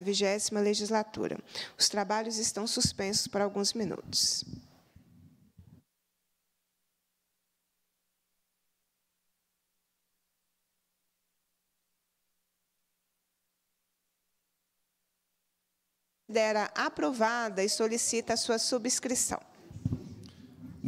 vigésima legislatura. Os trabalhos estão suspensos por alguns minutos. Considera aprovada e solicita a sua subscrição.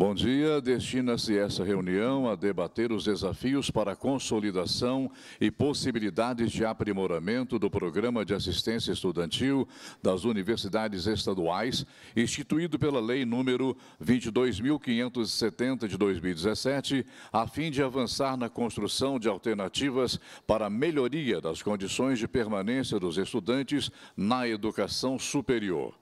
Bom dia. Destina-se essa reunião a debater os desafios para a consolidação e possibilidades de aprimoramento do Programa de Assistência Estudantil das Universidades Estaduais, instituído pela Lei número 22.570 de 2017, a fim de avançar na construção de alternativas para a melhoria das condições de permanência dos estudantes na educação superior.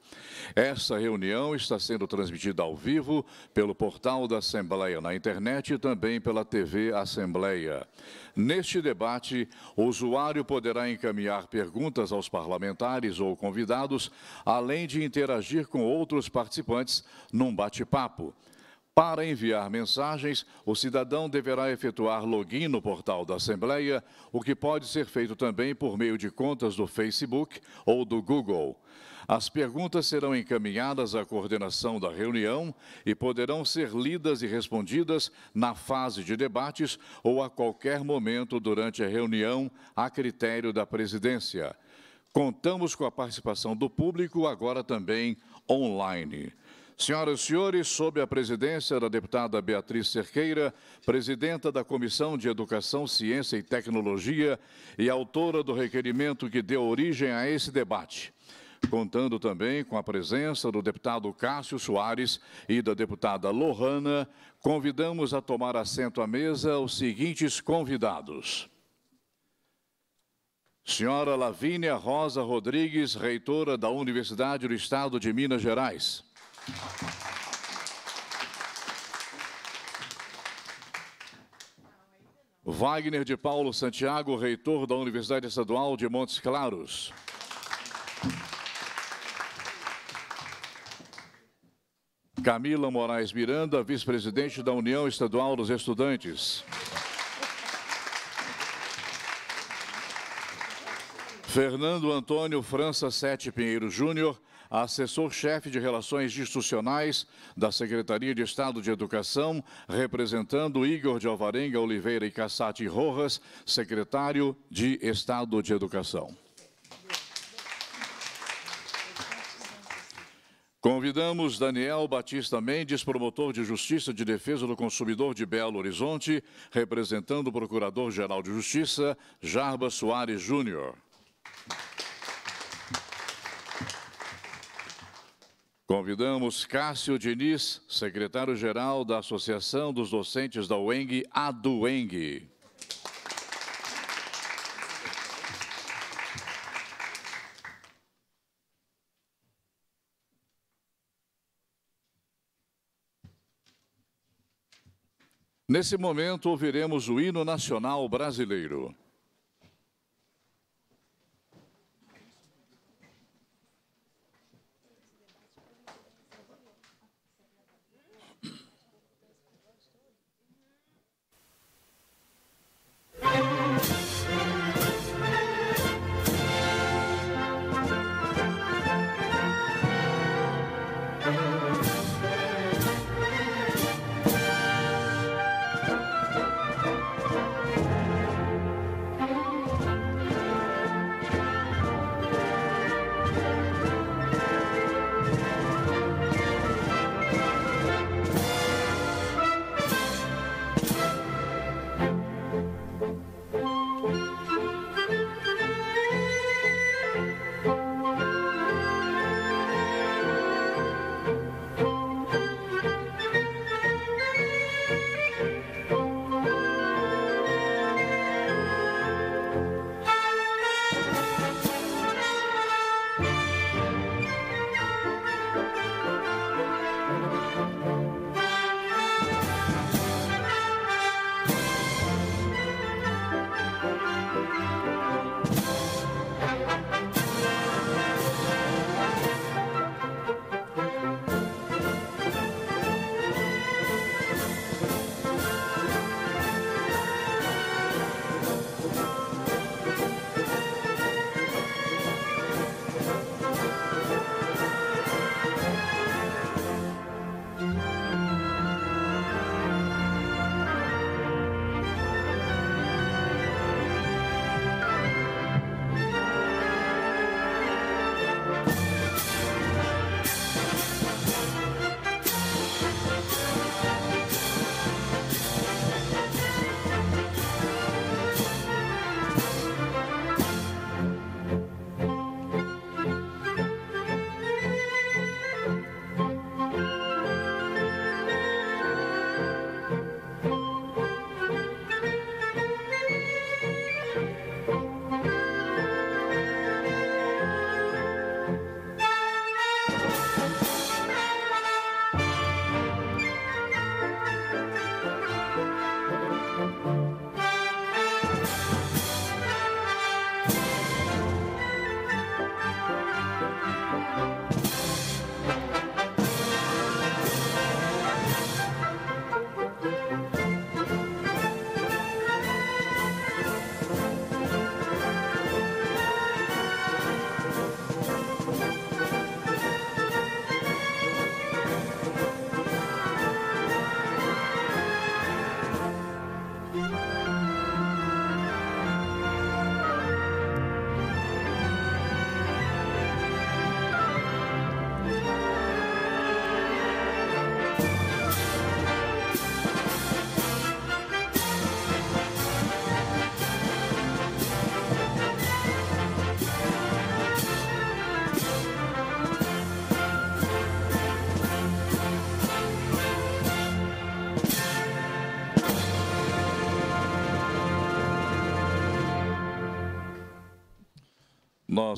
Essa reunião está sendo transmitida ao vivo pelo portal da Assembleia na internet e também pela TV Assembleia. Neste debate, o usuário poderá encaminhar perguntas aos parlamentares ou convidados, além de interagir com outros participantes num bate-papo. Para enviar mensagens, o cidadão deverá efetuar login no portal da Assembleia, o que pode ser feito também por meio de contas do Facebook ou do Google. As perguntas serão encaminhadas à coordenação da reunião e poderão ser lidas e respondidas na fase de debates ou a qualquer momento durante a reunião, a critério da presidência. Contamos com a participação do público, agora também online. Senhoras e senhores, sob a presidência da deputada Beatriz Cerqueira, presidenta da Comissão de Educação, Ciência e Tecnologia e autora do requerimento que deu origem a esse debate contando também com a presença do deputado Cássio Soares e da deputada Lohana, convidamos a tomar assento à mesa os seguintes convidados. Senhora Lavínia Rosa Rodrigues, reitora da Universidade do Estado de Minas Gerais. Wagner de Paulo Santiago, reitor da Universidade Estadual de Montes Claros. Camila Moraes Miranda, vice-presidente da União Estadual dos Estudantes. Fernando Antônio França Sete Pinheiro Júnior, assessor-chefe de Relações Institucionais da Secretaria de Estado de Educação, representando Igor de Alvarenga Oliveira e Cassati Rojas, secretário de Estado de Educação. Convidamos Daniel Batista Mendes, promotor de Justiça de Defesa do Consumidor de Belo Horizonte, representando o Procurador-Geral de Justiça, Jarba Soares Júnior. Convidamos Cássio Diniz, secretário-geral da Associação dos Docentes da UENG, ADUENG. Nesse momento, ouviremos o hino nacional brasileiro.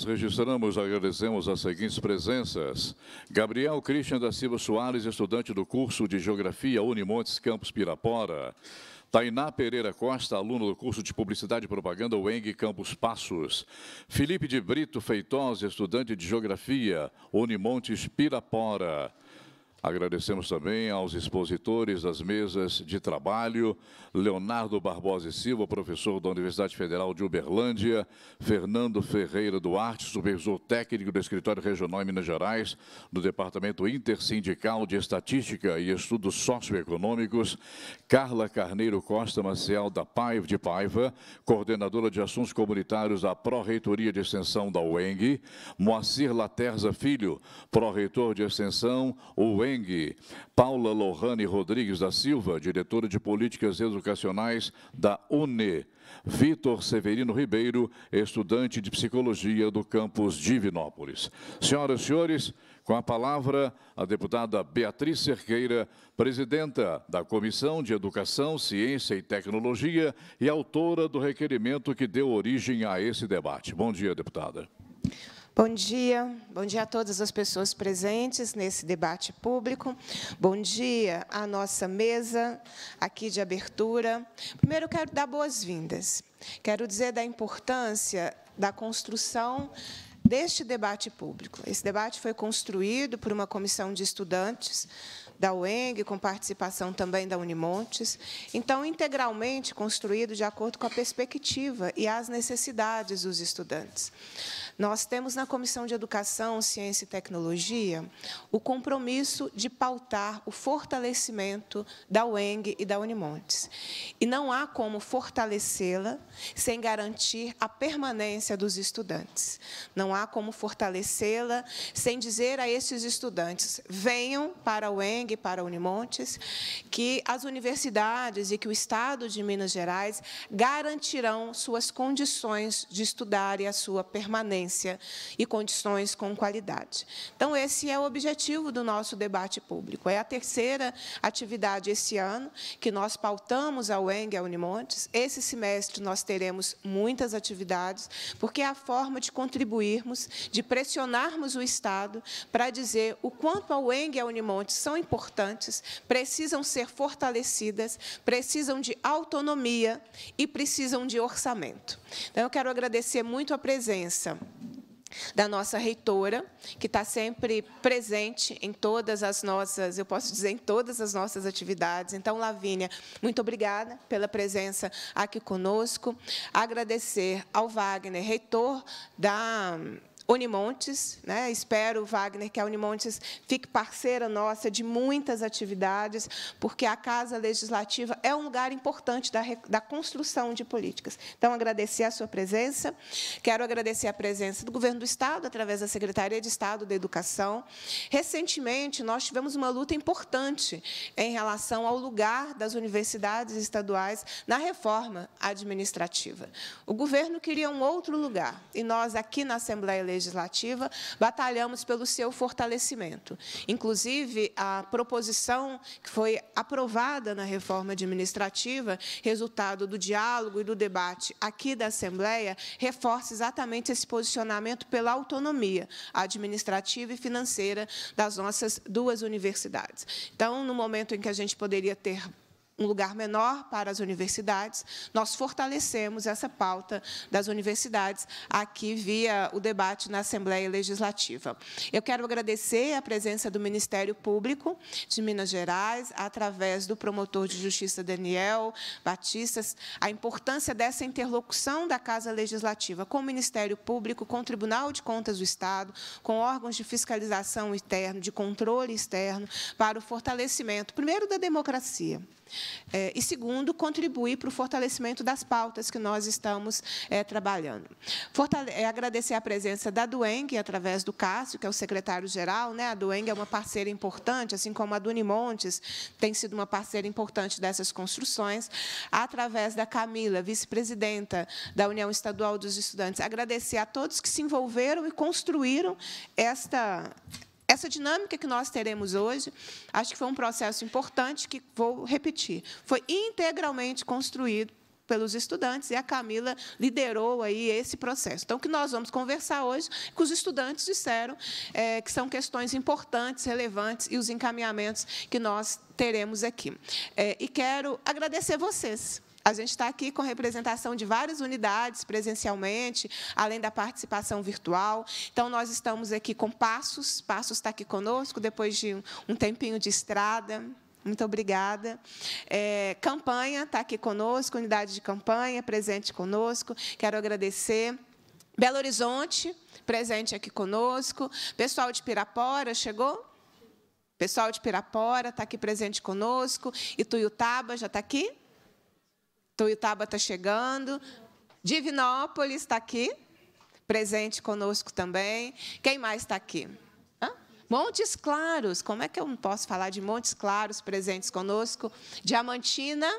Nós registramos e agradecemos as seguintes presenças. Gabriel Christian da Silva Soares, estudante do curso de Geografia Unimontes Campos Pirapora. Tainá Pereira Costa, aluno do curso de Publicidade e Propaganda UENG Campos Passos. Felipe de Brito Feitosa, estudante de Geografia, Unimontes Pirapora. Agradecemos também aos expositores das mesas de trabalho, Leonardo Barbosa e Silva, professor da Universidade Federal de Uberlândia, Fernando Ferreira Duarte, supervisor técnico do Escritório Regional em Minas Gerais, do Departamento Intersindical de Estatística e Estudos Socioeconômicos, Carla Carneiro Costa Maciel, da Paiva, de Paiva, coordenadora de Assuntos Comunitários da Pró-Reitoria de Extensão da UENG, Moacir Laterza Filho, pró-reitor de Extensão, UENG, Paula Lohane Rodrigues da Silva, diretora de Políticas Educacionais da UNE. Vitor Severino Ribeiro, estudante de Psicologia do campus Divinópolis. Senhoras e senhores, com a palavra, a deputada Beatriz Cerqueira, presidenta da Comissão de Educação, Ciência e Tecnologia e autora do requerimento que deu origem a esse debate. Bom dia, deputada. Bom dia, bom dia a todas as pessoas presentes nesse debate público. Bom dia à nossa mesa aqui de abertura. Primeiro, quero dar boas-vindas. Quero dizer da importância da construção deste debate público. Esse debate foi construído por uma comissão de estudantes da UENG, com participação também da Unimontes, então integralmente construído de acordo com a perspectiva e as necessidades dos estudantes. Nós temos na Comissão de Educação, Ciência e Tecnologia o compromisso de pautar o fortalecimento da UENG e da Unimontes. E não há como fortalecê-la sem garantir a permanência dos estudantes. Não há como fortalecê-la sem dizer a esses estudantes: venham para a UENG, e para a Unimontes, que as universidades e que o Estado de Minas Gerais garantirão suas condições de estudar e a sua permanência e condições com qualidade. Então, esse é o objetivo do nosso debate público. É a terceira atividade esse ano que nós pautamos ao e a Unimontes. Esse semestre nós teremos muitas atividades, porque é a forma de contribuirmos, de pressionarmos o Estado para dizer o quanto a UENG e a Unimontes são importantes, precisam ser fortalecidas, precisam de autonomia e precisam de orçamento. Então, eu quero agradecer muito a presença da nossa reitora, que está sempre presente em todas as nossas, eu posso dizer, em todas as nossas atividades. Então, Lavínia, muito obrigada pela presença aqui conosco. Agradecer ao Wagner, reitor da Unimontes. Né? Espero, Wagner, que a Unimontes fique parceira nossa de muitas atividades, porque a Casa Legislativa é um lugar importante da, da construção de políticas. Então, agradecer a sua presença. Quero agradecer a presença do Governo do Estado, através da Secretaria de Estado da Educação. Recentemente, nós tivemos uma luta importante em relação ao lugar das universidades estaduais na reforma administrativa. O governo queria um outro lugar, e nós, aqui na Assembleia Legislativa, legislativa, batalhamos pelo seu fortalecimento. Inclusive, a proposição que foi aprovada na reforma administrativa, resultado do diálogo e do debate aqui da Assembleia, reforça exatamente esse posicionamento pela autonomia administrativa e financeira das nossas duas universidades. Então, no momento em que a gente poderia ter um lugar menor para as universidades, nós fortalecemos essa pauta das universidades aqui via o debate na Assembleia Legislativa. Eu quero agradecer a presença do Ministério Público de Minas Gerais, através do promotor de justiça Daniel Batistas, a importância dessa interlocução da Casa Legislativa com o Ministério Público, com o Tribunal de Contas do Estado, com órgãos de fiscalização interno, de controle externo, para o fortalecimento, primeiro, da democracia é, e, segundo, contribuir para o fortalecimento das pautas que nós estamos é, trabalhando. Fortale é, agradecer a presença da Dueng, através do Cássio, que é o secretário-geral. Né? A Dueng é uma parceira importante, assim como a Dunimontes tem sido uma parceira importante dessas construções. Através da Camila, vice-presidenta da União Estadual dos Estudantes, agradecer a todos que se envolveram e construíram esta essa dinâmica que nós teremos hoje, acho que foi um processo importante que, vou repetir, foi integralmente construído pelos estudantes e a Camila liderou aí esse processo. Então, o que nós vamos conversar hoje, é que os estudantes disseram é, que são questões importantes, relevantes e os encaminhamentos que nós teremos aqui. É, e quero agradecer vocês a gente está aqui com representação de várias unidades presencialmente, além da participação virtual. Então, nós estamos aqui com Passos. Passos está aqui conosco depois de um tempinho de estrada. Muito obrigada. É, campanha está aqui conosco, unidade de campanha presente conosco. Quero agradecer. Belo Horizonte, presente aqui conosco. Pessoal de Pirapora, chegou? Pessoal de Pirapora está aqui presente conosco. Ituiutaba já está aqui? Tuiutaba está chegando. Divinópolis está aqui, presente conosco também. Quem mais está aqui? Hã? Montes Claros, como é que eu não posso falar de Montes Claros presentes conosco? Diamantina,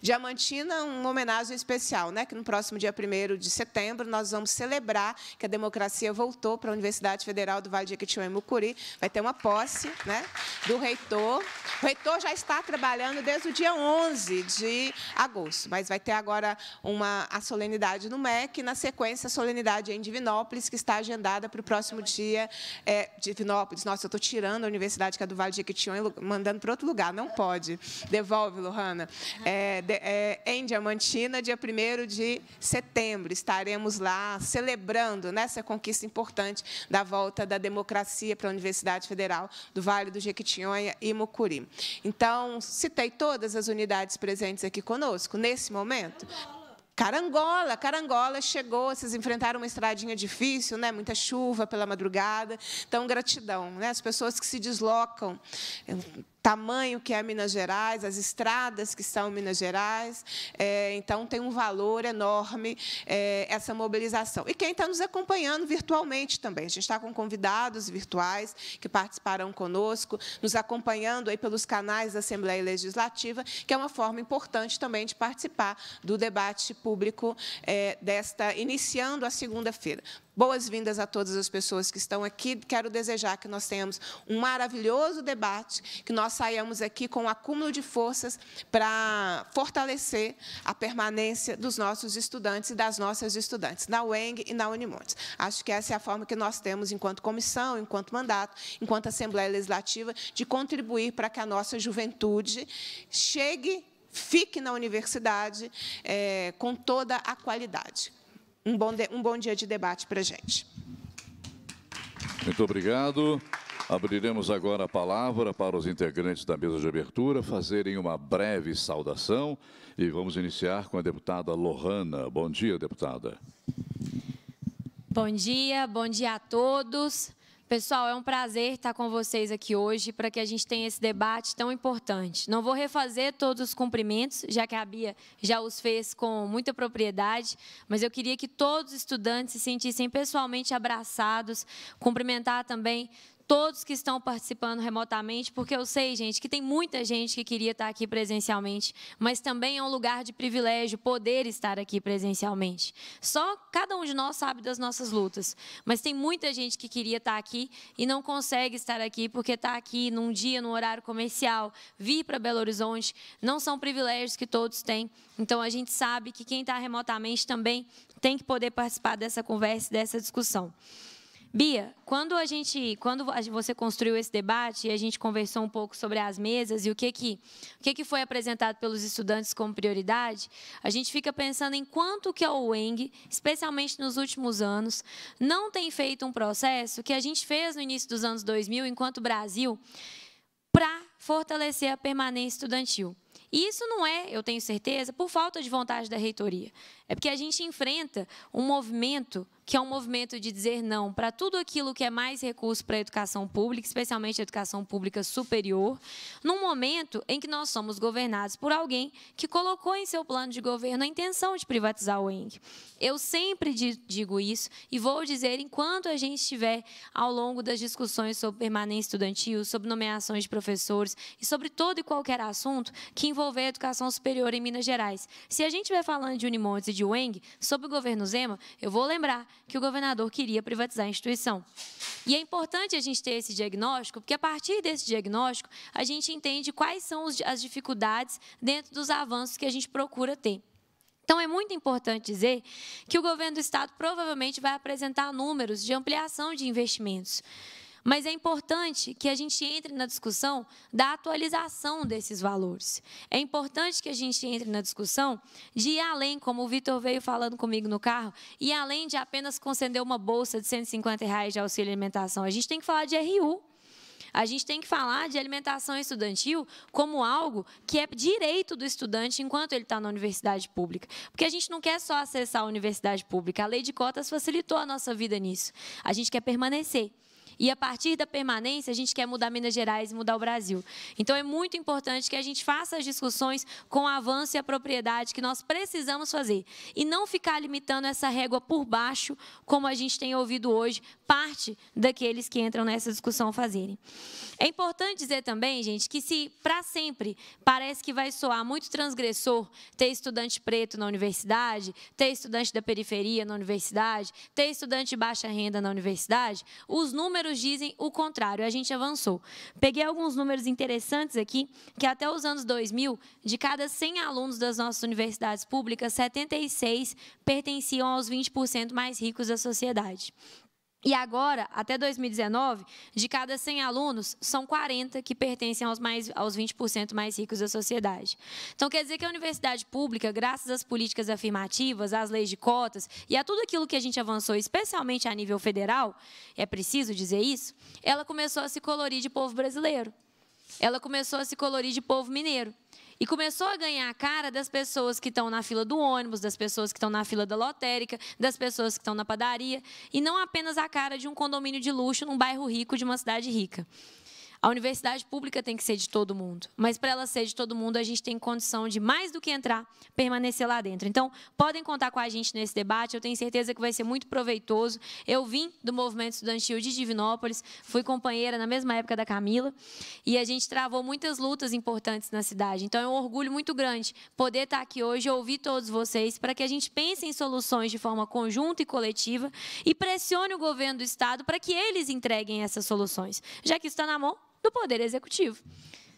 Diamantina, uma homenagem especial, né? que no próximo dia 1 de setembro nós vamos celebrar que a democracia voltou para a Universidade Federal do Vale de Jequitinhonha e Mucuri. Vai ter uma posse né? do reitor. O reitor já está trabalhando desde o dia 11 de agosto, mas vai ter agora uma, a solenidade no MEC, na sequência, a solenidade em Divinópolis, que está agendada para o próximo dia. É, Divinópolis, nossa, eu estou tirando a universidade que é do Vale de Jequitinhonha e mandando para outro lugar, não pode. Devolve, Lohana. É, é, em Diamantina, dia 1 de setembro. Estaremos lá celebrando né, essa conquista importante da volta da democracia para a Universidade Federal do Vale do Jequitinhonha e Mucuri. Então, citei todas as unidades presentes aqui conosco nesse momento. Carangola, Carangola chegou, vocês enfrentaram uma estradinha difícil, né? muita chuva pela madrugada, então gratidão. Né? As pessoas que se deslocam tamanho que é Minas Gerais, as estradas que são Minas Gerais. É, então, tem um valor enorme é, essa mobilização. E quem está nos acompanhando virtualmente também. A gente está com convidados virtuais que participarão conosco, nos acompanhando aí pelos canais da Assembleia Legislativa, que é uma forma importante também de participar do debate público é, desta, iniciando a segunda-feira. Boas-vindas a todas as pessoas que estão aqui. Quero desejar que nós tenhamos um maravilhoso debate, que nós saiamos aqui com um acúmulo de forças para fortalecer a permanência dos nossos estudantes e das nossas estudantes, na UENG e na Unimontes. Acho que essa é a forma que nós temos, enquanto comissão, enquanto mandato, enquanto Assembleia Legislativa, de contribuir para que a nossa juventude chegue, fique na universidade é, com toda a qualidade um bom, de, um bom dia de debate para a gente. Muito obrigado. Abriremos agora a palavra para os integrantes da mesa de abertura fazerem uma breve saudação e vamos iniciar com a deputada Lohana. Bom dia, deputada. Bom dia, bom dia a todos. Pessoal, é um prazer estar com vocês aqui hoje para que a gente tenha esse debate tão importante. Não vou refazer todos os cumprimentos, já que a Bia já os fez com muita propriedade, mas eu queria que todos os estudantes se sentissem pessoalmente abraçados, cumprimentar também todos que estão participando remotamente, porque eu sei, gente, que tem muita gente que queria estar aqui presencialmente, mas também é um lugar de privilégio poder estar aqui presencialmente. Só cada um de nós sabe das nossas lutas, mas tem muita gente que queria estar aqui e não consegue estar aqui porque está aqui num dia, num horário comercial, vir para Belo Horizonte, não são privilégios que todos têm. Então a gente sabe que quem está remotamente também tem que poder participar dessa conversa, dessa discussão. Bia, quando a gente, quando você construiu esse debate e a gente conversou um pouco sobre as mesas e o que que, o que que foi apresentado pelos estudantes como prioridade, a gente fica pensando em quanto que a UENG, especialmente nos últimos anos, não tem feito um processo que a gente fez no início dos anos 2000, enquanto Brasil, para fortalecer a permanência estudantil. E isso não é, eu tenho certeza, por falta de vontade da reitoria. É porque a gente enfrenta um movimento que é um movimento de dizer não para tudo aquilo que é mais recurso para a educação pública, especialmente a educação pública superior, num momento em que nós somos governados por alguém que colocou em seu plano de governo a intenção de privatizar o ENG. Eu sempre digo isso e vou dizer enquanto a gente estiver ao longo das discussões sobre permanência estudantil, sobre nomeações de professores e sobre todo e qualquer assunto que envolver a educação superior em Minas Gerais. Se a gente estiver falando de Unimontes e de UENG, sobre o governo Zema, eu vou lembrar que o governador queria privatizar a instituição. E é importante a gente ter esse diagnóstico, porque a partir desse diagnóstico, a gente entende quais são as dificuldades dentro dos avanços que a gente procura ter. Então, é muito importante dizer que o governo do Estado provavelmente vai apresentar números de ampliação de investimentos. Mas é importante que a gente entre na discussão da atualização desses valores. É importante que a gente entre na discussão de ir além, como o Vitor veio falando comigo no carro, e além de apenas conceder uma bolsa de 150 reais de auxílio alimentação. A gente tem que falar de RU. A gente tem que falar de alimentação estudantil como algo que é direito do estudante enquanto ele está na universidade pública. Porque a gente não quer só acessar a universidade pública. A lei de cotas facilitou a nossa vida nisso. A gente quer permanecer. E a partir da permanência, a gente quer mudar Minas Gerais e mudar o Brasil. Então, é muito importante que a gente faça as discussões com o avanço e a propriedade que nós precisamos fazer. E não ficar limitando essa régua por baixo, como a gente tem ouvido hoje, parte daqueles que entram nessa discussão fazerem. É importante dizer também, gente, que se para sempre parece que vai soar muito transgressor ter estudante preto na universidade, ter estudante da periferia na universidade, ter estudante de baixa renda na universidade, os números números dizem o contrário, a gente avançou. Peguei alguns números interessantes aqui, que até os anos 2000, de cada 100 alunos das nossas universidades públicas, 76 pertenciam aos 20% mais ricos da sociedade. E agora, até 2019, de cada 100 alunos, são 40 que pertencem aos, mais, aos 20% mais ricos da sociedade. Então, quer dizer que a universidade pública, graças às políticas afirmativas, às leis de cotas e a tudo aquilo que a gente avançou, especialmente a nível federal, é preciso dizer isso, ela começou a se colorir de povo brasileiro. Ela começou a se colorir de povo mineiro. E começou a ganhar a cara das pessoas que estão na fila do ônibus, das pessoas que estão na fila da lotérica, das pessoas que estão na padaria, e não apenas a cara de um condomínio de luxo num bairro rico de uma cidade rica. A universidade pública tem que ser de todo mundo, mas para ela ser de todo mundo, a gente tem condição de, mais do que entrar, permanecer lá dentro. Então, podem contar com a gente nesse debate, eu tenho certeza que vai ser muito proveitoso. Eu vim do movimento estudantil de Divinópolis, fui companheira na mesma época da Camila, e a gente travou muitas lutas importantes na cidade. Então, é um orgulho muito grande poder estar aqui hoje, ouvir todos vocês, para que a gente pense em soluções de forma conjunta e coletiva e pressione o governo do Estado para que eles entreguem essas soluções. Já que está na mão, do Poder Executivo.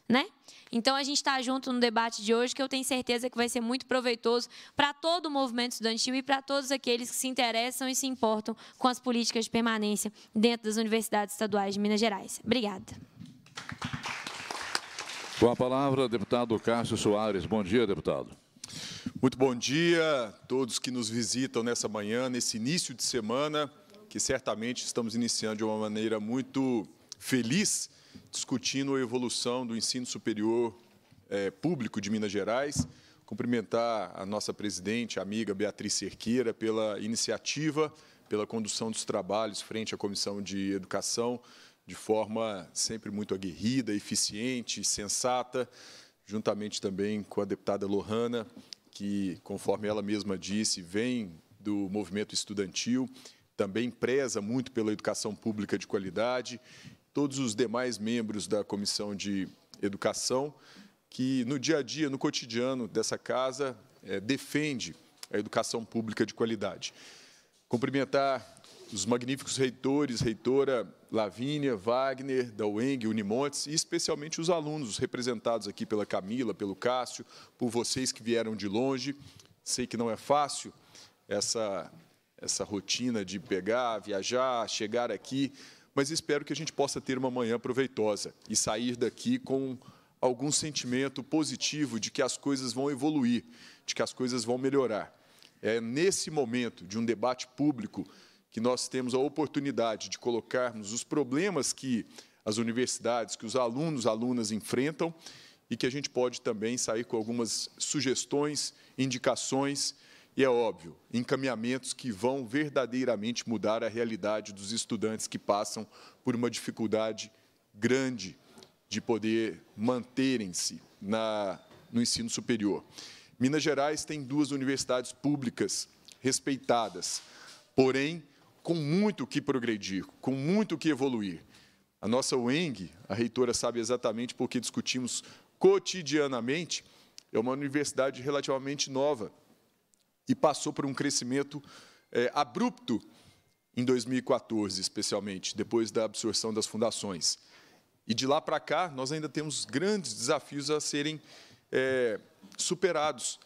Né? Então a gente está junto no debate de hoje, que eu tenho certeza que vai ser muito proveitoso para todo o movimento estudantil e para todos aqueles que se interessam e se importam com as políticas de permanência dentro das universidades estaduais de Minas Gerais. Obrigada. Com a palavra, deputado Cássio Soares. Bom dia, deputado. Muito bom dia a todos que nos visitam nessa manhã, nesse início de semana, que certamente estamos iniciando de uma maneira muito feliz discutindo a evolução do ensino superior é, público de Minas Gerais. Cumprimentar a nossa presidente, amiga Beatriz Cerqueira, pela iniciativa, pela condução dos trabalhos frente à Comissão de Educação, de forma sempre muito aguerrida, eficiente, sensata, juntamente também com a deputada Lohana, que, conforme ela mesma disse, vem do movimento estudantil, também preza muito pela educação pública de qualidade todos os demais membros da Comissão de Educação, que no dia a dia, no cotidiano dessa casa, é, defende a educação pública de qualidade. Cumprimentar os magníficos reitores, reitora Lavínia, Wagner, da UENG, Unimontes, e especialmente os alunos representados aqui pela Camila, pelo Cássio, por vocês que vieram de longe. Sei que não é fácil essa, essa rotina de pegar, viajar, chegar aqui, mas espero que a gente possa ter uma manhã proveitosa e sair daqui com algum sentimento positivo de que as coisas vão evoluir, de que as coisas vão melhorar. É nesse momento de um debate público que nós temos a oportunidade de colocarmos os problemas que as universidades, que os alunos, alunas enfrentam e que a gente pode também sair com algumas sugestões, indicações e é óbvio, encaminhamentos que vão verdadeiramente mudar a realidade dos estudantes que passam por uma dificuldade grande de poder manterem-se no ensino superior. Minas Gerais tem duas universidades públicas respeitadas, porém, com muito o que progredir, com muito o que evoluir. A nossa UENG, a reitora sabe exatamente porque discutimos cotidianamente, é uma universidade relativamente nova, e passou por um crescimento é, abrupto em 2014, especialmente, depois da absorção das fundações. E de lá para cá, nós ainda temos grandes desafios a serem é, superados.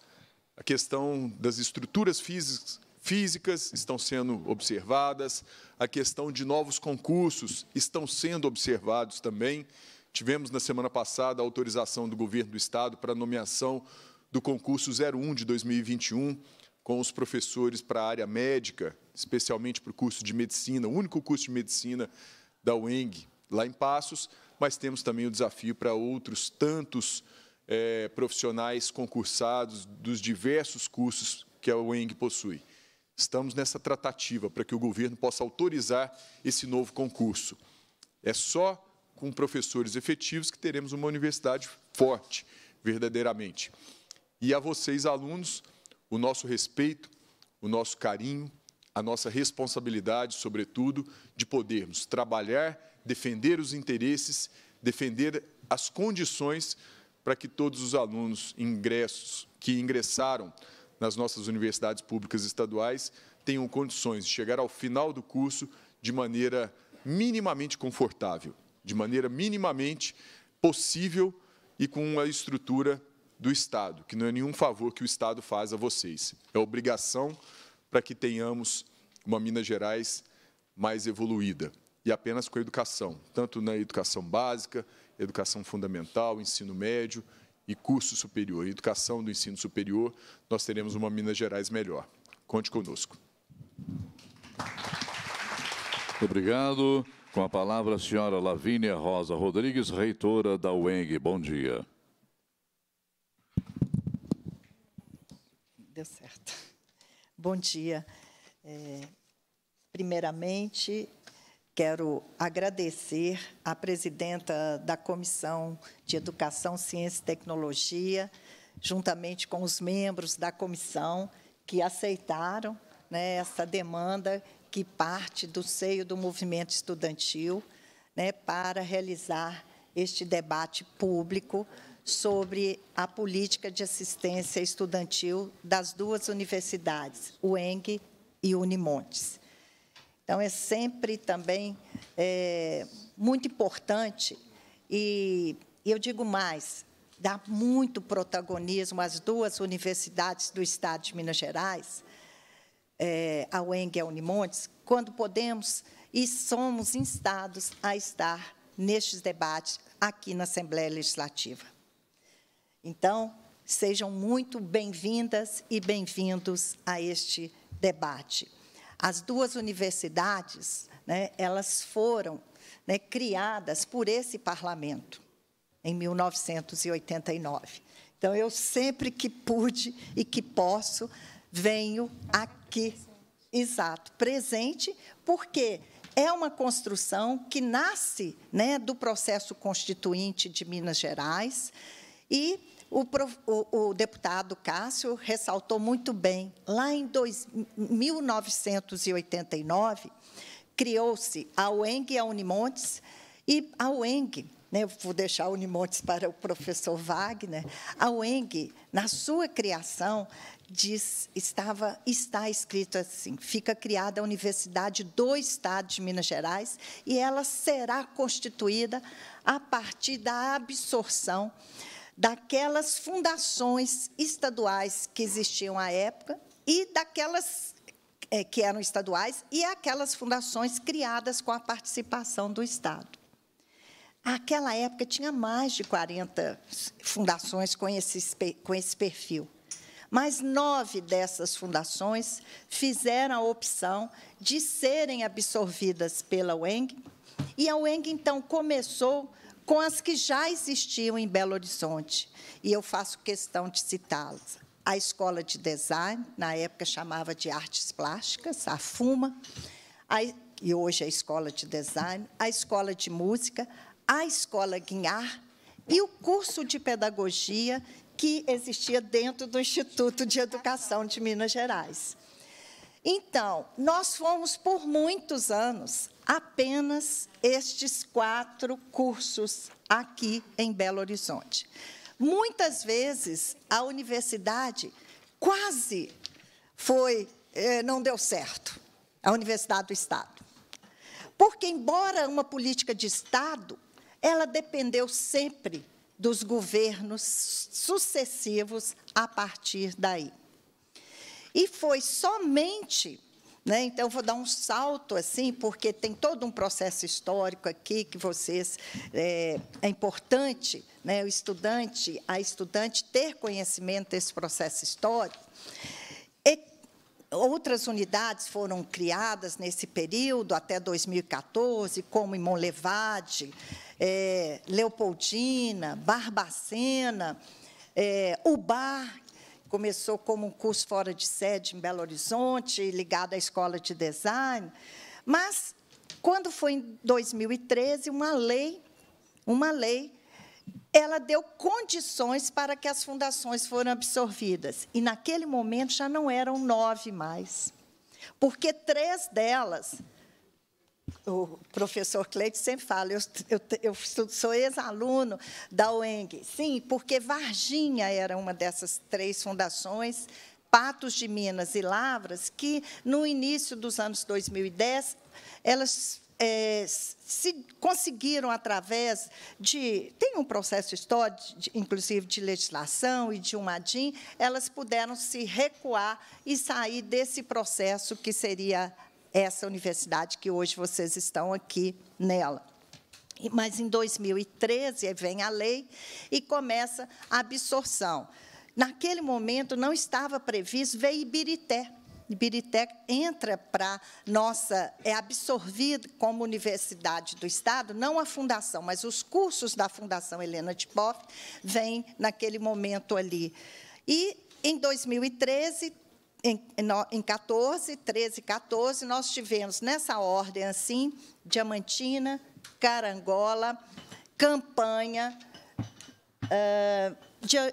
A questão das estruturas físicas, físicas estão sendo observadas, a questão de novos concursos estão sendo observados também. Tivemos na semana passada a autorização do governo do Estado para a nomeação do concurso 01 de 2021 com os professores para a área médica, especialmente para o curso de medicina, o único curso de medicina da UENG lá em Passos, mas temos também o desafio para outros tantos é, profissionais concursados dos diversos cursos que a UENG possui. Estamos nessa tratativa para que o governo possa autorizar esse novo concurso. É só com professores efetivos que teremos uma universidade forte, verdadeiramente. E a vocês, alunos, o nosso respeito, o nosso carinho, a nossa responsabilidade, sobretudo, de podermos trabalhar, defender os interesses, defender as condições para que todos os alunos ingressos que ingressaram nas nossas universidades públicas estaduais tenham condições de chegar ao final do curso de maneira minimamente confortável, de maneira minimamente possível e com uma estrutura do Estado, que não é nenhum favor que o Estado faz a vocês. É obrigação para que tenhamos uma Minas Gerais mais evoluída e apenas com a educação, tanto na educação básica, educação fundamental, ensino médio e curso superior. educação do ensino superior, nós teremos uma Minas Gerais melhor. Conte conosco. Muito obrigado. Com a palavra, a senhora Lavínia Rosa Rodrigues, reitora da UENG. Bom dia. deu certo. Bom dia. É, primeiramente, quero agradecer à presidenta da Comissão de Educação, Ciência e Tecnologia, juntamente com os membros da comissão que aceitaram né, essa demanda que parte do seio do movimento estudantil né, para realizar este debate público sobre a política de assistência estudantil das duas universidades, o Eng e Unimontes. Então, é sempre também é, muito importante, e eu digo mais, dá muito protagonismo às duas universidades do Estado de Minas Gerais, é, a UENG e a Unimontes, quando podemos e somos instados a estar nestes debates aqui na Assembleia Legislativa. Então, sejam muito bem-vindas e bem-vindos a este debate. As duas universidades, né, elas foram né, criadas por esse parlamento em 1989. Então, eu sempre que pude e que posso, venho aqui. Exato, presente, porque é uma construção que nasce né, do processo constituinte de Minas Gerais, e o, o, o, deputado Cássio ressaltou muito bem, lá em dois, 1989, criou-se a UENG e a Unimontes, e a UENG, né, vou deixar a Unimontes para o professor Wagner, a UENG, na sua criação, diz, estava, está escrito assim, fica criada a Universidade do Estado de Minas Gerais e ela será constituída a partir da absorção daquelas fundações estaduais que existiam à época e daquelas é, que eram estaduais e aquelas fundações criadas com a participação do Estado. Aquela época tinha mais de 40 fundações com esse, com esse perfil. Mas nove dessas fundações fizeram a opção de serem absorvidas pela UENG, e a UENG, então, começou com as que já existiam em Belo Horizonte, e eu faço questão de citá-las. A escola de design, na época chamava de artes plásticas, a FUMA, a, e hoje é a escola de design, a escola de música, a escola Guinhar e o curso de pedagogia que existia dentro do Instituto de Educação de Minas Gerais. Então, nós fomos por muitos anos apenas estes quatro cursos aqui em Belo Horizonte. Muitas vezes a universidade quase foi, eh, não deu certo, a Universidade do Estado. Porque, embora uma política de Estado, ela dependeu sempre dos governos sucessivos a partir daí. E foi somente né? Então, vou dar um salto assim, porque tem todo um processo histórico aqui que vocês. É, é importante né, o estudante, a estudante, ter conhecimento desse processo histórico. E outras unidades foram criadas nesse período, até 2014, como em Monlevade, é, Leopoldina, Barbacena, é, Ubar, Começou como um curso fora de sede em Belo Horizonte, ligado à escola de design. Mas, quando foi em 2013, uma lei, uma lei, ela deu condições para que as fundações foram absorvidas. E, naquele momento, já não eram nove mais, porque três delas o professor Cleite sempre fala, eu, eu, eu sou ex-aluno da UENG. Sim, porque Varginha era uma dessas três fundações, Patos de Minas e Lavras, que, no início dos anos 2010, elas é, se conseguiram através de tem um processo histórico, de, inclusive de legislação e de um ADIM, elas puderam se recuar e sair desse processo que seria essa universidade que hoje vocês estão aqui nela. Mas em 2013 vem a lei e começa a absorção. Naquele momento não estava previsto ver Ibirité. Ibirité entra para nossa, é absorvido como universidade do Estado, não a fundação, mas os cursos da Fundação Helena de Tipoff vêm naquele momento ali. E em 2013 em, em 14, 13, 14, nós tivemos nessa ordem assim, Diamantina, Carangola, Campanha, uh,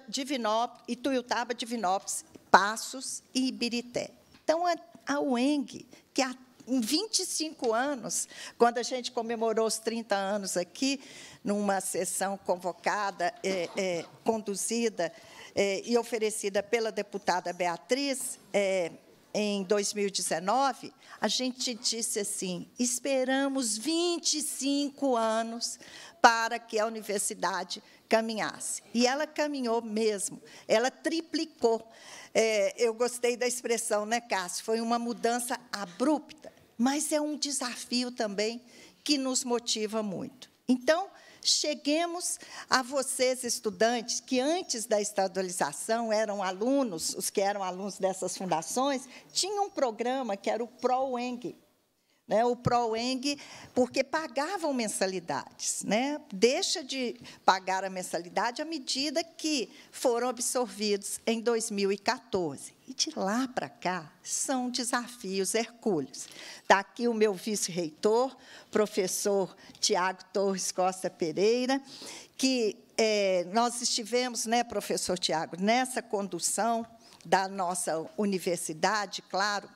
Divinópolis, Ituiutaba, Divinópolis, Passos e Ibirité. Então, a, a UENG, que há 25 anos, quando a gente comemorou os 30 anos aqui, numa sessão convocada, é, é, conduzida eh, e oferecida pela deputada Beatriz eh, em 2019, a gente disse assim: esperamos 25 anos para que a universidade caminhasse. E ela caminhou mesmo, ela triplicou. Eh, eu gostei da expressão, né, Cássio? Foi uma mudança abrupta, mas é um desafio também que nos motiva muito. Então, Cheguemos a vocês, estudantes, que antes da estadualização eram alunos, os que eram alunos dessas fundações, tinham um programa que era o ProEng, né, o ProEng, porque pagavam mensalidades. Né? Deixa de pagar a mensalidade à medida que foram absorvidos em 2014. E de lá para cá são desafios hercúleos. Está aqui o meu vice-reitor, professor Tiago Torres Costa Pereira, que é, nós estivemos, né, professor Tiago, nessa condução da nossa universidade, claro,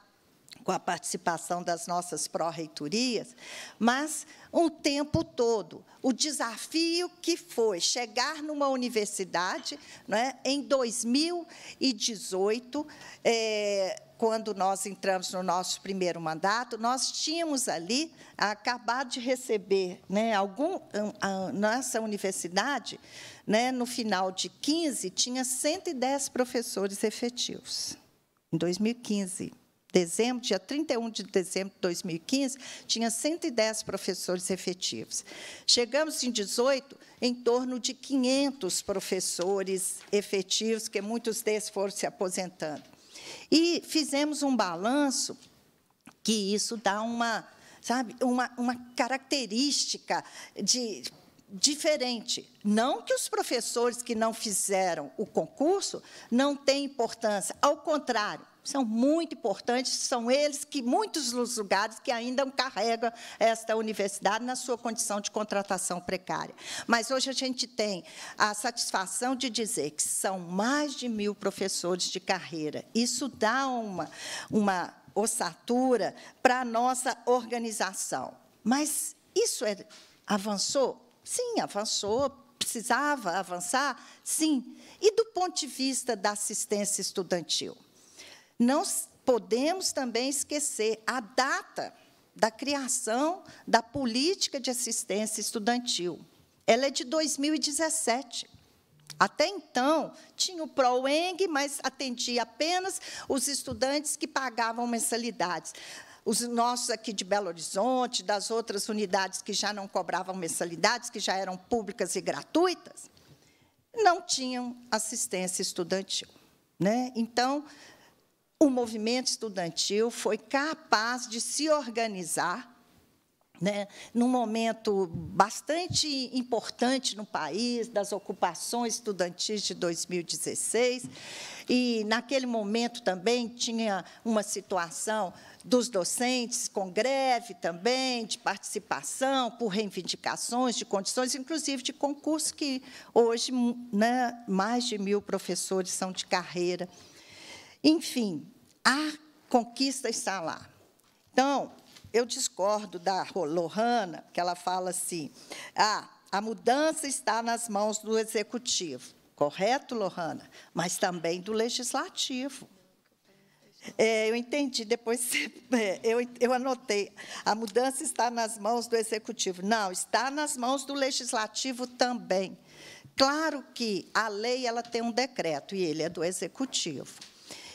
com a participação das nossas pró-reitorias, mas um tempo todo. O desafio que foi chegar numa universidade, né, em 2018, é, quando nós entramos no nosso primeiro mandato, nós tínhamos ali acabado de receber, né, algum, hum, a nossa universidade, né, no final de 15, tinha 110 professores efetivos, em 2015 dezembro, dia 31 de dezembro de 2015, tinha 110 professores efetivos. Chegamos em 18 em torno de 500 professores efetivos, que muitos deles foram se aposentando. E fizemos um balanço que isso dá uma sabe, uma, uma característica de diferente. Não que os professores que não fizeram o concurso não têm importância, ao contrário, são muito importantes, são eles que, muitos dos lugares, que ainda carregam esta universidade na sua condição de contratação precária. Mas hoje a gente tem a satisfação de dizer que são mais de mil professores de carreira. Isso dá uma, uma ossatura para a nossa organização. Mas isso é, avançou? Sim, avançou, precisava avançar? Sim. E do ponto de vista da assistência estudantil? Não podemos também esquecer a data da criação da política de assistência estudantil. Ela é de 2017. Até então, tinha o ProEng, mas atendia apenas os estudantes que pagavam mensalidades os nossos aqui de Belo Horizonte, das outras unidades que já não cobravam mensalidades, que já eram públicas e gratuitas, não tinham assistência estudantil. Né? Então, o movimento estudantil foi capaz de se organizar né, num momento bastante importante no país, das ocupações estudantis de 2016. E, naquele momento, também tinha uma situação dos docentes com greve também, de participação, por reivindicações de condições, inclusive de concurso, que hoje né, mais de mil professores são de carreira. Enfim, a conquista está lá Então, eu discordo da Lohana, que ela fala assim: ah, a mudança está nas mãos do executivo. Correto, Lohana? Mas também do legislativo. É, eu entendi, depois é, eu, eu anotei. A mudança está nas mãos do executivo. Não, está nas mãos do legislativo também. Claro que a lei ela tem um decreto e ele é do executivo.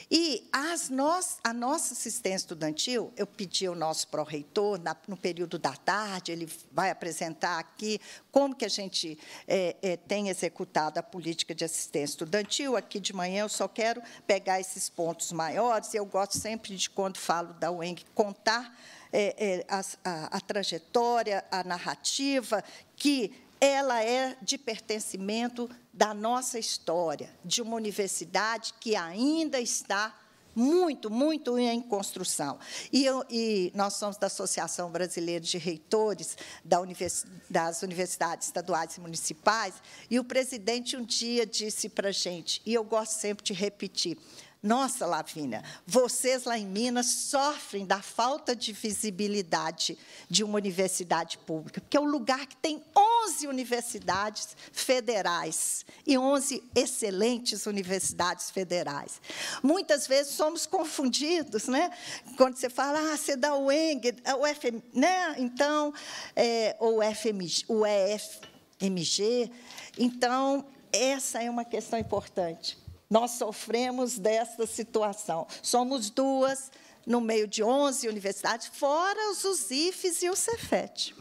E as nós a nossa assistência estudantil, eu pedi ao nosso pró-reitor, no período da tarde, ele vai apresentar aqui como que a gente é, é, tem executado a política de assistência estudantil. Aqui de manhã eu só quero pegar esses pontos maiores, e eu gosto sempre de, quando falo da UENG, contar é, é a, a, a trajetória, a narrativa que ela é de pertencimento da nossa história, de uma universidade que ainda está muito, muito em construção. E, eu, e nós somos da Associação Brasileira de Reitores da Univers, das Universidades Estaduais e Municipais, e o presidente um dia disse para a gente, e eu gosto sempre de repetir, nossa, Lavínia, vocês lá em Minas sofrem da falta de visibilidade de uma universidade pública, porque é um lugar que tem 11 universidades federais e 11 excelentes universidades federais. Muitas vezes somos confundidos, né? Quando você fala, ah, você é dá é o ENG, o FM, né? Então, é, ou FMG, o EFMG. Então, essa é uma questão importante. Nós sofremos desta situação. Somos duas, no meio de 11 universidades, fora os IFES e o Cefet.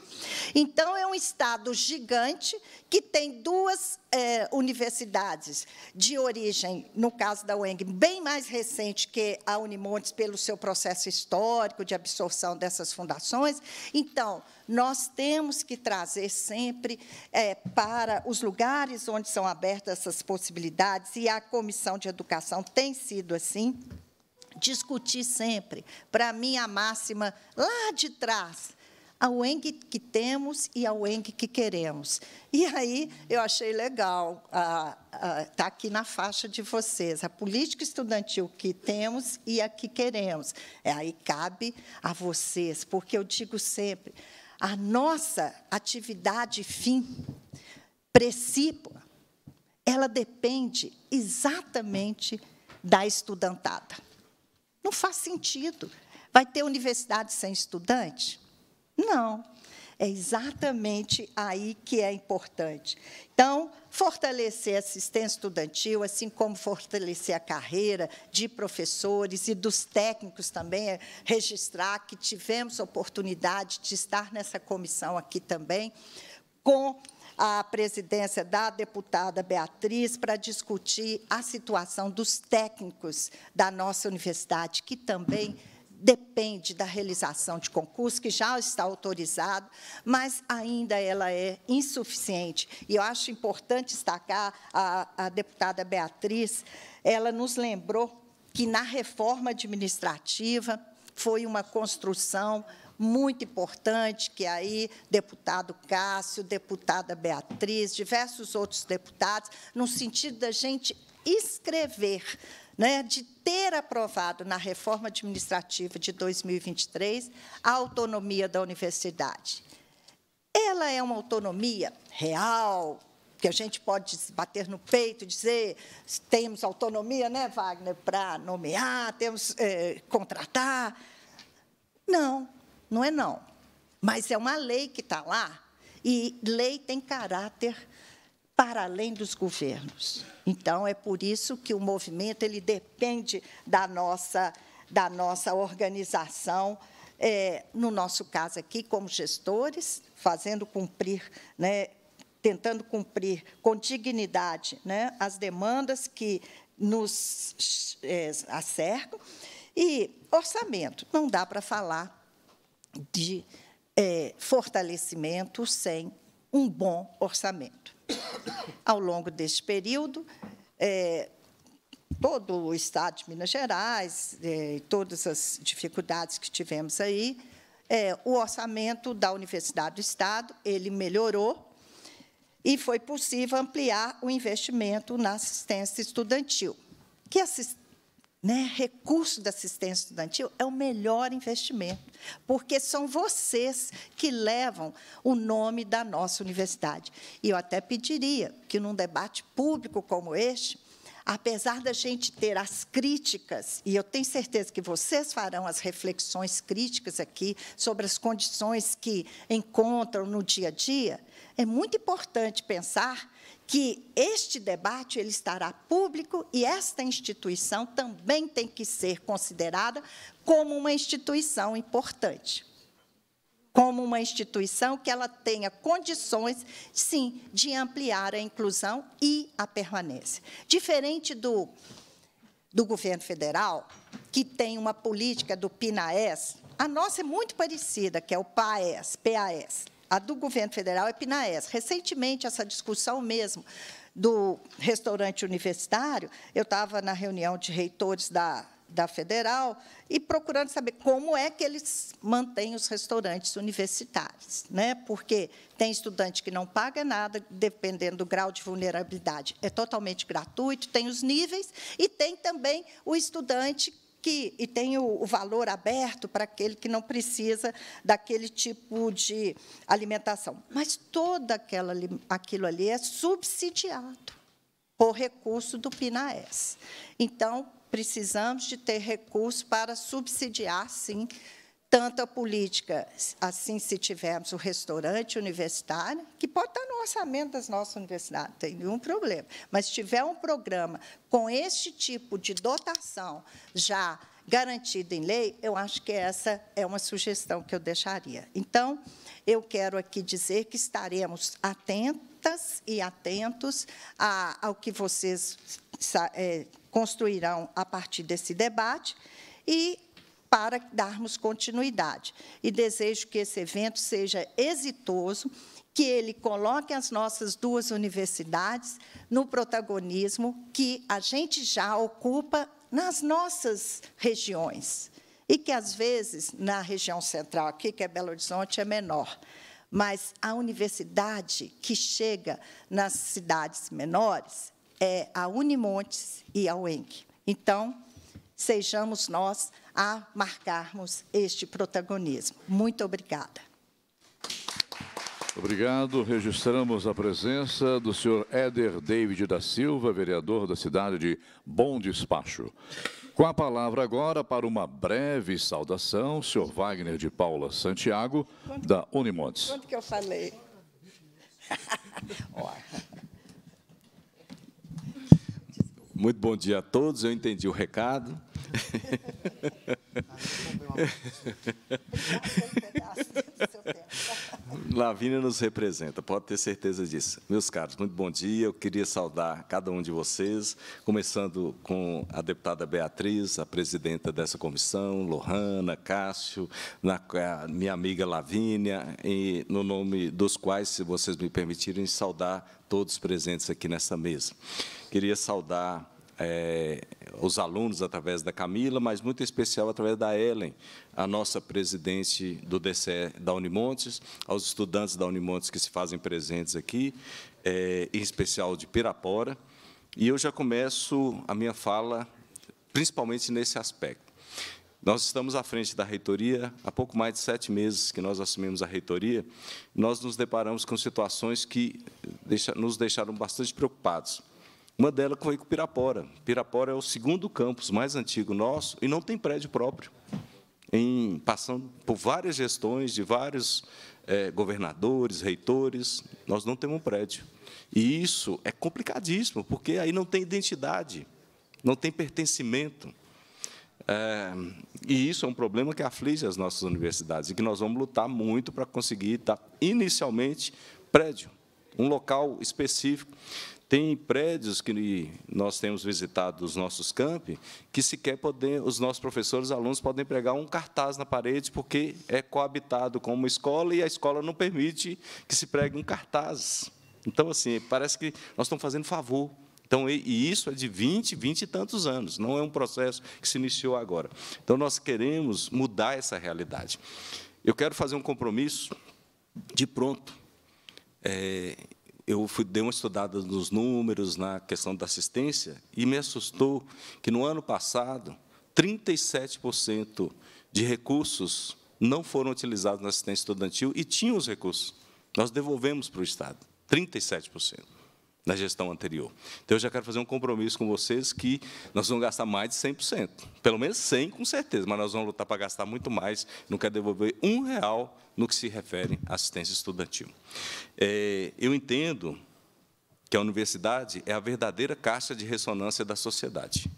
Então, é um estado gigante que tem duas é, universidades de origem, no caso da UENG, bem mais recente que a Unimontes, pelo seu processo histórico de absorção dessas fundações. Então, nós temos que trazer sempre é, para os lugares onde são abertas essas possibilidades, e a Comissão de Educação tem sido assim discutir sempre. Para mim, a máxima lá de trás. Ao ENG que temos e ao ENG que queremos. E aí eu achei legal estar ah, tá aqui na faixa de vocês, a política estudantil que temos e a que queremos. É, aí cabe a vocês, porque eu digo sempre: a nossa atividade fim, precípua, ela depende exatamente da estudantada. Não faz sentido. Vai ter universidade sem estudante? Não. É exatamente aí que é importante. Então, fortalecer a assistência estudantil, assim como fortalecer a carreira de professores e dos técnicos também, é registrar que tivemos oportunidade de estar nessa comissão aqui também, com a presidência da deputada Beatriz para discutir a situação dos técnicos da nossa universidade, que também depende da realização de concurso, que já está autorizado, mas ainda ela é insuficiente. E eu acho importante destacar, a, a deputada Beatriz, ela nos lembrou que, na reforma administrativa, foi uma construção muito importante, que é aí deputado Cássio, deputada Beatriz, diversos outros deputados, no sentido da gente escrever, né, de ter aprovado na reforma administrativa de 2023 a autonomia da universidade. Ela é uma autonomia real, que a gente pode bater no peito e dizer temos autonomia, né, Wagner, para nomear, temos é, contratar. Não, não é não. Mas é uma lei que está lá, e lei tem caráter para além dos governos. Então, é por isso que o movimento ele depende da nossa, da nossa organização, é, no nosso caso aqui, como gestores, fazendo cumprir, né, tentando cumprir com dignidade né, as demandas que nos é, acercam. E orçamento, não dá para falar de é, fortalecimento sem um bom orçamento. Ao longo deste período, é, todo o Estado de Minas Gerais, é, todas as dificuldades que tivemos aí, é, o orçamento da Universidade do Estado ele melhorou e foi possível ampliar o investimento na assistência estudantil. Que assistência né, recurso da assistência estudantil é o melhor investimento, porque são vocês que levam o nome da nossa universidade. E eu até pediria que, num debate público como este, apesar da gente ter as críticas, e eu tenho certeza que vocês farão as reflexões críticas aqui sobre as condições que encontram no dia a dia, é muito importante pensar que este debate ele estará público e esta instituição também tem que ser considerada como uma instituição importante. Como uma instituição que ela tenha condições, sim, de ampliar a inclusão e a permanência. Diferente do, do governo federal, que tem uma política do PINAES, a nossa é muito parecida, que é o PAES, PAS, a do governo federal é Pinaes. Recentemente, essa discussão mesmo do restaurante universitário, eu estava na reunião de reitores da, da federal e procurando saber como é que eles mantêm os restaurantes universitários, né? porque tem estudante que não paga nada, dependendo do grau de vulnerabilidade, é totalmente gratuito, tem os níveis, e tem também o estudante que, e tem o, o valor aberto para aquele que não precisa daquele tipo de alimentação. Mas toda aquela aquilo ali é subsidiado por recurso do Pinaes. Então, precisamos de ter recurso para subsidiar, sim, tanta política, assim se tivermos o restaurante universitário, que pode estar no orçamento das nossas universidades, não tem nenhum problema, mas se tiver um programa com este tipo de dotação já garantida em lei, eu acho que essa é uma sugestão que eu deixaria. Então, eu quero aqui dizer que estaremos atentas e atentos a, ao que vocês é, construirão a partir desse debate e para darmos continuidade. E desejo que esse evento seja exitoso, que ele coloque as nossas duas universidades no protagonismo que a gente já ocupa nas nossas regiões. E que, às vezes, na região central aqui, que é Belo Horizonte, é menor. Mas a universidade que chega nas cidades menores é a Unimontes e a UENC. Então, sejamos nós a marcarmos este protagonismo. Muito obrigada. Obrigado. Registramos a presença do senhor Éder David da Silva, vereador da cidade de Bom Despacho. Com a palavra agora para uma breve saudação, senhor Wagner de Paula Santiago, quanto, da Unimontes. Quanto que eu falei? Muito bom dia a todos. Eu entendi o recado. Lavínia nos representa, pode ter certeza disso. Meus caros, muito bom dia. Eu queria saudar cada um de vocês, começando com a deputada Beatriz, a presidenta dessa comissão, Lohana, Cássio, na, minha amiga Lavínia, e no nome dos quais, se vocês me permitirem, saudar todos presentes aqui nessa mesa. Queria saudar é, os alunos através da Camila, mas muito especial através da Ellen, a nossa presidente do DCE da Unimontes, aos estudantes da Unimontes que se fazem presentes aqui, é, em especial de Pirapora. E eu já começo a minha fala principalmente nesse aspecto. Nós estamos à frente da reitoria há pouco mais de sete meses que nós assumimos a reitoria. Nós nos deparamos com situações que nos deixaram bastante preocupados. Uma delas foi com Pirapora. Pirapora é o segundo campus mais antigo nosso e não tem prédio próprio. Em, passando por várias gestões de vários é, governadores, reitores, nós não temos um prédio. E isso é complicadíssimo, porque aí não tem identidade, não tem pertencimento. É, e isso é um problema que aflige as nossas universidades e que nós vamos lutar muito para conseguir dar, inicialmente, prédio, um local específico. Tem prédios que nós temos visitado dos nossos campi que sequer poder, os nossos professores, alunos, podem pregar um cartaz na parede, porque é coabitado com uma escola e a escola não permite que se pregue um cartaz. Então, assim, parece que nós estamos fazendo favor. Então, e isso é de 20, 20 e tantos anos, não é um processo que se iniciou agora. Então, nós queremos mudar essa realidade. Eu quero fazer um compromisso de pronto. É, eu fui, dei uma estudada nos números, na questão da assistência, e me assustou que, no ano passado, 37% de recursos não foram utilizados na assistência estudantil e tinham os recursos. Nós devolvemos para o Estado, 37% na gestão anterior. Então, eu já quero fazer um compromisso com vocês que nós vamos gastar mais de 100%, pelo menos 100% com certeza, mas nós vamos lutar para gastar muito mais, não quero devolver um real no que se refere à assistência estudantil. É, eu entendo que a universidade é a verdadeira caixa de ressonância da sociedade.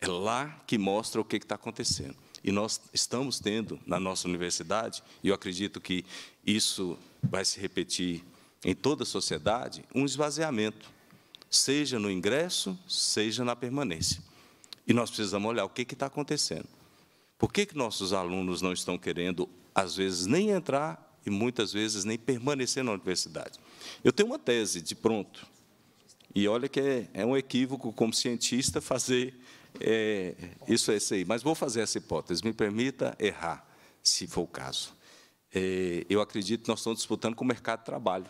É lá que mostra o que está acontecendo. E nós estamos tendo na nossa universidade, e eu acredito que isso vai se repetir em toda a sociedade, um esvaziamento, seja no ingresso, seja na permanência. E nós precisamos olhar o que está acontecendo. Por que, que nossos alunos não estão querendo, às vezes, nem entrar e muitas vezes nem permanecer na universidade? Eu tenho uma tese de pronto, e olha que é, é um equívoco como cientista fazer é, isso é isso aí, mas vou fazer essa hipótese, me permita errar, se for o caso. É, eu acredito que nós estamos disputando com o mercado de trabalho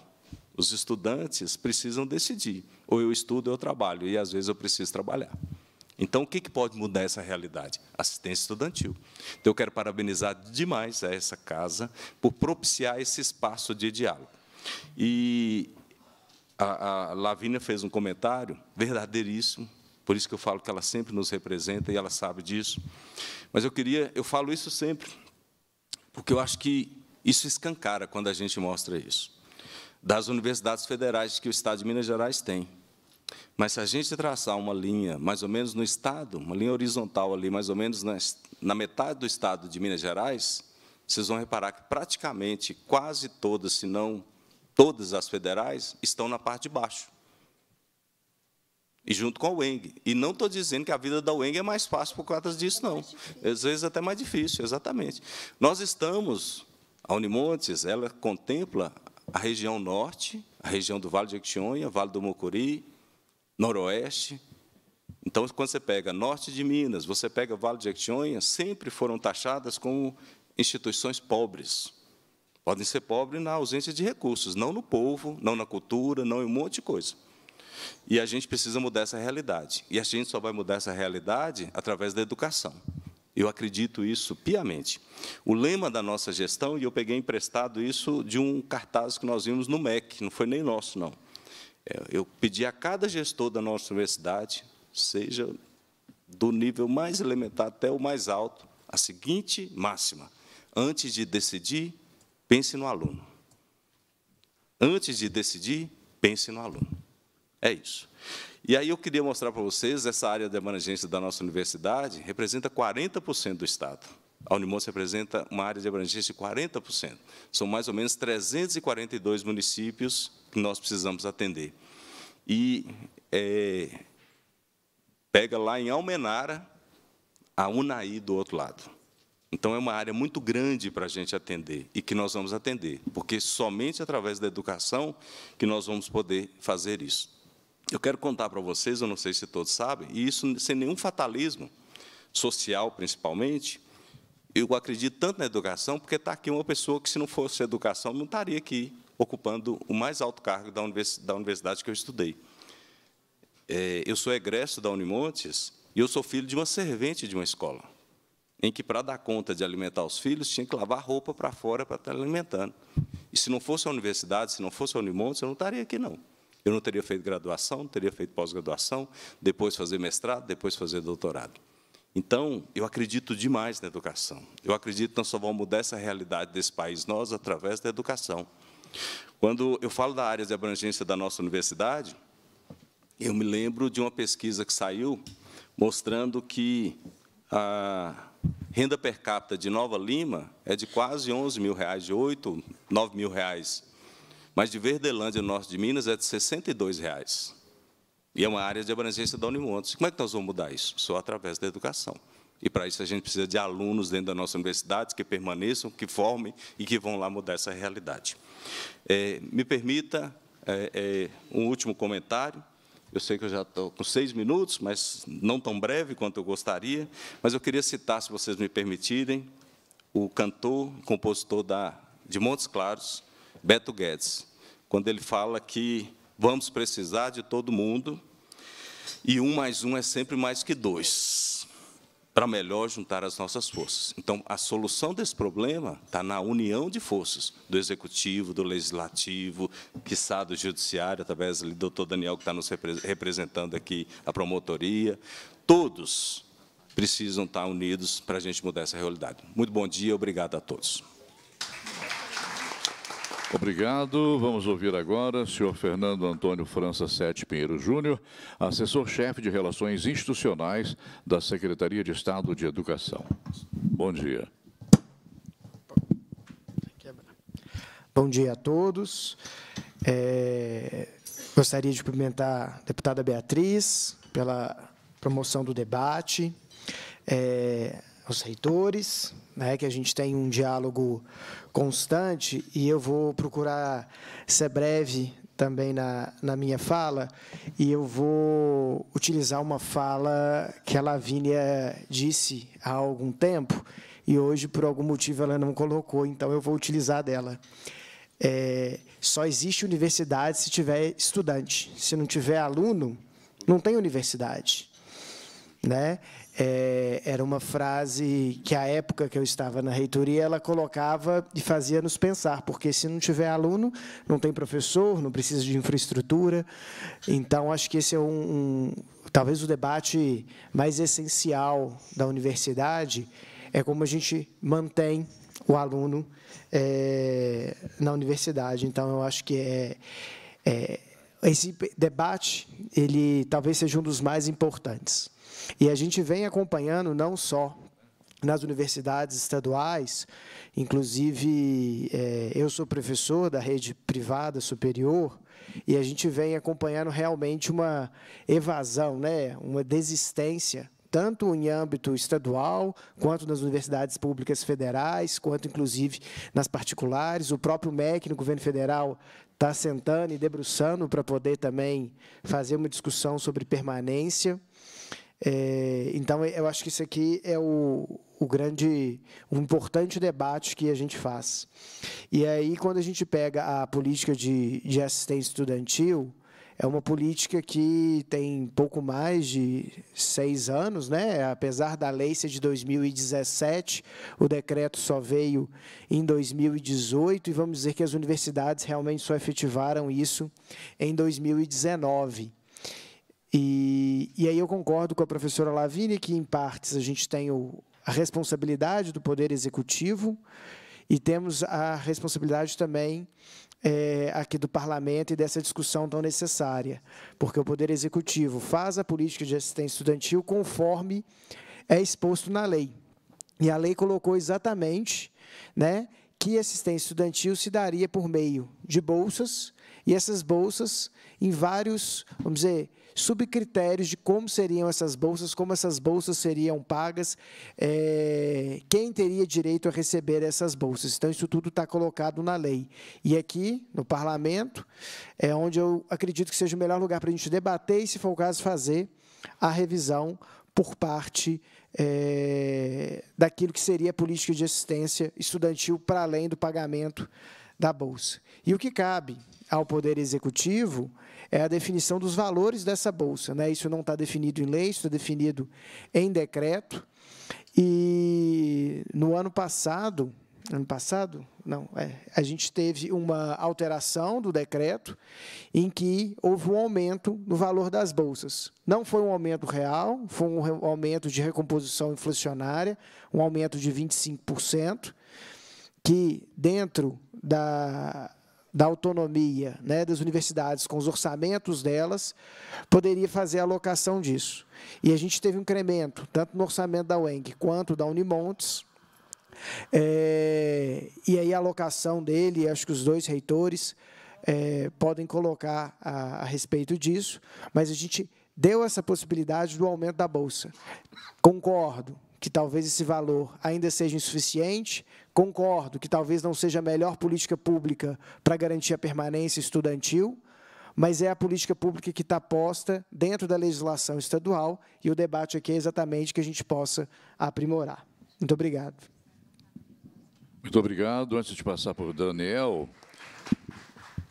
os estudantes precisam decidir, ou eu estudo ou eu trabalho, e às vezes eu preciso trabalhar. Então, o que, pode mudar essa realidade? Assistência estudantil. Então, eu quero parabenizar demais a essa casa por propiciar esse espaço de diálogo. E a, a Lavínia fez um comentário verdadeiríssimo, por isso que eu falo que ela sempre nos representa e ela sabe disso. Mas eu queria, eu falo isso sempre, porque eu acho que isso escancara quando a gente mostra isso das universidades federais que o Estado de Minas Gerais tem. Mas se a gente traçar uma linha, mais ou menos no Estado, uma linha horizontal ali, mais ou menos na, metade do Estado de Minas Gerais, vocês vão reparar que praticamente quase todas, se não todas as federais, estão na parte de baixo. E junto com a UENG. E não estou dizendo que a vida da UENG é mais fácil por causa disso, não. É Às vezes até mais difícil, exatamente. Nós estamos, a Unimontes, ela contempla a região norte, a região do Vale de Jequitinhonha, Vale do Mocuri, noroeste. Então, quando você pega norte de Minas, você pega Vale de Jequitinhonha, sempre foram taxadas como instituições pobres. Podem ser pobres na ausência de recursos, não no povo, não na cultura, não em um monte de coisa. E a gente precisa mudar essa realidade. E a gente só vai mudar essa realidade através da educação. Eu acredito isso piamente. O lema da nossa gestão, e eu peguei emprestado isso de um cartaz que nós vimos no MEC, não foi nem nosso, não. É, eu pedi a cada gestor da nossa universidade, seja do nível mais elementar até o mais alto, a seguinte máxima: antes de decidir, pense no aluno. Antes de decidir, pense no aluno. É isso. E aí eu queria mostrar para vocês, essa área de abrangência da nossa universidade representa 40% do Estado. A Unimos representa uma área de abrangência de 40%. São mais ou menos 342 municípios que nós precisamos atender. E é, pega lá em Almenara a Unaí do outro lado. Então, é uma área muito grande para a gente atender e que nós vamos atender, porque somente através da educação que nós vamos poder fazer isso. Eu quero contar para vocês, eu não sei se todos sabem, e isso sem nenhum fatalismo social, principalmente, eu acredito tanto na educação, porque está aqui uma pessoa que, se não fosse educação, não estaria aqui ocupando o mais alto cargo da, universidade que eu estudei. É, eu sou egresso da Unimontes e eu sou filho de uma servente de uma escola, em que, para dar conta de alimentar os filhos, tinha que lavar roupa para fora para estar tá alimentando. E se não fosse a universidade, se não fosse a Unimontes, eu não estaria aqui, não. Eu não teria feito graduação, não teria feito pós-graduação, depois fazer mestrado, depois fazer doutorado. Então, eu acredito demais na educação. Eu acredito que nós só vamos mudar essa realidade desse país, nós, através da educação. Quando eu falo da área de abrangência da nossa universidade, eu me lembro de uma pesquisa que saiu mostrando que a renda per capita de Nova Lima é de quase 11 mil reais, de 8, 9 mil reais mas de Verdelândia, no norte de Minas, é de R$ reais. E é uma área de abrangência da Unimontes. Como é que nós vamos mudar isso? Só através da educação. E, para isso, a gente precisa de alunos dentro da nossa universidade que permaneçam, que formem e que vão lá mudar essa realidade. É, me permita é, é, um último comentário. Eu sei que eu já estou com seis minutos, mas não tão breve quanto eu gostaria. Mas eu queria citar, se vocês me permitirem, o cantor, compositor da, de Montes Claros, Beto Guedes, quando ele fala que vamos precisar de todo mundo e um mais um é sempre mais que dois, para melhor juntar as nossas forças. Então, a solução desse problema está na união de forças do Executivo, do Legislativo, quiçá do Judiciário, através do doutor Daniel, que está nos representando aqui, a promotoria. Todos precisam estar tá unidos para a gente mudar essa realidade. Muito bom dia, obrigado a todos. Obrigado. Vamos ouvir agora o senhor Fernando Antônio França Sete Pinheiro Júnior, assessor-chefe de Relações Institucionais da Secretaria de Estado de Educação. Bom dia. Bom dia a todos. É, gostaria de cumprimentar a deputada Beatriz pela promoção do debate. É, os reitores, né, que a gente tem um diálogo constante, e eu vou procurar ser breve também na, na minha fala, e eu vou utilizar uma fala que a Lavínia disse há algum tempo, e hoje, por algum motivo, ela não colocou, então eu vou utilizar dela. É, só existe universidade se tiver estudante. Se não tiver aluno, não tem universidade. Né? é, era uma frase que a época que eu estava na reitoria ela colocava e fazia nos pensar, porque se não tiver aluno, não tem professor, não precisa de infraestrutura. Então acho que esse é um, um talvez o debate mais essencial da universidade é como a gente mantém o aluno é, na universidade. Então eu acho que é, é esse debate ele talvez seja um dos mais importantes. E a gente vem acompanhando não só nas universidades estaduais, inclusive é, eu sou professor da rede privada superior, e a gente vem acompanhando realmente uma evasão, né, uma desistência tanto em âmbito estadual, quanto nas universidades públicas federais, quanto, inclusive, nas particulares. O próprio MEC, no governo federal, está sentando e debruçando para poder também fazer uma discussão sobre permanência. É, então, é, eu acho que isso aqui é o, o grande, um importante debate que a gente faz. E aí, quando a gente pega a política de, de assistência estudantil, é uma política que tem pouco mais de seis anos, né? apesar da lei ser de 2017, o decreto só veio em 2018, e vamos dizer que as universidades realmente só efetivaram isso em 2019. E, e aí eu concordo com a professora Lavínia que, em partes, a gente tem o, a responsabilidade do Poder Executivo e temos a responsabilidade também é, aqui do parlamento e dessa discussão tão necessária, porque o Poder Executivo faz a política de assistência estudantil conforme é exposto na lei. E a lei colocou exatamente né, que assistência estudantil se daria por meio de bolsas, e essas bolsas, em vários, vamos dizer, subcritérios de como seriam essas bolsas, como essas bolsas seriam pagas, é, quem teria direito a receber essas bolsas. Então, isso tudo está colocado na lei. E aqui, no parlamento, é onde eu acredito que seja o melhor lugar para a gente debater e, se for o caso, fazer a revisão por parte é, daquilo que seria a política de assistência estudantil para além do pagamento da bolsa. E o que cabe ao Poder Executivo é a definição dos valores dessa bolsa. Né? Isso não está definido em lei, isso está definido em decreto. E no ano passado, ano passado, não, é, a gente teve uma alteração do decreto em que houve um aumento no valor das bolsas. Não foi um aumento real, foi um aumento de recomposição inflacionária, um aumento de 25%, que dentro da da autonomia né, das universidades com os orçamentos delas, poderia fazer a alocação disso. E a gente teve um incremento, tanto no orçamento da UENG quanto da Unimontes, é, e aí a alocação dele, acho que os dois reitores é, podem colocar a, a respeito disso, mas a gente deu essa possibilidade do aumento da Bolsa. Concordo que talvez esse valor ainda seja insuficiente, Concordo que talvez não seja a melhor política pública para garantir a permanência estudantil, mas é a política pública que está posta dentro da legislação estadual e o debate aqui é exatamente que a gente possa aprimorar. Muito obrigado. Muito obrigado. Antes de passar para o Daniel,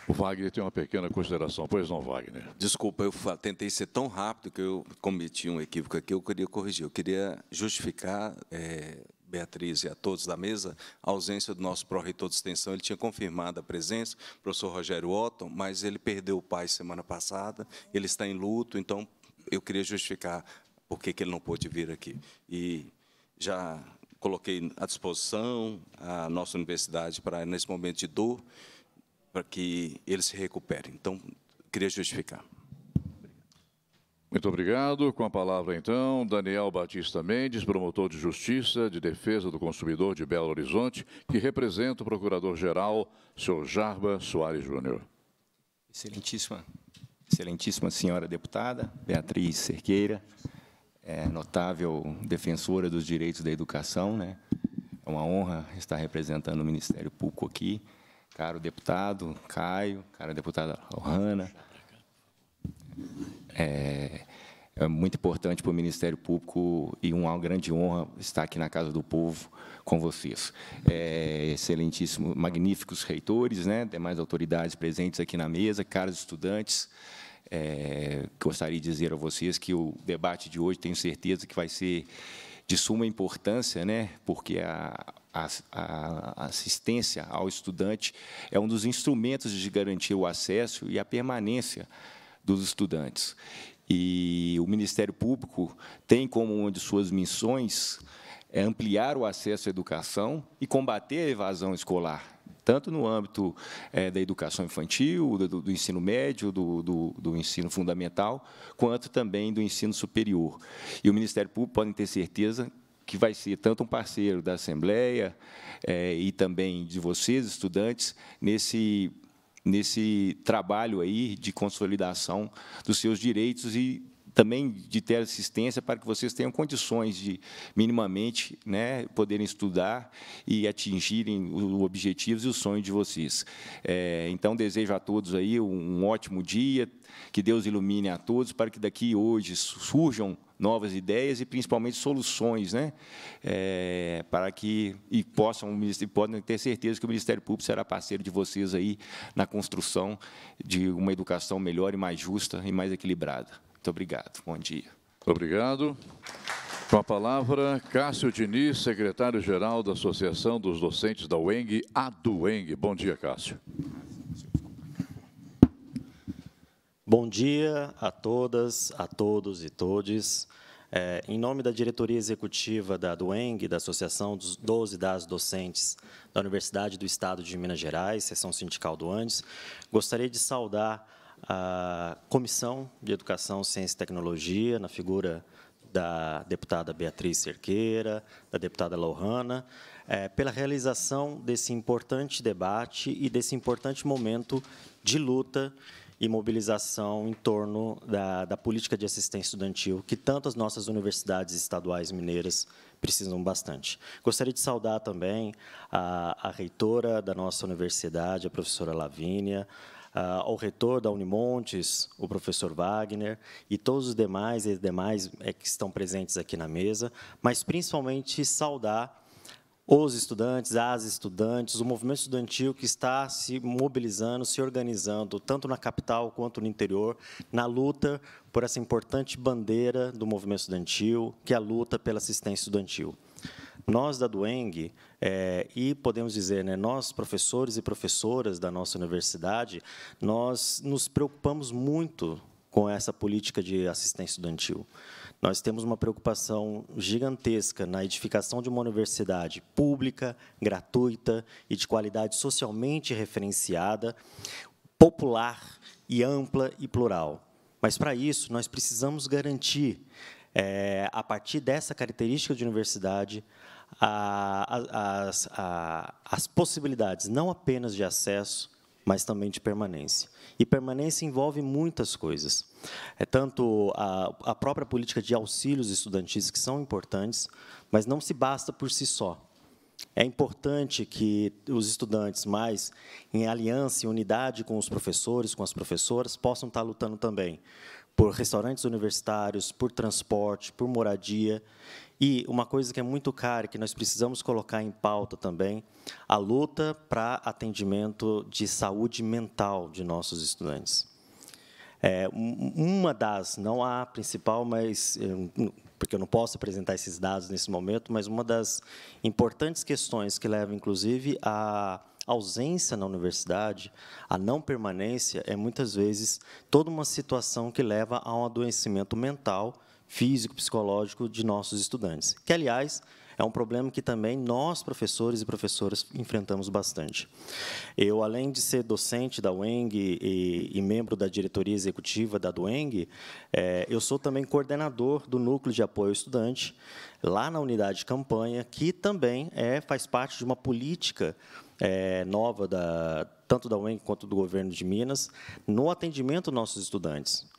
o Wagner tem uma pequena consideração. Pois não, Wagner? Desculpa, eu tentei ser tão rápido que eu cometi um equívoco aqui, eu queria corrigir. Eu queria justificar... É Beatriz e a todos da mesa, a ausência do nosso pró-reitor de extensão. Ele tinha confirmado a presença, o professor Rogério Otton, mas ele perdeu o pai semana passada, ele está em luto, então eu queria justificar por que, ele não pôde vir aqui. E já coloquei à disposição a nossa universidade para, nesse momento de dor, para que ele se recupere. Então, queria justificar. Muito obrigado. Com a palavra, então, Daniel Batista Mendes, promotor de Justiça de Defesa do Consumidor de Belo Horizonte, que representa o Procurador-Geral, senhor Jarba Soares Júnior. Excelentíssima, excelentíssima senhora deputada, Beatriz Cerqueira, é, notável defensora dos direitos da educação. Né? É uma honra estar representando o Ministério Público aqui. Caro deputado Caio, cara deputada Rohana. É, é muito importante para o Ministério Público e uma grande honra estar aqui na Casa do Povo com vocês. É, excelentíssimos, magníficos reitores, né, demais autoridades presentes aqui na mesa, caros estudantes, é, gostaria de dizer a vocês que o debate de hoje tenho certeza que vai ser de suma importância, né, porque a, a, a assistência ao estudante é um dos instrumentos de garantir o acesso e a permanência dos estudantes. E o Ministério Público tem como uma de suas missões é ampliar o acesso à educação e combater a evasão escolar, tanto no âmbito eh, da educação infantil, do, do ensino médio, do, do, do, ensino fundamental, quanto também do ensino superior. E o Ministério Público pode ter certeza que vai ser tanto um parceiro da Assembleia é, e também de vocês, estudantes, nesse nesse trabalho aí de consolidação dos seus direitos e também de ter assistência para que vocês tenham condições de minimamente né, poderem estudar e atingirem os objetivos e o sonho de vocês. É, então desejo a todos aí um ótimo dia, que Deus ilumine a todos para que daqui hoje surjam novas ideias e principalmente soluções, né? É, para que e possam e podem ter certeza que o Ministério Público será parceiro de vocês aí na construção de uma educação melhor e mais justa e mais equilibrada. Muito obrigado. Bom dia. Obrigado. Com a palavra, Cássio Diniz, secretário-geral da Associação dos Docentes da UENG, ADUENG. Bom dia, Cássio. Bom dia a todas, a todos e todes. É, em nome da diretoria executiva da DUENG, da Associação dos 12 das Docentes da Universidade do Estado de Minas Gerais, seção sindical do ANDES, gostaria de saudar a Comissão de Educação, Ciência e Tecnologia, na figura da deputada Beatriz Cerqueira, da deputada Lohana, é, pela realização desse importante debate e desse importante momento de luta e mobilização em torno da, da política de assistência estudantil, que tanto as nossas universidades estaduais mineiras precisam bastante. Gostaria de saudar também a, a reitora da nossa universidade, a professora Lavínia, ao reitor da Unimontes, o professor Wagner, e todos os demais e demais é, que estão presentes aqui na mesa, mas principalmente saudar os estudantes, as estudantes, o movimento estudantil que está se mobilizando, se organizando, tanto na capital quanto no interior, na luta por essa importante bandeira do movimento estudantil, que é a luta pela assistência estudantil. Nós da Dueng, é, e podemos dizer, né, nós professores e professoras da nossa universidade, nós nos preocupamos muito com essa política de assistência estudantil. Nós temos uma preocupação gigantesca na edificação de uma universidade pública, gratuita e de qualidade socialmente referenciada, popular e ampla e plural. Mas, para isso, nós precisamos garantir, é, a partir dessa característica de universidade, a, a, a, as possibilidades não apenas de acesso, mas também de permanência. E permanência envolve muitas coisas. É tanto a, a própria política de auxílios estudantis, que são importantes, mas não se basta por si só. É importante que os estudantes, mais em aliança e unidade com os professores, com as professoras, possam estar lutando também por restaurantes universitários, por transporte, por moradia e uma coisa que é muito cara, que nós precisamos colocar em pauta também, a luta para atendimento de saúde mental de nossos estudantes. É, uma das, não a principal, mas porque eu não posso apresentar esses dados nesse momento, mas uma das importantes questões que leva, inclusive, à ausência na universidade, à não permanência, é muitas vezes toda uma situação que leva a um adoecimento mental físico, psicológico de nossos estudantes, que, aliás, é um problema que também nós, professores e professoras, enfrentamos bastante. Eu, além de ser docente da UENG e, e membro da diretoria executiva da UENG, é, eu sou também coordenador do Núcleo de Apoio ao Estudante, lá na unidade de campanha, que também é, faz parte de uma política é, nova, da, tanto da UENG quanto do governo de Minas, no atendimento aos nossos estudantes.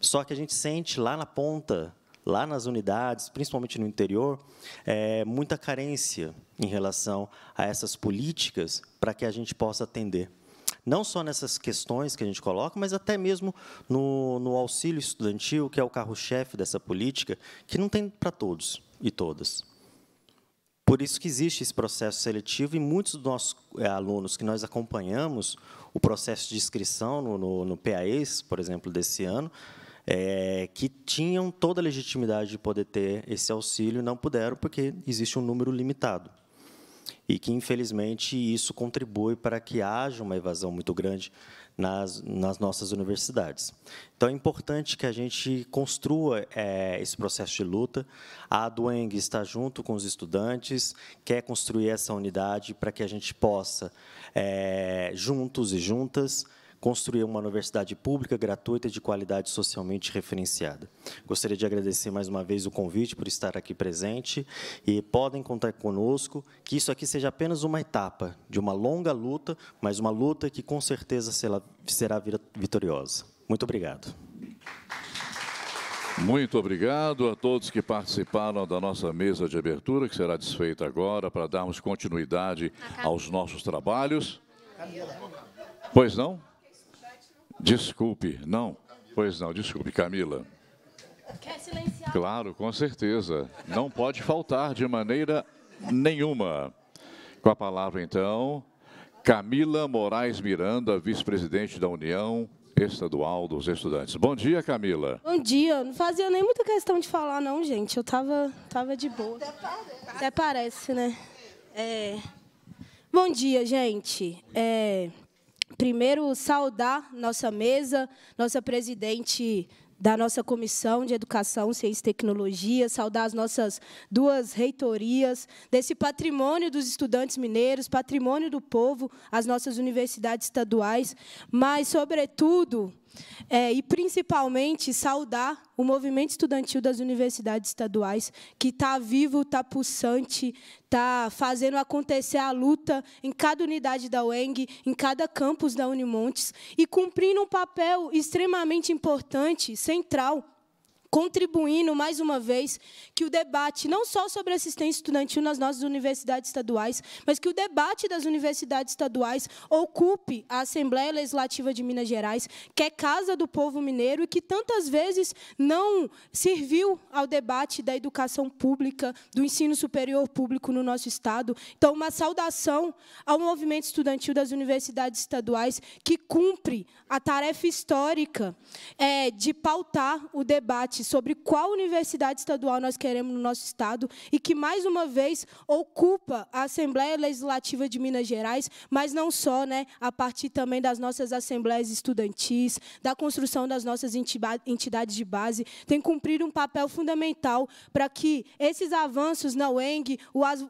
Só que a gente sente lá na ponta lá nas unidades, principalmente no interior, é, muita carência em relação a essas políticas para que a gente possa atender não só nessas questões que a gente coloca, mas até mesmo no, no auxílio estudantil, que é o carro-chefe dessa política, que não tem para todos e todas. Por isso que existe esse processo seletivo e muitos dos nossos é, alunos que nós acompanhamos, o processo de inscrição no, no, no PAES, por exemplo, desse ano, é, que tinham toda a legitimidade de poder ter esse auxílio e não puderam porque existe um número limitado. E que, infelizmente, isso contribui para que haja uma evasão muito grande nas, nas nossas universidades. Então, é importante que a gente construa é, esse processo de luta. A Dueng está junto com os estudantes, quer construir essa unidade para que a gente possa, é, juntos e juntas, construir uma universidade pública, gratuita e de qualidade socialmente referenciada. Gostaria de agradecer mais uma vez o convite por estar aqui presente e podem contar conosco que isso aqui seja apenas uma etapa de uma longa luta, mas uma luta que com certeza será vitoriosa. Muito obrigado. Muito obrigado a todos que participaram da nossa mesa de abertura, que será desfeita agora para darmos continuidade aos nossos trabalhos. Pois não? Desculpe, não. Pois não, desculpe, Camila. Quer silenciar? Claro, com certeza. Não pode faltar de maneira nenhuma. Com a palavra, então, Camila Moraes Miranda, vice-presidente da União Estadual dos Estudantes. Bom dia, Camila. Bom dia. Não fazia nem muita questão de falar, não, gente. Eu tava, tava de boa. Até parece, Até parece né? É... Bom dia, gente. É primeiro saudar nossa mesa, nossa presidente da nossa comissão de educação, ciência e tecnologia, saudar as nossas duas reitorias, desse patrimônio dos estudantes mineiros, patrimônio do povo, as nossas universidades estaduais, mas, sobretudo, é, e principalmente saudar o movimento estudantil das universidades estaduais, que está vivo, está pulsante, está fazendo acontecer a luta em cada unidade da UENG, em cada campus da Unimontes, e cumprindo um papel extremamente importante, central, contribuindo mais uma vez que o debate não só sobre assistência estudantil nas nossas universidades estaduais, mas que o debate das universidades estaduais ocupe a Assembleia Legislativa de Minas Gerais, que é casa do povo mineiro e que tantas vezes não serviu ao debate da educação pública, do ensino superior público no nosso estado. Então, uma saudação ao movimento estudantil das universidades estaduais que cumpre a tarefa histórica é, de pautar o debate debate sobre qual universidade estadual nós queremos no nosso estado e que, mais uma vez, ocupa a Assembleia Legislativa de Minas Gerais, mas não só, né, a partir também das nossas assembleias estudantis, da construção das nossas entidades de base, tem cumprido um papel fundamental para que esses avanços na UENG,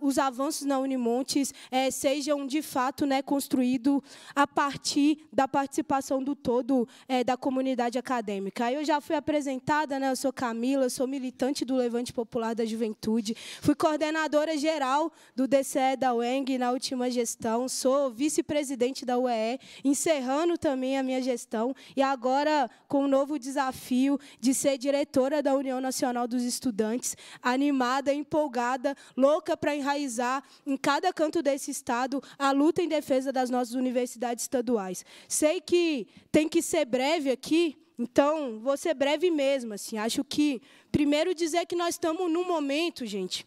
os avanços na Unimontes, é, sejam, de fato, né, construídos a partir da participação do todo é, da comunidade acadêmica. Eu já fui apresentada, né, sou Camila, sou militante do Levante Popular da Juventude, fui coordenadora geral do DCE da UENG na última gestão, sou vice-presidente da UE, encerrando também a minha gestão, e agora com o um novo desafio de ser diretora da União Nacional dos Estudantes, animada, empolgada, louca para enraizar em cada canto desse Estado a luta em defesa das nossas universidades estaduais. Sei que tem que ser breve aqui, então, vou ser breve mesmo. Assim, acho que, primeiro, dizer que nós estamos num momento, gente,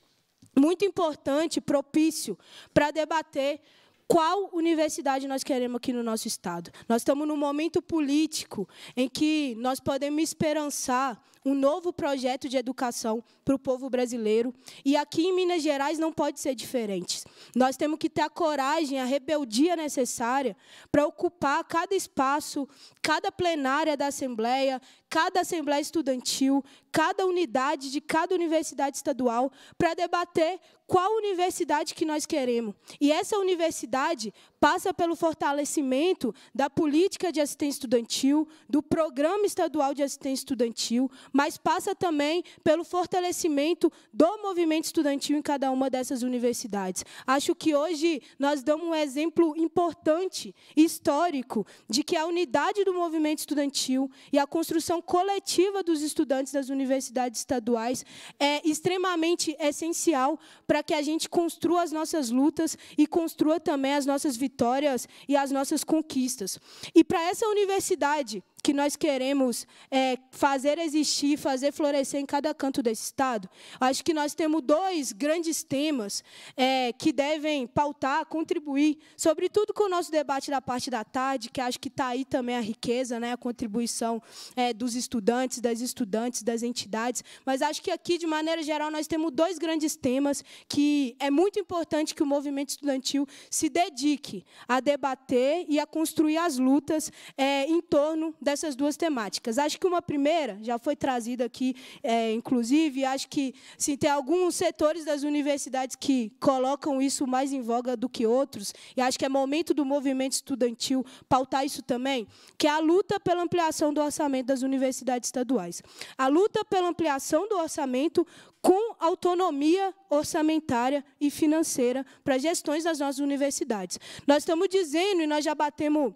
muito importante, propício, para debater qual universidade nós queremos aqui no nosso estado. Nós estamos num momento político em que nós podemos esperançar um novo projeto de educação para o povo brasileiro. E aqui em Minas Gerais não pode ser diferente. Nós temos que ter a coragem, a rebeldia necessária para ocupar cada espaço, cada plenária da Assembleia, cada Assembleia Estudantil, cada unidade de cada universidade estadual, para debater qual universidade que nós queremos. E essa universidade passa pelo fortalecimento da política de assistência estudantil, do programa estadual de assistência estudantil, mas passa também pelo fortalecimento do movimento estudantil em cada uma dessas universidades. Acho que hoje nós damos um exemplo importante, histórico, de que a unidade do movimento estudantil e a construção coletiva dos estudantes das universidades estaduais é extremamente essencial para que a gente construa as nossas lutas e construa também as nossas vitórias e as nossas conquistas. E para essa universidade, que nós queremos é, fazer existir, fazer florescer em cada canto desse estado. Acho que nós temos dois grandes temas é, que devem pautar, contribuir, sobretudo com o nosso debate da parte da tarde, que acho que está aí também a riqueza, né, a contribuição é, dos estudantes, das estudantes, das entidades. Mas acho que aqui, de maneira geral, nós temos dois grandes temas que é muito importante que o movimento estudantil se dedique a debater e a construir as lutas é, em torno da dessas duas temáticas. Acho que uma primeira já foi trazida aqui, é, inclusive, acho que se tem alguns setores das universidades que colocam isso mais em voga do que outros, e acho que é momento do movimento estudantil pautar isso também, que é a luta pela ampliação do orçamento das universidades estaduais. A luta pela ampliação do orçamento com autonomia orçamentária e financeira para gestões das nossas universidades. Nós estamos dizendo, e nós já batemos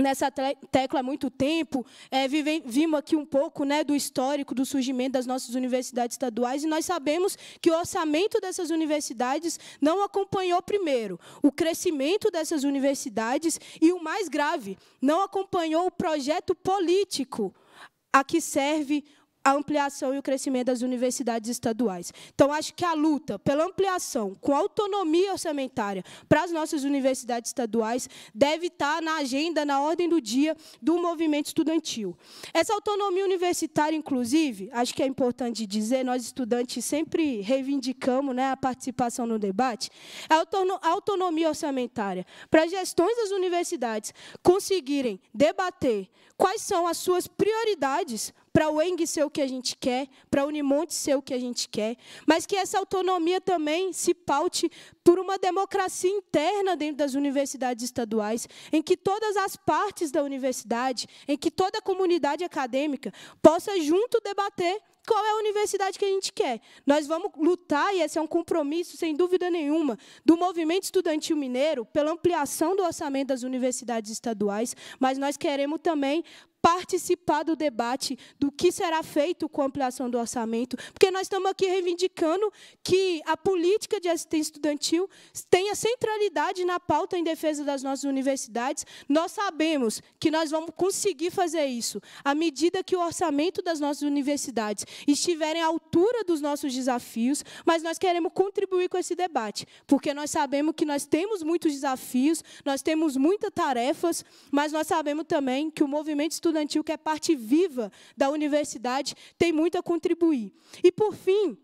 nessa tecla há muito tempo, é, vive, vimos aqui um pouco né, do histórico do surgimento das nossas universidades estaduais, e nós sabemos que o orçamento dessas universidades não acompanhou, primeiro, o crescimento dessas universidades, e o mais grave, não acompanhou o projeto político a que serve a ampliação e o crescimento das universidades estaduais. Então, acho que a luta pela ampliação com autonomia orçamentária para as nossas universidades estaduais deve estar na agenda, na ordem do dia do movimento estudantil. Essa autonomia universitária, inclusive, acho que é importante dizer, nós estudantes sempre reivindicamos né, a participação no debate, é a autonomia orçamentária para as gestões das universidades conseguirem debater quais são as suas prioridades para o Eng ser o que a gente quer, para o Unimonte ser o que a gente quer, mas que essa autonomia também se paute por uma democracia interna dentro das universidades estaduais, em que todas as partes da universidade, em que toda a comunidade acadêmica possa junto debater qual é a universidade que a gente quer. Nós vamos lutar, e esse é um compromisso, sem dúvida nenhuma, do movimento estudantil mineiro pela ampliação do orçamento das universidades estaduais, mas nós queremos também participar do debate do que será feito com a ampliação do orçamento, porque nós estamos aqui reivindicando que a política de assistência estudantil tenha centralidade na pauta em defesa das nossas universidades. Nós sabemos que nós vamos conseguir fazer isso à medida que o orçamento das nossas universidades estiverem à altura dos nossos desafios, mas nós queremos contribuir com esse debate, porque nós sabemos que nós temos muitos desafios, nós temos muitas tarefas, mas nós sabemos também que o movimento estudantil estudantil, que é parte viva da universidade, tem muito a contribuir. E, por fim,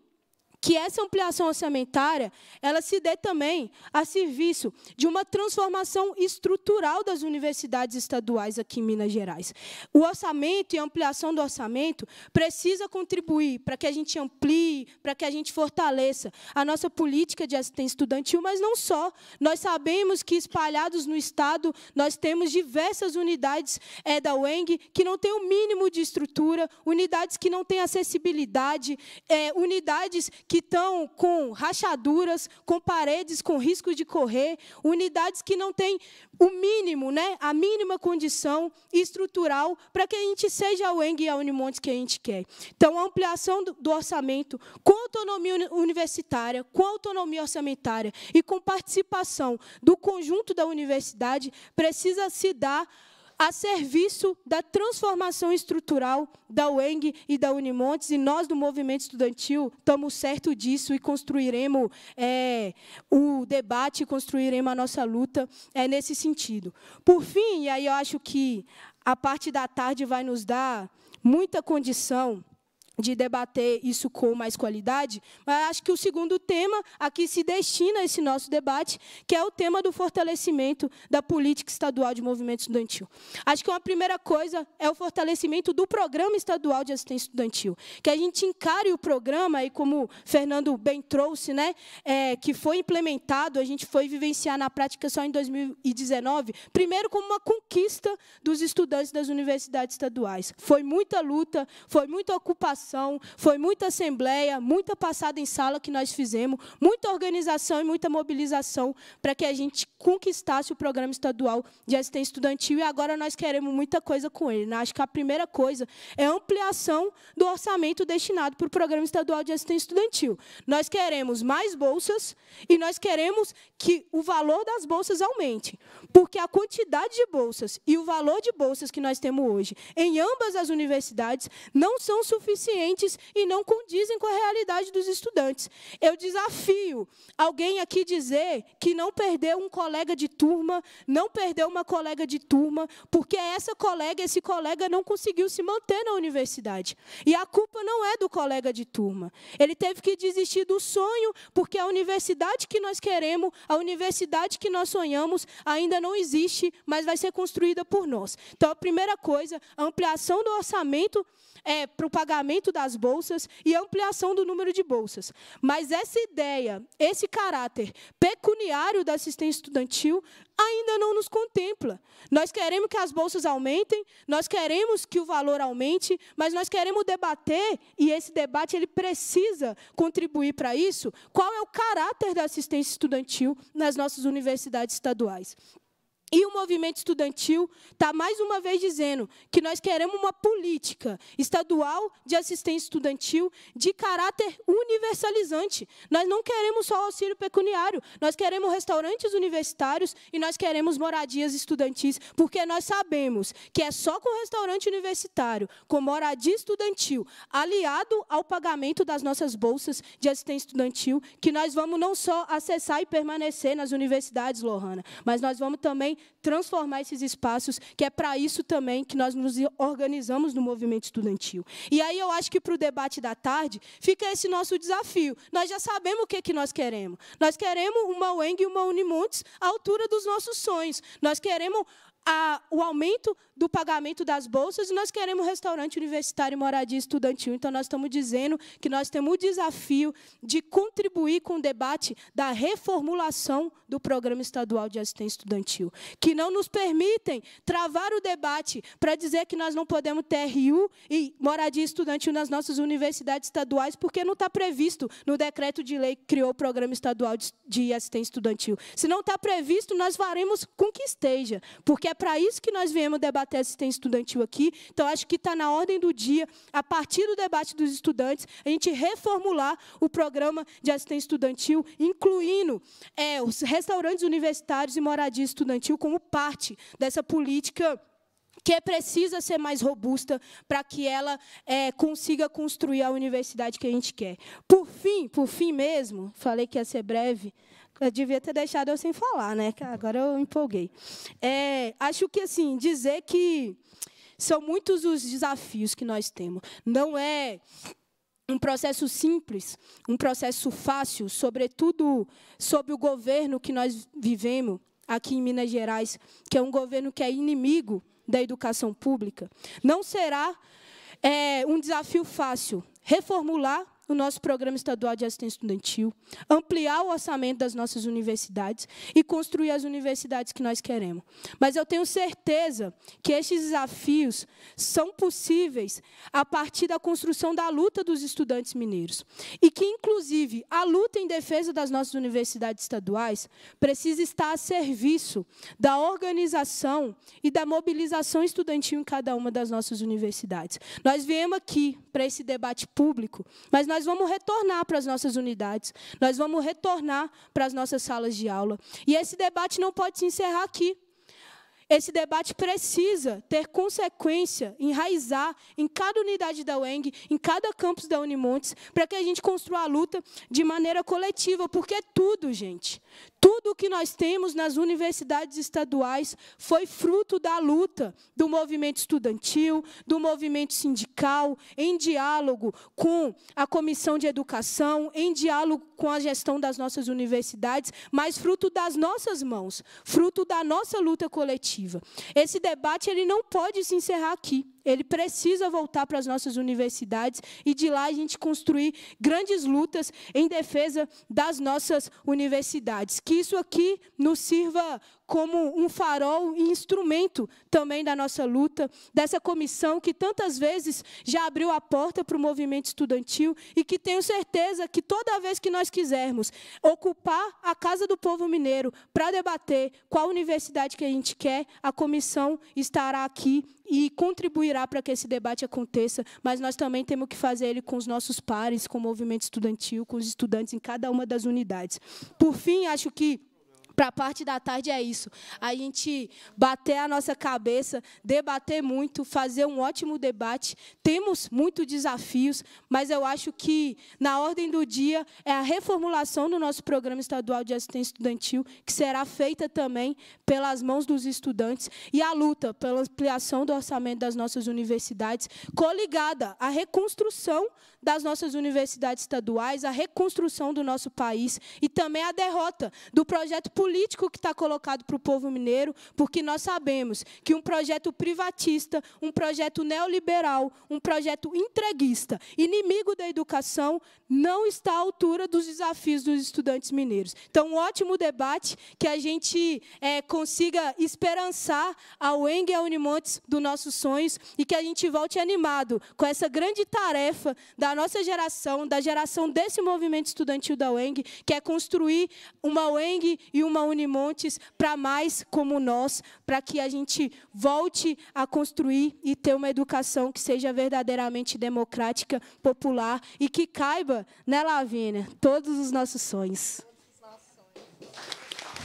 que essa ampliação orçamentária ela se dê também a serviço de uma transformação estrutural das universidades estaduais aqui em Minas Gerais. O orçamento e a ampliação do orçamento precisa contribuir para que a gente amplie, para que a gente fortaleça a nossa política de assistência estudantil, mas não só. Nós sabemos que espalhados no estado nós temos diversas unidades é, da UENG que não têm o mínimo de estrutura, unidades que não têm acessibilidade, é, unidades que estão com rachaduras, com paredes com risco de correr, unidades que não têm o mínimo, né, a mínima condição estrutural para que a gente seja a Eng e a Unimontes que a gente quer. Então, a ampliação do orçamento com autonomia universitária, com autonomia orçamentária e com participação do conjunto da universidade precisa se dar a serviço da transformação estrutural da UENG e da Unimontes, e nós do movimento estudantil estamos certos disso e construiremos é, o debate, construiremos a nossa luta é, nesse sentido. Por fim, e aí eu acho que a parte da tarde vai nos dar muita condição de debater isso com mais qualidade, mas acho que o segundo tema a que se destina esse nosso debate, que é o tema do fortalecimento da política estadual de movimento estudantil. Acho que uma primeira coisa é o fortalecimento do programa estadual de assistência estudantil, que a gente encare o programa, e como o Fernando bem trouxe, né, é, que foi implementado, a gente foi vivenciar na prática só em 2019, primeiro como uma conquista dos estudantes das universidades estaduais. Foi muita luta, foi muita ocupação, oração, foi muita assembleia, muita passada em sala que nós fizemos, muita organização e muita mobilização para que a gente conquistasse o programa estadual de assistência estudantil e agora nós queremos muita coisa com ele. Né? Acho que a primeira coisa é ampliação do orçamento destinado para o programa estadual de assistência estudantil. Nós queremos mais bolsas e nós queremos que o valor das bolsas aumente, porque a quantidade de bolsas e o valor de bolsas que nós temos hoje em ambas as universidades não são suficientes e não condizem com a realidade dos estudantes. Eu desafio alguém aqui dizer que não perdeu um colega de turma, não perdeu uma colega de turma, porque essa colega, esse colega não conseguiu se manter na universidade. E a culpa não é do colega de turma. Ele teve que desistir do sonho, porque a universidade que nós queremos, a universidade que nós sonhamos, ainda não existe, mas vai ser construída por nós. Então, a primeira coisa, a ampliação do orçamento é, para o pagamento das bolsas e ampliação do número de bolsas. Mas essa ideia, esse caráter pecuniário da assistência estudantil ainda não nos contempla. Nós queremos que as bolsas aumentem, nós queremos que o valor aumente, mas nós queremos debater e esse debate ele precisa contribuir para isso. Qual é o caráter da assistência estudantil nas nossas universidades estaduais? E o movimento estudantil está mais uma vez dizendo que nós queremos uma política estadual de assistência estudantil de caráter universalizante. Nós não queremos só auxílio pecuniário, nós queremos restaurantes universitários e nós queremos moradias estudantis, porque nós sabemos que é só com restaurante universitário, com moradia estudantil, aliado ao pagamento das nossas bolsas de assistência estudantil, que nós vamos não só acessar e permanecer nas universidades, Lohana, mas nós vamos também transformar esses espaços, que é para isso também que nós nos organizamos no movimento estudantil. E aí eu acho que para o debate da tarde fica esse nosso desafio. Nós já sabemos o que, é que nós queremos. Nós queremos uma UENG e uma Unimontes à altura dos nossos sonhos. Nós queremos a, o aumento do pagamento das bolsas e nós queremos restaurante universitário e moradia estudantil. Então, nós estamos dizendo que nós temos o desafio de contribuir com o debate da reformulação do Programa Estadual de Assistência Estudantil, que não nos permitem travar o debate para dizer que nós não podemos ter RU e moradia estudantil nas nossas universidades estaduais, porque não está previsto no decreto de lei que criou o Programa Estadual de Assistência Estudantil. Se não está previsto, nós faremos com que esteja, porque é para isso que nós viemos debater assistência estudantil aqui. Então, acho que está na ordem do dia, a partir do debate dos estudantes, a gente reformular o programa de assistência estudantil, incluindo é, os restaurantes universitários e moradia estudantil como parte dessa política que precisa ser mais robusta para que ela é, consiga construir a universidade que a gente quer. Por fim, por fim mesmo, falei que ia ser breve, eu devia ter deixado eu sem falar, né? Agora eu empolguei. É, acho que, assim, dizer que são muitos os desafios que nós temos. Não é um processo simples, um processo fácil, sobretudo sob o governo que nós vivemos aqui em Minas Gerais, que é um governo que é inimigo da educação pública. Não será é, um desafio fácil reformular o nosso programa estadual de assistência estudantil, ampliar o orçamento das nossas universidades e construir as universidades que nós queremos. Mas eu tenho certeza que esses desafios são possíveis a partir da construção da luta dos estudantes mineiros. E que, inclusive, a luta em defesa das nossas universidades estaduais precisa estar a serviço da organização e da mobilização estudantil em cada uma das nossas universidades. Nós viemos aqui para esse debate público, mas nós nós vamos retornar para as nossas unidades, nós vamos retornar para as nossas salas de aula. E esse debate não pode se encerrar aqui. Esse debate precisa ter consequência, enraizar em cada unidade da UENG, em cada campus da Unimontes, para que a gente construa a luta de maneira coletiva, porque é tudo, gente. Tudo o que nós temos nas universidades estaduais foi fruto da luta do movimento estudantil, do movimento sindical, em diálogo com a comissão de educação, em diálogo com a gestão das nossas universidades, mas fruto das nossas mãos, fruto da nossa luta coletiva. Esse debate ele não pode se encerrar aqui ele precisa voltar para as nossas universidades e de lá a gente construir grandes lutas em defesa das nossas universidades. Que isso aqui nos sirva como um farol e instrumento também da nossa luta, dessa comissão que tantas vezes já abriu a porta para o movimento estudantil e que tenho certeza que toda vez que nós quisermos ocupar a Casa do Povo Mineiro para debater qual universidade que a gente quer, a comissão estará aqui e contribuirá para que esse debate aconteça, mas nós também temos que fazer ele com os nossos pares, com o movimento estudantil, com os estudantes em cada uma das unidades. Por fim, acho que para a parte da tarde é isso. A gente bater a nossa cabeça, debater muito, fazer um ótimo debate. Temos muitos desafios, mas eu acho que na ordem do dia é a reformulação do nosso programa estadual de assistência estudantil, que será feita também pelas mãos dos estudantes, e a luta pela ampliação do orçamento das nossas universidades, coligada à reconstrução das nossas universidades estaduais, a reconstrução do nosso país e também a derrota do projeto político que está colocado para o povo mineiro, porque nós sabemos que um projeto privatista, um projeto neoliberal, um projeto entreguista, inimigo da educação, não está à altura dos desafios dos estudantes mineiros. Então, um ótimo debate que a gente é, consiga esperançar a Weng e a Unimontes dos nossos sonhos e que a gente volte animado com essa grande tarefa da da nossa geração, da geração desse movimento estudantil da UENG, que é construir uma UENG e uma Unimontes para mais como nós, para que a gente volte a construir e ter uma educação que seja verdadeiramente democrática, popular e que caiba, né, Lavínia, todos os nossos sonhos.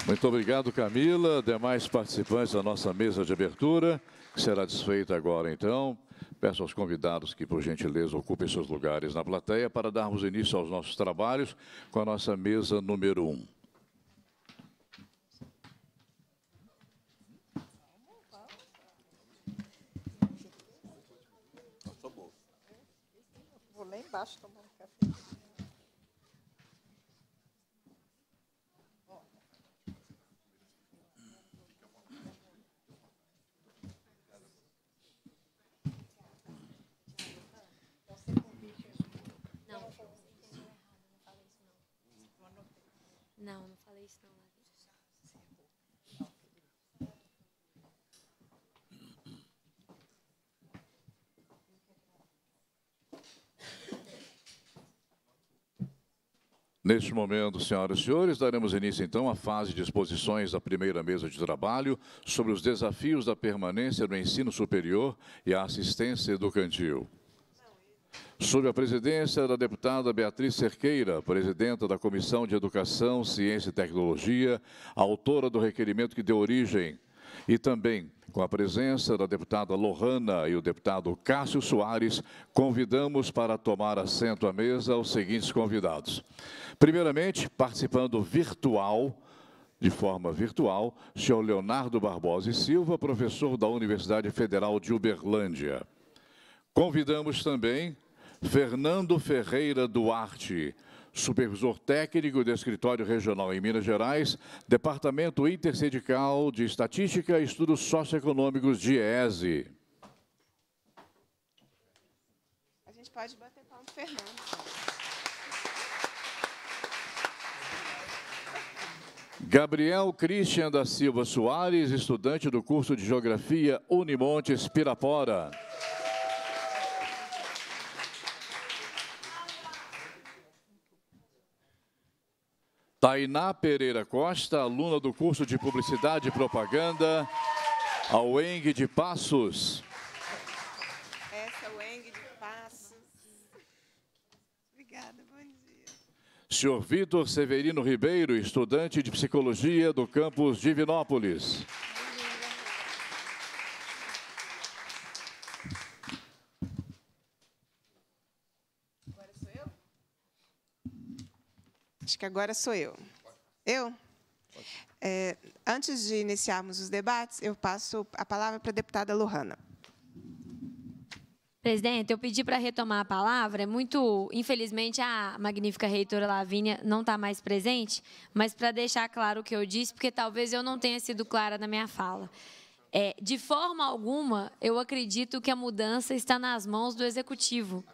Muito obrigado, Camila. Demais participantes da nossa mesa de abertura, que será desfeita agora, então. Peço aos convidados que, por gentileza, ocupem seus lugares na plateia para darmos início aos nossos trabalhos com a nossa mesa número 1. Um. Vou lá embaixo, Neste momento, senhoras e senhores, daremos início então à fase de exposições da primeira mesa de trabalho sobre os desafios da permanência do ensino superior e a assistência educantil. Sob a presidência da deputada Beatriz Cerqueira, presidenta da Comissão de Educação, Ciência e Tecnologia, autora do requerimento que deu origem e também com a presença da deputada Lohana e o deputado Cássio Soares, convidamos para tomar assento à mesa os seguintes convidados. Primeiramente, participando virtual, de forma virtual, o senhor Leonardo Barbosa e Silva, professor da Universidade Federal de Uberlândia. Convidamos também Fernando Ferreira Duarte, supervisor técnico do Escritório Regional em Minas Gerais, Departamento Intersindical de Estatística e Estudos Socioeconômicos de ESE. A gente pode bater palma Fernando. Gabriel Christian da Silva Soares, estudante do curso de Geografia Unimontes Pirapora. Tainá Pereira Costa, aluna do curso de Publicidade e Propaganda, a UENG de Passos. Essa é de Passos. Obrigada, bom dia. Senhor Vitor Severino Ribeiro, estudante de Psicologia do campus Divinópolis. Acho que agora sou eu. Eu? É, antes de iniciarmos os debates, eu passo a palavra para a deputada Lohana. Presidente, eu pedi para retomar a palavra. É muito, infelizmente, a magnífica reitora Lavínia não está mais presente, mas para deixar claro o que eu disse, porque talvez eu não tenha sido clara na minha fala. É, de forma alguma, eu acredito que a mudança está nas mãos do executivo.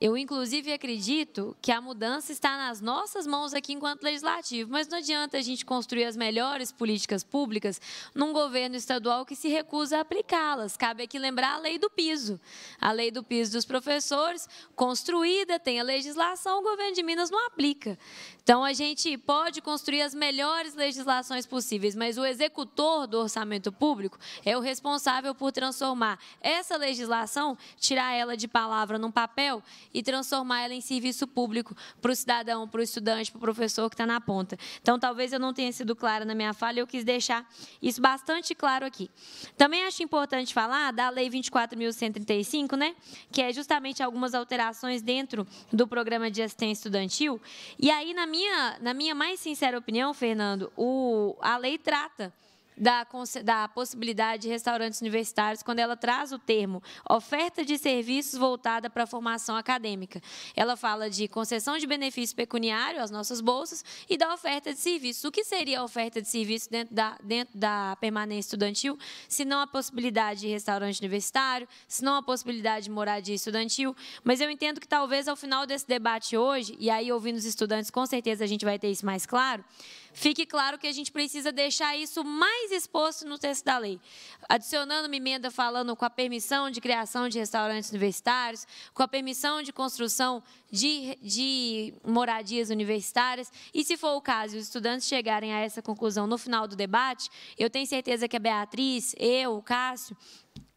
Eu, inclusive, acredito que a mudança está nas nossas mãos aqui enquanto legislativo, mas não adianta a gente construir as melhores políticas públicas num governo estadual que se recusa a aplicá-las. Cabe aqui lembrar a lei do piso. A lei do piso dos professores, construída, tem a legislação, o governo de Minas não aplica. Então, a gente pode construir as melhores legislações possíveis, mas o executor do orçamento público é o responsável por transformar essa legislação, tirar ela de palavra num papel e transformar ela em serviço público para o cidadão, para o estudante, para o professor que está na ponta. Então, talvez eu não tenha sido clara na minha fala, eu quis deixar isso bastante claro aqui. Também acho importante falar da Lei 24.135, né, que é justamente algumas alterações dentro do programa de assistência estudantil. E aí, na minha, na minha mais sincera opinião, Fernando, o, a lei trata da, da possibilidade de restaurantes universitários quando ela traz o termo oferta de serviços voltada para a formação acadêmica. Ela fala de concessão de benefício pecuniário às nossas bolsas e da oferta de serviço O que seria a oferta de serviço dentro da, dentro da permanência estudantil, se não a possibilidade de restaurante universitário, se não a possibilidade de moradia estudantil? Mas eu entendo que talvez ao final desse debate hoje, e aí ouvindo os estudantes, com certeza a gente vai ter isso mais claro, Fique claro que a gente precisa deixar isso mais exposto no texto da lei. Adicionando uma emenda falando com a permissão de criação de restaurantes universitários, com a permissão de construção de, de moradias universitárias. E, se for o caso, os estudantes chegarem a essa conclusão no final do debate, eu tenho certeza que a Beatriz, eu, o Cássio,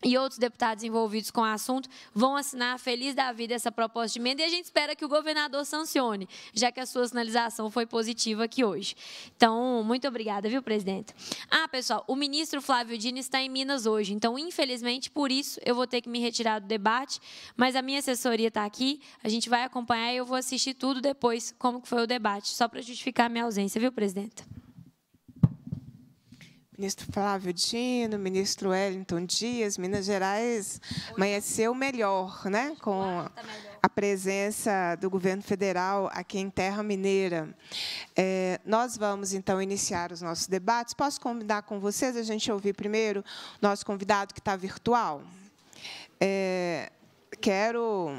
e outros deputados envolvidos com o assunto vão assinar feliz da vida essa proposta de emenda e a gente espera que o governador sancione, já que a sua sinalização foi positiva aqui hoje. Então, muito obrigada, viu, presidente? Ah, pessoal, o ministro Flávio Dino está em Minas hoje, então, infelizmente, por isso eu vou ter que me retirar do debate, mas a minha assessoria está aqui, a gente vai acompanhar e eu vou assistir tudo depois, como foi o debate, só para justificar a minha ausência, viu, presidente? ministro Flávio Dino, ministro Wellington Dias, Minas Gerais amanheceu melhor, né? com a presença do governo federal aqui em Terra Mineira. É, nós vamos, então, iniciar os nossos debates. Posso convidar com vocês a gente ouvir primeiro o nosso convidado que está virtual? É, quero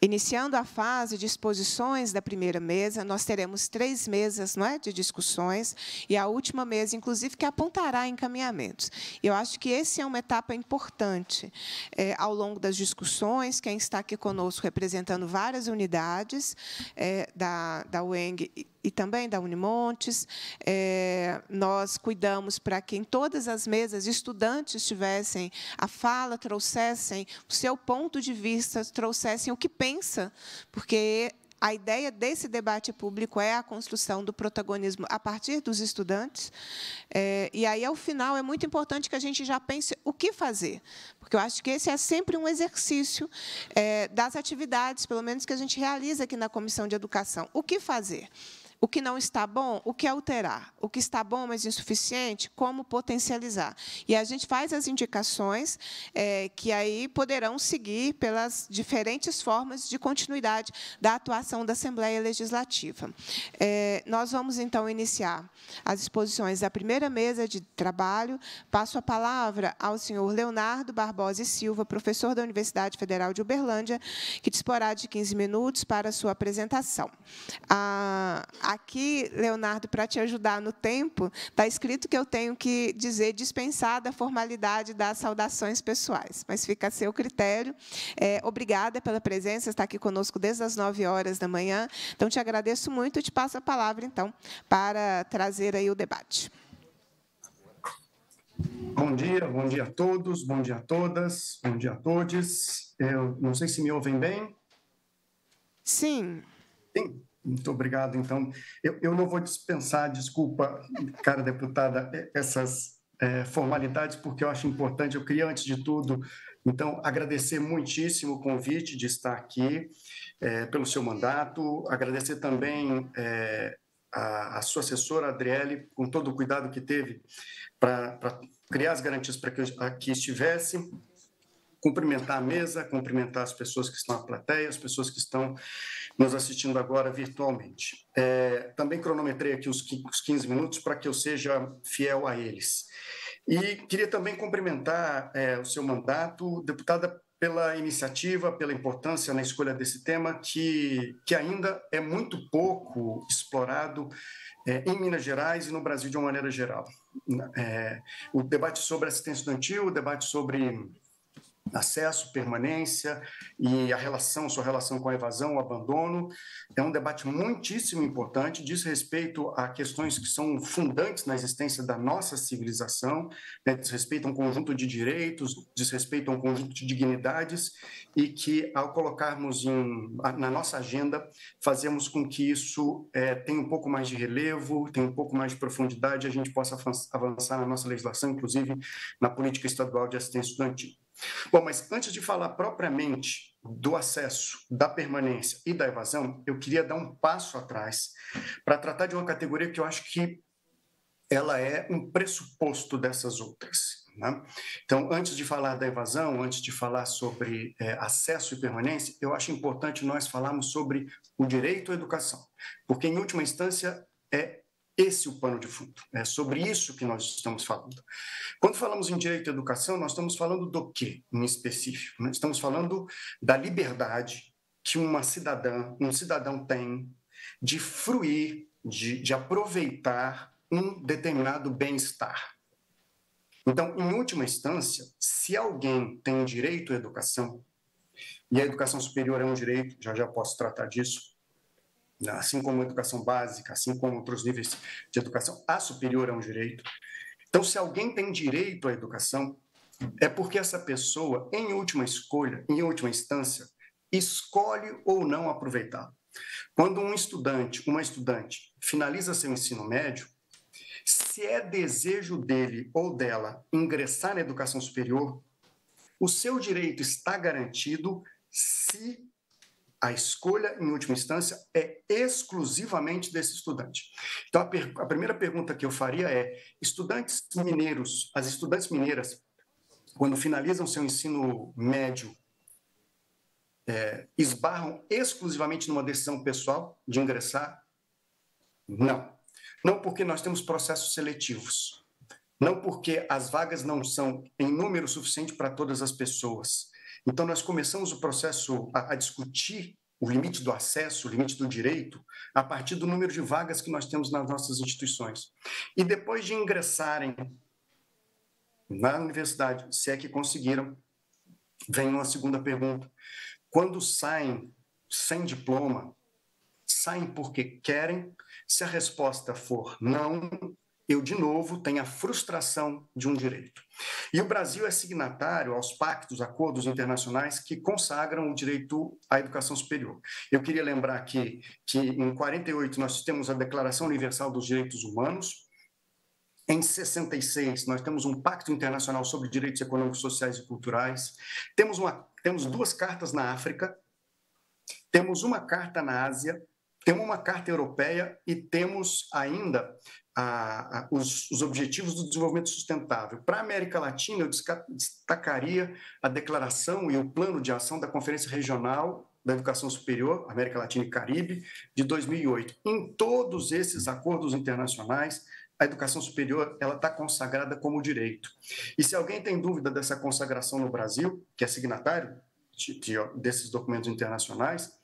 Iniciando a fase de exposições da primeira mesa, nós teremos três mesas não é, de discussões e a última mesa, inclusive, que apontará encaminhamentos. Eu acho que essa é uma etapa importante. É, ao longo das discussões, quem está aqui conosco representando várias unidades é, da, da UENG e também da Unimontes. É, nós cuidamos para que em todas as mesas estudantes tivessem a fala, trouxessem o seu ponto de vista, trouxessem o que pensa, porque a ideia desse debate público é a construção do protagonismo a partir dos estudantes. É, e aí, ao final, é muito importante que a gente já pense o que fazer, porque eu acho que esse é sempre um exercício é, das atividades, pelo menos que a gente realiza aqui na Comissão de Educação. O que fazer? O que não está bom, o que alterar? O que está bom, mas insuficiente, como potencializar? E a gente faz as indicações é, que aí poderão seguir pelas diferentes formas de continuidade da atuação da Assembleia Legislativa. É, nós vamos, então, iniciar as exposições da primeira mesa de trabalho. Passo a palavra ao senhor Leonardo Barbosa e Silva, professor da Universidade Federal de Uberlândia, que disporá de 15 minutos para a sua apresentação. A aqui, Leonardo, para te ajudar no tempo, está escrito que eu tenho que dizer dispensada a formalidade das saudações pessoais, mas fica a seu critério. É, obrigada pela presença, está aqui conosco desde as 9 horas da manhã. Então, te agradeço muito e te passo a palavra, então, para trazer aí o debate. Bom dia, bom dia a todos, bom dia a todas, bom dia a todos. Eu não sei se me ouvem bem. Sim. Sim. Muito obrigado. Então, eu, eu não vou dispensar, desculpa, cara deputada, é, essas é, formalidades, porque eu acho importante. Eu queria, antes de tudo, então, agradecer muitíssimo o convite de estar aqui, é, pelo seu mandato, agradecer também é, a, a, sua assessora, Adriele, com todo o cuidado que teve para criar as garantias para que eu aqui estivesse, cumprimentar a mesa, cumprimentar as pessoas que estão na plateia, as pessoas que estão nos assistindo agora virtualmente. É, também cronometrei aqui os 15 minutos para que eu seja fiel a eles. E queria também cumprimentar é, o seu mandato, deputada, pela iniciativa, pela importância na escolha desse tema, que, que ainda é muito pouco explorado é, em Minas Gerais e no Brasil de uma maneira geral. É, o debate sobre assistência estudantil, o debate sobre acesso, permanência e a relação, sua relação com a evasão, o abandono. É um debate muitíssimo importante, diz respeito a questões que são fundantes na existência da nossa civilização, né? diz respeito a um conjunto de direitos, diz respeito a um conjunto de dignidades e que, ao colocarmos em, na nossa agenda, fazemos com que isso é, tenha um pouco mais de relevo, tenha um pouco mais de profundidade, e a gente possa avançar na nossa legislação, inclusive na política estadual de assistência estudantil. Bom, mas antes de falar propriamente do acesso, da permanência e da evasão, eu queria dar um passo atrás para tratar de uma categoria que eu acho que ela é um pressuposto dessas outras. Né? Então, antes de falar da evasão, antes de falar sobre é, acesso e permanência, eu acho importante nós falarmos sobre o direito à educação, porque, em última instância, é esse é o pano de fundo. É sobre isso que nós estamos falando. Quando falamos em direito à educação, nós estamos falando do quê, em específico? nós né? Estamos falando da liberdade que uma cidadã, um cidadão tem de fruir, de, de aproveitar um determinado bem-estar. Então, em última instância, se alguém tem direito à educação, e a educação superior é um direito, já já posso tratar disso, assim como a educação básica, assim como outros níveis de educação, a superior é um direito. Então, se alguém tem direito à educação, é porque essa pessoa, em última escolha, em última instância, escolhe ou não aproveitar. Quando um estudante, uma estudante, finaliza seu ensino médio, se é desejo dele ou dela ingressar na educação superior, o seu direito está garantido se a escolha, em última instância, é exclusivamente desse estudante. Então, a, per a primeira pergunta que eu faria é: estudantes mineiros, as estudantes mineiras, quando finalizam seu ensino médio, é, esbarram exclusivamente numa decisão pessoal de ingressar? Não. Não porque nós temos processos seletivos. Não porque as vagas não são em número suficiente para todas as pessoas. Então, nós começamos o processo a, a discutir o limite do acesso, o limite do direito, a partir do número de vagas que nós temos nas nossas instituições. E depois de ingressarem na universidade, se é que conseguiram, vem uma segunda pergunta. Quando saem sem diploma, saem porque querem? Se a resposta for não, eu de novo tenho a frustração de um direito. E o Brasil é signatário aos pactos, acordos internacionais que consagram o direito à educação superior. Eu queria lembrar aqui que em 48 nós temos a Declaração Universal dos Direitos Humanos, em 66 nós temos um pacto internacional sobre direitos econômicos, sociais e culturais, temos uma temos duas cartas na África, temos uma carta na Ásia, temos uma Carta Europeia e temos ainda a, a, os, os, Objetivos do Desenvolvimento Sustentável. Para a América Latina, eu destacaria a declaração e o plano de ação da Conferência Regional da Educação Superior, América Latina e Caribe, de 2008. Em todos esses acordos internacionais, a educação superior ela está consagrada como direito. E se alguém tem dúvida dessa consagração no Brasil, que é signatário de, de, desses documentos internacionais,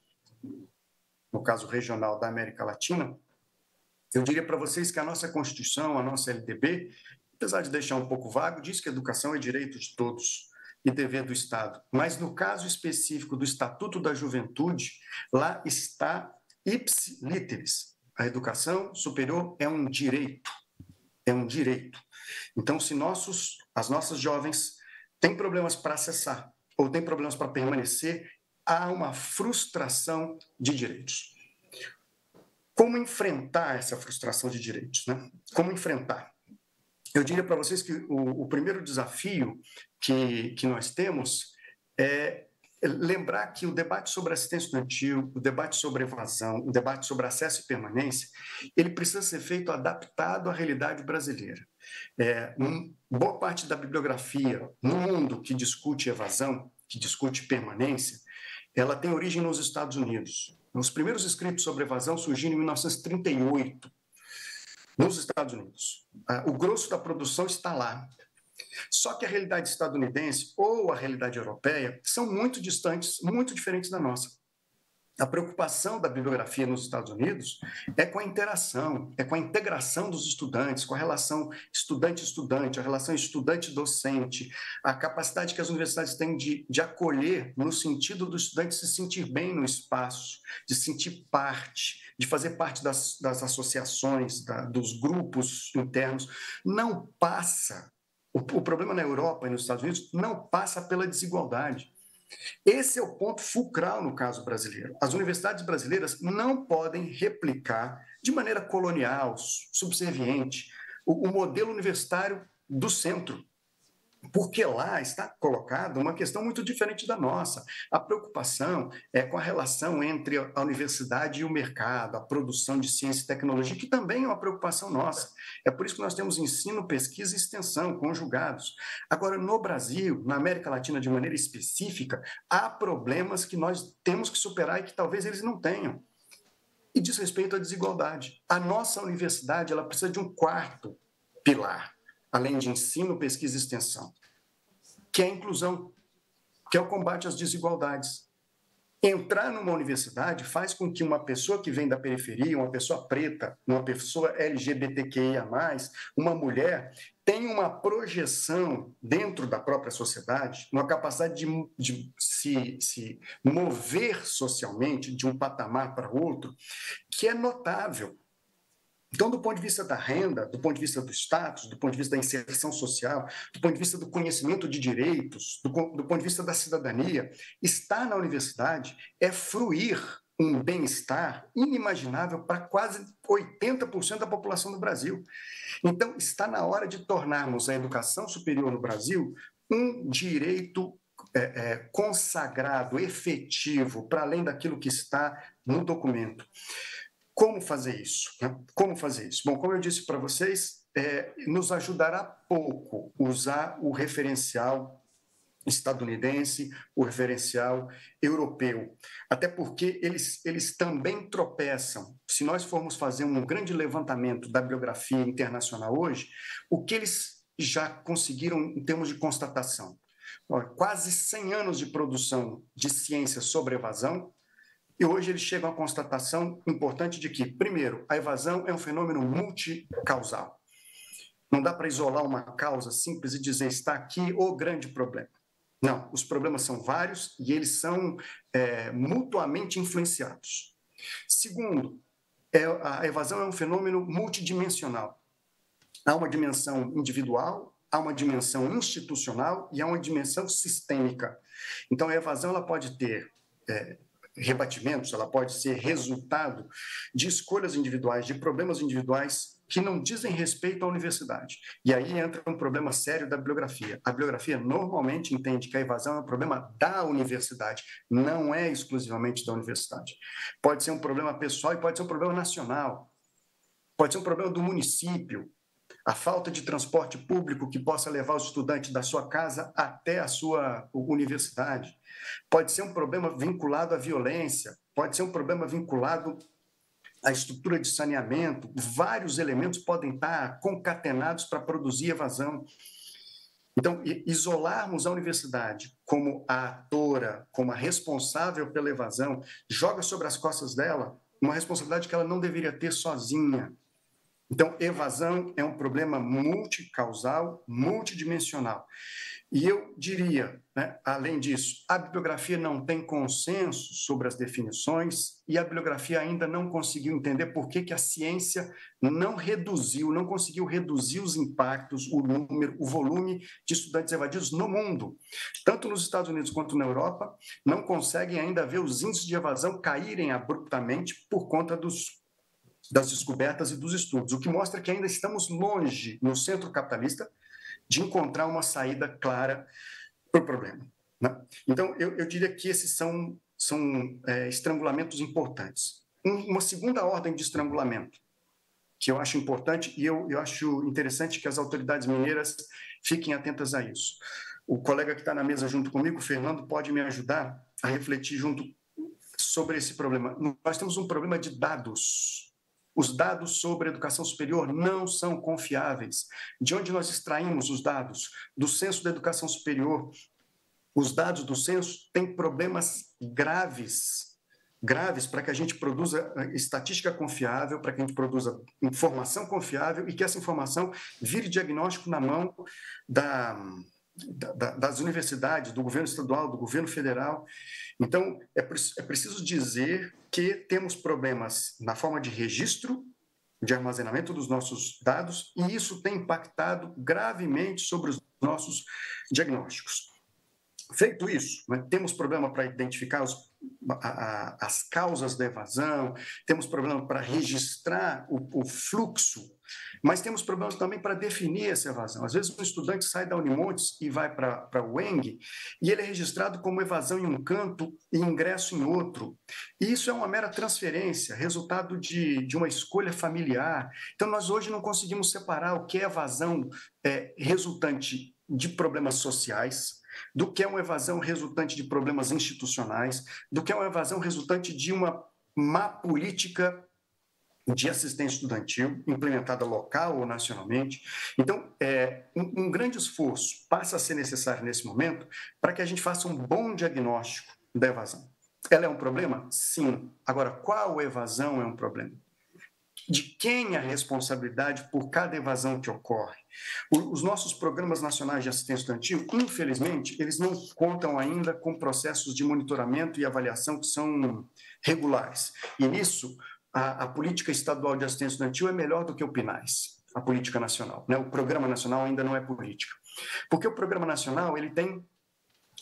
no caso regional da América Latina, eu diria para vocês que a nossa Constituição, a nossa LDB, apesar de deixar um pouco vago, diz que educação é direito de todos e dever do Estado. Mas no caso específico do Estatuto da Juventude, lá está ips literis. A educação superior é um direito. É um direito. Então, se nossos, as nossas jovens têm problemas para acessar ou têm problemas para permanecer, há uma frustração de direitos. Como enfrentar essa frustração de direitos? Né? Como enfrentar? Eu diria para vocês que o, o, primeiro desafio que, que nós temos é lembrar que o debate sobre assistência estudantil, o debate sobre evasão, o debate sobre acesso e permanência, ele precisa ser feito adaptado à realidade brasileira. É, um, boa parte da bibliografia no mundo que discute evasão, que discute permanência, ela tem origem nos Estados Unidos. Os primeiros escritos sobre evasão surgiram em 1938, nos Estados Unidos. Ah, o grosso da produção está lá. Só que a realidade estadunidense ou a realidade europeia são muito distantes, muito diferentes da nossa. A preocupação da bibliografia nos Estados Unidos é com a interação, é com a integração dos estudantes, com a relação estudante-estudante, a relação estudante-docente, a capacidade que as universidades têm de, de acolher no sentido do estudante se sentir bem no espaço, de sentir parte, de fazer parte das, das associações, da, dos grupos internos. Não passa, o, o problema na Europa e nos Estados Unidos não passa pela desigualdade esse é o ponto fulcral no caso brasileiro. As universidades brasileiras não podem replicar de maneira colonial, subserviente, o, o modelo universitário do centro, porque lá está colocada uma questão muito diferente da nossa. A preocupação é com a relação entre a universidade e o mercado, a produção de ciência e tecnologia, que também é uma preocupação nossa. É por isso que nós temos ensino, pesquisa e extensão conjugados. Agora, no Brasil, na América Latina de maneira específica, há problemas que nós temos que superar e que talvez eles não tenham. E diz respeito à desigualdade. A nossa universidade ela precisa de um quarto pilar além de ensino, pesquisa e extensão, que é a inclusão, que é o combate às desigualdades. Entrar numa universidade faz com que uma pessoa que vem da periferia, uma pessoa preta, uma pessoa LGBTQIA, uma mulher, tenha uma projeção dentro da própria sociedade, uma capacidade de, de se, se mover socialmente de um patamar para outro, que é notável então, do ponto de vista da renda, do ponto de vista do status, do ponto de vista da inserção social, do ponto de vista do conhecimento de direitos, do, do ponto de vista da cidadania, estar na universidade é fruir um bem-estar inimaginável para quase 80% da população do Brasil. Então, está na hora de tornarmos a educação superior no Brasil um direito é, é, consagrado, efetivo, para além daquilo que está no documento. Como fazer isso? Né? Como fazer isso? Bom, como eu disse para vocês, é, nos ajudará pouco usar o referencial estadunidense, o referencial europeu. Até porque eles, eles também tropeçam. Se nós formos fazer um grande levantamento da biografia internacional hoje, o que eles já conseguiram em termos de constatação? Quase 100 anos de produção de ciência sobre evasão, e hoje eles chegam à constatação importante de que, primeiro, a evasão é um fenômeno multicausal. Não dá para isolar uma causa simples e dizer está aqui o grande problema. Não, os problemas são vários e eles são é, mutuamente influenciados. Segundo, é, a evasão é um fenômeno multidimensional. Há uma dimensão individual, há uma dimensão institucional e há uma dimensão sistêmica. Então, a evasão ela pode ter é, rebatimentos, ela pode ser resultado de escolhas individuais, de problemas individuais que não dizem respeito à universidade. E aí entra um problema sério da bibliografia. A bibliografia normalmente entende que a evasão é um problema da universidade, não é exclusivamente da universidade. Pode ser um problema pessoal e pode ser um problema nacional. Pode ser um problema do município, a falta de transporte público que possa levar o estudante da sua casa até a sua universidade. Pode ser um problema vinculado à violência, pode ser um problema vinculado à estrutura de saneamento. Vários elementos podem estar concatenados para produzir evasão. Então, isolarmos a universidade como a atora, como a responsável pela evasão, joga sobre as costas dela uma responsabilidade que ela não deveria ter sozinha. Então, evasão é um problema multicausal, multidimensional. E eu diria, né, além disso, a bibliografia não tem consenso sobre as definições e a bibliografia ainda não conseguiu entender por que, que a ciência não reduziu, não conseguiu reduzir os impactos, o número, o volume de estudantes evadidos no mundo. Tanto nos Estados Unidos quanto na Europa, não conseguem ainda ver os índices de evasão caírem abruptamente por conta dos das descobertas e dos estudos, o que mostra que ainda estamos longe no centro capitalista de encontrar uma saída clara para o problema. Né? Então, eu, eu, diria que esses são, são é, estrangulamentos importantes. Um, uma segunda ordem de estrangulamento, que eu acho importante e eu, eu acho interessante que as autoridades mineiras fiquem atentas a isso. O colega que está na mesa junto comigo, Fernando, pode me ajudar a refletir junto sobre esse problema. Nós temos um problema de dados os dados sobre educação superior não são confiáveis. De onde nós extraímos os dados? Do censo da educação superior. Os dados do censo têm problemas graves graves para que a gente produza eh, estatística confiável, para que a gente produza informação confiável e que essa informação vire diagnóstico na mão da, das universidades, do governo estadual, do governo federal. Então, é, é preciso dizer que temos problemas na forma de registro, de armazenamento dos nossos dados, e isso tem impactado gravemente sobre os nossos diagnósticos. Feito isso, né, temos problema para identificar os, a, a, as causas da evasão, temos problema para registrar o, o fluxo mas temos problemas também para definir essa evasão. Às vezes, um estudante sai da Unimontes e vai para o UENG e ele é registrado como evasão em um canto e ingresso em outro. E isso é uma mera transferência, resultado de, de uma escolha familiar. Então, nós hoje não conseguimos separar o que é evasão é, resultante de problemas sociais, do que é uma evasão resultante de problemas institucionais, do que é uma evasão resultante de uma má política de assistência estudantil, implementada local ou nacionalmente. Então, é, um, um grande esforço passa a ser necessário nesse momento para que a gente faça um bom diagnóstico da evasão. Ela é um problema? Sim. Agora, qual evasão é um problema? de quem é a responsabilidade por cada evasão que ocorre. Os nossos programas nacionais de assistência estudantil, infelizmente, eles não contam ainda com processos de monitoramento e avaliação que são regulares. E nisso, a, a política estadual de assistência estudantil é melhor do que o PNAES, a política nacional. Né? O programa nacional ainda não é política. Porque o programa nacional ele tem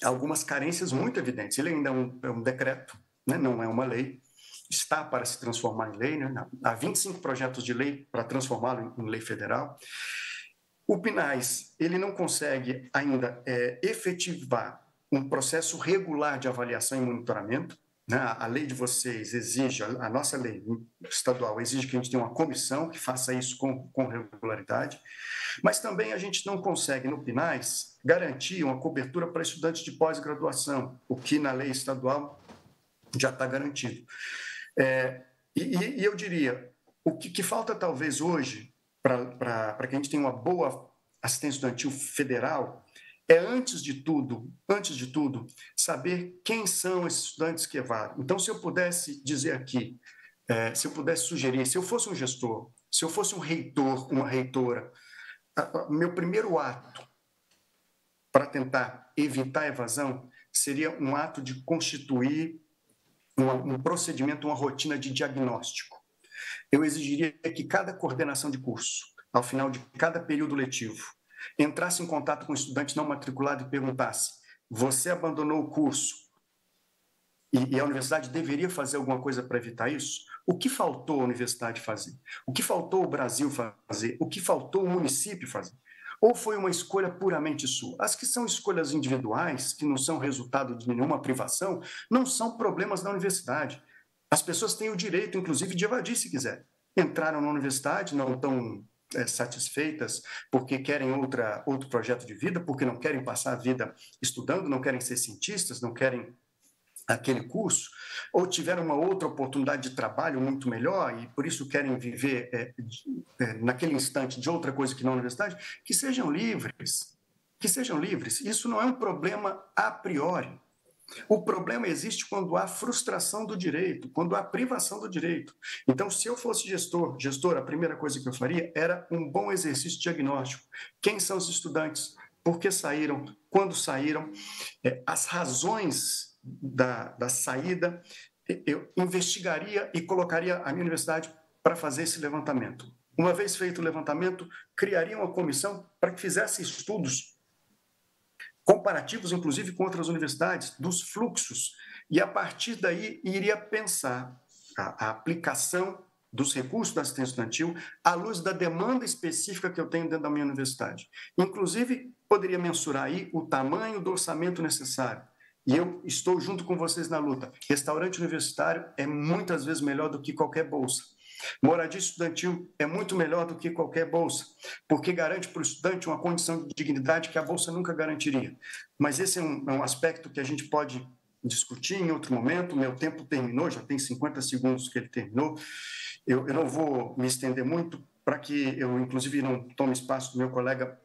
algumas carências muito evidentes. Ele ainda é um, é um decreto, né? não é uma lei. Está para se transformar em lei. Né? Há 25 projetos de lei para transformá-lo em, em lei federal. O PNAES ele não consegue ainda é, efetivar um processo regular de avaliação e monitoramento. Né, a lei de vocês exige, a nossa lei estadual exige que a gente tenha uma comissão que faça isso com, com regularidade, mas também a gente não consegue, no PINAIS, garantir uma cobertura para estudantes de pós-graduação, o que na lei estadual já está garantido. É, e, e, eu diria, o que, que falta talvez hoje para que a gente tenha uma boa assistência estudantil federal é antes de tudo, antes de tudo, saber quem são esses estudantes que evadem. Então, se eu pudesse dizer aqui, é, se eu pudesse sugerir, se eu fosse um gestor, se eu fosse um reitor, uma reitora, a, a, meu primeiro ato para tentar evitar a evasão seria um ato de constituir uma, um procedimento, uma rotina de diagnóstico. Eu exigiria que cada coordenação de curso, ao final de cada período letivo, entrasse em contato com um estudante não matriculado e perguntasse: Você abandonou o curso? E, e a universidade deveria fazer alguma coisa para evitar isso? O que faltou a universidade fazer? O que faltou o Brasil fazer? O que faltou o município fazer? Ou foi uma escolha puramente sua? As que são escolhas individuais, que não são resultado de nenhuma privação, não são problemas da universidade. As pessoas têm o direito, inclusive, de evadir se quiser. Entraram na universidade, não estão é, satisfeitas porque querem outra, outro projeto de vida, porque não querem passar a vida estudando, não querem ser cientistas, não querem aquele curso, ou tiveram uma outra oportunidade de trabalho muito melhor e por isso querem viver é, é, naquele instante de outra coisa que não a universidade, que sejam livres, que sejam livres. Isso não é um problema a priori. O problema existe quando há frustração do direito, quando há privação do direito. Então, se eu fosse gestor, gestor, a primeira coisa que eu faria era um bom exercício diagnóstico. Quem são os estudantes? Por que saíram? Quando saíram? É, as razões da, da saída, eu investigaria e colocaria a minha universidade para fazer esse levantamento. Uma vez feito o levantamento, criaria uma comissão para que fizesse estudos comparativos, inclusive com outras universidades, dos fluxos, e a partir daí iria pensar a, a aplicação dos recursos da assistência estudantil à luz da demanda específica que eu tenho dentro da minha universidade. Inclusive, poderia mensurar aí o tamanho do orçamento necessário. E eu estou junto com vocês na luta. Restaurante universitário é muitas vezes melhor do que qualquer bolsa. Moradia estudantil é muito melhor do que qualquer bolsa, porque garante para o estudante uma condição de dignidade que a bolsa nunca garantiria. Mas esse é um, é um aspecto que a gente pode discutir em outro momento. Meu tempo terminou, já tem 50 segundos que ele terminou. Eu, eu não vou me estender muito para que eu, inclusive, não tome espaço do meu colega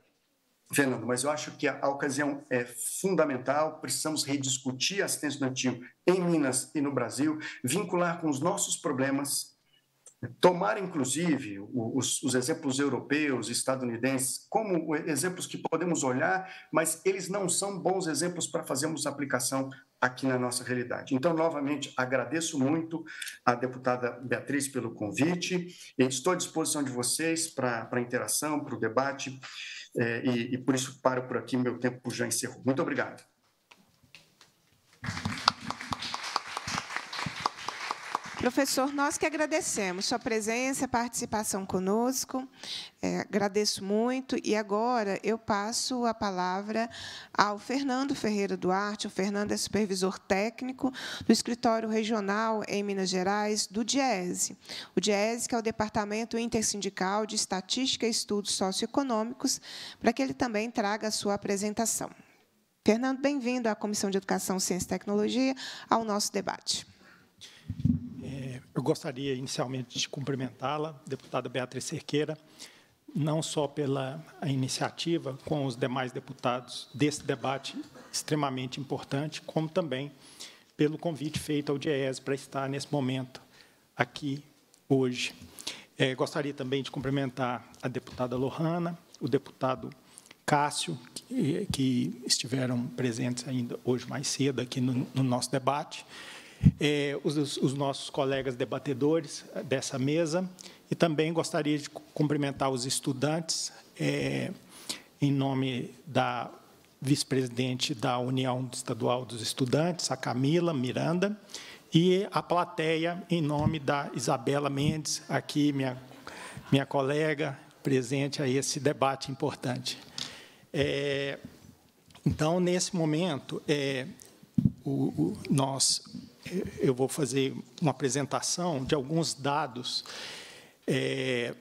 Fernando, mas eu acho que a, ocasião é fundamental, precisamos rediscutir a assistência estudantil em Minas e no Brasil, vincular com os nossos problemas tomar inclusive os, os, exemplos europeus, estadunidenses, como exemplos que podemos olhar, mas eles não são bons exemplos para fazermos aplicação aqui na nossa realidade. Então, novamente, agradeço muito à deputada Beatriz pelo convite. Estou à disposição de vocês para a interação, para o debate, eh, e, e por isso paro por aqui, meu tempo já encerrou. Muito obrigado. Professor, nós que agradecemos sua presença, participação conosco. É, agradeço muito. E agora eu passo a palavra ao Fernando Ferreira Duarte. O Fernando é supervisor técnico do Escritório Regional em Minas Gerais, do DIESE. O DIESE, que é o Departamento Intersindical de Estatística e Estudos Socioeconômicos, para que ele também traga a sua apresentação. Fernando, bem-vindo à Comissão de Educação, Ciência e Tecnologia, ao nosso debate. É, eu gostaria inicialmente de cumprimentá-la, deputada Beatriz Cerqueira, não só pela iniciativa com os demais deputados desse debate extremamente importante, como também pelo convite feito ao DIES para estar nesse momento aqui hoje. É, gostaria também de cumprimentar a deputada Lohana, o deputado Cássio, que, que estiveram presentes ainda hoje mais cedo aqui no, no nosso debate, eh, os, os nossos colegas debatedores eh, dessa mesa e também gostaria de cumprimentar os estudantes eh, em nome da vice-presidente da União Estadual dos Estudantes, a Camila Miranda, e a plateia em nome da Isabela Mendes, aqui minha, minha colega, presente a esse debate importante. É, então, nesse momento, é, o, o, nós eu vou fazer uma apresentação de alguns dados é,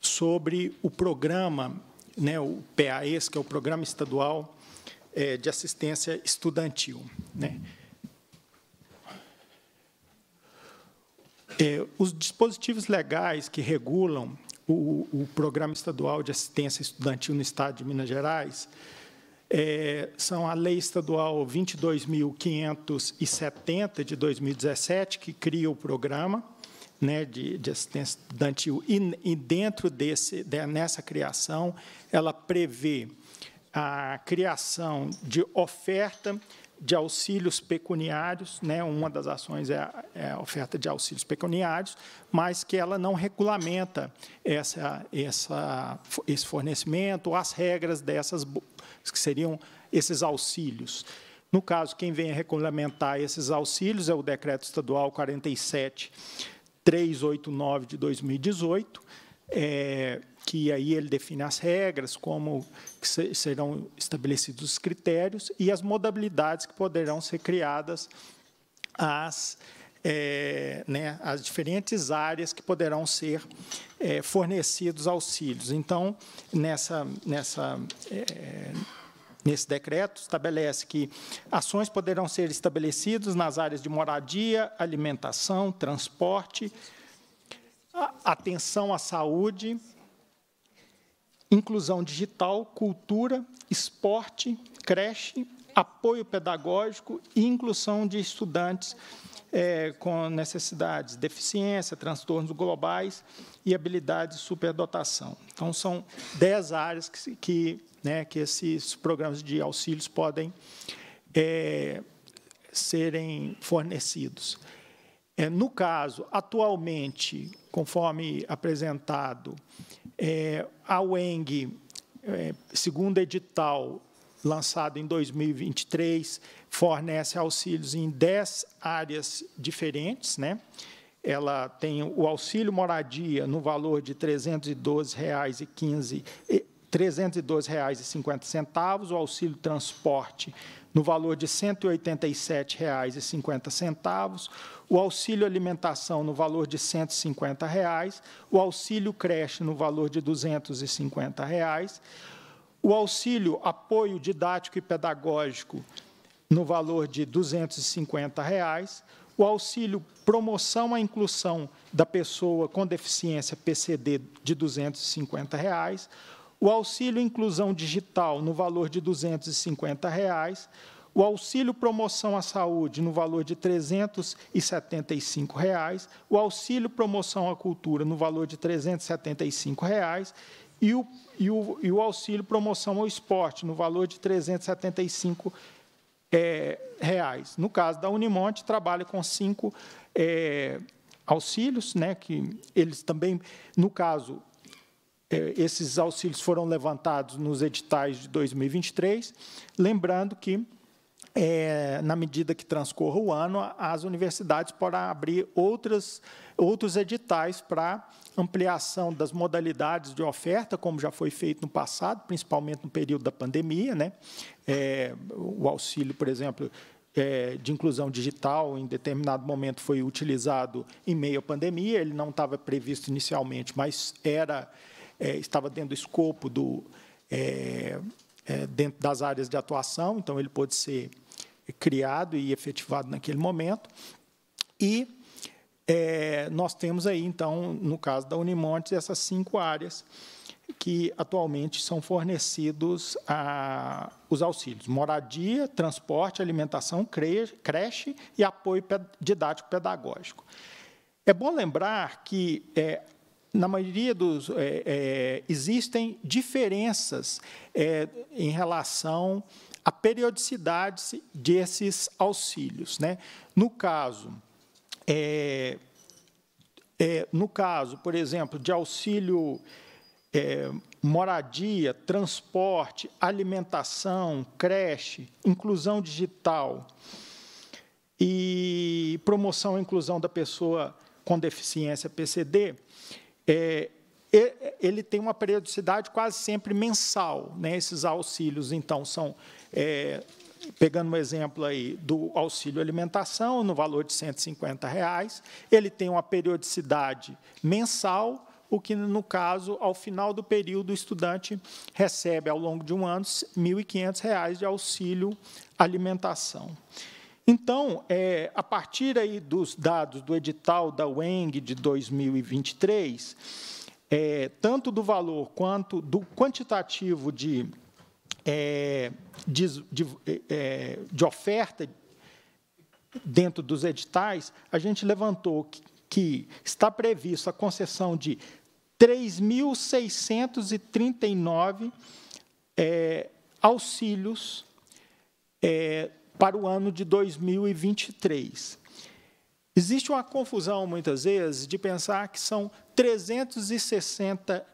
sobre o programa, né, o PAES, que é o Programa Estadual é, de Assistência Estudantil. Né. É, os dispositivos legais que regulam o, o Programa Estadual de Assistência Estudantil no Estado de Minas Gerais é, são a Lei Estadual 22.570 de 2017, que cria o programa né, de, de assistência estudantil, e, e dentro desse, de, nessa criação, ela prevê a criação de oferta de auxílios pecuniários, né? uma das ações é a, é a, oferta de auxílios pecuniários, mas que ela não regulamenta essa, essa, esse fornecimento, as regras dessas, que seriam esses auxílios. No caso, quem vem a regulamentar esses auxílios é o Decreto Estadual 47389 de 2018, é, que aí ele define as regras, como serão estabelecidos os critérios e as modalidades que poderão ser criadas às é, né, as diferentes áreas que poderão ser é, fornecidos auxílios. Então, nessa, nessa, é, nesse decreto, estabelece que ações poderão ser estabelecidas nas áreas de moradia, alimentação, transporte, atenção à saúde, inclusão digital, cultura, esporte, creche, apoio pedagógico e inclusão de estudantes é, com necessidades, deficiência, transtornos globais e habilidades de superdotação. Então, são dez áreas que, que, né, que esses programas de auxílios podem é, serem fornecidos. É, no caso, atualmente, conforme apresentado, é, a UENG, é, segundo edital, lançado em 2023, fornece auxílios em 10 áreas diferentes, né? ela tem o auxílio moradia no valor de R$ 312,15, R$ 312,50, o auxílio transporte no valor de R$ 187,50, o auxílio alimentação no valor de R$ 150, reais, o auxílio creche no valor de R$ 250, reais, o auxílio apoio didático e pedagógico no valor de R$ 250, reais, o auxílio promoção à inclusão da pessoa com deficiência PCD de R$ 250, reais, o auxílio inclusão digital no valor de R$ 250, reais, o auxílio promoção à saúde no valor de R$ 375, reais, o auxílio promoção à cultura no valor de R$ 375 reais, e o, e o, e o auxílio promoção ao esporte, no valor de R$ 375. É, reais. No caso da Unimonte, trabalha com cinco é, auxílios, né, que eles também, no caso, é, esses auxílios foram levantados nos editais de 2023, lembrando que, é, na medida que transcorra o ano, as universidades podem abrir outras, outros editais para ampliação das modalidades de oferta, como já foi feito no passado, principalmente no período da pandemia. Né? É, o auxílio, por exemplo, é, de inclusão digital, em determinado momento, foi utilizado em meio à pandemia. Ele não estava previsto inicialmente, mas era é, estava dentro do escopo do, é, é, dentro das áreas de atuação, então ele pôde ser criado e efetivado naquele momento. E é, nós temos aí, então, no caso da Unimontes, essas cinco áreas que atualmente são fornecidos a, os auxílios: moradia, transporte, alimentação, creche e apoio didático pedagógico. É bom lembrar que, é, na maioria dos. É, é existem diferenças é, em relação à periodicidade desses auxílios. Né? No caso é, é, no caso, por exemplo, de auxílio é, moradia, transporte, alimentação, creche, inclusão digital e promoção à inclusão da pessoa com deficiência PCD, é, ele tem uma periodicidade quase sempre mensal. Né? Esses auxílios, então, são é, pegando um exemplo aí do auxílio alimentação, no valor de 150 reais, ele tem uma periodicidade mensal, o que, no caso, ao final do período, o estudante recebe, ao longo de um ano, R$ reais de auxílio alimentação. Então, é, a partir aí dos dados do edital da UENG de 2023, é, tanto do valor quanto do quantitativo de é, de, de, é, é, de oferta dentro dos editais, a gente levantou que, que está previsto a concessão de 3.639 é, auxílios é, para o ano de 2023. Existe uma confusão, muitas vezes, de pensar que são 360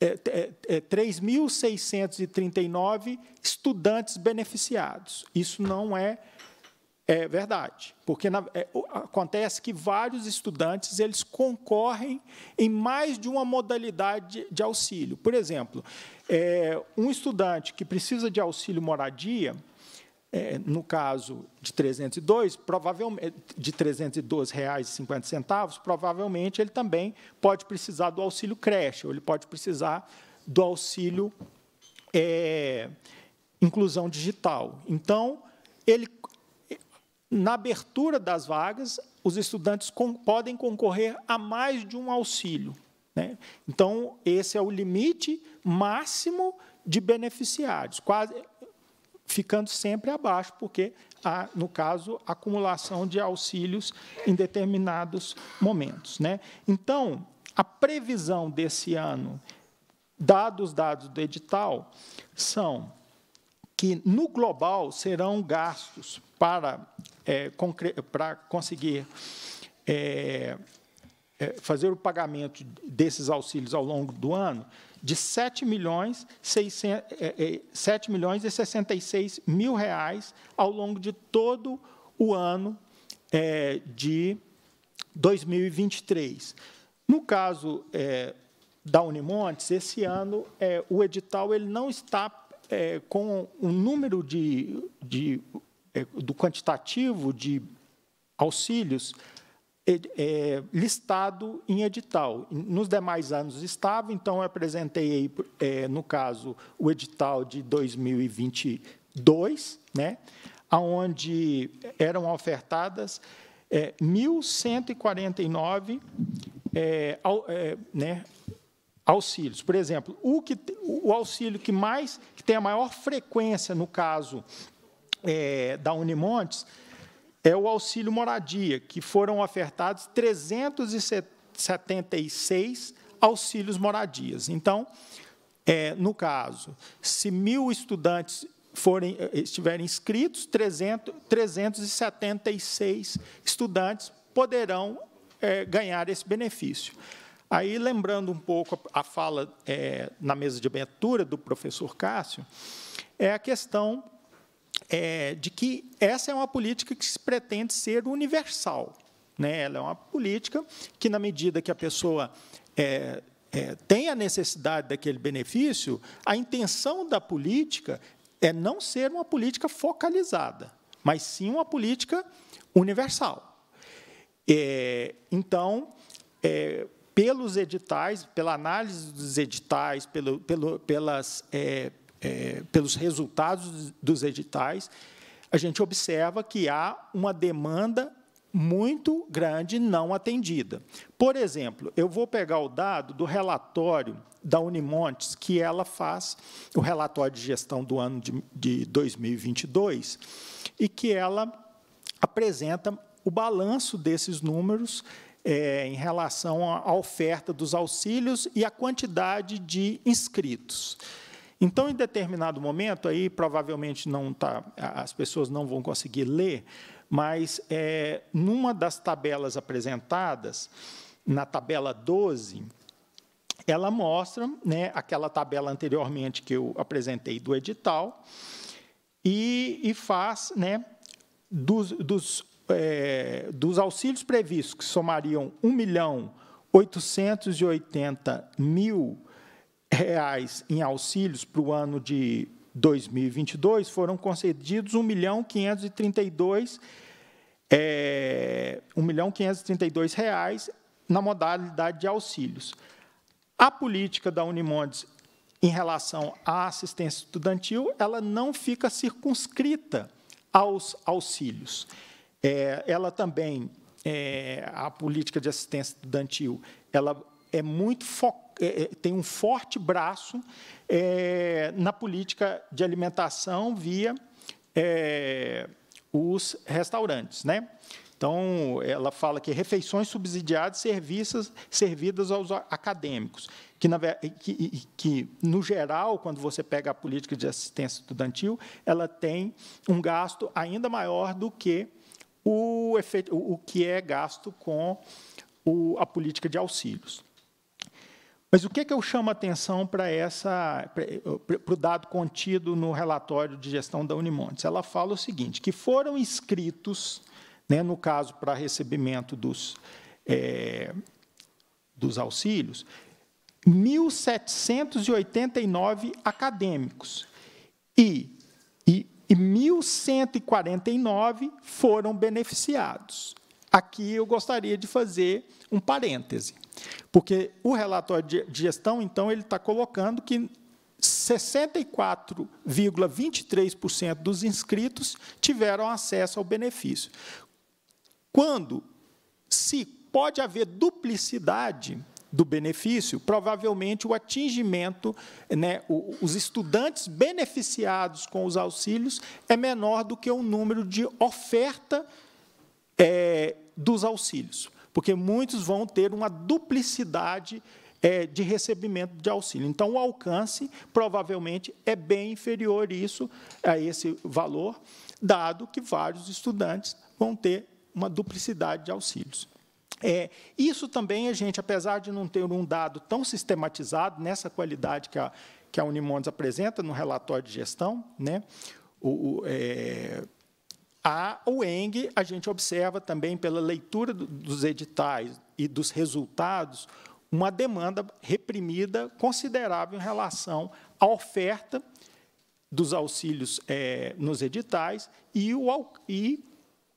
é, é, é 3.639 estudantes beneficiados. Isso não é, é verdade, porque na, é, acontece que vários estudantes eles concorrem em mais de uma modalidade de, de auxílio. Por exemplo, é, um estudante que precisa de auxílio moradia, é, no caso de 302, provavelmente de reais e 50 centavos, provavelmente ele também pode precisar do auxílio creche, ou ele pode precisar do auxílio é, inclusão digital. Então, ele na abertura das vagas, os estudantes com, podem concorrer a mais de um auxílio. Né? Então, esse é o limite máximo de beneficiários. Quase ficando sempre abaixo, porque há, no caso, acumulação de auxílios em determinados momentos. Né? Então, a previsão desse ano, dados dados do edital, são que, no global, serão gastos para, é, para conseguir é, é, fazer o pagamento desses auxílios ao longo do ano, de 7 milhões, 600, 7 é, é, milhões e 66 mil reais ao longo de todo o ano é, de 2023. No caso da Unimontes, esse ano o edital ele não está com o número de, de do quantitativo de auxílios é, listado em edital. Nos demais anos estava, então eu apresentei aí, é, no caso, o edital de 2022, né, onde eram ofertadas é, 1.149 é, é, né, auxílios. Por exemplo, o, que, o auxílio que mais que tem a maior frequência no caso é, da Unimontes é o auxílio moradia, que foram ofertados 376 auxílios moradias. Então, é, no caso, se mil estudantes forem, eh, estiverem inscritos, 300, 376 estudantes poderão é, ganhar esse benefício. Aí, lembrando um pouco a, a fala é, na mesa de abertura do professor Cássio, é a questão é, de que essa é uma política que se pretende ser universal. Né? Ela é uma política que, na medida que a pessoa é, é, tem a necessidade daquele benefício, a intenção da política é não ser uma política focalizada, mas sim uma política universal. É, então, é, pelos editais, pela análise dos editais, pelo, pelo, pelas, é, é, pelos resultados dos editais, a gente observa que há uma demanda muito grande não atendida. Por exemplo, eu vou pegar o dado do relatório da Unimontes, que ela faz, o relatório de gestão do ano de, de 2022, e que ela apresenta o balanço desses números é, em relação à oferta dos auxílios e à quantidade de inscritos. Então, em determinado momento, aí provavelmente não tá, as pessoas não vão conseguir ler, mas é, numa das tabelas apresentadas, na tabela 12, ela mostra né, aquela tabela anteriormente que eu apresentei do edital e, e faz né, dos, dos, é, dos auxílios previstos, que somariam 1 milhão 880 mil reais em auxílios para o ano de 2022 foram concedidos 1 milhão 532 é, 1 milhão 532 reais na modalidade de auxílios. A política da Unimondes em relação à assistência estudantil, ela não fica circunscrita aos auxílios. É, ela também, é, a política de assistência estudantil, ela é muito focada é, é, tem um forte braço é, na política de alimentação via é, os restaurantes. Né? Então, ela fala que refeições subsidiadas serviços servidas aos acadêmicos, que, na, que, que, no geral, quando você pega a política de assistência estudantil, ela tem um gasto ainda maior do que o, efeito, o que é gasto com o, a política de auxílios. Mas o que, é que eu chamo a atenção para o dado contido no relatório de gestão da Unimontes? Ela fala o seguinte, que foram inscritos, né, no caso, para recebimento dos, é, dos auxílios, 1.789 acadêmicos e, e, e 1.149 foram beneficiados. Aqui eu gostaria de fazer um parêntese. Porque o relatório de gestão, então, ele está colocando que 64,23% dos inscritos tiveram acesso ao benefício. Quando se pode haver duplicidade do benefício, provavelmente o atingimento, né, os estudantes beneficiados com os auxílios é menor do que o número de oferta é, dos auxílios porque muitos vão ter uma duplicidade é, de recebimento de auxílio. Então, o alcance provavelmente é bem inferior isso a esse valor, dado que vários estudantes vão ter uma duplicidade de auxílios. É, isso também a gente, apesar de não ter um dado tão sistematizado nessa qualidade que a, que a Unimondes apresenta no relatório de gestão, né, o, o, é, a UENG, a gente observa também pela leitura dos editais e dos resultados, uma demanda reprimida considerável em relação à oferta dos auxílios é, nos editais e, o, e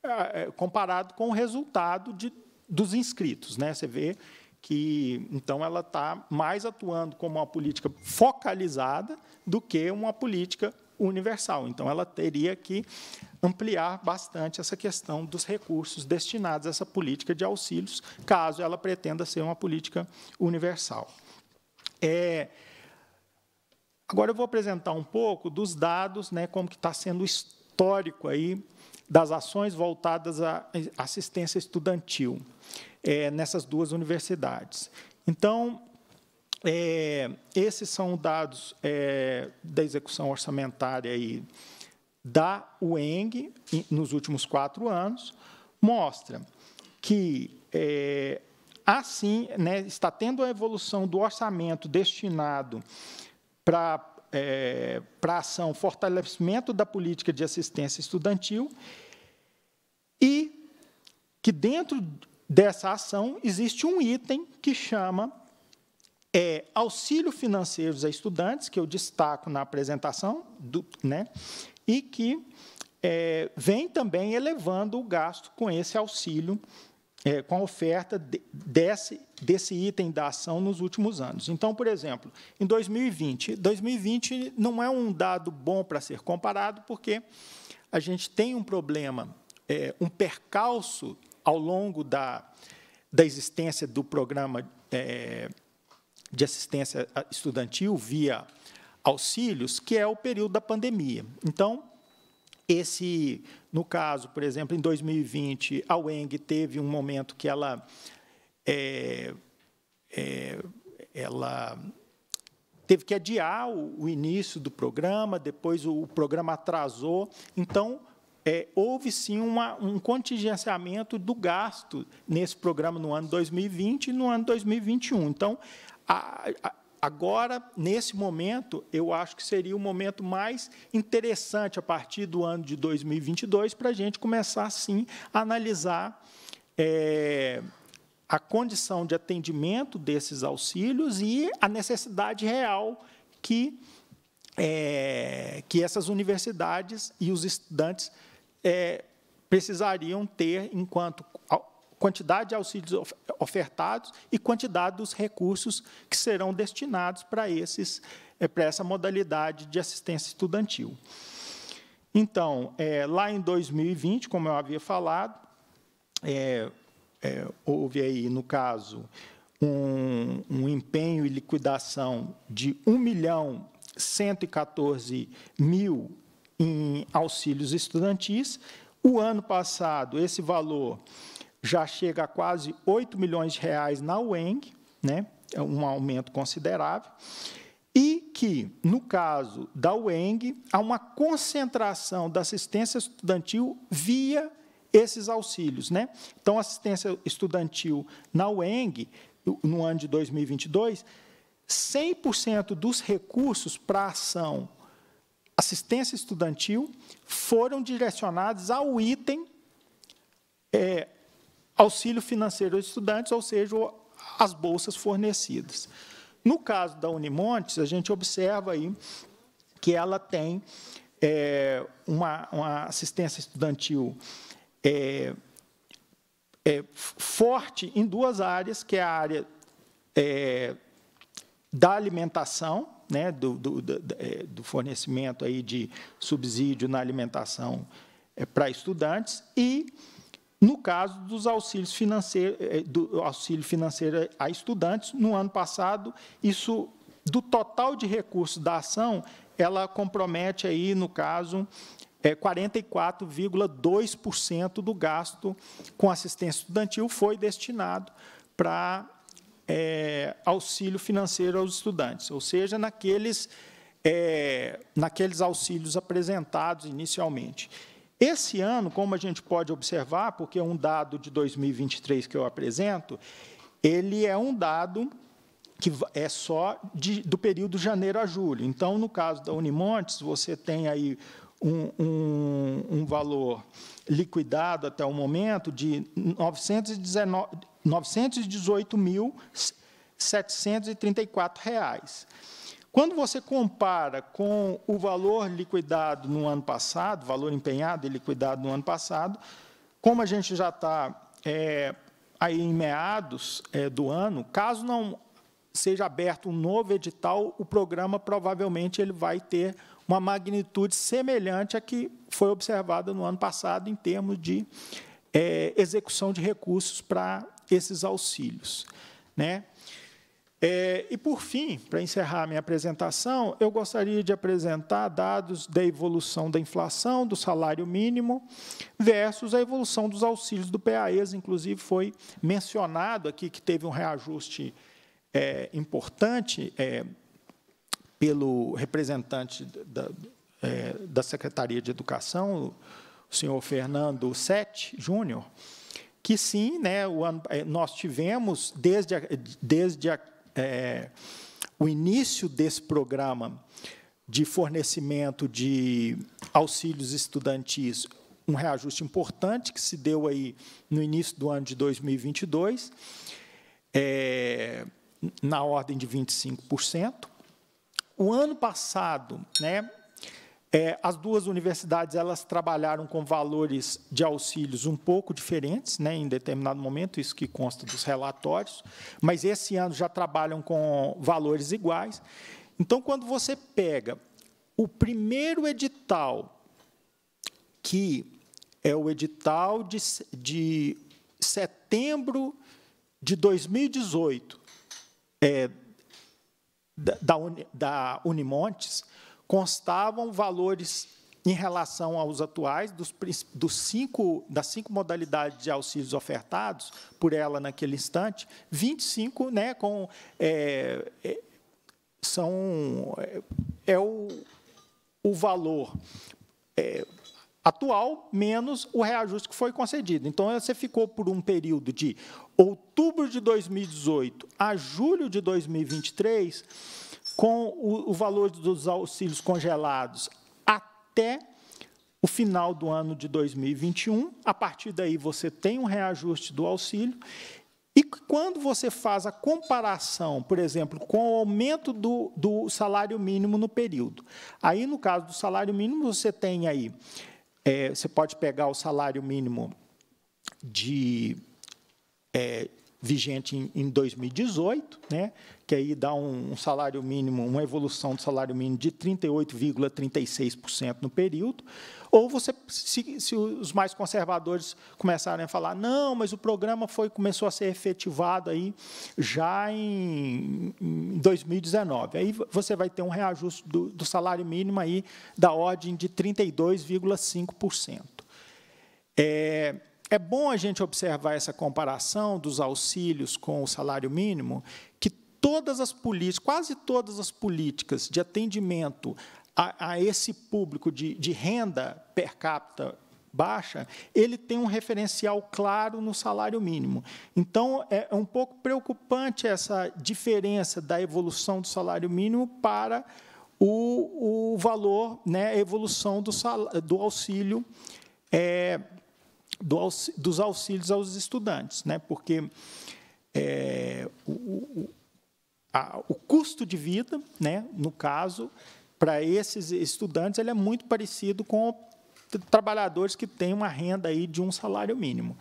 é, é, comparado com o resultado de, dos inscritos. Né? Você vê que, então, ela está mais atuando como uma política focalizada do que uma política universal. Então, ela teria que ampliar bastante essa questão dos recursos destinados a essa política de auxílios, caso ela pretenda ser uma política universal. É, agora eu vou apresentar um pouco dos dados, né, como que está sendo o histórico aí das ações voltadas à assistência estudantil é, nessas duas universidades. Então, é, esses são dados é, da execução orçamentária aí da UENG nos últimos quatro anos, mostra que, é, assim, né, está tendo a evolução do orçamento destinado para é, para ação fortalecimento da política de assistência estudantil e que dentro dessa ação existe um item que chama é, auxílio financeiros a estudantes, que eu destaco na apresentação, do, né, e que é, vem também elevando o gasto com esse auxílio, é, com a oferta de, desse, desse item da ação nos últimos anos. Então, por exemplo, em 2020, 2020 não é um dado bom para ser comparado, porque a gente tem um problema, é, um percalço ao longo da, da existência do programa é, de assistência ah, estudantil via auxílios, que é o período da pandemia. Então, esse, no caso, por exemplo, em 2020, a UENG teve um momento que ela, é, é, ela teve que adiar o, o, início do programa, depois o, o programa atrasou. Então, é, houve sim uma, um contingenciamento do gasto nesse programa no ano 2020 e no ano 2021. Então, agora, nesse momento, eu acho que seria o momento mais interessante a partir do ano de 2022 para a gente começar, sim, a analisar é, a condição de atendimento desses auxílios e a necessidade real que, é, que essas universidades e os estudantes é, precisariam ter enquanto quantidade de auxílios ofertados e quantidade dos recursos que serão destinados para esses eh, para essa modalidade de assistência estudantil. Então, é, lá em 2020, como eu havia falado, é, é, houve aí, no caso, um, um, empenho e liquidação de 1 milhão 114 mil em auxílios estudantis. O ano passado, esse valor já chega a quase 8 milhões de reais na UENG, né? É um aumento considerável, e que, no caso da UENG, há uma concentração da assistência estudantil via esses auxílios. Né? Então, assistência estudantil na UENG, no ano de 2022, 100% dos recursos para a ação assistência estudantil foram direcionados ao item é, auxílio financeiro aos estudantes, ou seja, as bolsas fornecidas. No caso da Unimontes, a gente observa aí que ela tem é, uma, uma, assistência estudantil é, é, forte em duas áreas, que é a área é, da alimentação, né, do, do, é, do, fornecimento aí de subsídio na alimentação é, para estudantes, e no caso dos auxílios financeiros, eh, eh, do auxílio financeiro a estudantes, no ano passado, isso do total de recursos da ação, ela compromete aí, no caso, é, eh, 44,2% do gasto com assistência estudantil foi destinado para é, auxílio financeiro aos estudantes, ou seja, naqueles, é, naqueles auxílios apresentados inicialmente. Esse ano, como a gente pode observar, porque é um dado de 2023 que eu apresento, ele é um dado que é só de, do período janeiro a julho. Então, no caso da Unimontes, você tem aí um, um, um valor liquidado até o momento de 918.734 reais. Quando você compara com o valor liquidado no ano passado, valor empenhado e liquidado no ano passado, como a gente já está é, aí em meados é, do ano, caso não seja aberto um novo edital, o programa provavelmente ele vai ter uma magnitude semelhante à que foi observada no ano passado em termos de é, execução de recursos para esses auxílios. Né? É, e, por fim, para encerrar minha apresentação, eu gostaria de apresentar dados da evolução da inflação, do salário mínimo, versus a evolução dos auxílios do PAES. Inclusive, foi mencionado aqui que teve um reajuste é, importante é, pelo representante da, é, da, Secretaria de Educação, o senhor Fernando Sete Júnior, que sim, né, ano, é, nós tivemos, desde a, desde a é, o início desse programa de fornecimento de auxílios estudantis, um reajuste importante que se deu aí no início do ano de 2022, é, na ordem de 25%. O ano passado, né, é, as duas universidades elas trabalharam com valores de auxílios um pouco diferentes, né, em determinado momento, isso que consta dos relatórios, mas esse ano já trabalham com valores iguais. Então, quando você pega o primeiro edital, que é o edital de, de setembro de 2018, é, da, da, da Unimontes, constavam valores em relação aos atuais, dos, dos cinco, das cinco modalidades de auxílios ofertados por ela naquele instante, 25 né, com, é, é, são, é, é o, o valor é, atual menos o reajuste que foi concedido. Então, você ficou por um período de outubro de 2018 a julho de 2023 com o, o valor dos auxílios congelados até o final do ano de 2021. A partir daí, você tem um reajuste do auxílio. E quando você faz a comparação, por exemplo, com o aumento do, do salário mínimo no período, aí, no caso do salário mínimo, você tem aí, é, você pode pegar o salário mínimo de é, vigente em, em 2018, né? que aí dá um, um salário mínimo, uma evolução do salário mínimo de 38,36% no período, ou você, se, se, os mais conservadores começarem a falar, não, mas o programa foi começou a ser efetivado aí já em, em 2019. Aí você vai ter um reajuste do, do salário mínimo aí da ordem de 32,5%. É, é bom a gente observar essa comparação dos auxílios com o salário mínimo, que todas as políticas, quase todas as políticas de atendimento a, a esse público de, de renda per capita baixa, ele tem um referencial claro no salário mínimo. Então, é um pouco preocupante essa diferença da evolução do salário mínimo para o, o valor, né, a evolução do, sal, do auxílio. É, do dos auxílios aos estudantes, né? porque é, o, a, o custo de vida, né, no caso, para esses estudantes, ele é muito parecido com trabalhadores que têm uma renda aí de um salário mínimo.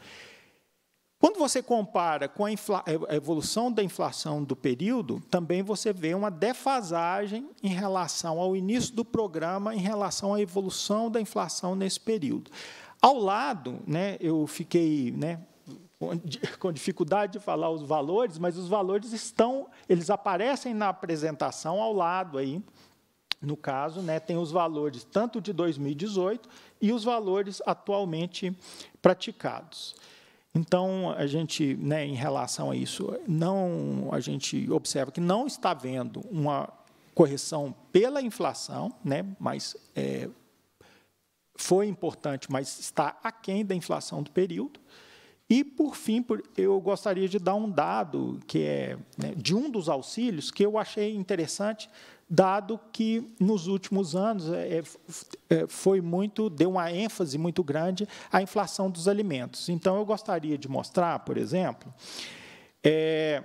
Quando você compara com a, a, evolução da inflação do período, também você vê uma defasagem em relação ao início do programa, em relação à evolução da inflação nesse período. Ao lado, né, eu fiquei né, com dificuldade de falar os valores, mas os valores estão, eles aparecem na apresentação ao lado aí. No caso, né, tem os valores tanto de 2018 e os valores atualmente praticados. Então, a gente, né, em relação a isso, não a gente observa que não está havendo uma correção pela inflação, né, mas é, foi importante, mas está aquém da inflação do período. E, por fim, eu gostaria de dar um dado que é né, de um dos auxílios que eu achei interessante, dado que nos últimos anos é, é, é, foi muito deu uma ênfase muito grande à inflação dos alimentos. Então, eu gostaria de mostrar, por exemplo, é,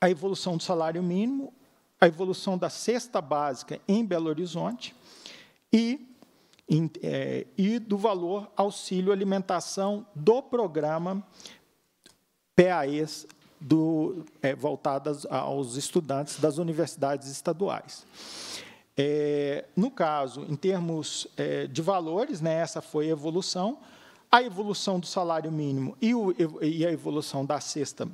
a evolução do salário mínimo, a evolução da cesta básica em Belo Horizonte e é, e do valor auxílio alimentação do programa PAEs do, é, voltadas aos estudantes das universidades estaduais. É, no caso, em termos é, de valores, né, essa foi a evolução. A evolução do salário mínimo e, o, e a evolução da cesta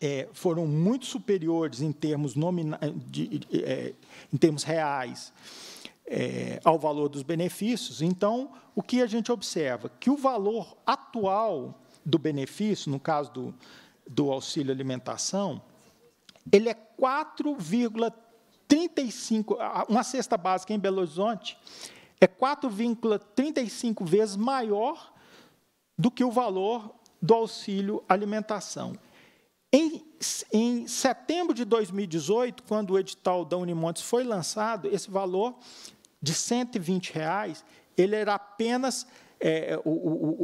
é, foram muito superiores em termos, nomina, de, de, é, em termos reais é, ao valor dos benefícios. Então, o que a gente observa? Que o valor atual do benefício, no caso do, do auxílio alimentação, ele é 4,35. Uma cesta básica em Belo Horizonte é 4,35 vezes maior do que o valor do auxílio alimentação. Em, em, setembro de 2018, quando o edital da Unimontes foi lançado, esse valor de 120 reais, ele era apenas é, é o,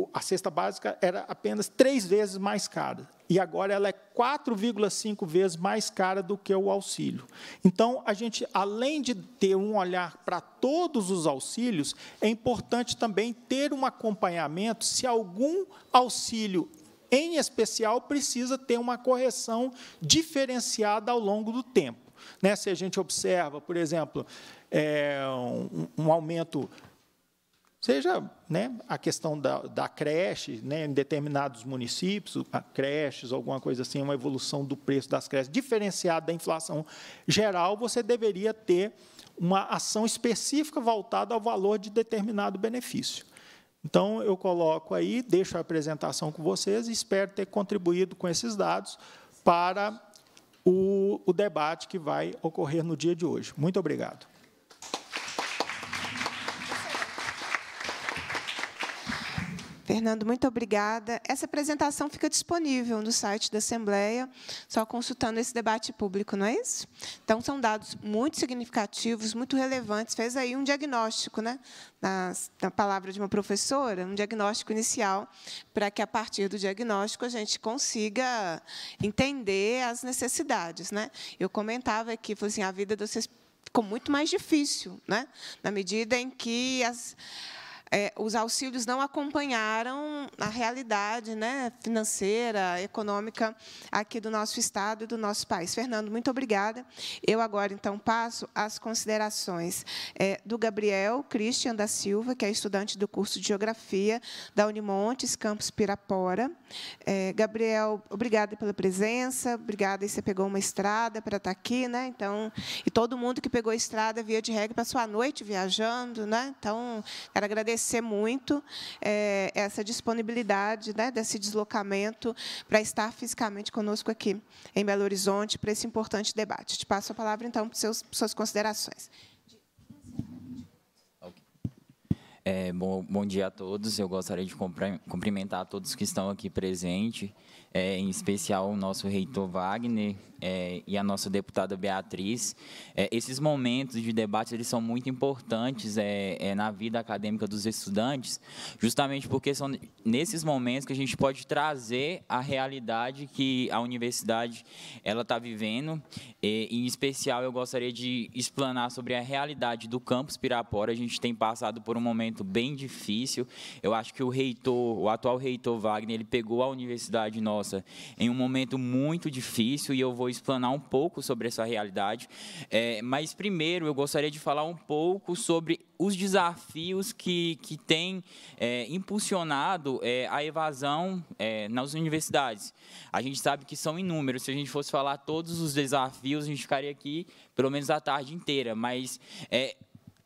o, a cesta básica era apenas três vezes mais cara. E agora ela é 4,5 vezes mais cara do que o auxílio. Então, a gente, além de ter um olhar para todos os auxílios, é importante também ter um acompanhamento se algum auxílio em especial precisa ter uma correção diferenciada ao longo do tempo. Né? Se a gente observa, por exemplo, é, um, um aumento seja né, a questão da, da creche, né, em determinados municípios, creches, alguma coisa assim, uma evolução do preço das creches diferenciada da inflação geral, você deveria ter uma ação específica voltada ao valor de determinado benefício. Então, eu coloco aí, deixo a apresentação com vocês e espero ter contribuído com esses dados para o, o debate que vai ocorrer no dia de hoje. Muito obrigado. Fernando, muito obrigada. Essa apresentação fica disponível no site da Assembleia, só consultando esse debate público, não é isso? Então, são dados muito significativos, muito relevantes. Fez aí um diagnóstico, né? na, na palavra de uma professora, um diagnóstico inicial, para que, a partir do diagnóstico, a gente consiga entender as necessidades. Né? Eu comentava aqui, assim, a vida de vocês ficou muito mais difícil, né? na medida em que as é, os auxílios não acompanharam a realidade né, financeira, econômica aqui do nosso Estado e do nosso país. Fernando, muito obrigada. Eu agora, então, passo às considerações é, do Gabriel Christian da Silva, que é estudante do curso de Geografia da Unimontes, campus Pirapora. É, Gabriel, obrigada pela presença, obrigada, você pegou uma estrada para estar aqui, né? Então, e todo mundo que pegou a estrada via de regra passou a noite viajando, né? Então, quero agradecer agradecer muito é, essa disponibilidade, né, desse deslocamento para estar fisicamente conosco aqui em Belo Horizonte para esse importante debate. Te passo a palavra, então, para seus, suas considerações. É, bom, bom dia a todos. Eu gostaria de cumprimentar a todos que estão aqui presentes é, em especial o nosso reitor Wagner é, e a nossa deputada Beatriz. É, esses momentos de debate eles são muito importantes é, é, na vida acadêmica dos estudantes, justamente porque são nesses momentos que a gente pode trazer a realidade que a universidade ela está vivendo. E, é, em especial, eu gostaria de explanar sobre a realidade do campus Pirapora. A gente tem passado por um momento bem difícil. Eu acho que o reitor, o atual reitor Wagner, ele pegou a universidade nossa nossa, em um momento muito difícil, e eu vou explanar um pouco sobre essa realidade. É, mas primeiro eu gostaria de falar um pouco sobre os desafios que, que têm é, impulsionado é, a evasão é, nas universidades. A gente sabe que são inúmeros, se a gente fosse falar todos os desafios, a gente ficaria aqui pelo menos a tarde inteira, mas é,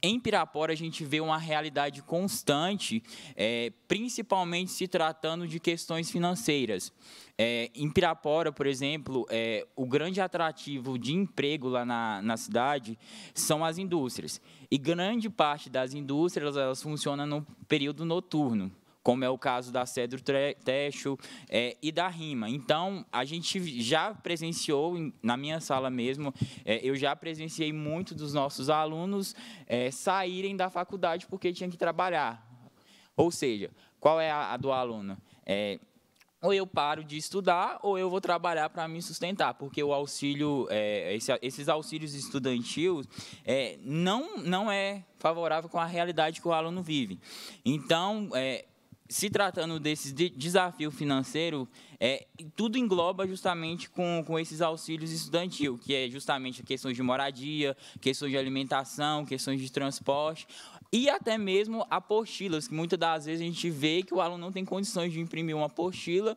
em Pirapora, a gente vê uma realidade constante, é, principalmente se tratando de questões financeiras. É, em Pirapora, por exemplo, é, o grande atrativo de emprego lá na, na cidade são as indústrias. E grande parte das indústrias elas funcionam no período noturno como é o caso da Cedro Techo é, e da Rima. Então, a gente já presenciou, na minha sala mesmo, é, eu já presenciei muito dos nossos alunos é, saírem da faculdade porque tinham que trabalhar. Ou seja, qual é a, a do aluno? É, ou eu paro de estudar ou eu vou trabalhar para me sustentar, porque o auxílio, é, esse, esses auxílios estudantis é, não, não é favorável com a realidade que o aluno vive. Então, é, se tratando desse de desafio financeiro, é, tudo engloba justamente com, com esses auxílios estudantil, que é justamente questões de moradia, questões de alimentação, questões de transporte e até mesmo apostilas, que muitas das vezes a gente vê que o aluno não tem condições de imprimir uma apostila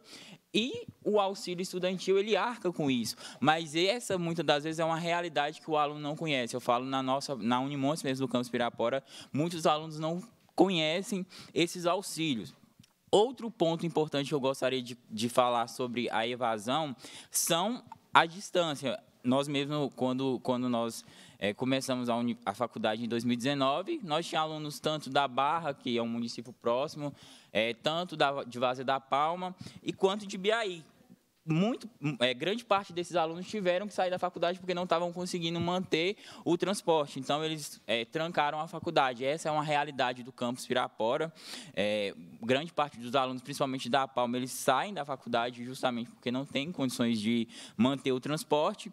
e o auxílio estudantil ele arca com isso. Mas essa muitas das vezes é uma realidade que o aluno não conhece. Eu falo na nossa na Unimontes mesmo do campus Pirapora, muitos alunos não conhecem esses auxílios. Outro ponto importante que eu gostaria de, de falar sobre a evasão são a distância. Nós mesmo, quando, quando nós é, começamos a, a, faculdade em 2019, nós tínhamos alunos tanto da Barra, que é um município próximo, é, tanto da, de Vaza da Palma, e quanto de Biaí, muito, é, grande parte desses alunos tiveram que sair da faculdade porque não estavam conseguindo manter o transporte. Então, eles é, trancaram a faculdade. Essa é uma realidade do campus Pirapora. É, grande parte dos alunos, principalmente da Palma, eles saem da faculdade justamente porque não têm condições de manter o transporte.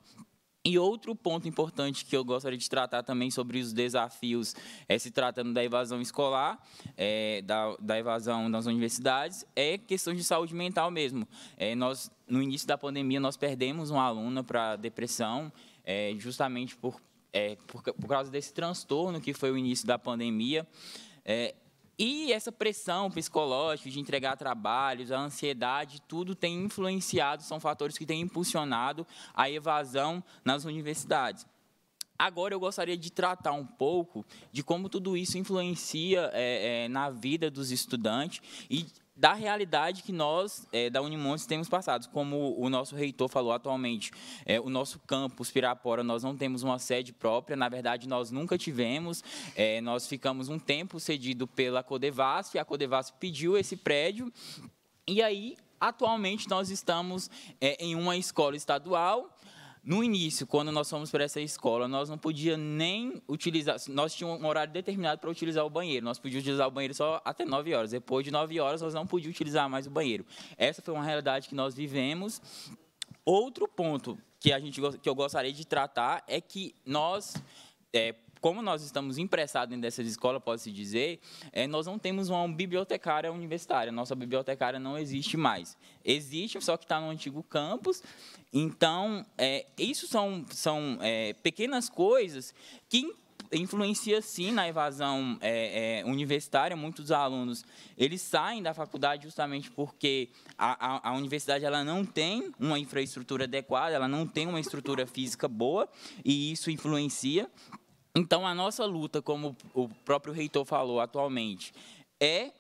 E outro ponto importante que eu gostaria de tratar também sobre os desafios é, se tratando da evasão escolar, é, da, da evasão nas universidades, é questão de saúde mental mesmo. É, nós, no início da pandemia, nós perdemos uma aluna para depressão, é, justamente por, é, por, por causa desse transtorno que foi o início da pandemia. É, e essa pressão psicológica de entregar trabalhos, a ansiedade, tudo tem influenciado, são fatores que têm impulsionado a evasão nas universidades. Agora eu gostaria de tratar um pouco de como tudo isso influencia é, é, na vida dos estudantes e da realidade que nós, é, da Unimontes, temos passado. Como o nosso reitor falou atualmente, é, o nosso campus Pirapora, nós não temos uma sede própria, na verdade, nós nunca tivemos. É, nós ficamos um tempo cedido pela Codevasf, a Codevasf pediu esse prédio, e aí, atualmente, nós estamos é, em uma escola estadual, no início, quando nós fomos para essa escola, nós não podíamos nem utilizar, nós tínhamos um horário determinado para utilizar o banheiro. Nós podíamos utilizar o banheiro só até 9 horas. Depois de 9 horas, nós não podíamos utilizar mais o banheiro. Essa foi uma realidade que nós vivemos. Outro ponto que a gente que eu gostaria de tratar é que nós é, como nós estamos emprestados dessas escolas, pode-se dizer, é, nós não temos uma bibliotecária universitária. Nossa bibliotecária não existe mais. Existe, só que está no antigo campus. Então, é, isso são, são é, pequenas coisas que influencia sim na evasão é, é, universitária. Muitos alunos eles saem da faculdade justamente porque a, a, a, universidade ela não tem uma infraestrutura adequada, ela não tem uma estrutura física boa e isso influencia. Então, a nossa luta, como o próprio reitor falou atualmente, é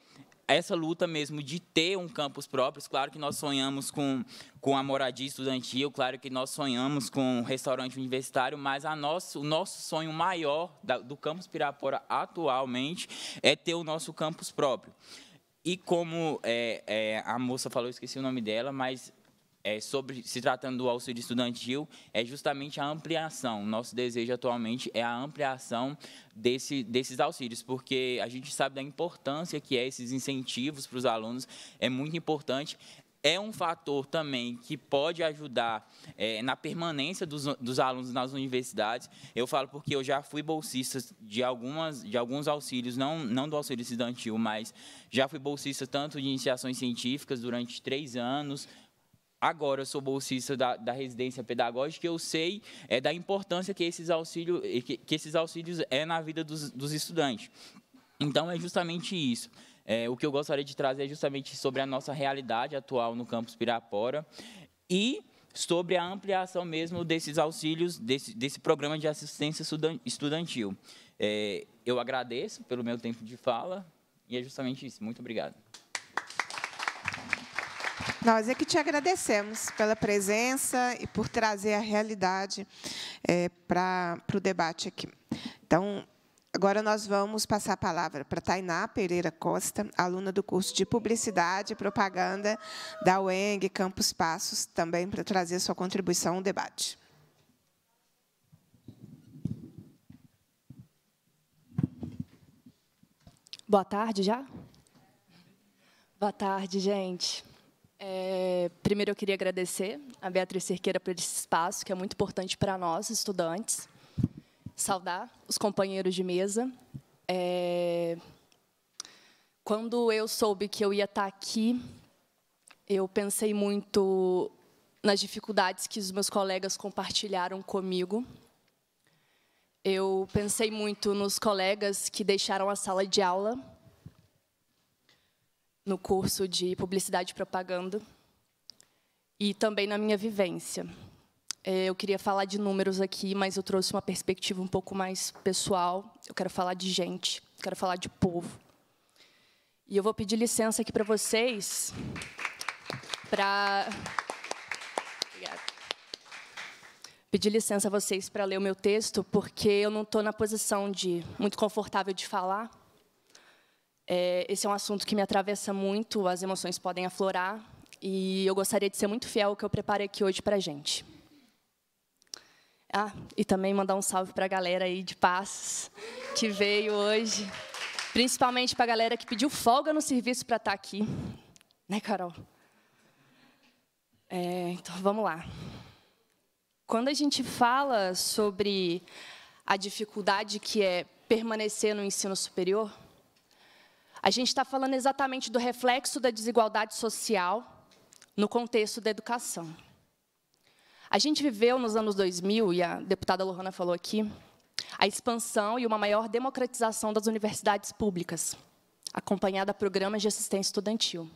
essa luta mesmo de ter um campus próprio. Claro que nós sonhamos com, com a moradia estudantil, claro que nós sonhamos com um restaurante universitário, mas a nosso, o nosso sonho maior da, do campus Pirapora atualmente é ter o nosso campus próprio. E como é, é, a moça falou, esqueci o nome dela, mas é, sobre se tratando do auxílio estudantil é justamente a ampliação. Nosso desejo atualmente é a ampliação desse, desses auxílios, porque a gente sabe da importância que é esses incentivos para os alunos, é muito importante. É um fator também que pode ajudar é, na permanência dos, dos alunos nas universidades. Eu falo porque eu já fui bolsista de, algumas, de alguns auxílios, não, não do auxílio estudantil, mas já fui bolsista tanto de iniciações científicas durante três anos, agora eu sou bolsista da, da residência pedagógica, eu sei é, da importância que esses, que, que esses auxílios é na vida dos, dos estudantes. Então, é justamente isso. É, o que eu gostaria de trazer é justamente sobre a nossa realidade atual no campus Pirapora e sobre a ampliação mesmo desses auxílios, desse, desse programa de assistência estudantil. É, eu agradeço pelo meu tempo de fala e é justamente isso. Muito obrigado. Nós é que te agradecemos pela presença e por trazer a realidade é, para o debate aqui. Então, agora nós vamos passar a palavra para Tainá Pereira Costa, aluna do curso de Publicidade e Propaganda da UENG Campus Passos, também para trazer sua contribuição ao debate. Boa tarde já? Boa tarde, gente. É, primeiro, eu queria agradecer a Beatriz Cerqueira por esse espaço, que é muito importante para nós, estudantes. Saudar os companheiros de mesa. É, quando eu soube que eu ia estar tá aqui, eu pensei muito nas dificuldades que os meus colegas compartilharam comigo. Eu pensei muito nos colegas que deixaram a sala de aula no curso de publicidade e propaganda e também na minha vivência. É, eu queria falar de números aqui, mas eu trouxe uma perspectiva um pouco mais pessoal. Eu quero falar de gente, quero falar de povo. E eu vou pedir licença aqui para vocês para pedir licença a vocês para ler o meu texto, porque eu não estou na posição de muito confortável de falar. É, esse é um assunto que me atravessa muito, as emoções podem aflorar, e eu gostaria de ser muito fiel ao que eu preparei aqui hoje para a gente. Ah, e também mandar um salve para a galera aí de Passos que veio hoje, principalmente para a galera que pediu folga no serviço para estar tá aqui, né, Carol? É, então vamos lá. Quando a gente fala sobre a dificuldade que é permanecer no ensino superior, a gente está falando exatamente do reflexo da desigualdade social no contexto da educação. A gente viveu nos anos 2000, e a deputada Lohana falou aqui, a expansão e uma maior democratização das universidades públicas, acompanhada de programas de assistência estudantil.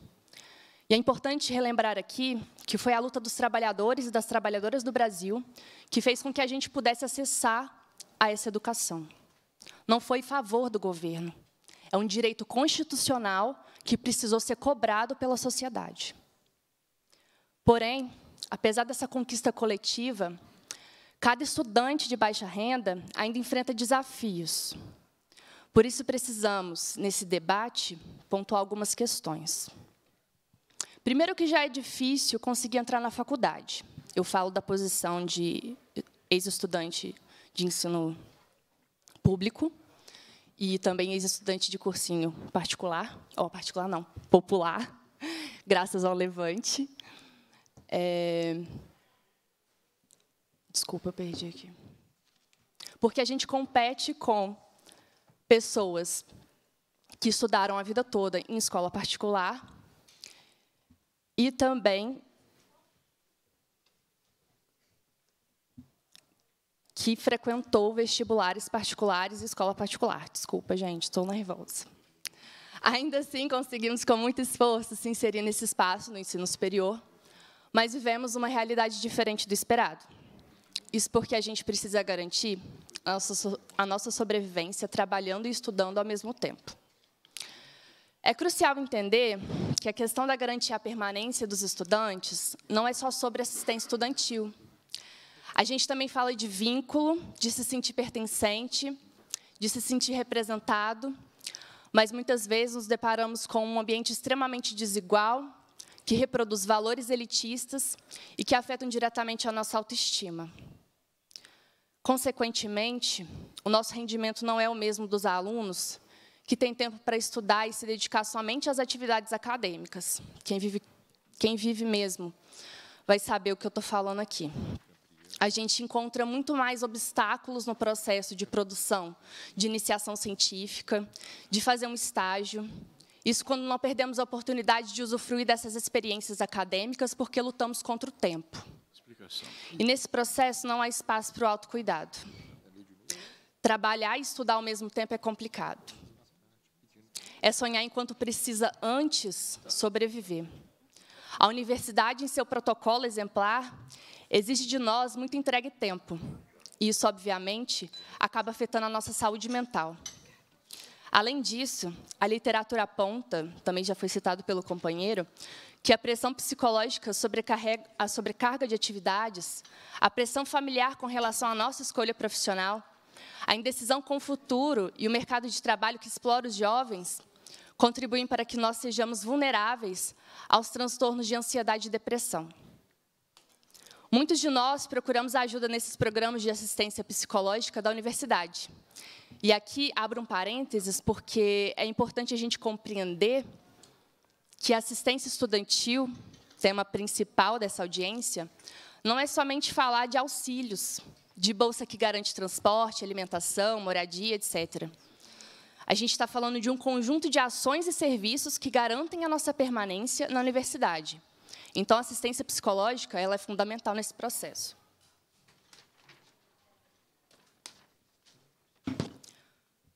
E é importante relembrar aqui que foi a luta dos trabalhadores e das trabalhadoras do Brasil que fez com que a gente pudesse acessar a essa educação. Não foi favor do governo, é um direito constitucional que precisou ser cobrado pela sociedade. Porém, apesar dessa conquista coletiva, cada estudante de baixa renda ainda enfrenta desafios. Por isso, precisamos, nesse debate, pontuar algumas questões. Primeiro, que já é difícil conseguir entrar na faculdade. Eu falo da posição de ex-estudante de ensino público e também ex-estudante de cursinho particular, ou particular não, popular, graças ao Levante. É... Desculpa, eu perdi aqui. Porque a gente compete com pessoas que estudaram a vida toda em escola particular e também que frequentou vestibulares particulares e escola particular. Desculpa, gente, estou nervosa. Ainda assim, conseguimos, com muito esforço, se inserir nesse espaço no ensino superior, mas vivemos uma realidade diferente do esperado. Isso porque a gente precisa garantir a nossa sobrevivência trabalhando e estudando ao mesmo tempo. É crucial entender que a questão da garantia à permanência dos estudantes não é só sobre assistência estudantil, a gente também fala de vínculo, de se sentir pertencente, de se sentir representado, mas muitas vezes nos deparamos com um ambiente extremamente desigual, que reproduz valores elitistas e que afetam diretamente a nossa autoestima. Consequentemente, o nosso rendimento não é o mesmo dos alunos que têm tempo para estudar e se dedicar somente às atividades acadêmicas. Quem vive, quem vive mesmo vai saber o que eu estou falando aqui a gente encontra muito mais obstáculos no processo de produção, de iniciação científica, de fazer um estágio. Isso quando não perdemos a oportunidade de usufruir dessas experiências acadêmicas, porque lutamos contra o tempo. E nesse processo não há espaço para o autocuidado. Trabalhar e estudar ao mesmo tempo é complicado. É sonhar enquanto precisa antes sobreviver. A universidade, em seu protocolo exemplar, exige de nós muito entrega e tempo. E isso, obviamente, acaba afetando a nossa saúde mental. Além disso, a literatura aponta, também já foi citado pelo companheiro, que a pressão psicológica sobrecarrega a sobrecarga de atividades, a pressão familiar com relação à nossa escolha profissional, a indecisão com o futuro e o mercado de trabalho que explora os jovens contribuem para que nós sejamos vulneráveis aos transtornos de ansiedade e depressão. Muitos de nós procuramos ajuda nesses programas de assistência psicológica da universidade. E aqui abro um parênteses, porque é importante a gente compreender que a assistência estudantil, tema principal dessa audiência, não é somente falar de auxílios, de bolsa que garante transporte, alimentação, moradia, etc. A gente está falando de um conjunto de ações e serviços que garantem a nossa permanência na universidade. Então, a assistência psicológica ela é fundamental nesse processo.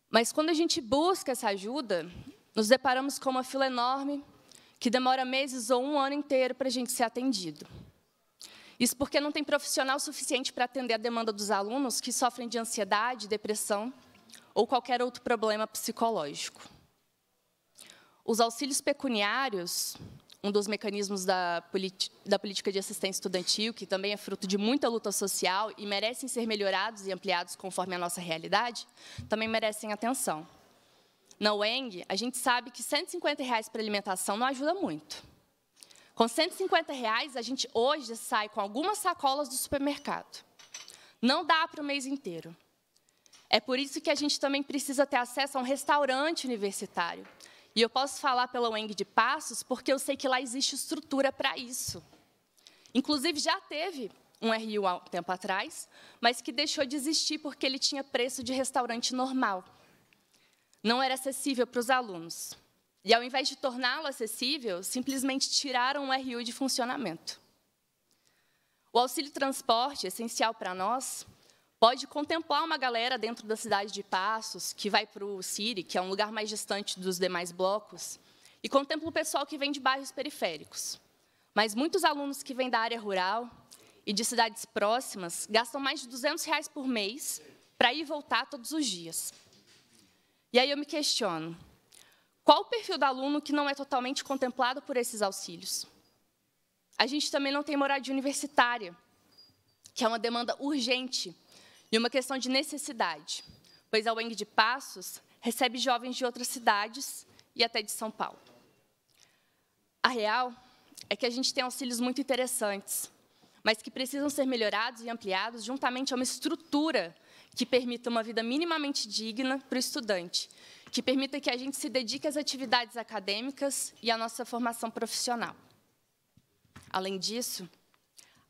Mas quando a gente busca essa ajuda, nos deparamos com uma fila enorme que demora meses ou um ano inteiro para a gente ser atendido. Isso porque não tem profissional suficiente para atender a demanda dos alunos que sofrem de ansiedade, depressão ou qualquer outro problema psicológico. Os auxílios pecuniários um dos mecanismos da, da política de assistência estudantil, que também é fruto de muita luta social e merecem ser melhorados e ampliados conforme a nossa realidade, também merecem atenção. Na UENG, a gente sabe que R$ 150 reais para alimentação não ajuda muito. Com R$ 150, reais, a gente hoje sai com algumas sacolas do supermercado. Não dá para o mês inteiro. É por isso que a gente também precisa ter acesso a um restaurante universitário, e eu posso falar pela ONG de Passos porque eu sei que lá existe estrutura para isso. Inclusive, já teve um RU há um tempo atrás, mas que deixou de existir porque ele tinha preço de restaurante normal. Não era acessível para os alunos. E, ao invés de torná-lo acessível, simplesmente tiraram o RU de funcionamento. O auxílio transporte, essencial para nós, pode contemplar uma galera dentro da cidade de Passos, que vai para o Siri, que é um lugar mais distante dos demais blocos, e contempla o pessoal que vem de bairros periféricos. Mas muitos alunos que vêm da área rural e de cidades próximas gastam mais de 200 reais por mês para ir e voltar todos os dias. E aí eu me questiono, qual o perfil do aluno que não é totalmente contemplado por esses auxílios? A gente também não tem moradia universitária, que é uma demanda urgente e uma questão de necessidade, pois a UENG de Passos recebe jovens de outras cidades e até de São Paulo. A real é que a gente tem auxílios muito interessantes, mas que precisam ser melhorados e ampliados juntamente a uma estrutura que permita uma vida minimamente digna para o estudante, que permita que a gente se dedique às atividades acadêmicas e à nossa formação profissional. Além disso,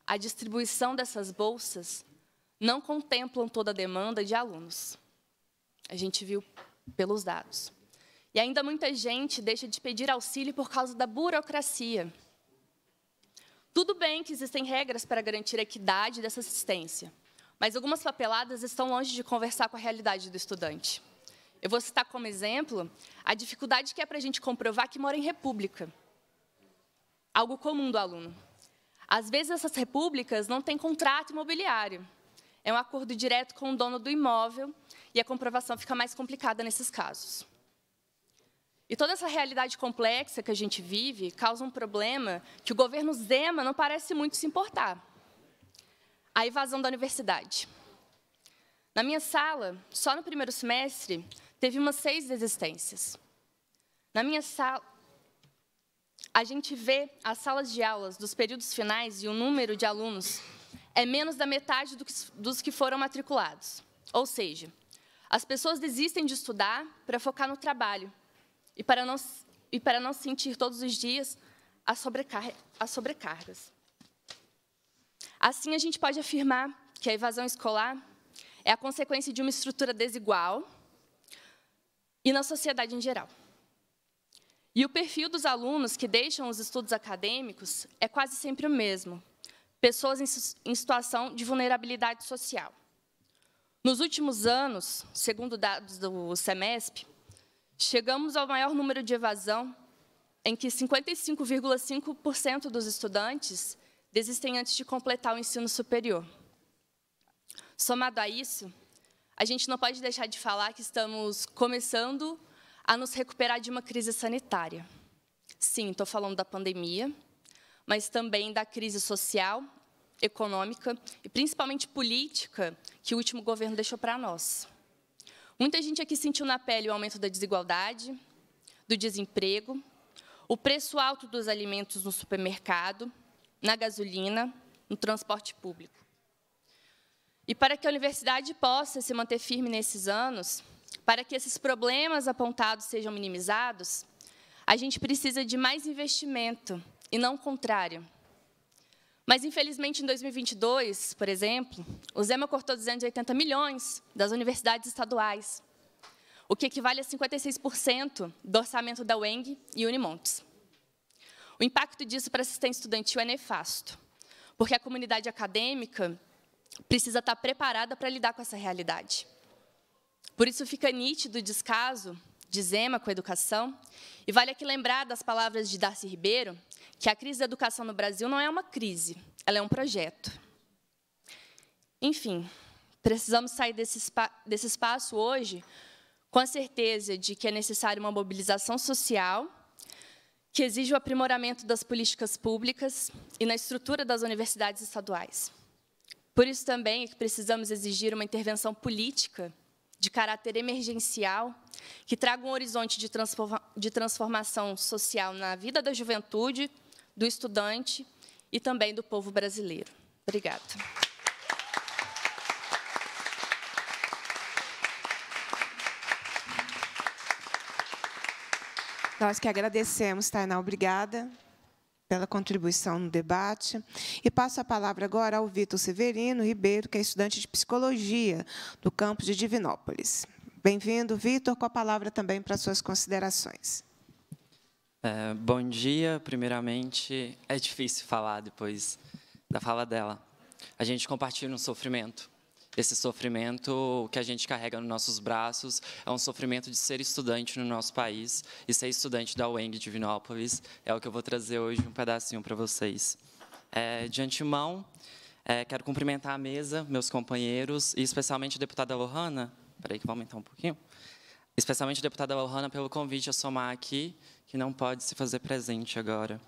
a distribuição dessas bolsas não contemplam toda a demanda de alunos. A gente viu pelos dados. E ainda muita gente deixa de pedir auxílio por causa da burocracia. Tudo bem que existem regras para garantir a equidade dessa assistência, mas algumas papeladas estão longe de conversar com a realidade do estudante. Eu vou citar como exemplo a dificuldade que é para a gente comprovar que mora em república. Algo comum do aluno. Às vezes, essas repúblicas não têm contrato imobiliário. É um acordo direto com o dono do imóvel e a comprovação fica mais complicada nesses casos. E toda essa realidade complexa que a gente vive causa um problema que o governo Zema não parece muito se importar. A evasão da universidade. Na minha sala, só no primeiro semestre, teve umas seis desistências. Na minha sala, a gente vê as salas de aulas dos períodos finais e o número de alunos é menos da metade do que, dos que foram matriculados. Ou seja, as pessoas desistem de estudar para focar no trabalho e para não, e para não sentir todos os dias as, as sobrecargas. Assim, a gente pode afirmar que a evasão escolar é a consequência de uma estrutura desigual e na sociedade em geral. E o perfil dos alunos que deixam os estudos acadêmicos é quase sempre o mesmo, pessoas em, situação de vulnerabilidade social. Nos últimos anos, segundo dados do SEMESP, chegamos ao maior número de evasão, em que 55,5% dos estudantes desistem antes de completar o ensino superior. Somado a isso, a gente não pode deixar de falar que estamos começando a nos recuperar de uma crise sanitária. Sim, estou falando da pandemia, mas também da crise social, econômica e principalmente política que o último governo deixou para nós. Muita gente aqui sentiu na pele o aumento da desigualdade, do desemprego, o preço alto dos alimentos no supermercado, na gasolina, no transporte público. E para que a universidade possa se manter firme nesses anos, para que esses problemas apontados sejam minimizados, a gente precisa de mais investimento e não o contrário. Mas, infelizmente, em 2022, por exemplo, o Zema cortou 280 milhões das universidades estaduais, o que equivale a 56% do orçamento da UENG e Unimontes. O impacto disso para a assistência estudantil é nefasto, porque a comunidade acadêmica precisa estar preparada para lidar com essa realidade. Por isso fica nítido o descaso de Zema com a educação, e vale aqui lembrar das palavras de Darcy Ribeiro, que a crise da educação no Brasil não é uma crise, ela é um projeto. Enfim, precisamos sair desse, desse espaço hoje com a certeza de que é necessária uma mobilização social que exige o aprimoramento das políticas públicas e na estrutura das universidades estaduais. Por isso também é que precisamos exigir uma intervenção política de caráter emergencial, que traga um horizonte de transformação social na vida da juventude do estudante e também do povo brasileiro. Obrigada. Nós que agradecemos, Tainá, obrigada pela contribuição no debate. E passo a palavra agora ao Vitor Severino Ribeiro, que é estudante de psicologia do campus de Divinópolis. Bem-vindo, Vitor, com a palavra também para suas considerações. É, bom dia, primeiramente. É difícil falar depois da fala dela. A gente compartilha um sofrimento. Esse sofrimento que a gente carrega nos nossos braços é um sofrimento de ser estudante no nosso país e ser estudante da UENG de Divinópolis é o que eu vou trazer hoje um pedacinho para vocês. É, de antemão, é, quero cumprimentar a mesa, meus companheiros e especialmente a deputada Lohana. Espera aí que vou aumentar um pouquinho especialmente a deputada Lohana, pelo convite a somar aqui, que não pode se fazer presente agora.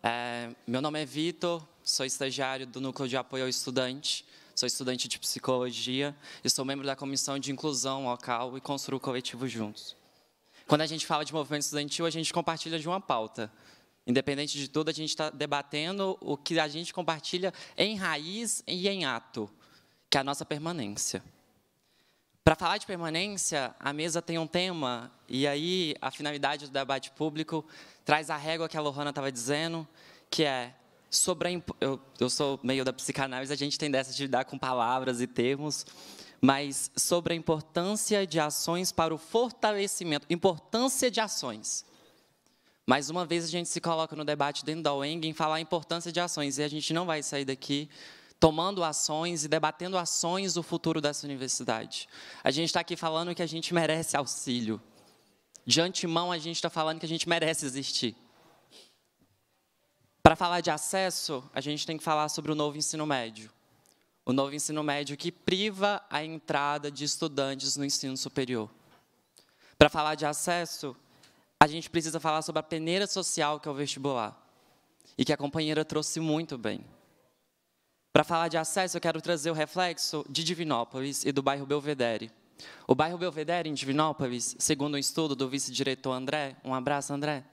É, meu nome é Vitor, sou estagiário do Núcleo de Apoio ao Estudante, sou estudante de psicologia e sou membro da Comissão de Inclusão Local e Construo Coletivo Juntos. Quando a gente fala de movimento estudantil, a gente compartilha de uma pauta. Independente de tudo, a gente está debatendo o que a gente compartilha em raiz e em ato, que é a nossa permanência. Para falar de permanência, a mesa tem um tema, e aí a finalidade do debate público traz a régua que a Lohana estava dizendo, que é sobre a impo... eu, eu sou meio da psicanálise, a gente tem dessa de lidar com palavras e termos, mas sobre a importância de ações para o fortalecimento, importância de ações. Mais uma vez a gente se coloca no debate dentro da OENG em falar a importância de ações, e a gente não vai sair daqui tomando ações e debatendo ações do futuro dessa universidade. A gente está aqui falando que a gente merece auxílio. De antemão, a gente está falando que a gente merece existir. Para falar de acesso, a gente tem que falar sobre o novo ensino médio. O novo ensino médio que priva a entrada de estudantes no ensino superior. Para falar de acesso, a gente precisa falar sobre a peneira social que é o vestibular. E que a companheira trouxe muito bem. Para falar de acesso, eu quero trazer o reflexo de Divinópolis e do bairro Belvedere. O bairro Belvedere, em Divinópolis, segundo um estudo do vice-diretor André, um abraço, André,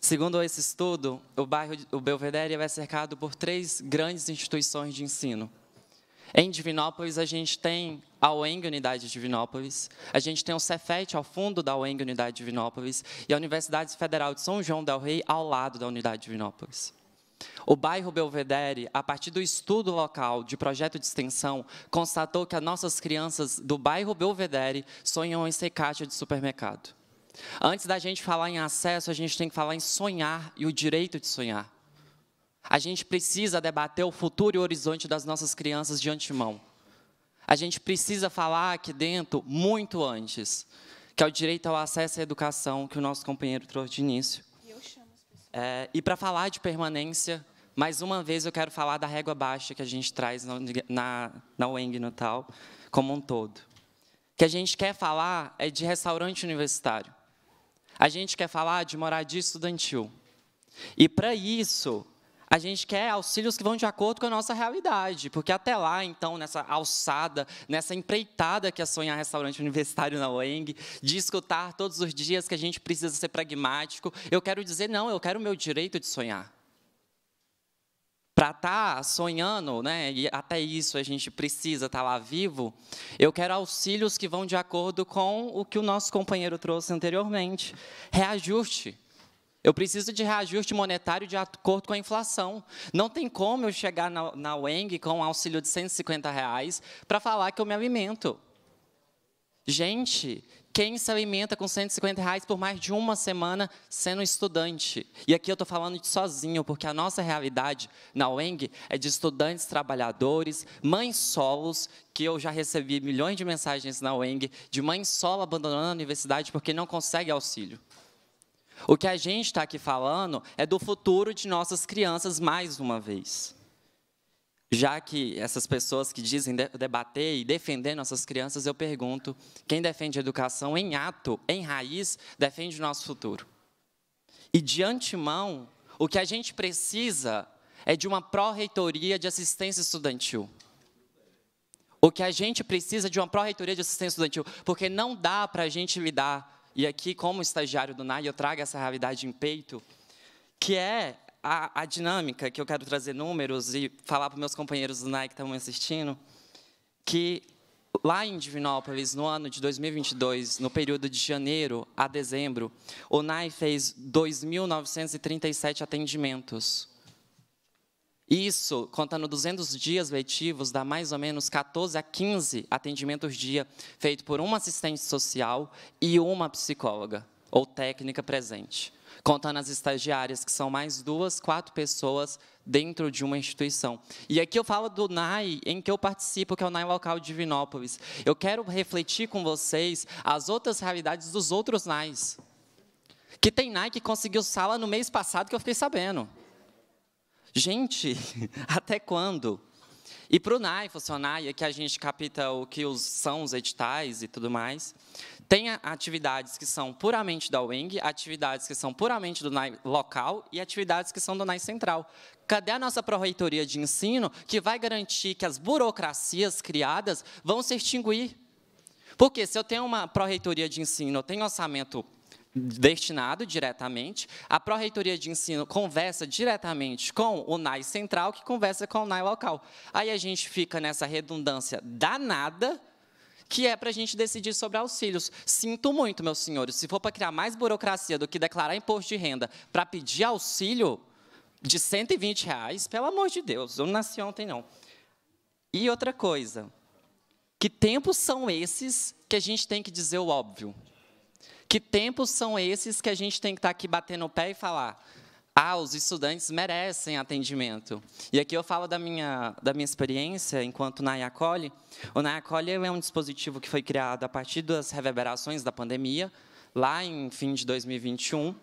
segundo esse estudo, o bairro o Belvedere é cercado por três grandes instituições de ensino. Em Divinópolis, a gente tem a UENG Unidade de Divinópolis, a gente tem o Cefet ao fundo da UENG Unidade de Divinópolis e a Universidade Federal de São João del Rei ao lado da Unidade de Divinópolis. O bairro Belvedere, a partir do estudo local de projeto de extensão, constatou que as nossas crianças do bairro Belvedere sonham em ser caixa de supermercado. Antes da gente falar em acesso, a gente tem que falar em sonhar e o direito de sonhar. A gente precisa debater o futuro e o horizonte das nossas crianças de antemão. A gente precisa falar aqui dentro muito antes, que é o direito ao acesso à educação que o nosso companheiro trouxe de início. É, e para falar de permanência, mais uma vez eu quero falar da régua baixa que a gente traz na, na, na UENG no tal, como um todo. O que a gente quer falar é de restaurante universitário. A gente quer falar de moradia estudantil. E para isso, a gente quer auxílios que vão de acordo com a nossa realidade, porque até lá, então, nessa alçada, nessa empreitada que é sonhar restaurante universitário na UENG, de escutar todos os dias que a gente precisa ser pragmático, eu quero dizer, não, eu quero o meu direito de sonhar para estar tá sonhando, né? E até isso a gente precisa estar tá lá vivo. Eu quero auxílios que vão de acordo com o que o nosso companheiro trouxe anteriormente. Reajuste. Eu preciso de reajuste monetário de acordo com a inflação. Não tem como eu chegar na, na UENG com um auxílio de 150 reais para falar que eu me alimento. Gente, quem se alimenta com 150 reais por mais de uma semana sendo estudante? E aqui eu estou falando de sozinho, porque a nossa realidade na UENG é de estudantes, trabalhadores, mães solos, que eu já recebi milhões de mensagens na UENG de mães solo abandonando a universidade porque não consegue auxílio. O que a gente está aqui falando é do futuro de nossas crianças, mais uma vez. Já que essas pessoas que dizem debater e defender nossas crianças, eu pergunto: quem defende a educação em ato, em raiz, defende o nosso futuro? E de antemão, o que a gente precisa é de uma pró-reitoria de assistência estudantil. O que a gente precisa é de uma pró-reitoria de assistência estudantil, porque não dá para a gente lidar e aqui, como estagiário do NAI, eu trago essa realidade em peito, que é a, a dinâmica que eu quero trazer números e falar para meus companheiros do NAI que estão me assistindo, que lá em Divinópolis, no ano de 2022, no período de janeiro a dezembro, o NAI fez 2.937 atendimentos. Isso, contando 200 dias letivos, dá mais ou menos 14 a 15 atendimentos dia, feito por uma assistente social e uma psicóloga ou técnica presente. Contando as estagiárias, que são mais duas, quatro pessoas dentro de uma instituição. E aqui eu falo do NAI, em que eu participo, que é o NAI local de Divinópolis. Eu quero refletir com vocês as outras realidades dos outros NAIs. Que tem NAI que conseguiu sala no mês passado, que eu fiquei sabendo. Gente, até quando? E para o NAI funcionar, e aqui a gente capta o que são os editais e tudo mais, tem atividades que são puramente da UENG, atividades que são puramente do NAI local e atividades que são do NAI central. Cadê a nossa Proreitoria de Ensino que vai garantir que as burocracias criadas vão se extinguir? Porque se eu tenho uma Proreitoria de Ensino, eu tenho orçamento destinado diretamente. A Pró-Reitoria de Ensino conversa diretamente com o NAI Central, que conversa com o NAI Local. Aí a gente fica nessa redundância danada, que é para a gente decidir sobre auxílios. Sinto muito, meus senhores, se for para criar mais burocracia do que declarar imposto de renda para pedir auxílio de 120 reais, pelo amor de Deus, eu não nasci ontem, não. E outra coisa, que tempos são esses que a gente tem que dizer o óbvio? Que tempos são esses que a gente tem que estar tá aqui batendo o pé e falar? Ah, os estudantes merecem atendimento. E aqui eu falo da minha, da minha experiência enquanto na O Nayacoli é um dispositivo que foi criado a partir das reverberações da pandemia, lá em fim de 2021.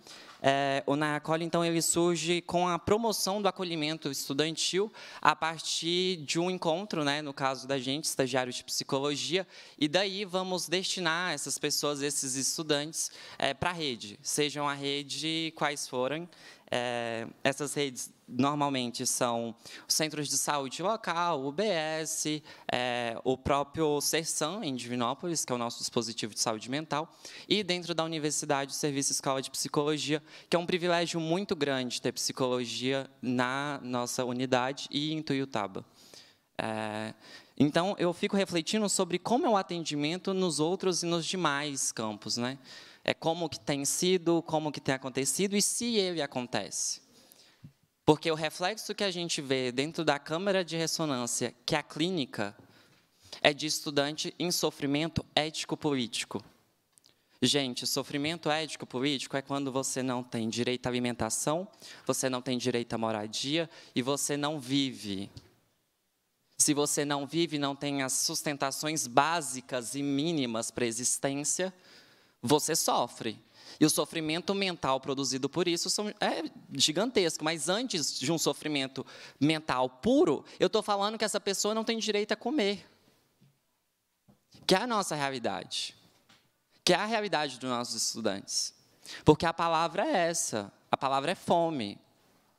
É, o Na Acolhe, então, ele surge com a promoção do acolhimento estudantil a partir de um encontro, né, no caso da gente, estagiário de psicologia, e daí vamos destinar essas pessoas, esses estudantes, é, para a rede, sejam a rede quais forem, é, essas redes normalmente são centros de saúde local, o UBS, é, o próprio CERSAM, em Divinópolis, que é o nosso dispositivo de saúde mental, e dentro da universidade, o Serviço Escola de Psicologia, que é um privilégio muito grande ter psicologia na nossa unidade e em Tuiutaba. É, então, eu fico refletindo sobre como é o atendimento nos outros e nos demais campos. Né? é como que tem sido, como que tem acontecido e se ele acontece. Porque o reflexo que a gente vê dentro da câmara de ressonância, que é a clínica, é de estudante em sofrimento ético-político. Gente, sofrimento ético-político é quando você não tem direito à alimentação, você não tem direito à moradia e você não vive. Se você não vive, não tem as sustentações básicas e mínimas para a existência, você sofre. E o sofrimento mental produzido por isso é gigantesco. Mas antes de um sofrimento mental puro, eu estou falando que essa pessoa não tem direito a comer. Que é a nossa realidade. Que é a realidade dos nossos estudantes. Porque a palavra é essa. A palavra é fome.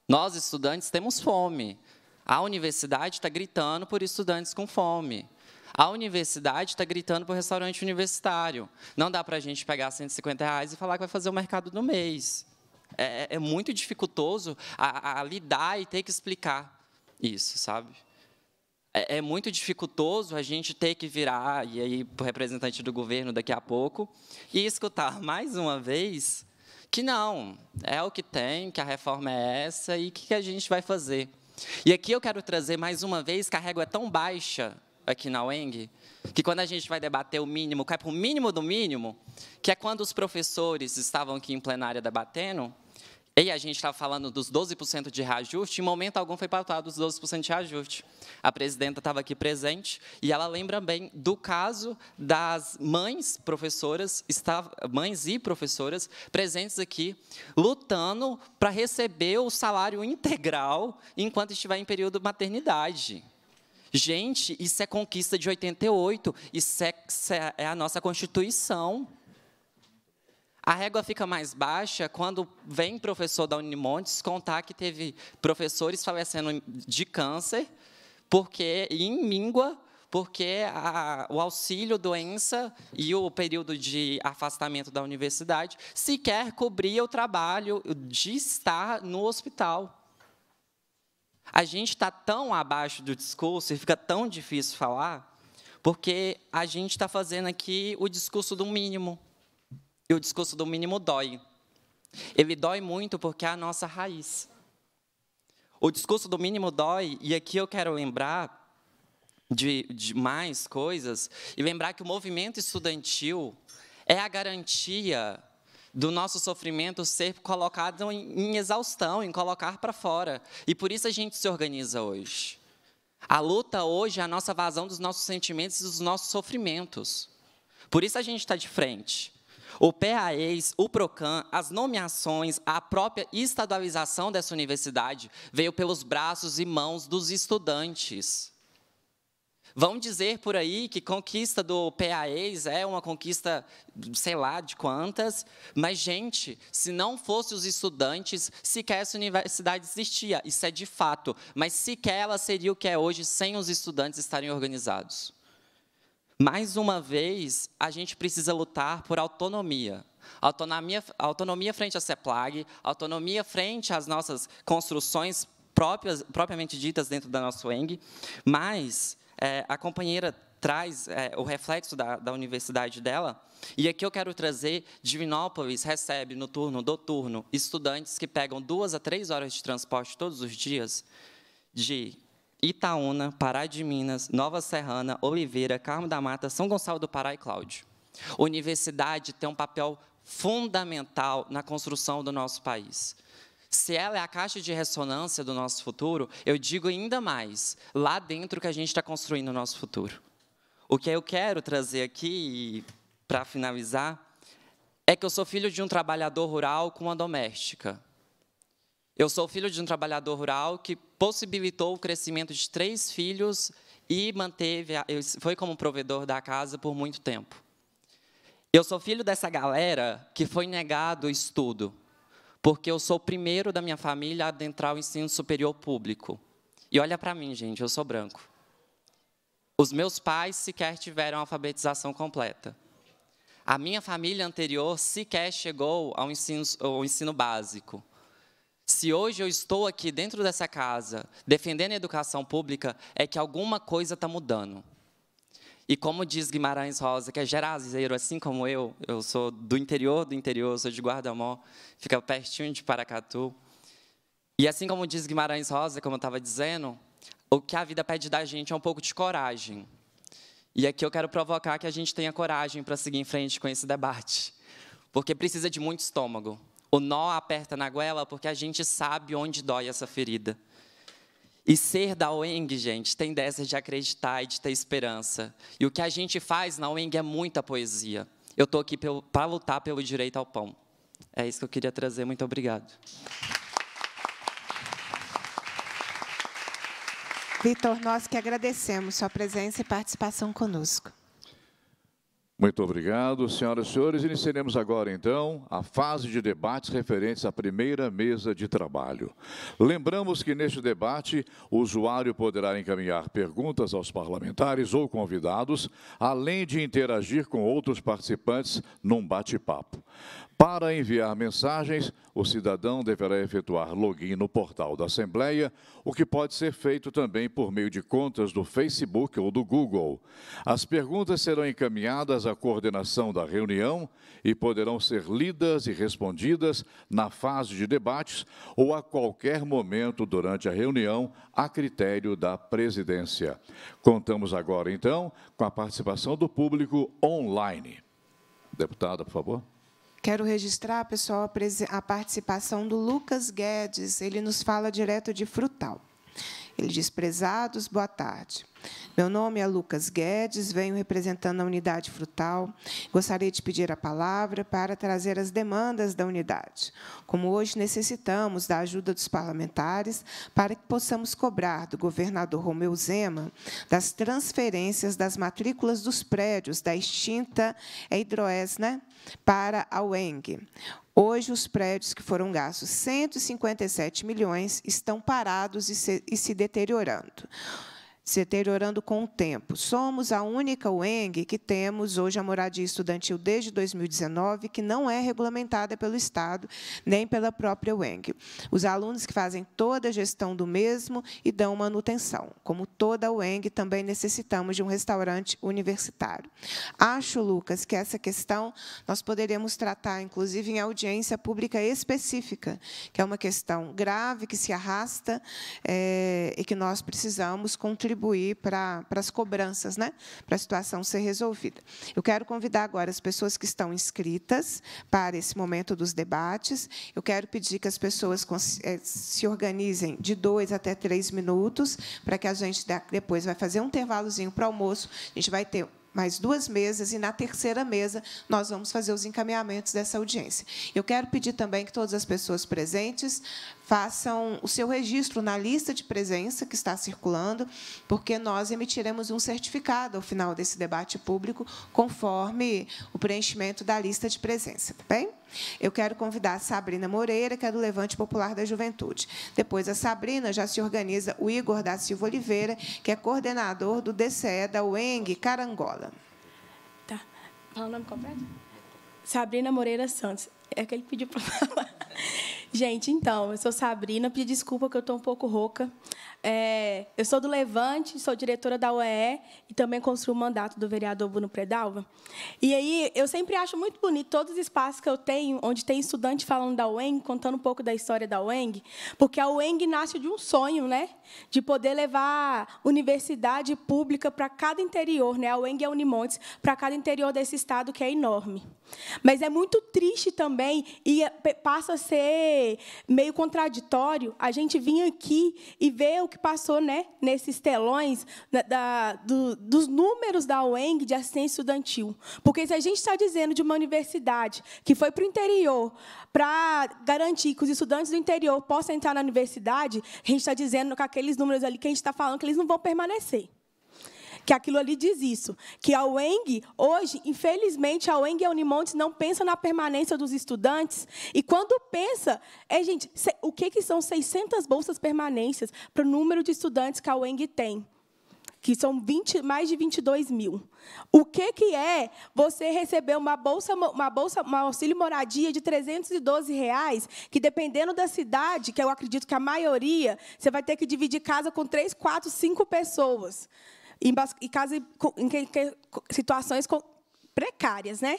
Nós, estudantes, temos fome. A universidade está gritando por estudantes com fome. A universidade está gritando para o restaurante universitário. Não dá para a gente pegar 150 reais e falar que vai fazer o mercado do mês. É, é, é muito dificultoso a, a, lidar e ter que explicar isso, sabe? É, é muito dificultoso a gente ter que virar, e aí para o representante do governo daqui a pouco, e escutar mais uma vez que não, é o que tem, que a reforma é essa e o que, que a gente vai fazer. E aqui eu quero trazer mais uma vez que a régua é tão baixa aqui na UENG, que quando a gente vai debater o mínimo, cai para o mínimo do mínimo, que é quando os professores estavam aqui em plenária debatendo, e a gente estava falando dos 12% de reajuste, em momento algum foi pautado os 12% de reajuste. A presidenta estava aqui presente e ela lembra bem do caso das mães professoras, mães e professoras presentes aqui, lutando para receber o salário integral enquanto estiver em período maternidade. Gente, isso é conquista de 88, isso é, isso é, é a nossa Constituição. A régua fica mais baixa quando vem professor da Unimontes contar que teve professores falecendo de câncer, porque em míngua, porque a, o auxílio doença e o período de afastamento da universidade sequer cobria o trabalho de estar no hospital. A gente está tão abaixo do discurso e fica tão difícil falar, porque a gente está fazendo aqui o discurso do mínimo. E o discurso do mínimo dói. Ele dói muito porque é a nossa raiz. O discurso do mínimo dói, e aqui eu quero lembrar de, de mais coisas, e lembrar que o movimento estudantil é a garantia do nosso sofrimento ser colocado em, exaustão, em colocar para fora. E por isso a gente se organiza hoje. A luta hoje é a nossa vazão dos nossos sentimentos e dos nossos sofrimentos. Por isso a gente está de frente. O PAES, o PROCAN, as nomeações, a própria estadualização dessa universidade veio pelos braços e mãos dos estudantes. Vão dizer por aí que conquista do PAEs é uma conquista, sei lá de quantas, mas, gente, se não fosse os estudantes, sequer essa universidade existia. Isso é de fato, mas sequer ela seria o que é hoje sem os estudantes estarem organizados. Mais uma vez, a gente precisa lutar por autonomia. Autonomia, autonomia frente à CEPLAG, autonomia frente às nossas construções próprias, propriamente ditas dentro da nossa UENG, mas é, a companheira traz é, o reflexo da, da, universidade dela. E aqui eu quero trazer: Divinópolis recebe no turno do turno estudantes que pegam duas a três horas de transporte todos os dias de Itaúna, Pará de Minas, Nova Serrana, Oliveira, Carmo da Mata, São Gonçalo do Pará e Cláudio. A universidade tem um papel fundamental na construção do nosso país. Se ela é a caixa de ressonância do nosso futuro, eu digo ainda mais, lá dentro que a gente está construindo o nosso futuro. O que eu quero trazer aqui, para finalizar, é que eu sou filho de um trabalhador rural com uma doméstica. Eu sou filho de um trabalhador rural que possibilitou o crescimento de três filhos e manteve, foi como provedor da casa por muito tempo. Eu sou filho dessa galera que foi negado o estudo porque eu sou o primeiro da minha família a adentrar o ensino superior público. E olha para mim, gente, eu sou branco. Os meus pais sequer tiveram alfabetização completa. A minha família anterior sequer chegou ao ensino, ao ensino básico. Se hoje eu estou aqui dentro dessa casa defendendo a educação pública, é que alguma coisa está mudando. E como diz Guimarães Rosa, que é geraseiro, assim como eu, eu sou do interior do interior, sou de Guardamó, fica pertinho de Paracatu. E assim como diz Guimarães Rosa, como eu estava dizendo, o que a vida pede da gente é um pouco de coragem. E aqui eu quero provocar que a gente tenha coragem para seguir em frente com esse debate, porque precisa de muito estômago. O nó aperta na goela porque a gente sabe onde dói essa ferida. E ser da OENG, gente, tem dessas de acreditar e de ter esperança. E o que a gente faz na OENG é muita poesia. Eu estou aqui para lutar pelo direito ao pão. É isso que eu queria trazer. Muito obrigado. Vitor, nós que agradecemos sua presença e participação conosco. Muito obrigado, senhoras e senhores. Iniciaremos agora, então, a fase de debates referentes à primeira mesa de trabalho. Lembramos que, neste debate, o usuário poderá encaminhar perguntas aos parlamentares ou convidados, além de interagir com outros participantes num bate-papo. Para enviar mensagens, o cidadão deverá efetuar login no portal da Assembleia, o que pode ser feito também por meio de contas do Facebook ou do Google. As perguntas serão encaminhadas a a coordenação da reunião e poderão ser lidas e respondidas na fase de debates ou a qualquer momento durante a reunião, a critério da presidência. Contamos agora, então, com a participação do público online. Deputada, por favor. Quero registrar, pessoal, a participação do Lucas Guedes. Ele nos fala direto de Frutal. Ele diz: Prezados, boa tarde. Meu nome é Lucas Guedes, venho representando a unidade frutal. Gostaria de pedir a palavra para trazer as demandas da unidade. Como hoje necessitamos da ajuda dos parlamentares para que possamos cobrar do governador Romeu Zema das transferências das matrículas dos prédios da extinta Hidroes, né? Para a UENG. Hoje, os prédios que foram gastos 157 milhões estão parados e se, e se deteriorando se deteriorando com o tempo. Somos a única UENG que temos hoje a moradia estudantil desde 2019, que não é regulamentada pelo Estado nem pela própria UENG. Os alunos que fazem toda a gestão do mesmo e dão manutenção. Como toda a UENG, também necessitamos de um restaurante universitário. Acho, Lucas, que essa questão nós poderemos tratar, inclusive, em audiência pública específica, que é uma questão grave, que se arrasta é, e que nós precisamos contribuir contribuir para, para as cobranças, né? para a situação ser resolvida. Eu quero convidar agora as pessoas que estão inscritas para esse momento dos debates. Eu quero pedir que as pessoas eh, se organizem de dois até três minutos, para que a gente depois vai fazer um intervalozinho para o almoço. A gente vai ter mais duas mesas, e na terceira mesa nós vamos fazer os encaminhamentos dessa audiência. Eu quero pedir também que todas as pessoas presentes façam o seu registro na lista de presença que está circulando, porque nós emitiremos um certificado ao final desse debate público, conforme o preenchimento da lista de presença. Tá bem? Eu quero convidar a Sabrina Moreira, que é do Levante Popular da Juventude. Depois, a Sabrina já se organiza o Igor da Silva Oliveira, que é coordenador do DCE da UENG Carangola. Tá. Fala o nome completo? Sabrina Moreira Santos. É que ele pediu para falar. Gente, então, eu sou Sabrina. Pedi desculpa que eu estou um pouco rouca. É, eu sou do Levante, sou diretora da UEE e também construo o mandato do vereador Bruno Predalva. E aí eu sempre acho muito bonito todos os espaços que eu tenho, onde tem estudante falando da UENG, contando um pouco da história da UENG, porque a UENG nasce de um sonho, né? De poder levar universidade pública para cada interior, né? A UENG e a é Unimontes, para cada interior desse estado que é enorme. Mas é muito triste também e é, passa a ser meio contraditório a gente vir aqui e ver o que passou né, nesses telões da, da, do, dos números da UENG de assistência estudantil. Porque se a gente está dizendo de uma universidade que foi para o interior para garantir que os estudantes do interior possam entrar na universidade, a gente está dizendo com aqueles números ali que a gente está falando que eles não vão permanecer que aquilo ali diz isso, que a UENG, hoje, infelizmente, a UENG e a Unimontes não pensam na permanência dos estudantes, e quando pensa, é, gente, o que, que são 600 bolsas permanências para o número de estudantes que a UENG tem? que são 20, mais de 22 mil. O que, que é você receber uma bolsa, uma bolsa, um auxílio moradia de 312 reais, que dependendo da cidade, que eu acredito que a maioria, você vai ter que dividir casa com três, quatro, cinco pessoas em, em, caso, em situações precárias, né?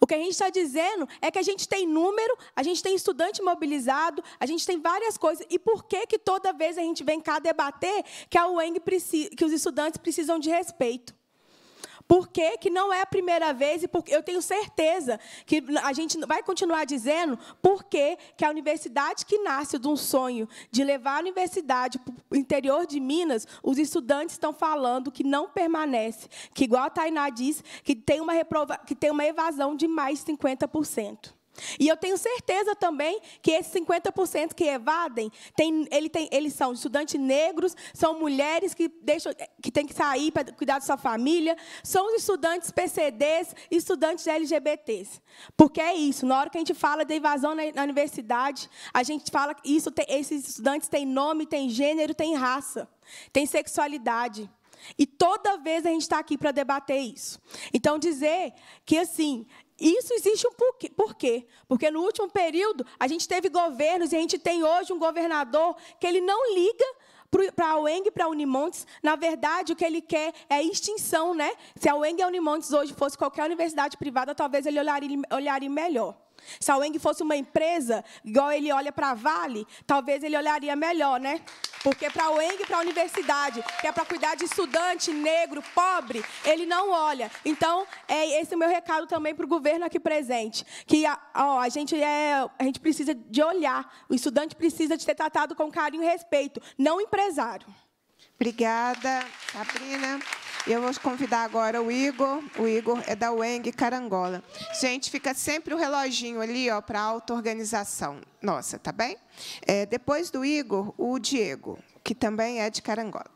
O que a gente está dizendo é que a gente tem número, a gente tem estudante mobilizado, a gente tem várias coisas. E por que que toda vez a gente vem cá debater que a UENG precisa, que os estudantes precisam de respeito? Por que, que não é a primeira vez? E porque eu tenho certeza que a gente vai continuar dizendo por que, que a universidade que nasce de um sonho de levar a universidade para o interior de Minas, os estudantes estão falando que não permanece, que, igual a Tainá diz, que tem uma, reprova, que tem uma evasão de mais 50%. E eu tenho certeza também que esses 50% que evadem, tem, ele tem, eles são estudantes negros, são mulheres que, deixam, que têm que sair para cuidar de sua família, são estudantes PCDs, estudantes LGBTs. Porque é isso, na hora que a gente fala de evasão na, na universidade, a gente fala que isso tem, esses estudantes têm nome, têm gênero, têm raça, têm sexualidade. E toda vez a gente está aqui para debater isso. Então, dizer que, assim, isso existe um porquê. Por quê? Porque no último período a gente teve governos e a gente tem hoje um governador que ele não liga para a UENG e para a Unimontes. Na verdade, o que ele quer é extinção, né? Se a UENG e a Unimontes hoje fosse qualquer universidade privada, talvez ele olharia, olharia melhor. Se a Weng fosse uma empresa, igual ele olha para a Vale, talvez ele olharia melhor, né? Porque para a Weng, para a universidade, que é para cuidar de estudante negro, pobre, ele não olha. Então, é esse é o meu recado também para o governo aqui presente, que ó, a gente é, a gente precisa de olhar, o estudante precisa de ser tratado com carinho e respeito, não empresário. Obrigada, Sabrina. Eu vou convidar agora o Igor. O Igor é da Weng Carangola. Gente, fica sempre o reloginho ali ó, para auto-organização. Nossa, tá bem? É, depois do Igor, o Diego, que também é de Carangola.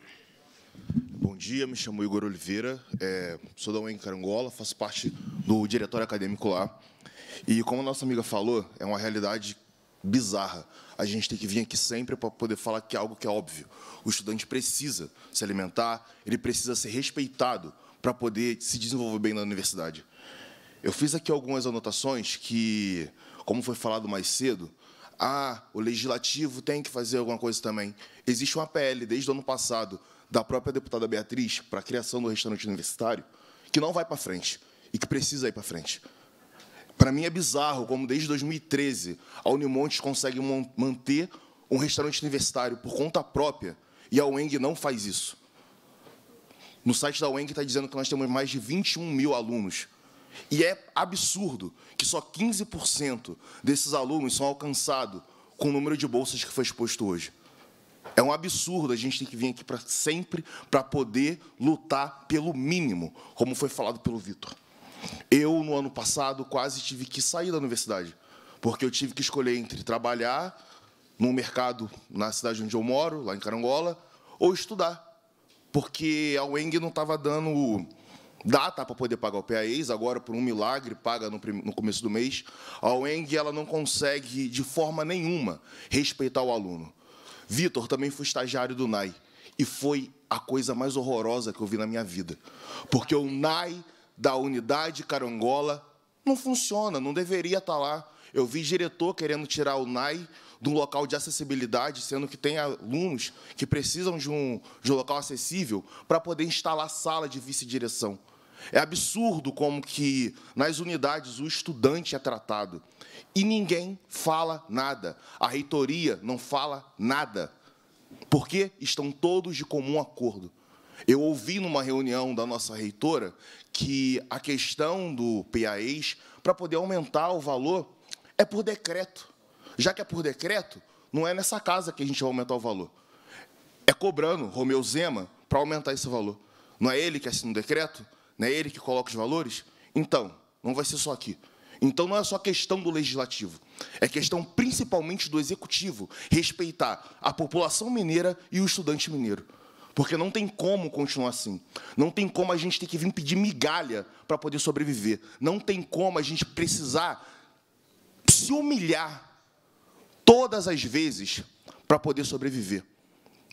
Bom dia, me chamo Igor Oliveira, é, sou da Weng Carangola, faço parte do diretório acadêmico lá. E como a nossa amiga falou, é uma realidade bizarra. A gente tem que vir aqui sempre para poder falar que é algo que é óbvio. O estudante precisa se alimentar, ele precisa ser respeitado para poder se desenvolver bem na universidade. Eu fiz aqui algumas anotações que, como foi falado mais cedo, ah, o legislativo tem que fazer alguma coisa também. Existe uma PL desde o ano passado da própria deputada Beatriz para a criação do restaurante universitário que não vai para frente e que precisa ir para frente. Para mim é bizarro como desde 2013 a Unimontes consegue manter um restaurante universitário por conta própria e a UENG não faz isso. No site da UENG está dizendo que nós temos mais de 21 mil alunos. E é absurdo que só 15% desses alunos são alcançados com o número de bolsas que foi exposto hoje. É um absurdo a gente ter que vir aqui para sempre para poder lutar pelo mínimo, como foi falado pelo Vitor. Eu, no ano passado, quase tive que sair da universidade, porque eu tive que escolher entre trabalhar no mercado na cidade onde eu moro, lá em Carangola, ou estudar, porque a UENG não estava dando data para poder pagar o PAEs, agora, por um milagre, paga no, no começo do mês. A UENG ela não consegue, de forma nenhuma, respeitar o aluno. Vitor também foi estagiário do NAI, e foi a coisa mais horrorosa que eu vi na minha vida, porque o NAI da unidade Carangola não funciona, não deveria estar tá lá. Eu vi diretor querendo tirar o NAI de um local de acessibilidade, sendo que tem alunos que precisam de um, de um local acessível para poder instalar sala de vice-direção. É absurdo como que nas unidades o estudante é tratado e ninguém fala nada. A reitoria não fala nada. Porque estão todos de comum acordo. Eu ouvi numa reunião da nossa reitora que a questão do PAEs, para poder aumentar o valor, é por decreto. Já que é por decreto, não é nessa casa que a gente vai aumentar o valor. É cobrando Romeu Zema para aumentar esse valor. Não é ele que assina o decreto? Não é ele que coloca os valores? Então, não vai ser só aqui. Então não é só questão do legislativo, é questão principalmente do executivo respeitar a população mineira e o estudante mineiro. Porque não tem como continuar assim. Não tem como a gente ter que vir pedir migalha para poder sobreviver. Não tem como a gente precisar se humilhar todas as vezes para poder sobreviver.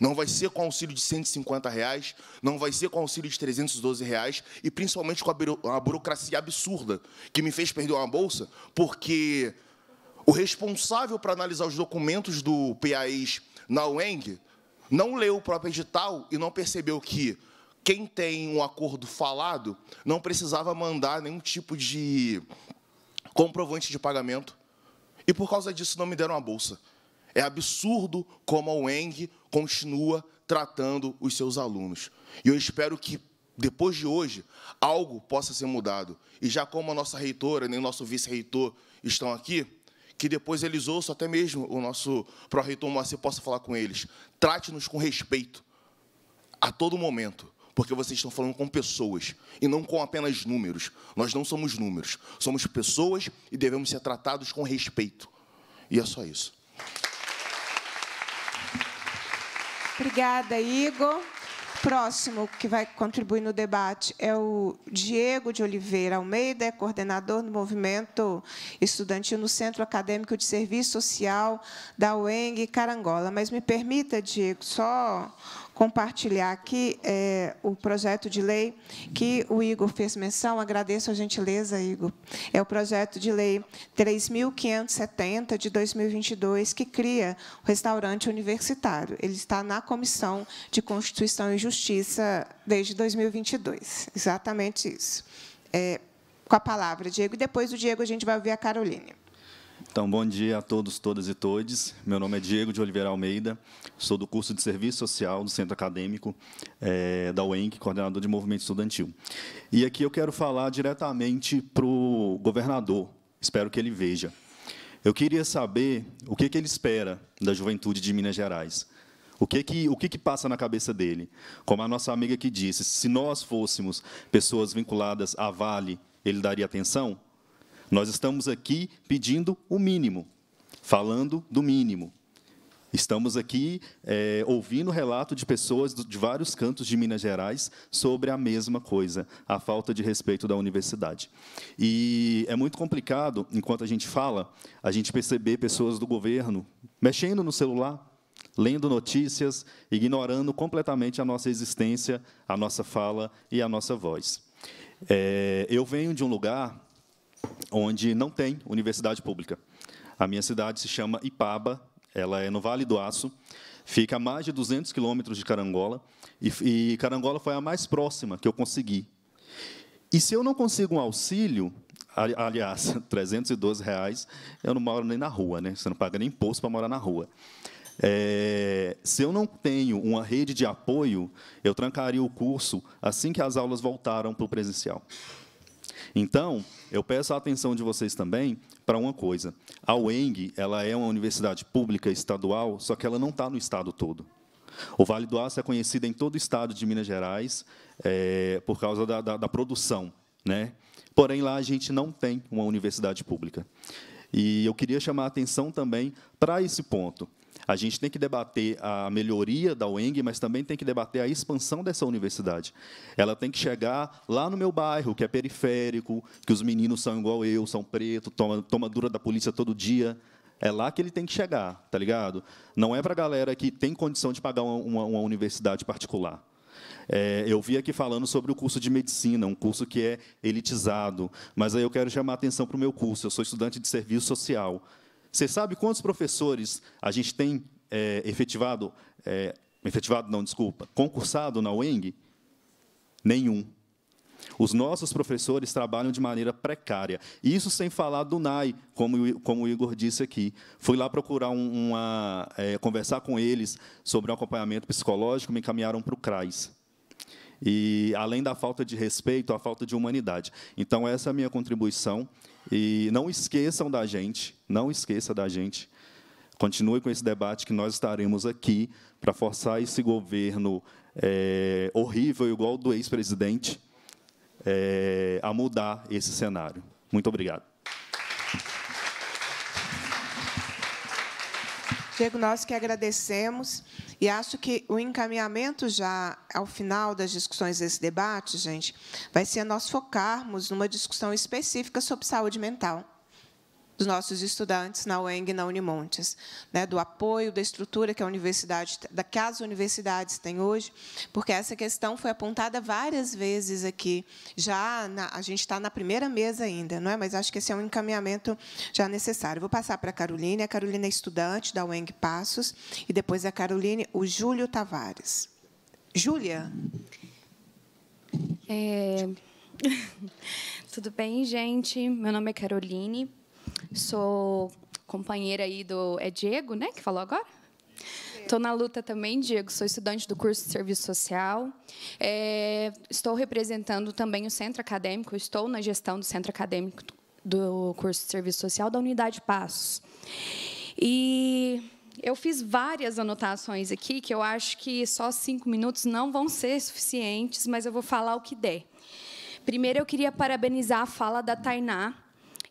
Não vai ser com auxílio de 150 reais, não vai ser com auxílio de 312 reais e principalmente com a burocracia absurda que me fez perder uma bolsa, porque o responsável para analisar os documentos do PAIS na UENG não leu o próprio edital e não percebeu que quem tem um acordo falado não precisava mandar nenhum tipo de comprovante de pagamento. E por causa disso não me deram a bolsa. É absurdo como a UENG continua tratando os seus alunos. E eu espero que, depois de hoje, algo possa ser mudado. E já como a nossa reitora, nem o nosso vice-reitor estão aqui, que depois eles ouçam, até mesmo o nosso pró-reitor Moacir possa falar com eles. Trate-nos com respeito a todo momento, porque vocês estão falando com pessoas e não com apenas números. Nós não somos números, somos pessoas e devemos ser tratados com respeito. E é só isso. Obrigada, Igor. Próximo que vai contribuir no debate é o Diego de Oliveira Almeida, é coordenador do movimento estudantil no Centro Acadêmico de Serviço Social da UENG Carangola. Mas me permita, Diego, só compartilhar aqui é, o projeto de lei que o Igor fez menção. Agradeço a gentileza, Igor. É o projeto de lei 3.570 de 2022 que cria o restaurante universitário. Ele está na Comissão de Constituição e Justiça desde 2022. Exatamente isso. É, com a palavra, Diego. E depois do Diego a gente vai ouvir a Caroline. Então, bom dia a todos, todas e todes. Meu nome é Diego de Oliveira Almeida, sou do curso de Serviço Social do Centro Acadêmico é, da UENC, coordenador de Movimento Estudantil. E aqui eu quero falar diretamente para o governador, espero que ele veja. Eu queria saber o que, que ele espera da juventude de Minas Gerais. O que que, o que que passa na cabeça dele? Como a nossa amiga que disse, se nós fôssemos pessoas vinculadas à Vale, ele daria atenção? Nós estamos aqui pedindo o mínimo, falando do mínimo. Estamos aqui é, ouvindo relato de pessoas de vários cantos de Minas Gerais sobre a mesma coisa, a falta de respeito da universidade. E é muito complicado, enquanto a gente fala, a gente perceber pessoas do governo mexendo no celular, lendo notícias, ignorando completamente a nossa existência, a nossa fala e a nossa voz. É, eu venho de um lugar onde não tem universidade pública. A minha cidade se chama Ipaba, ela é no Vale do Aço, fica a mais de 200 quilômetros de Carangola, e, e Carangola foi a mais próxima que eu consegui. E se eu não consigo um auxílio, aliás, 312 reais, eu não moro nem na rua, né? Você não paga nem imposto para morar na rua. É, se eu não tenho uma rede de apoio, eu trancaria o curso assim que as aulas voltaram para o presencial. Então, eu peço a atenção de vocês também para uma coisa. A UENG ela é uma universidade pública estadual, só que ela não está no estado todo. O Vale do Aço é conhecido em todo o estado de Minas Gerais é, por causa da, da, da produção. Né? Porém, lá a gente não tem uma universidade pública. E eu queria chamar a atenção também para esse ponto. A gente tem que debater a melhoria da UENG, mas também tem que debater a expansão dessa universidade. Ela tem que chegar lá no meu bairro, que é periférico, que os meninos são igual eu, são preto, toma, toma dura da polícia todo dia. É lá que ele tem que chegar, tá ligado? Não é para a galera que tem condição de pagar uma, uma universidade particular. É, eu vi aqui falando sobre o curso de medicina, um curso que é elitizado, mas aí eu quero chamar a atenção para o meu curso. Eu sou estudante de serviço social. Você sabe quantos professores a gente tem é, efetivado, é, efetivado não, desculpa, concursado na UENG? Nenhum. Os nossos professores trabalham de maneira precária. Isso sem falar do NAI, como, como o Igor disse aqui. Fui lá procurar um, uma. É, conversar com eles sobre um acompanhamento psicológico, me encaminharam para o CRAS. E além da falta de respeito, a falta de humanidade. Então, essa é a minha contribuição. E não esqueçam da gente, não esqueça da gente. Continue com esse debate que nós estaremos aqui para forçar esse governo é, horrível, igual o do ex-presidente, é, a mudar esse cenário. Muito obrigado. Diego, nós que agradecemos e acho que o encaminhamento já ao final das discussões desse debate, gente, vai ser nós focarmos numa discussão específica sobre saúde mental dos nossos estudantes na UENG e na Unimontes, né, do apoio, da estrutura que a universidade, da que as universidades têm hoje, porque essa questão foi apontada várias vezes aqui. Já na, a gente está na primeira mesa ainda, não é? Mas acho que esse é um encaminhamento já necessário. Vou passar para a Caroline. A Caroline é estudante da UENG Passos e depois a Caroline, o Júlio Tavares. Júlia. É... Tudo bem, gente? Meu nome é Caroline. Sou companheira aí do. É Diego, né? Que falou agora? Estou na luta também, Diego. Sou estudante do curso de Serviço Social. É, estou representando também o centro acadêmico. Estou na gestão do centro acadêmico do curso de Serviço Social da Unidade Passos. E eu fiz várias anotações aqui que eu acho que só cinco minutos não vão ser suficientes, mas eu vou falar o que der. Primeiro, eu queria parabenizar a fala da Tainá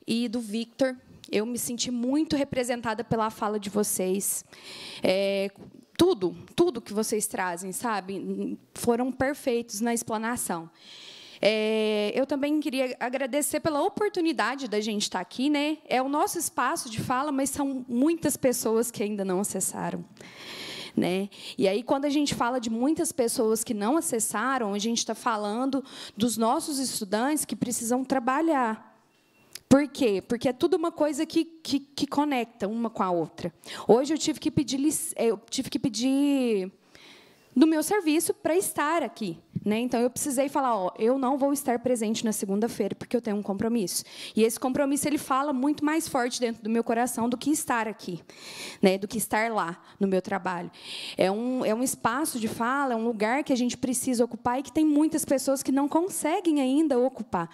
e do Victor eu me senti muito representada pela fala de vocês. É, tudo, tudo que vocês trazem, sabe? Foram perfeitos na explanação. É, eu também queria agradecer pela oportunidade da gente estar aqui, né? É o nosso espaço de fala, mas são muitas pessoas que ainda não acessaram. Né? E aí, quando a gente fala de muitas pessoas que não acessaram, a gente está falando dos nossos estudantes que precisam trabalhar, por quê? Porque é tudo uma coisa que, que, que conecta uma com a outra. Hoje eu tive que pedir, eu tive que pedir do meu serviço para estar aqui. Né? Então, eu precisei falar, ó, eu não vou estar presente na segunda-feira porque eu tenho um compromisso. E esse compromisso ele fala muito mais forte dentro do meu coração do que estar aqui, né? do que estar lá no meu trabalho. É um, é um espaço de fala, é um lugar que a gente precisa ocupar e que tem muitas pessoas que não conseguem ainda ocupar.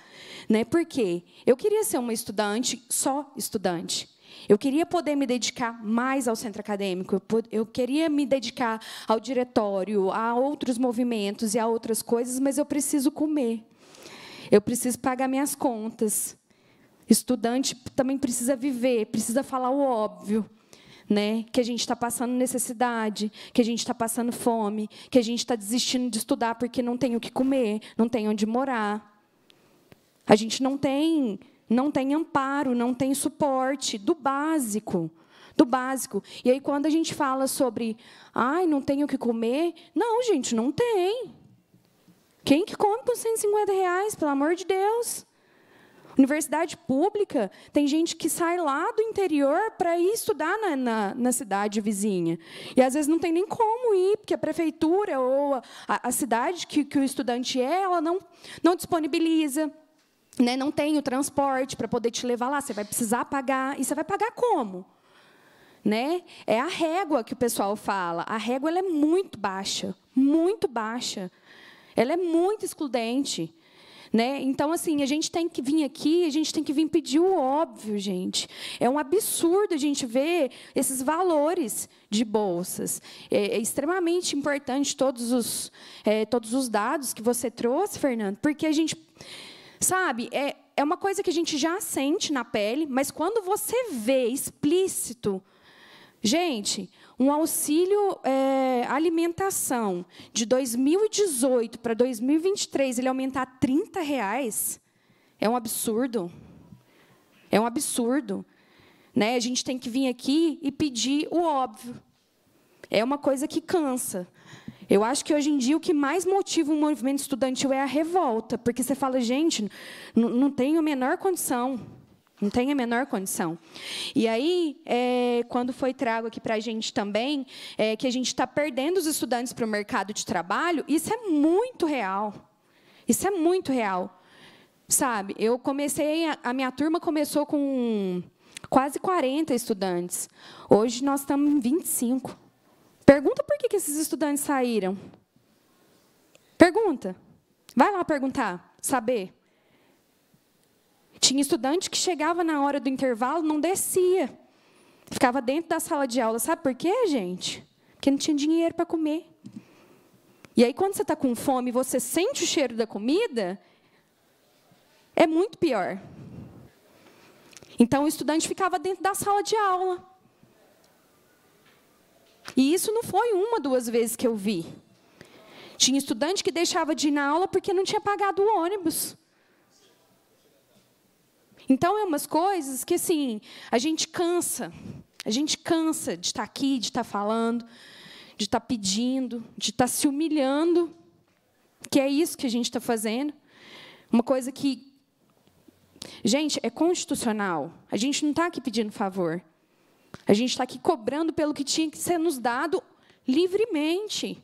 Né? Por quê? Eu queria ser uma estudante, só estudante. Eu queria poder me dedicar mais ao centro acadêmico, eu queria me dedicar ao diretório, a outros movimentos e a outras coisas, mas eu preciso comer. Eu preciso pagar minhas contas. Estudante também precisa viver, precisa falar o óbvio. Né? Que a gente está passando necessidade, que a gente está passando fome, que a gente está desistindo de estudar porque não tem o que comer, não tem onde morar. A gente não tem não tem amparo, não tem suporte do básico, do básico. E aí quando a gente fala sobre, ai, não tenho o que comer, não, gente, não tem. Quem que come com 150 reais, pelo amor de Deus? Universidade pública, tem gente que sai lá do interior para ir estudar na, na, na, cidade vizinha. E às vezes não tem nem como ir, porque a prefeitura ou a, a cidade que, que o estudante é, ela não, não disponibiliza né, não tem o transporte para poder te levar lá, você vai precisar pagar. E você vai pagar como? Né? É a régua que o pessoal fala. A régua ela é muito baixa, muito baixa. Ela é muito excludente. Né? Então, assim, a gente tem que vir aqui, a gente tem que vir pedir o óbvio, gente. É um absurdo a gente ver esses valores de bolsas. É, é extremamente importante todos os, é, todos os dados que você trouxe, Fernando, porque a gente Sabe, é, é uma coisa que a gente já sente na pele, mas quando você vê explícito, gente, um auxílio é, alimentação de 2018 para 2023 ele aumentar 30 reais é um absurdo. É um absurdo. Né? A gente tem que vir aqui e pedir o óbvio. É uma coisa que cansa. Eu acho que hoje em dia o que mais motiva o movimento estudantil é a revolta, porque você fala, gente, não tem a menor condição. Não tem a menor condição. E aí, é, quando foi trago aqui para a gente também, é, que a gente está perdendo os estudantes para o mercado de trabalho, isso é muito real. Isso é muito real. Sabe, eu comecei, a, a minha turma começou com quase 40 estudantes. Hoje nós estamos em 25. Pergunta por que, que esses estudantes saíram. Pergunta. Vai lá perguntar, saber. Tinha estudante que chegava na hora do intervalo, não descia. Ficava dentro da sala de aula. Sabe por quê, gente? Porque não tinha dinheiro para comer. E aí, quando você está com fome você sente o cheiro da comida, é muito pior. Então, o estudante ficava dentro da sala de aula. E isso não foi uma, duas vezes que eu vi. Tinha estudante que deixava de ir na aula porque não tinha pagado o ônibus. Então, é umas coisas que, assim, a gente cansa. A gente cansa de estar tá aqui, de estar tá falando, de estar tá pedindo, de estar se humilhando, que é isso que a gente está fazendo. Uma coisa que. Gente, é constitucional. A gente não está aqui pedindo favor. A gente está aqui cobrando pelo que tinha que ser nos dado livremente.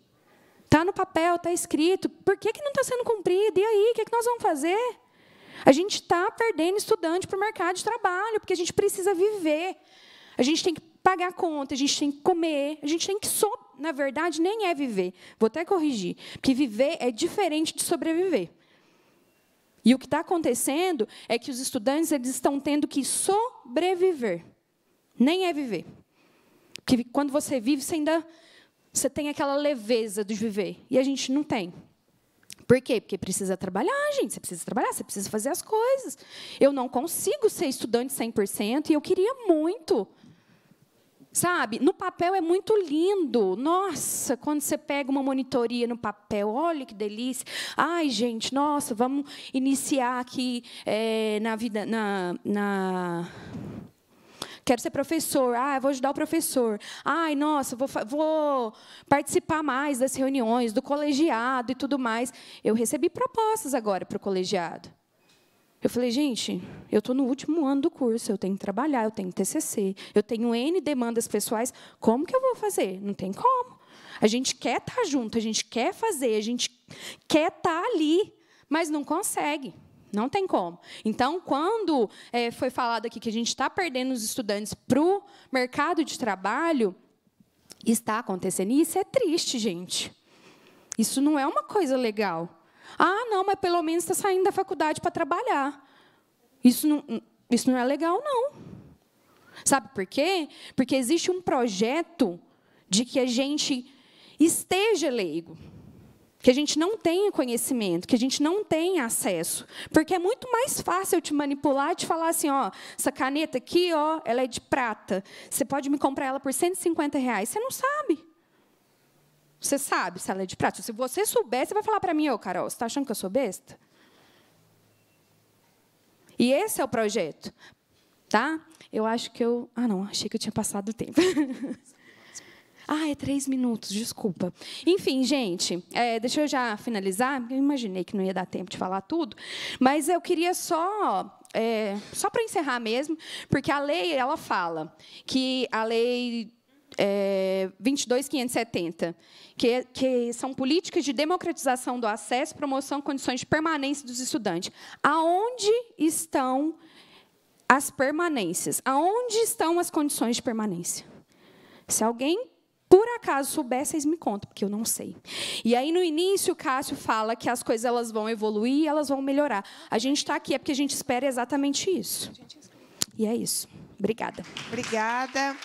Está no papel, está escrito. Por que, que não está sendo cumprido? E aí, o que, que nós vamos fazer? A gente está perdendo estudante para o mercado de trabalho, porque a gente precisa viver. A gente tem que pagar a conta, a gente tem que comer, a gente tem que so na verdade nem é viver. Vou até corrigir, porque viver é diferente de sobreviver. E o que está acontecendo é que os estudantes eles estão tendo que sobreviver nem é viver. Porque quando você vive, você ainda você tem aquela leveza de viver. E a gente não tem. Por quê? Porque precisa trabalhar, gente. Você precisa trabalhar, você precisa fazer as coisas. Eu não consigo ser estudante 100% e eu queria muito. Sabe? No papel é muito lindo. Nossa, quando você pega uma monitoria no papel, olha que delícia. Ai, gente, nossa, vamos iniciar aqui é, na vida, na, na quero ser professor, ah, vou ajudar o professor, ai, nossa, vou, vou participar mais das reuniões, do colegiado e tudo mais. Eu recebi propostas agora para o colegiado. Eu falei, gente, eu estou no último ano do curso, eu tenho que trabalhar, eu tenho TCC, eu tenho N demandas pessoais, como que eu vou fazer? Não tem como. A gente quer estar tá junto, a gente quer fazer, a gente quer estar tá ali, mas não consegue. Não tem como. Então, quando é, foi falado aqui que a gente está perdendo os estudantes para o mercado de trabalho, está acontecendo. E isso é triste, gente. Isso não é uma coisa legal. Ah, não, mas pelo menos está saindo da faculdade para trabalhar. Isso não, hum, isso não é legal, não. Sabe por quê? Porque existe um projeto de que a gente esteja leigo que a gente não tenha conhecimento, que a gente não tenha acesso, porque é muito mais fácil eu te manipular, te falar assim, ó, essa caneta aqui, ó, ela é de prata, você pode me comprar ela por 150 reais, você não sabe. Você sabe se ela é de prata. Se você souber, você vai falar para mim, ô, Carol, você está achando que eu sou besta? E esse é o projeto, tá? Eu acho que eu... Ah, não, achei que eu tinha passado o tempo. Ah, é três minutos, desculpa. Enfim, gente, é, deixa eu já finalizar. Eu imaginei que não ia dar tempo de falar tudo, mas eu queria só é, só para encerrar mesmo, porque a lei ela fala que a lei é, 22.570, que, que são políticas de democratização do acesso, promoção, condições de permanência dos estudantes. Aonde estão as permanências? Aonde estão as condições de permanência? Se alguém por acaso souber, vocês me contam, porque eu não sei. E aí, no início, o Cássio fala que as coisas elas vão evoluir, elas vão melhorar. A gente está aqui é porque a gente espera exatamente isso. E é isso. Obrigada. Obrigada.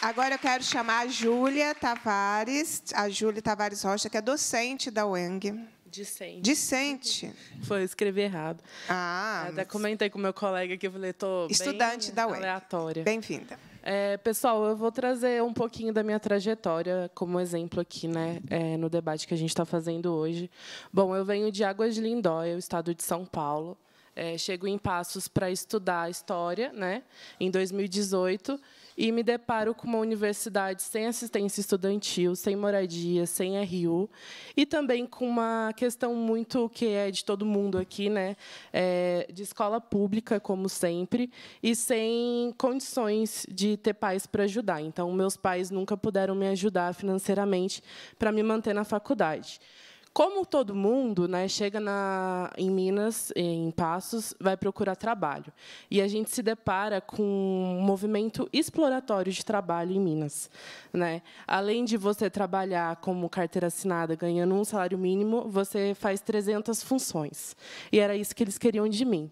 Agora eu quero chamar a Júlia Tavares, a Júlia Tavares Rocha, que é docente da UENG. Dicente. Dissente. Foi, escrever escrevi errado. Ah. Até mas... comentei com meu colega que eu falei, estou. Estudante da UENG. Aleatória. Bem-vinda. É, pessoal, eu vou trazer um pouquinho da minha trajetória como exemplo aqui, né, é, no debate que a gente está fazendo hoje. Bom, eu venho de Águas de Lindóia, o estado de São Paulo. É, chego em Passos para estudar história, né, em 2018 e me deparo com uma universidade sem assistência estudantil, sem moradia, sem RU, e também com uma questão muito que é de todo mundo aqui, né, é, de escola pública, como sempre, e sem condições de ter pais para ajudar. Então, meus pais nunca puderam me ajudar financeiramente para me manter na faculdade. Como todo mundo, né, chega na, em Minas, em Passos, vai procurar trabalho. E a gente se depara com um movimento exploratório de trabalho em Minas. Né? Além de você trabalhar como carteira assinada, ganhando um salário mínimo, você faz 300 funções. E era isso que eles queriam de mim.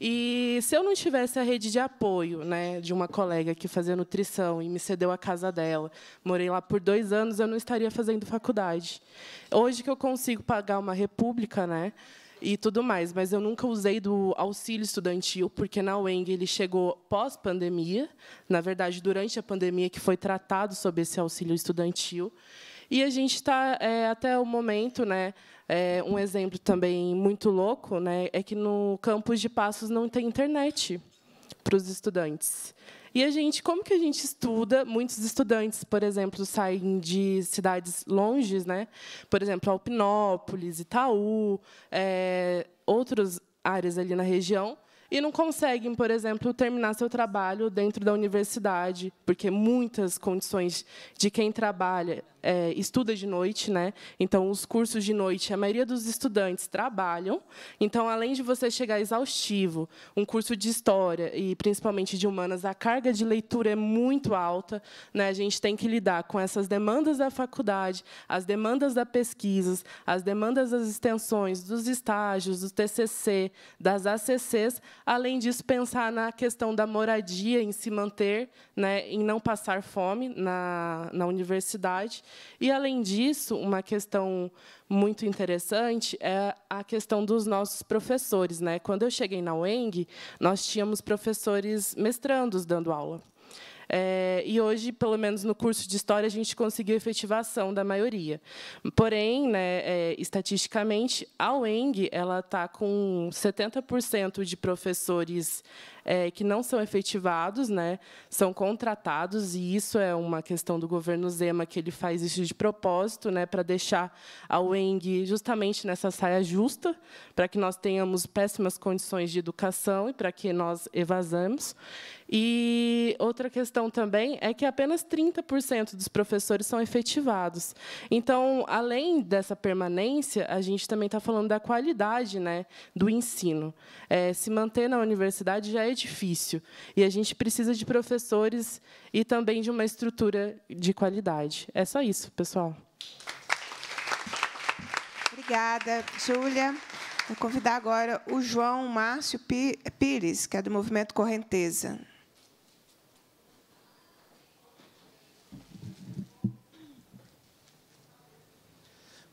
E se eu não tivesse a rede de apoio né, de uma colega que fazia nutrição e me cedeu a casa dela, morei lá por dois anos, eu não estaria fazendo faculdade. Hoje que eu consigo pagar uma república, né? e tudo mais, mas eu nunca usei do auxílio estudantil, porque na UENG ele chegou pós-pandemia, na verdade, durante a pandemia que foi tratado sobre esse auxílio estudantil. E a gente está, é, eh, até o momento, né, é, um exemplo também muito louco né, é que no campus de Passos não tem internet para os estudantes. E a gente, como que a gente estuda? Muitos estudantes, por exemplo, saem de cidades longes, né? Por exemplo, Alpinópolis, Itaú, é, outras áreas ali na região, e não conseguem, por exemplo, terminar seu trabalho dentro da universidade, porque muitas condições de quem trabalha é, estuda de noite, né? Então, os cursos de noite, a maioria dos estudantes trabalham. Então, além de você chegar exaustivo, um curso de história e principalmente de humanas, a carga de leitura é muito alta, né? A gente tem que lidar com essas demandas da faculdade, as demandas da pesquisa, as demandas das extensões, dos estágios, do TCC, das ACCs. Além disso, pensar na questão da moradia, em se manter, né? Em não passar fome na, na universidade e, além disso, uma questão muito interessante é a questão dos nossos professores. Né? Quando eu cheguei na UENG, nós tínhamos professores mestrandos dando aula. É, e hoje, pelo menos no curso de História, a gente conseguiu efetivação da maioria. Porém, né, é, estatisticamente, a UENG está com 70% de professores é, que não são efetivados, né, são contratados, e isso é uma questão do governo Zema, que ele faz isso de propósito, né, para deixar a UENG justamente nessa saia justa, para que nós tenhamos péssimas condições de educação e para que nós evasamos. E outra questão também é que apenas 30% dos professores são efetivados. Então, além dessa permanência, a gente também está falando da qualidade né, do ensino. É, se manter na universidade já é difícil. E a gente precisa de professores e também de uma estrutura de qualidade. É só isso, pessoal. Obrigada, Júlia. Vou convidar agora o João Márcio Pires, que é do Movimento Correnteza.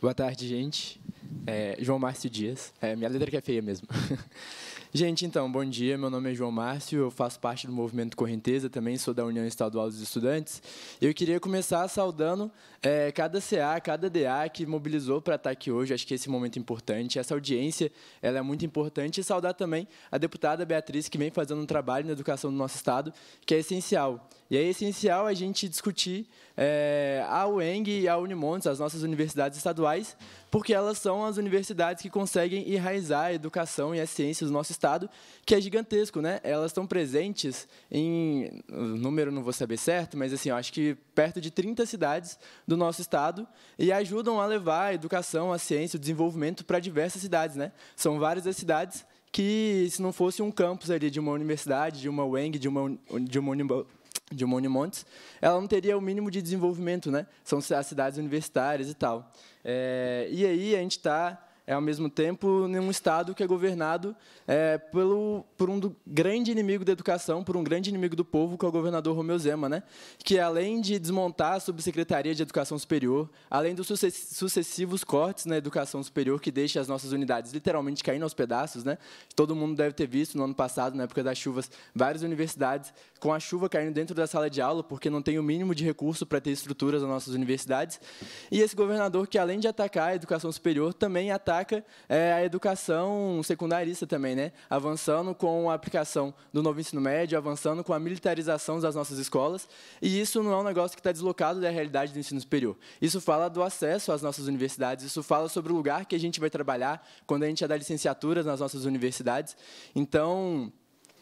Boa tarde, gente. É, João Márcio Dias. É, minha letra que é feia mesmo. Gente, então, bom dia. Meu nome é João Márcio, eu faço parte do movimento Correnteza, também sou da União Estadual dos Estudantes. Eu queria começar saudando é, cada CA, cada DA que mobilizou para estar tá aqui hoje. Acho que esse momento é importante, essa audiência, ela é muito importante. E saudar também a deputada Beatriz, que vem fazendo um trabalho na educação do nosso estado, que é essencial. E é essencial a gente discutir é, a UENG e a Unimontes, as nossas universidades estaduais, porque elas são as universidades que conseguem enraizar a educação e a ciência do nosso estado Estado, que é gigantesco. Né? Elas estão presentes em, o número não vou saber certo, mas assim, acho que perto de 30 cidades do nosso Estado e ajudam a levar a educação, a ciência, o desenvolvimento para diversas cidades. Né? São várias as cidades que, se não fosse um campus ali de uma universidade, de uma UENG, de uma, de uma Unimba, de uma ela não teria o mínimo de desenvolvimento, né? São as cidades universitárias e tal. É, e aí a gente está é ao mesmo tempo num estado que é governado é, pelo, por um do, grande inimigo da educação, por um grande inimigo do povo, que é o governador Romeu Zema, né? que além de desmontar a subsecretaria de educação superior, além dos sucessivos cortes na educação superior que deixa as nossas unidades literalmente caindo aos pedaços, né? todo mundo deve ter visto no ano passado, na época das chuvas, várias universidades com a chuva caindo dentro da sala de aula porque não tem o mínimo de recurso para ter estruturas nas nossas universidades, e esse governador que além de atacar a educação superior também ataca destaca é a educação secundarista também, né? avançando com a aplicação do novo ensino médio, avançando com a militarização das nossas escolas, e isso não é um negócio que está deslocado da realidade do ensino superior. Isso fala do acesso às nossas universidades, isso fala sobre o lugar que a gente vai trabalhar quando a gente é da licenciatura nas nossas universidades. Então,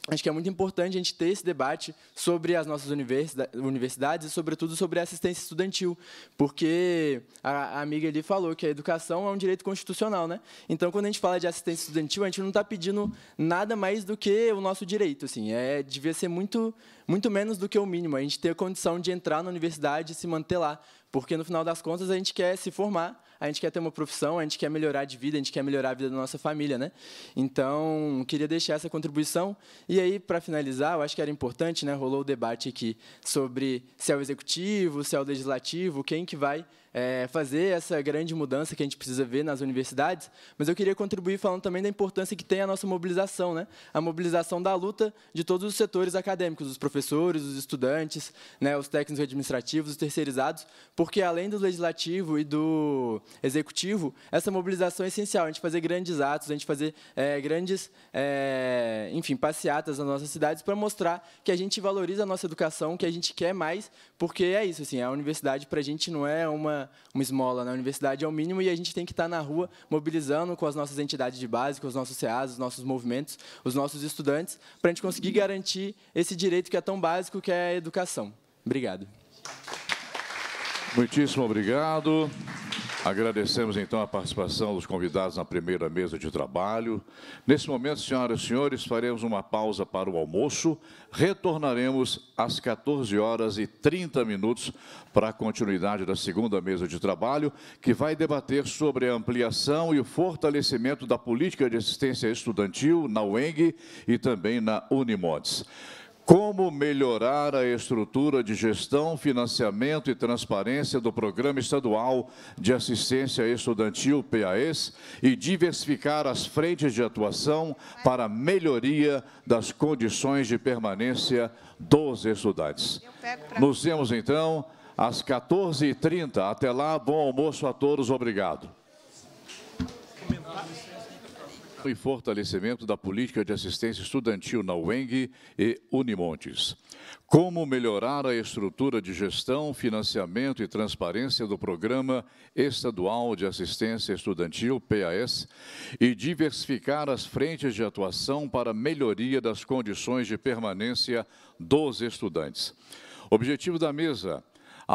Acho que é muito importante a gente ter esse debate sobre as nossas universidades e, sobretudo, sobre a assistência estudantil, porque a amiga ali falou que a educação é um direito constitucional. Né? Então, quando a gente fala de assistência estudantil, a gente não está pedindo nada mais do que o nosso direito. Assim, é, devia ser muito, muito menos do que o mínimo, a gente ter a condição de entrar na universidade e se manter lá, porque, no final das contas, a gente quer se formar a gente quer ter uma profissão, a gente quer melhorar de vida, a gente quer melhorar a vida da nossa família, né? Então, queria deixar essa contribuição. E aí, para finalizar, eu acho que era importante, né? Rolou o debate aqui sobre se é o executivo, se é o legislativo, quem que vai é, fazer essa grande mudança que a gente precisa ver nas universidades, mas eu queria contribuir falando também da importância que tem a nossa mobilização, né? a mobilização da luta de todos os setores acadêmicos, os professores, os estudantes, né, os técnicos administrativos, os terceirizados, porque além do legislativo e do executivo, essa mobilização é essencial, a gente fazer grandes atos, a gente fazer é, grandes, é, enfim, passeatas nas nossas cidades para mostrar que a gente valoriza a nossa educação, que a gente quer mais, porque é isso, assim, a universidade para a gente não é uma uma, esmola na universidade, é o mínimo, e a gente tem que estar tá na rua mobilizando com as nossas entidades de base, com os nossos CEAs, os nossos movimentos, os nossos estudantes, para a gente conseguir garantir esse direito que é tão básico, que é a educação. Obrigado. Muitíssimo obrigado. Agradecemos então a participação dos convidados na primeira mesa de trabalho. Nesse momento, senhoras e senhores, faremos uma pausa para o almoço. Retornaremos às 14 horas e 30 minutos para a continuidade da segunda mesa de trabalho, que vai debater sobre a ampliação e o fortalecimento da política de assistência estudantil na UENG e também na Unimodes. Como melhorar a estrutura de gestão, financiamento e transparência do Programa Estadual de Assistência Estudantil, PAES, e diversificar as frentes de atuação para melhoria das condições de permanência dos estudantes. Nos vemos, então, às 14h30. Até lá, bom almoço a todos. Obrigado e fortalecimento da política de assistência estudantil na UENG e Unimontes. Como melhorar a estrutura de gestão, financiamento e transparência do Programa Estadual de Assistência Estudantil, PAS, e diversificar as frentes de atuação para melhoria das condições de permanência dos estudantes. Objetivo da mesa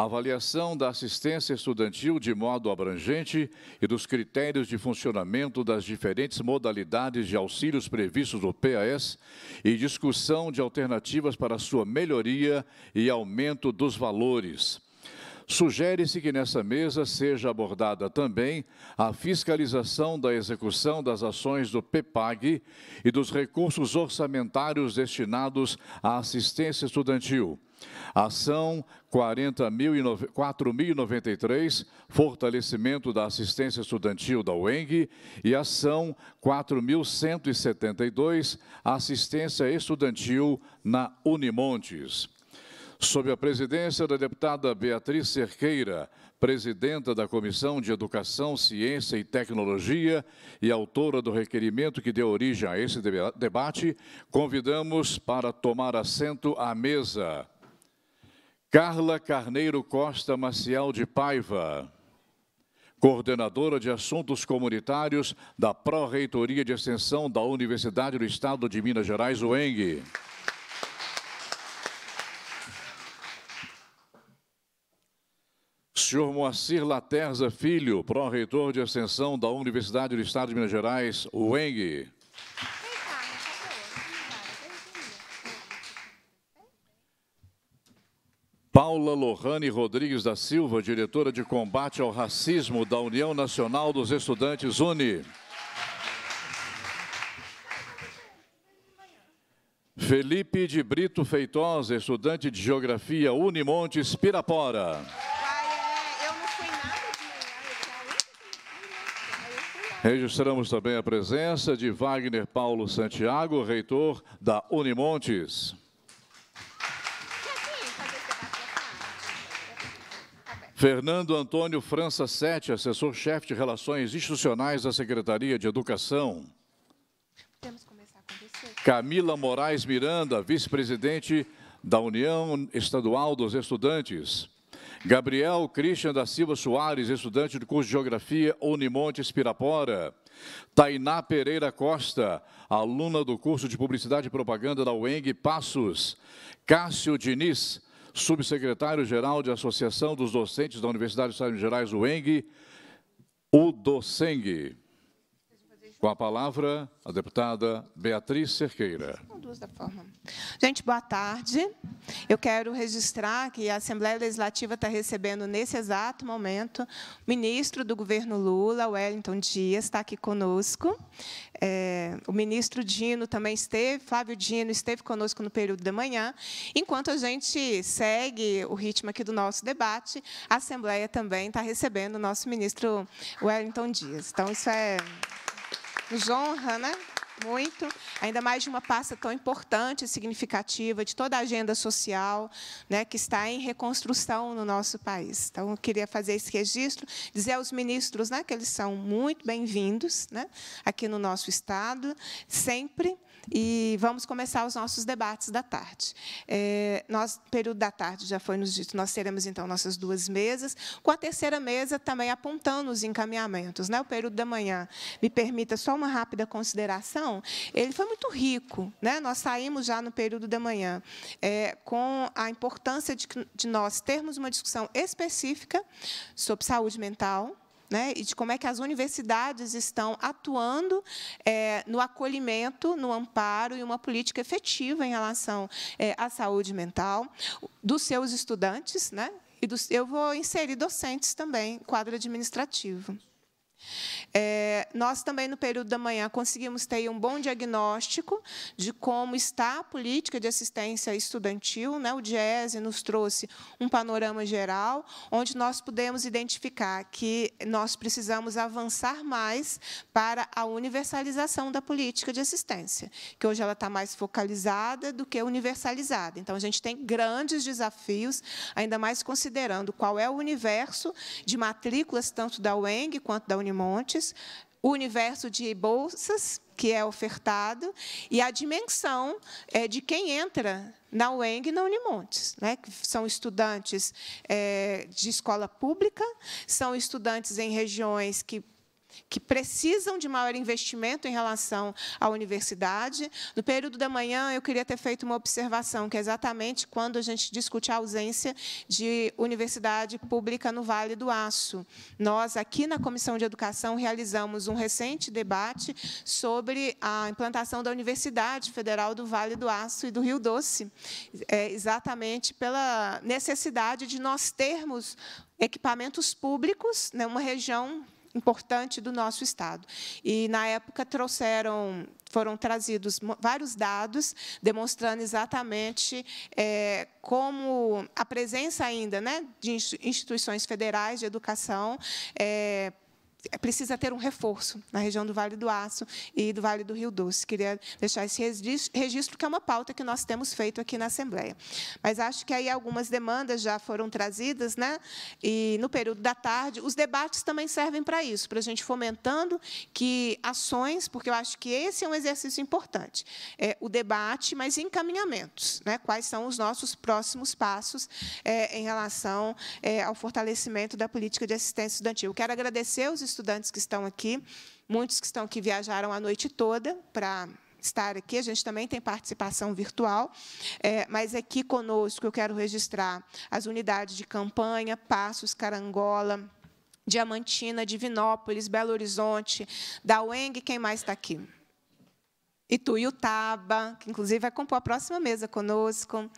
avaliação da assistência estudantil de modo abrangente e dos critérios de funcionamento das diferentes modalidades de auxílios previstos no PAS e discussão de alternativas para sua melhoria e aumento dos valores. Sugere-se que nessa mesa seja abordada também a fiscalização da execução das ações do PEPAG e dos recursos orçamentários destinados à assistência estudantil Ação 4.093, Fortalecimento da Assistência Estudantil da UENG, e ação 4.172, Assistência Estudantil na Unimontes. Sob a presidência da deputada Beatriz Cerqueira, presidenta da Comissão de Educação, Ciência e Tecnologia e autora do requerimento que deu origem a esse debate, convidamos para tomar assento à mesa. Carla Carneiro Costa Maciel de Paiva, coordenadora de assuntos comunitários da Pró-Reitoria de Extensão da Universidade do Estado de Minas Gerais, UENG. Senhor Moacir Laterza Filho, pró-reitor de extensão da Universidade do Estado de Minas Gerais, UENG. Paula Lohane Rodrigues da Silva, diretora de combate ao racismo da União Nacional dos Estudantes (UNE). Felipe de Brito Feitosa, estudante de Geografia Unimontes Pirapora. É, Registramos também a presença de Wagner Paulo Santiago, reitor da Unimontes. Fernando Antônio França Sete, assessor-chefe de Relações Institucionais da Secretaria de Educação. Podemos começar com você. Camila Moraes Miranda, vice-presidente da União Estadual dos Estudantes. Gabriel Christian da Silva Soares, estudante do curso de Geografia UniMonte, Espirapora. Tainá Pereira Costa, aluna do curso de Publicidade e Propaganda da UENG Passos. Cássio Diniz, subsecretário-geral de Associação dos Docentes da Universidade de Estado de Gerais, UENG, o DOCENG. Com a palavra, a deputada Beatriz Cerqueira. da forma. Gente, boa tarde. Eu quero registrar que a Assembleia Legislativa está recebendo, nesse exato momento, o ministro do governo Lula, Wellington Dias, está aqui conosco. É, o ministro Dino também esteve, Flávio Dino esteve conosco no período da manhã. Enquanto a gente segue o ritmo aqui do nosso debate, a Assembleia também está recebendo o nosso ministro Wellington Dias. Então, isso é nos honra, né? Muito, ainda mais de uma pasta tão importante e significativa de toda a agenda social, né, que está em reconstrução no nosso país. Então, eu queria fazer esse registro, dizer aos ministros, né, que eles são muito bem-vindos, né, aqui no nosso estado, sempre e vamos começar os nossos debates da tarde. É, nós, período da tarde já foi nos dito, nós teremos então nossas duas mesas, com a terceira mesa também apontando os encaminhamentos. Né? O período da manhã, me permita só uma rápida consideração, ele foi muito rico. Né? Nós saímos já no período da manhã é, com a importância de, de nós termos uma discussão específica sobre saúde mental, né, e de como é que as universidades estão atuando é, no acolhimento, no amparo e uma política efetiva em relação é, à saúde mental dos seus estudantes, né, e dos, eu vou inserir docentes também, quadro administrativo. É, nós também, no período da manhã, conseguimos ter um bom diagnóstico de como está a política de assistência estudantil. Né? O DIESE nos trouxe um panorama geral, onde nós pudemos identificar que nós precisamos avançar mais para a universalização da política de assistência, que hoje ela está mais focalizada do que universalizada. Então, a gente tem grandes desafios, ainda mais considerando qual é o universo de matrículas, tanto da UENG quanto da Universidade Antônio Montes, o universo de bolsas que é ofertado e a dimensão é, de quem entra na UENG e na Unimontes, né? que são estudantes é, de escola pública, são estudantes em regiões que que precisam de maior investimento em relação à universidade. No período da manhã, eu queria ter feito uma observação, que é exatamente quando a gente discute a ausência de universidade pública no Vale do Aço. Nós, aqui na Comissão de Educação, realizamos um recente debate sobre a implantação da Universidade Federal do Vale do Aço e do Rio Doce, é, exatamente pela necessidade de nós termos equipamentos públicos, né, uma região importante do nosso Estado. E, na época, trouxeram foram trazidos vários dados demonstrando exatamente é, como a presença ainda né, de instituições federais de educação é, é precisa ter um reforço na região do Vale do Aço e do Vale do Rio Doce. Queria deixar esse registro, que é uma pauta que nós temos feito aqui na Assembleia. Mas acho que aí algumas demandas já foram trazidas, né? e no período da tarde, os debates também servem para isso, para a gente fomentando que ações, porque eu acho que esse é um exercício importante, é o debate, mas encaminhamentos, né? quais são os nossos próximos passos é, em relação é, ao fortalecimento da política de assistência estudantil. Quero agradecer os estudantes que estão aqui, muitos que estão aqui viajaram a noite toda para estar aqui. A gente também tem participação virtual, é, mas aqui conosco eu quero registrar as unidades de campanha, Passos, Carangola, Diamantina, Divinópolis, Belo Horizonte, da UENG, quem mais está aqui? Ituiutaba, que inclusive vai compor a próxima mesa conosco,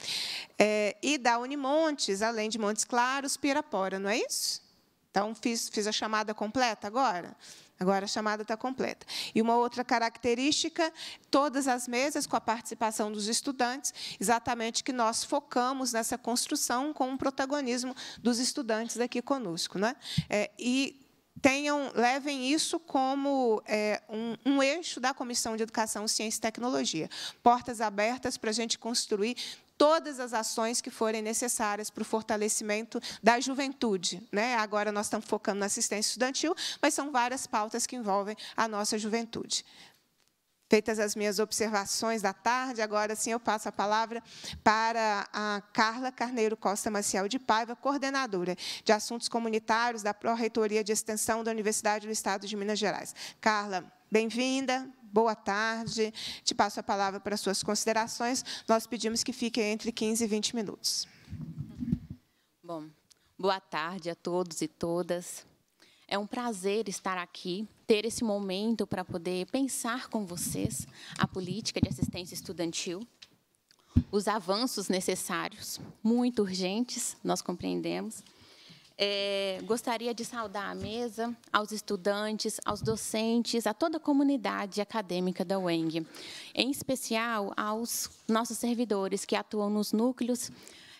é, e da Unimontes, além de Montes Claros, Pirapora, não é isso? Então, fiz, fiz a chamada completa agora? Agora a chamada está completa. E uma outra característica, todas as mesas com a participação dos estudantes, exatamente que nós focamos nessa construção com o protagonismo dos estudantes aqui conosco. Né? É, e tenham, levem isso como é, um, um, eixo da Comissão de Educação, Ciência e Tecnologia. Portas abertas para a gente construir todas as ações que forem necessárias para o fortalecimento da juventude. Né? Agora nós estamos focando na assistência estudantil, mas são várias pautas que envolvem a nossa juventude. Feitas as minhas observações da tarde, agora sim eu passo a palavra para a Carla Carneiro Costa Maciel de Paiva, coordenadora de Assuntos Comunitários da Pró-Reitoria de Extensão da Universidade do Estado de Minas Gerais. Carla, bem-vinda boa tarde, te passo a palavra para suas considerações. Nós pedimos que fique entre 15 e 20 minutos. Bom, boa tarde a todos e todas. É um prazer estar aqui, ter esse momento para poder pensar com vocês a política de assistência estudantil, os avanços necessários, muito urgentes, nós compreendemos é, gostaria de saudar a mesa, aos estudantes, aos docentes, a toda a comunidade acadêmica da UENG, em especial aos nossos servidores que atuam nos núcleos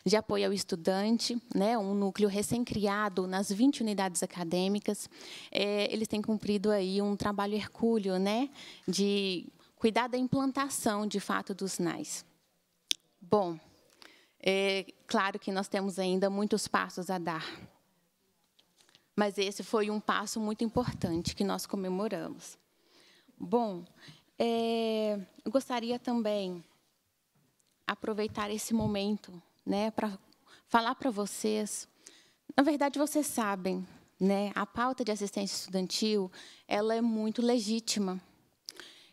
de apoio ao estudante, né, um núcleo recém-criado nas 20 unidades acadêmicas. É, eles têm cumprido aí um trabalho hercúleo né, de cuidar da implantação, de fato, dos NAIS. Bom, é claro que nós temos ainda muitos passos a dar mas esse foi um passo muito importante que nós comemoramos. Bom, é, eu gostaria também aproveitar esse momento, né, para falar para vocês. Na verdade, vocês sabem, né, a pauta de assistência estudantil, ela é muito legítima.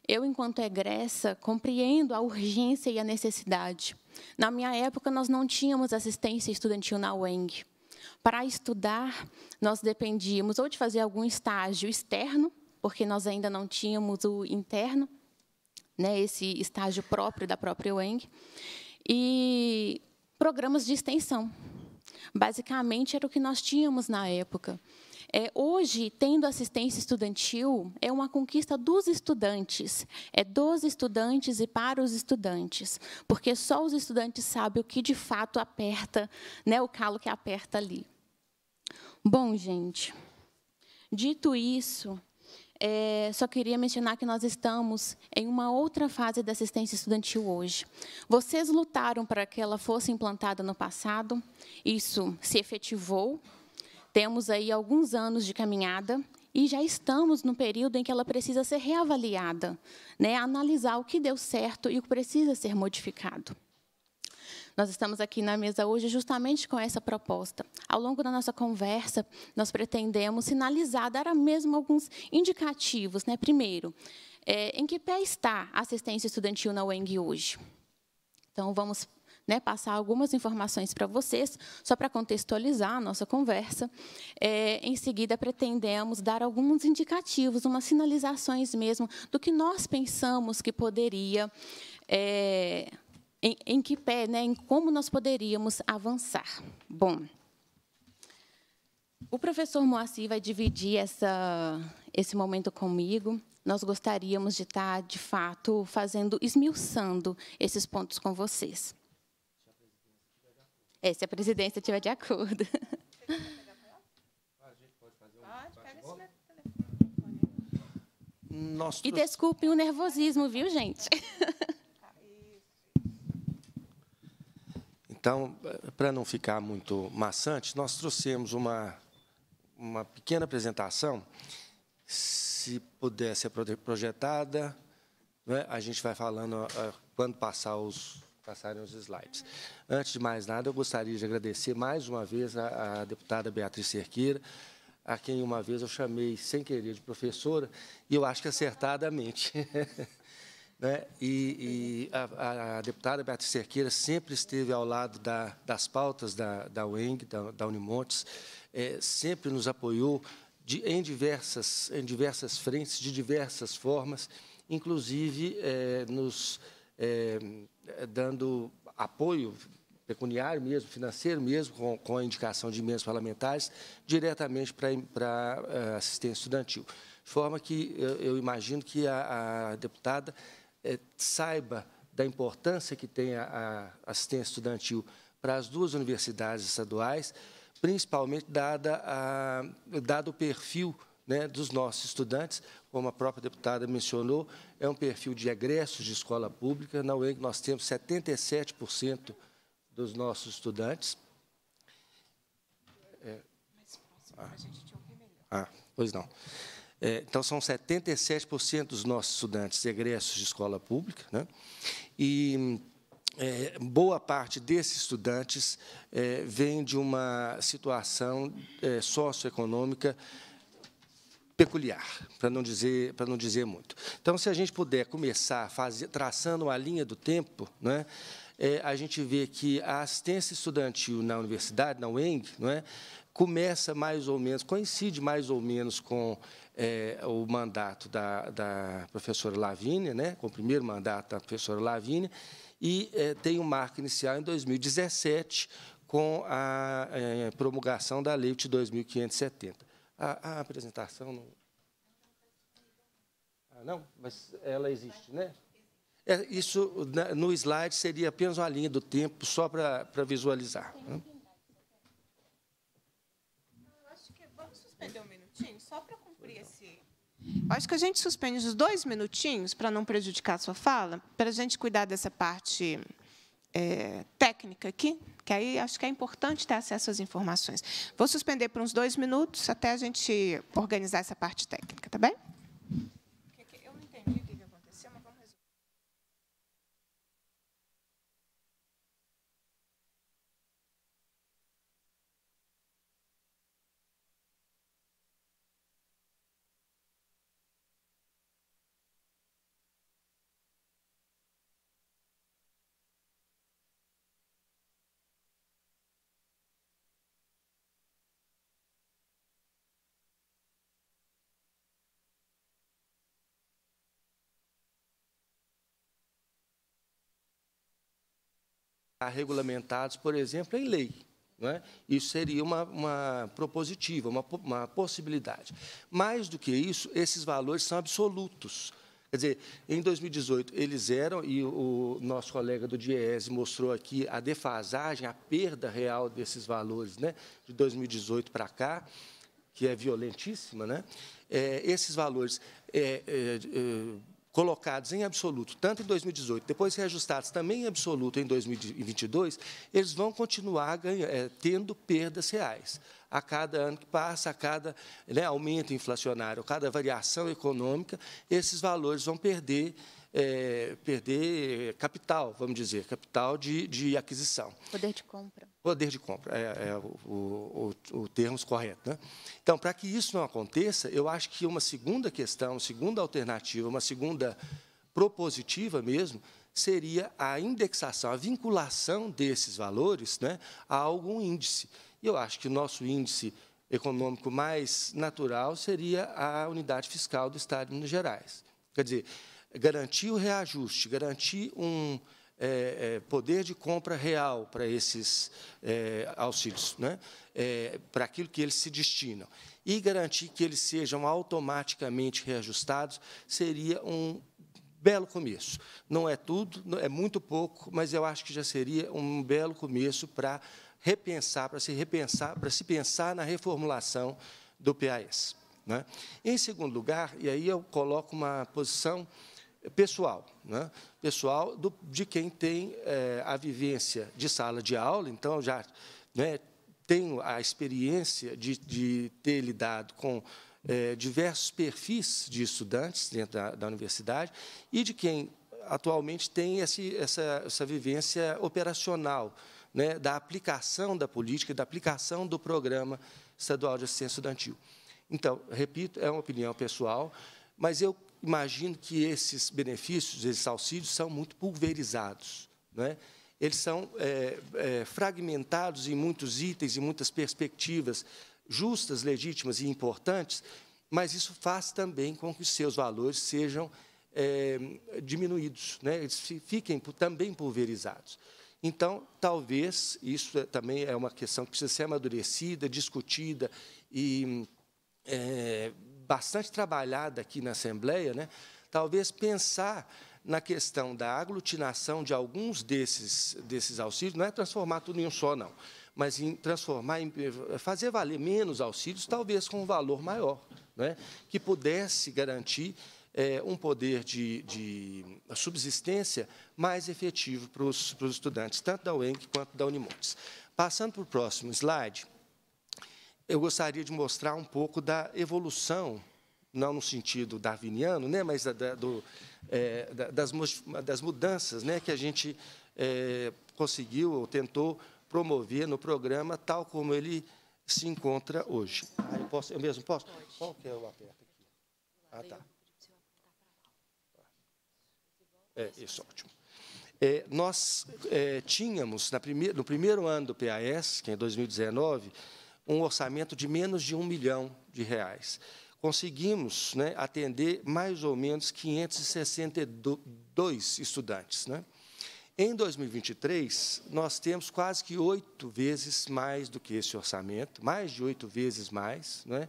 Eu, enquanto egressa, compreendo a urgência e a necessidade. Na minha época, nós não tínhamos assistência estudantil na UENG. Para estudar, nós dependíamos ou de fazer algum estágio externo, porque nós ainda não tínhamos o interno, né, esse estágio próprio da própria UENG, e programas de extensão. Basicamente, era o que nós tínhamos na época. É, hoje, tendo assistência estudantil, é uma conquista dos estudantes, é dos estudantes e para os estudantes, porque só os estudantes sabem o que de fato aperta, né, o calo que aperta ali. Bom, gente, dito isso, é, só queria mencionar que nós estamos em uma outra fase da assistência estudantil hoje. Vocês lutaram para que ela fosse implantada no passado, isso se efetivou, temos aí alguns anos de caminhada e já estamos no período em que ela precisa ser reavaliada, né? analisar o que deu certo e o que precisa ser modificado. Nós estamos aqui na mesa hoje justamente com essa proposta. Ao longo da nossa conversa, nós pretendemos sinalizar, dar a mesmo alguns indicativos. Né? Primeiro, é, em que pé está a assistência estudantil na UENG hoje? Então, vamos né, passar algumas informações para vocês, só para contextualizar a nossa conversa. É, em seguida, pretendemos dar alguns indicativos, umas sinalizações mesmo do que nós pensamos que poderia. É, em, em, que pé, né, em como nós poderíamos avançar. Bom, o professor Moacir vai dividir essa, esse momento comigo. Nós gostaríamos de estar, tá, de fato, fazendo, esmiuçando esses pontos com vocês. É, se a presidência estiver de acordo. Nós e desculpem o nervosismo, viu, gente? Então, para não ficar muito maçante, nós trouxemos uma, uma pequena apresentação. Se puder ser projetada, né? a gente vai falando ah, quando passar os, passarem os slides. Antes de mais nada, eu gostaria de agradecer mais uma vez à, deputada Beatriz Cerqueira, a quem uma vez eu chamei, sem querer, de professora, e eu acho que acertadamente. né? E, e a, a, deputada Beatriz Cerqueira sempre esteve ao lado da, das pautas da, da UENG, da, da Unimontes, é, sempre nos apoiou de, em, diversas, em diversas frentes, de diversas formas, inclusive é, nos... É, eh, dando apoio pecuniário mesmo, financeiro mesmo, com, com a indicação de emendas parlamentares, diretamente para a eh, assistência estudantil. De forma que eu, eu imagino que a, a deputada é, saiba da importância que tem a, a assistência estudantil para as duas universidades estaduais, principalmente dada a, dado o perfil né, dos nossos estudantes, como a própria deputada mencionou, é um perfil de egressos de escola pública. Na UENG nós temos 77% dos nossos estudantes. É, ah, ah, pois não. É, então, são 77% dos nossos estudantes egressos de escola pública. Né? E é, boa parte desses estudantes é, vem de uma situação é, socioeconômica peculiar, para não dizer para não dizer muito. Então, se a gente puder começar fazer, traçando a linha do tempo, né, é, a gente vê que a assistência estudantil na universidade, na UENG, é, começa mais ou menos, coincide mais ou menos com é, o mandato da, da professora Lavínia, né, com o primeiro mandato da professora Lavínia, e é, tem um marco inicial em 2017, com a é, promulgação da Lei de 2570. A, a apresentação não. Ah, não? Mas ela existe, né? É, isso no slide seria apenas uma linha do tempo, só para visualizar. Né? vamos suspender um minutinho, só para cumprir esse. acho que a gente suspende os dois minutinhos para não prejudicar a sua fala, para a gente cuidar dessa parte é, técnica aqui, que aí acho que é importante ter acesso às informações. Vou suspender por uns dois minutos até a gente organizar essa parte técnica, tá bem? Tá regulamentados, por exemplo, em lei. É? Isso seria uma, uma propositiva, uma, uma possibilidade. Mais do que isso, esses valores são absolutos. Quer dizer, em 2018 eles eram, e o nosso colega do DIES mostrou aqui a defasagem, a perda real desses valores né, de 2018 para cá, que é violentíssima, né? É, esses valores é, é, é colocados em absoluto, tanto em 2018, depois reajustados também em absoluto em 2022, eles vão continuar é, tendo perdas reais. A cada ano que passa, a cada né, aumento inflacionário, a cada variação econômica, esses valores vão perder é, perder capital, vamos dizer, capital de, de aquisição. Poder de compra. Poder de compra, é, é o, o, o termo correto. Né? Então, para que isso não aconteça, eu acho que uma segunda questão, uma segunda alternativa, uma segunda propositiva mesmo, seria a indexação, a vinculação desses valores né, a algum índice. E eu acho que o nosso índice econômico mais natural seria a unidade fiscal do Estado de Minas Gerais. Quer dizer, garantir o reajuste, garantir um é, é, poder de compra real para esses é, auxílios, né? É, para aquilo que eles se destinam, e garantir que eles sejam automaticamente reajustados, seria um belo começo. Não é tudo, é muito pouco, mas eu acho que já seria um belo começo para repensar, para se repensar, para se pensar na reformulação do PAS. Né? Em segundo lugar, e aí eu coloco uma posição pessoal, né? pessoal do, de quem tem é, a vivência de sala de aula, então já né, tenho a experiência de, de ter lidado com é, diversos perfis de estudantes dentro da, da, universidade e de quem atualmente tem esse, essa, essa vivência operacional né, da aplicação da política, da aplicação do programa estadual de assistência estudantil. Então, repito, é uma opinião pessoal, mas eu imagino que esses benefícios, esses auxílios, são muito pulverizados. Não é? Eles são é, é, fragmentados em muitos itens e muitas perspectivas justas, legítimas e importantes, mas isso faz também com que os seus valores sejam é, diminuídos, né? eles fiquem também pulverizados. Então, talvez, isso é, também é uma questão que precisa ser amadurecida, discutida e é, bastante trabalhada aqui na Assembleia, né, talvez pensar na questão da aglutinação de alguns desses, desses auxílios, não é transformar tudo em um só, não, mas em transformar, em eh, fazer valer menos auxílios, talvez com um valor maior, né, que pudesse garantir é, um poder de, de, subsistência mais efetivo para os, para os estudantes, tanto da UENC quanto da Unimontes. Passando para o próximo slide, eu gostaria de mostrar um pouco da evolução, não no sentido darwiniano, né, mas da, da, do, é, das, das, mudanças né, que a gente é, conseguiu ou tentou promover no programa, tal como ele se encontra hoje. Ah, eu, posso, eu mesmo posso? Qual que é o aperto aqui? Ah, tá. É, isso, ótimo. É, nós é, tínhamos, na primeir, no primeiro ano do PAS, que é 2019, um orçamento de menos de um milhão de reais. Conseguimos né, atender mais ou menos 562 estudantes. Né? Em 2023, nós temos quase que oito vezes mais do que esse orçamento, mais de oito vezes mais, né?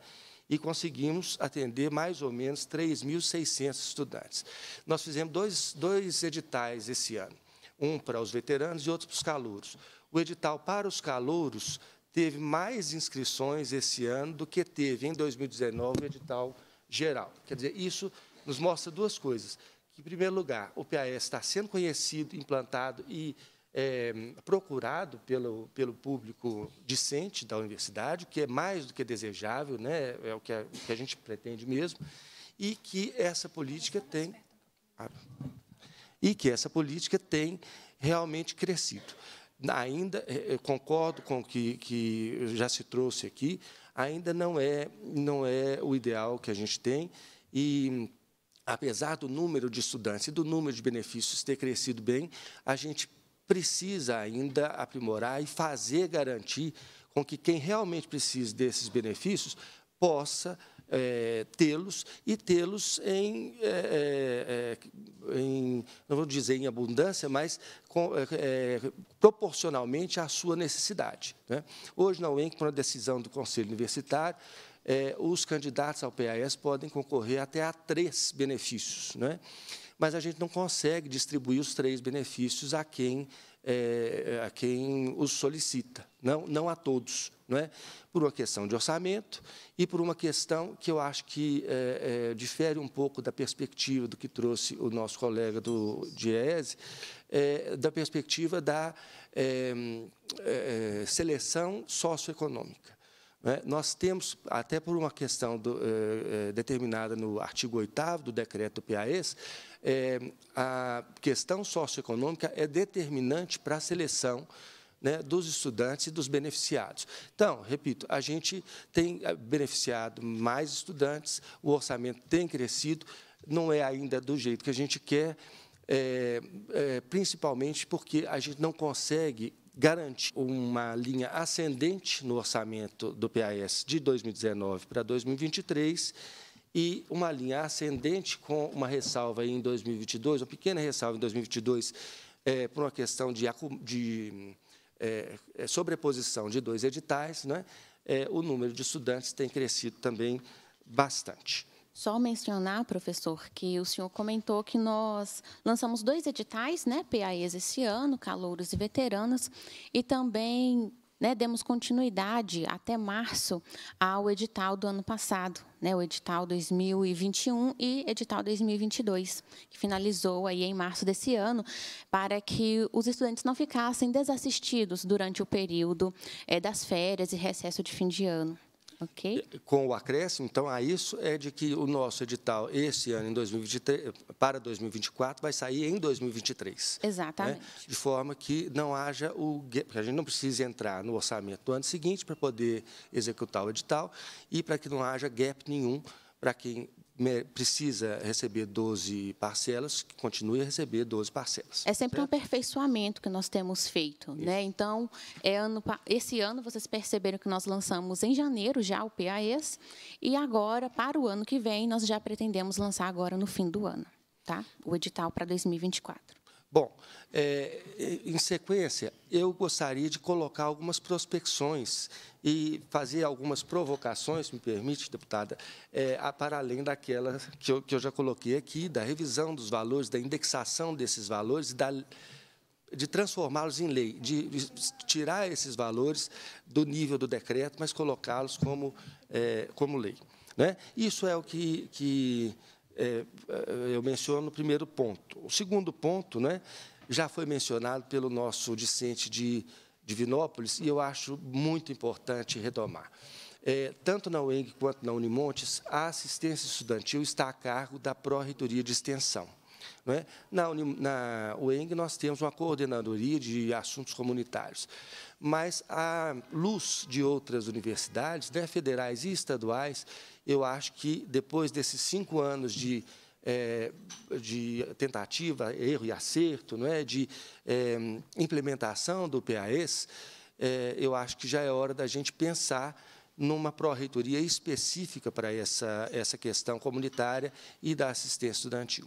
e conseguimos atender mais ou menos 3.600 estudantes. Nós fizemos dois, dois editais esse ano, um para os veteranos e outro para os calouros. O edital para os calouros teve mais inscrições esse ano do que teve em 2019 o edital geral. Quer dizer, isso nos mostra duas coisas. Que, em primeiro lugar, o PAS está sendo conhecido, implantado e é, procurado pelo, pelo público discente da universidade, o que é mais do que desejável, né? é o que a, que a gente pretende mesmo, e que essa política tem... e que essa política tem realmente crescido ainda é, é, concordo com o que, que já se trouxe aqui, ainda não é, não é o ideal que a gente tem. E, apesar do número de estudantes e do número de benefícios ter crescido bem, a gente precisa ainda aprimorar e fazer garantir com que quem realmente precisa desses benefícios possa é, tê-los e tê-los em, é, é, é, em, não vou dizer em abundância, mas com, é, proporcionalmente à sua necessidade. Né? Hoje, na UENC, por uma decisão do Conselho Universitário, os candidatos ao PAS podem concorrer até a três benefícios, né? mas a gente não consegue distribuir os três benefícios a quem, a quem os solicita não, não a todos, não é? por uma questão de orçamento e por uma questão que eu acho que é, é, difere um pouco da perspectiva do que trouxe o nosso colega do Diese, é, da perspectiva da é, é, é, seleção socioeconômica. Nós temos, até por uma questão do, determinada no artigo 8 do decreto do PAES, a questão socioeconômica é determinante para a seleção né, dos estudantes e dos beneficiados. Então, repito, a gente tem eh, beneficiado mais estudantes, o orçamento tem crescido, não é ainda do jeito que a gente quer, é, é, principalmente porque a gente não consegue garantir uma linha ascendente no orçamento do PAS de 2019 para 2023 e uma linha ascendente com uma ressalva em 2022, uma pequena ressalva em 2022, é, por uma questão de, de é, é, sobreposição de dois editais, né, é, o número de estudantes tem crescido também bastante. Só mencionar, professor, que o senhor comentou que nós lançamos dois editais, né, PAEs esse ano, calouros e veteranas, e também né, demos continuidade até março ao edital do ano passado, né, o edital 2021 e edital 2022, que finalizou aí em março desse ano, para que os estudantes não ficassem desassistidos durante o período é, das férias e recesso de fim de ano. Okay. Com o acréscimo, então, a isso é de que o nosso edital, esse ano, em 2023, para 2024, vai sair em 2023. Né? Exatamente. Né? De forma que não haja o. a gente não precise entrar no orçamento do ano seguinte para poder executar o edital e para que não haja gap nenhum para quem precisa receber 12 parcelas, que continue a receber 12 parcelas. É sempre certo? um aperfeiçoamento que nós temos feito. Né? Então, é ano, esse ano, vocês perceberam que nós lançamos em janeiro já o PAES, e agora, para o ano que vem, nós já pretendemos lançar agora no fim do ano, tá? o edital para 2024. Bom, é, em sequência, eu gostaria de colocar algumas prospecções e fazer algumas provocações, me permite, deputada, é, para além daquela que eu, que eu já coloquei aqui, da revisão dos valores, da indexação desses valores, da, de transformá-los em lei, de, tirar esses valores do nível do decreto, mas colocá-los como, é, como lei. Né? Isso é o que, que é, é, eu menciono o primeiro ponto. O segundo ponto né, já foi mencionado pelo nosso discente de Divinópolis, e eu acho muito importante retomar. É, tanto na UENG quanto na Unimontes, a assistência estudantil está a cargo da Pró-Reitoria de Extensão. É? Na, Uni, na UENG, nós temos uma coordenadoria de assuntos comunitários, mas, à luz de outras universidades, né, federais e estaduais, eu acho que depois desses cinco anos de, é, de tentativa, erro e acerto, não é, de é, implementação do PAS, é, eh, eu acho que já é hora da gente pensar numa pró-reitoria específica para essa, essa questão comunitária e da assistência estudantil.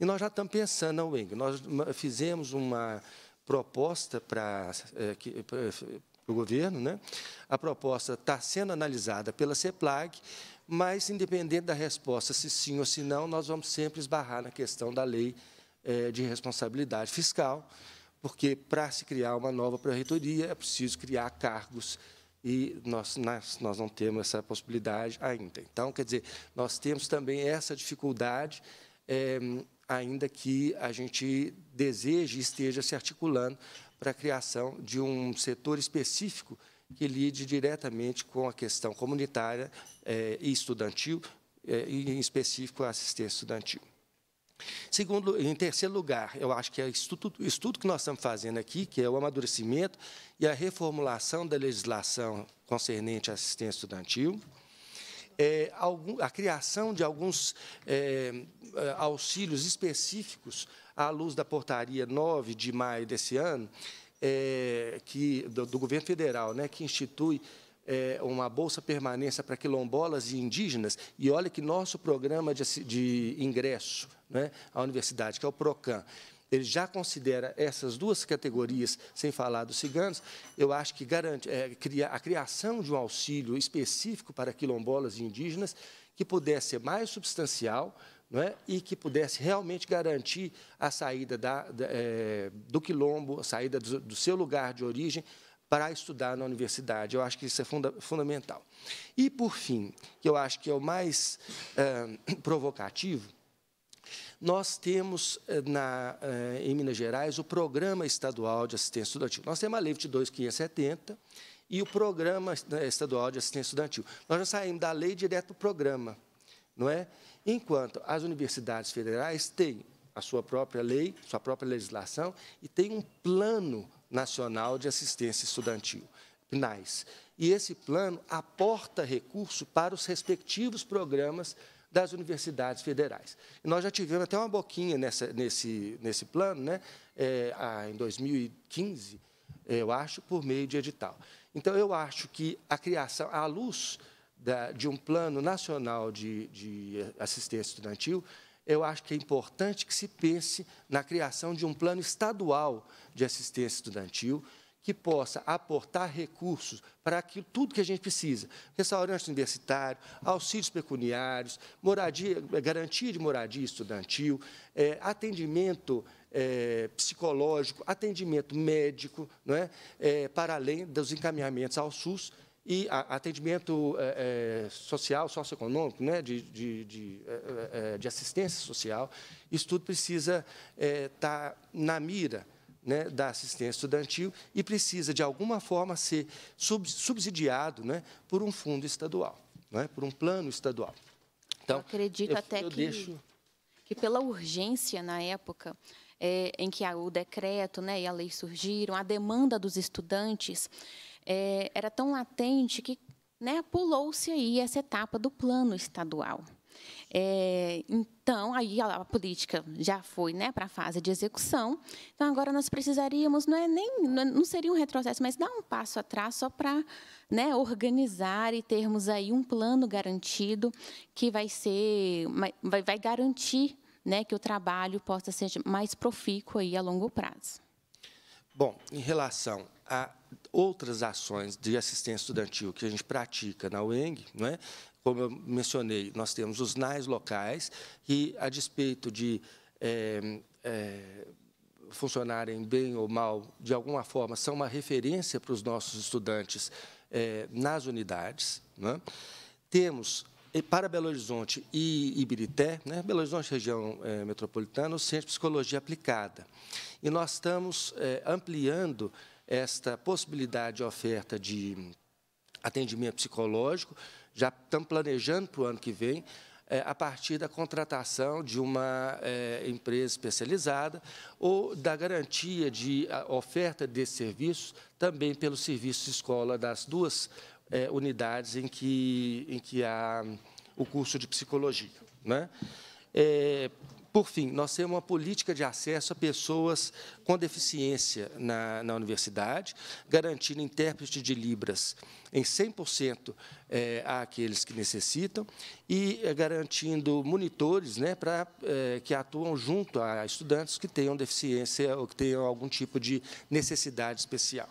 E nós já estamos pensando na UENG. Nós fizemos uma proposta para, é, que, para, para o governo. Né? A proposta está sendo analisada pela CEPLAG, mas, independente da resposta, se sim ou se não, nós vamos sempre esbarrar na questão da lei eh, de responsabilidade fiscal, porque para se criar uma nova pró-reitoria é preciso criar cargos e nós, nós, nós não temos essa possibilidade ainda. Então, quer dizer, nós temos também essa dificuldade, eh, ainda que a gente deseje e esteja se articulando para a criação de um setor específico que lide diretamente com a questão comunitária eh, e estudantil, eh, e, em específico, a assistência estudantil. Segundo, em terceiro lugar, eu acho que é o estudo, estudo que nós estamos fazendo aqui, que é o amadurecimento e a reformulação da legislação concernente à assistência estudantil, é, algum, a criação de alguns é, auxílios específicos à luz da portaria 9 de maio desse ano, é, que, do, do, governo federal, né, que institui é, uma bolsa permanência para quilombolas e indígenas, e olha que nosso programa de, de ingresso né, à universidade, que é o PROCAN, ele já considera essas duas categorias, sem falar dos ciganos, eu acho que garante é, a criação de um auxílio específico para quilombolas e indígenas que pudesse ser mais substancial, não é? e que pudesse realmente garantir a saída da, da, é, do quilombo, a saída do, do seu lugar de origem para estudar na universidade. Eu acho que isso é funda fundamental. E, por fim, que eu acho que é o mais é, provocativo, nós temos é, na, é, em Minas Gerais o Programa Estadual de Assistência Estudantil. Nós temos a Lei 22570 e o Programa né, Estadual de Assistência Estudantil. Nós já saímos da lei direto para o programa, não é? Enquanto as universidades federais têm a sua própria lei, sua própria legislação e tem um plano nacional de assistência estudantil, PNAES. E esse plano aporta recurso para os respectivos programas das universidades federais. E nós já tivemos até uma boquinha nessa, nesse, nesse plano, né? É, em 2015, eu acho, por meio de edital. Então, eu acho que a criação, à luz da, de um plano nacional de, de assistência estudantil, eu acho que é importante que se pense na criação de um plano estadual de assistência estudantil, que possa aportar recursos para que tudo que a gente precisa. Restaurante universitário, auxílios pecuniários, moradia, garantia de moradia estudantil, é, atendimento é, psicológico, atendimento médico, não é? é? para além dos encaminhamentos ao SUS, e atendimento é, social, socioeconômico, né, de, de, de, é, de, assistência social, isso tudo precisa estar tá na mira né, da assistência estudantil e precisa, de alguma forma, ser sub, subsidiado né, por um fundo estadual, né, por um plano estadual. Então, eu acredito eu, até eu que, deixo... que, pela urgência na época, em que o decreto né, e a lei surgiram, a demanda dos estudantes é, era tão latente que né, pulou-se aí essa etapa do plano estadual. É, então, aí a, política já foi né, para a fase de execução. Então, agora nós precisaríamos, não é nem, não é, seria um retrocesso, mas dar um passo atrás só para né, organizar e termos aí um plano garantido que vai ser, vai, vai garantir né, que o trabalho possa ser mais profícuo aí a longo prazo. Bom, em relação a outras ações de assistência estudantil que a gente pratica na UENG, não é? como eu mencionei, nós temos os NAIs locais, que, a despeito de é, é, funcionarem bem ou mal, de alguma forma, são uma referência para os nossos estudantes é, nas unidades. É? Temos, para Belo Horizonte e Ibirité, né? Belo Horizonte, região metropolitana, o Centro de Psicologia Aplicada. E nós estamos ampliando esta possibilidade de oferta de atendimento psicológico. Já estamos planejando para o ano que vem, é, a partir da contratação de uma é, empresa especializada ou da garantia de oferta desse serviço também pelo serviço de escola das duas é, unidades em que, em que há o curso de psicologia. Né? É, por fim, nós temos uma política de acesso a pessoas com deficiência na, na universidade, garantindo intérprete de Libras em 100% é, àqueles que necessitam e é, garantindo monitores né, para, é, que atuam junto a estudantes que tenham deficiência ou que tenham algum tipo de necessidade especial.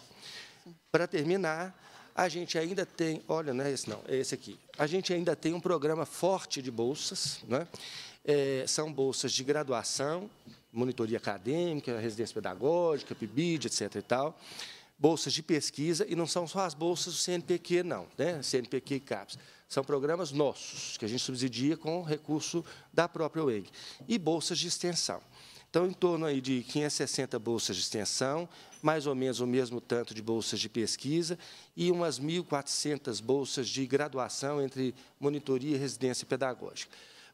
Para terminar, a gente ainda tem, olha, não é esse não, é esse aqui. A gente ainda tem um programa forte de bolsas, né? é, são bolsas de graduação, monitoria acadêmica, residência pedagógica, PIBID, etc. E tal, bolsas de pesquisa, e não são só as bolsas do CNPq, não, né? CNPq e CAPES. São programas nossos, que a gente subsidia com recurso da própria UEG. E bolsas de extensão. Então, em torno aí de 560 bolsas de extensão, mais ou menos o mesmo tanto de bolsas de pesquisa e umas 1.400 bolsas de graduação entre monitoria e residência pedagógica.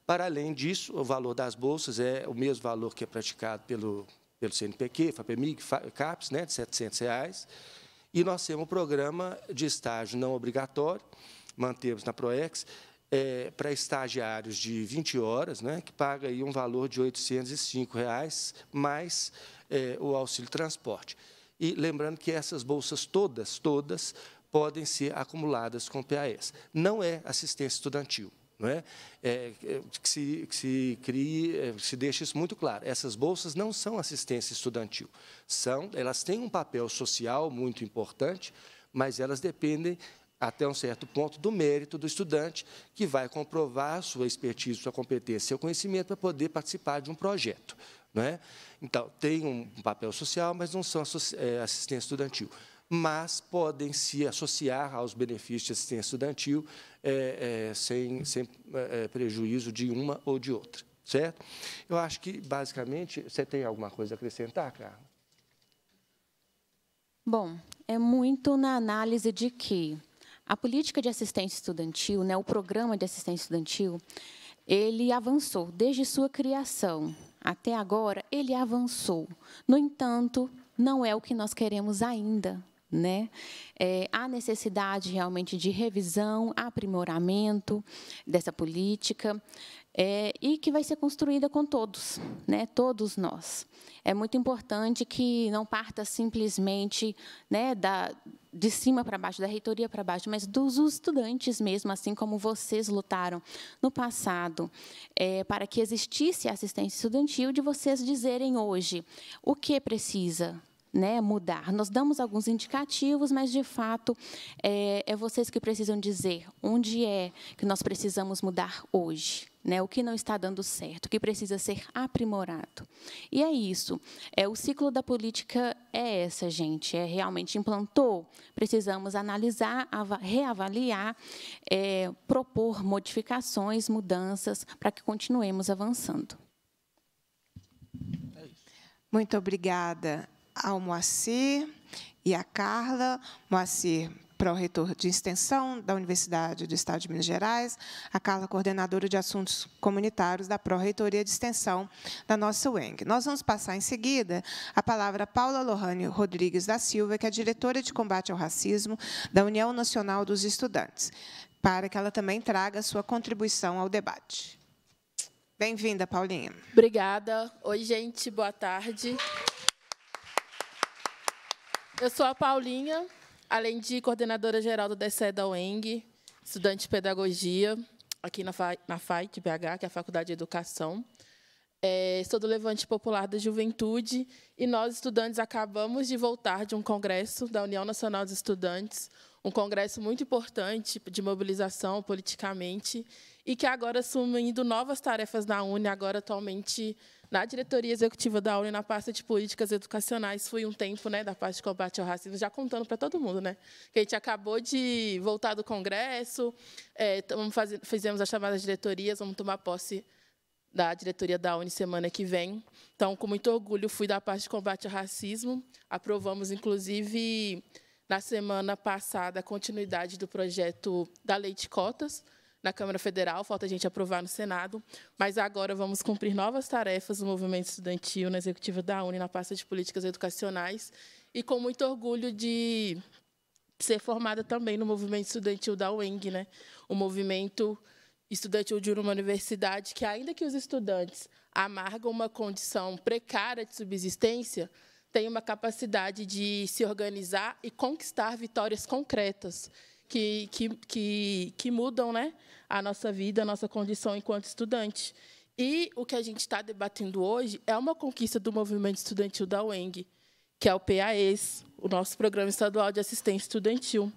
Para além disso, o valor das bolsas é o mesmo valor que é praticado pelo, pelo CNPq, FAPEMIG, CAPES, né, de R$ 700. Reais. E nós temos um programa de estágio não obrigatório, mantemos na PROEX, é, para estagiários de 20 horas, né, que paga aí um valor de R$ 805, reais, mais é, o auxílio transporte. E lembrando que essas bolsas todas, todas, podem ser acumuladas com o PAS. Não é assistência estudantil não é? é? é que se, que se crie, é, se deixe isso muito claro. Essas bolsas não são assistência estudantil, são, elas têm um papel social muito importante, mas elas dependem até um certo ponto, do mérito do estudante, que vai comprovar sua expertise, sua competência, seu conhecimento para poder participar de um projeto. Não é? Então, tem um papel social, mas não são é, assistência estudantil mas podem se associar aos benefícios de assistência estudantil é, é, sem, sem é, é, prejuízo de uma ou de outra. Certo? Eu acho que, basicamente, você tem alguma coisa a acrescentar, Carla? Bom, é muito na análise de que a política de assistência estudantil, né, o programa de assistência estudantil, ele avançou desde sua criação até agora, ele avançou. No entanto, não é o que nós queremos ainda. Né? É, há necessidade realmente de revisão, aprimoramento dessa política é, e que vai ser construída com todos, né? todos nós. É muito importante que não parta simplesmente né, da, de cima para baixo, da reitoria para baixo, mas dos estudantes mesmo, assim como vocês lutaram no passado é, para que existisse a assistência estudantil, de vocês dizerem hoje o que precisa, né, mudar. Nós damos alguns indicativos, mas de fato é, é, vocês que precisam dizer onde é que nós precisamos mudar hoje, né, o que não está dando certo, o que precisa ser aprimorado. E é isso. É o ciclo da política é essa, gente. É realmente implantou. Precisamos analisar, reavaliar, é, propor modificações, mudanças para que continuemos avançando. É Muito obrigada ao Moacir e à Carla. Moacir, pró-reitor de extensão da Universidade do Estado de Minas Gerais, a Carla, coordenadora de assuntos comunitários da pró-reitoria de extensão da nossa UENG. Nós vamos passar em seguida a palavra a Paula Lohane Rodrigues da Silva, que é diretora de combate ao racismo da União Nacional dos Estudantes, para que ela também traga sua contribuição ao debate. Bem-vinda, Paulinha. Obrigada. Oi, gente, boa tarde. Eu sou a Paulinha, além de coordenadora geral do DCE da UENG, estudante de pedagogia aqui na FAI, na FAI de BH, que é a Faculdade de Educação. É, sou do Levante Popular da Juventude e nós, estudantes, acabamos de voltar de um congresso da União Nacional dos Estudantes, um congresso muito importante de mobilização politicamente e que agora assumindo novas tarefas na UNE, agora atualmente na diretoria executiva da Uni, na pasta de políticas educacionais, fui um tempo né, da parte de combate ao racismo, já contando para todo mundo, né? Que a gente acabou de voltar do Congresso, é, faz, fizemos as chamadas diretorias, vamos tomar posse da diretoria da Uni semana que vem. Então, com muito orgulho, fui da parte de combate ao racismo. Aprovamos, inclusive, na semana passada, a continuidade do projeto da Lei de Cotas, na Câmara Federal, falta a gente aprovar no Senado, mas agora vamos cumprir novas tarefas no movimento estudantil, na executiva da Uni, na pasta de políticas educacionais, e com muito orgulho de ser formada também no movimento estudantil da UENG, né? o movimento estudantil de uma universidade que, ainda que os estudantes amargam uma condição precária de subsistência, tem uma capacidade de se organizar e conquistar vitórias concretas que, que, que, que mudam né, a nossa vida, a nossa condição enquanto estudante. E o que a gente está debatendo hoje é uma conquista do movimento estudantil da UENG, que é o PAES, o nosso Programa Estadual de Assistência Estudantil.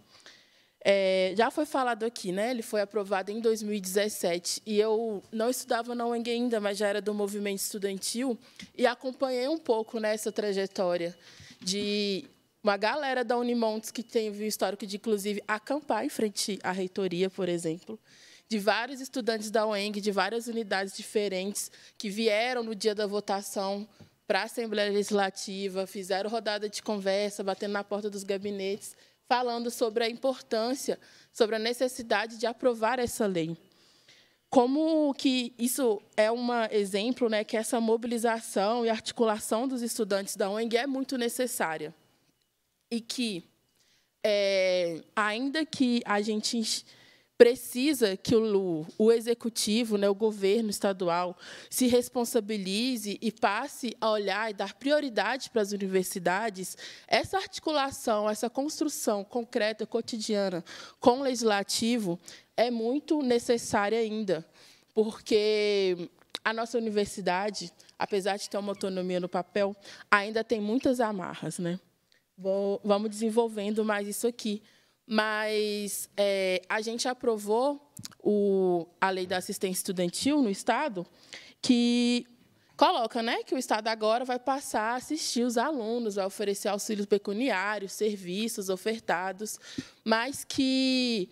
É, já foi falado aqui, né? ele foi aprovado em 2017, e eu não estudava na UENG ainda, mas já era do movimento estudantil, e acompanhei um pouco nessa trajetória de uma galera da Unimontes que tem o histórico de, inclusive, acampar em frente à reitoria, por exemplo, de vários estudantes da UENG, de várias unidades diferentes, que vieram no dia da votação para a Assembleia Legislativa, fizeram rodada de conversa, batendo na porta dos gabinetes, falando sobre a importância, sobre a necessidade de aprovar essa lei. Como que isso é um exemplo, né, que essa mobilização e articulação dos estudantes da UENG é muito necessária e que, é, ainda que a gente precisa que o, o executivo, né, o governo estadual, se responsabilize e passe a olhar e dar prioridade para as universidades, essa articulação, essa construção concreta, cotidiana com o legislativo é muito necessária ainda, porque a nossa universidade, apesar de ter uma autonomia no papel, ainda tem muitas amarras. Né? vou, vamos desenvolvendo mais isso aqui. Mas é, a gente aprovou o, a lei da assistência estudantil no Estado, que coloca né, que o Estado agora vai passar a assistir os alunos, vai oferecer auxílios pecuniários, serviços ofertados, mas que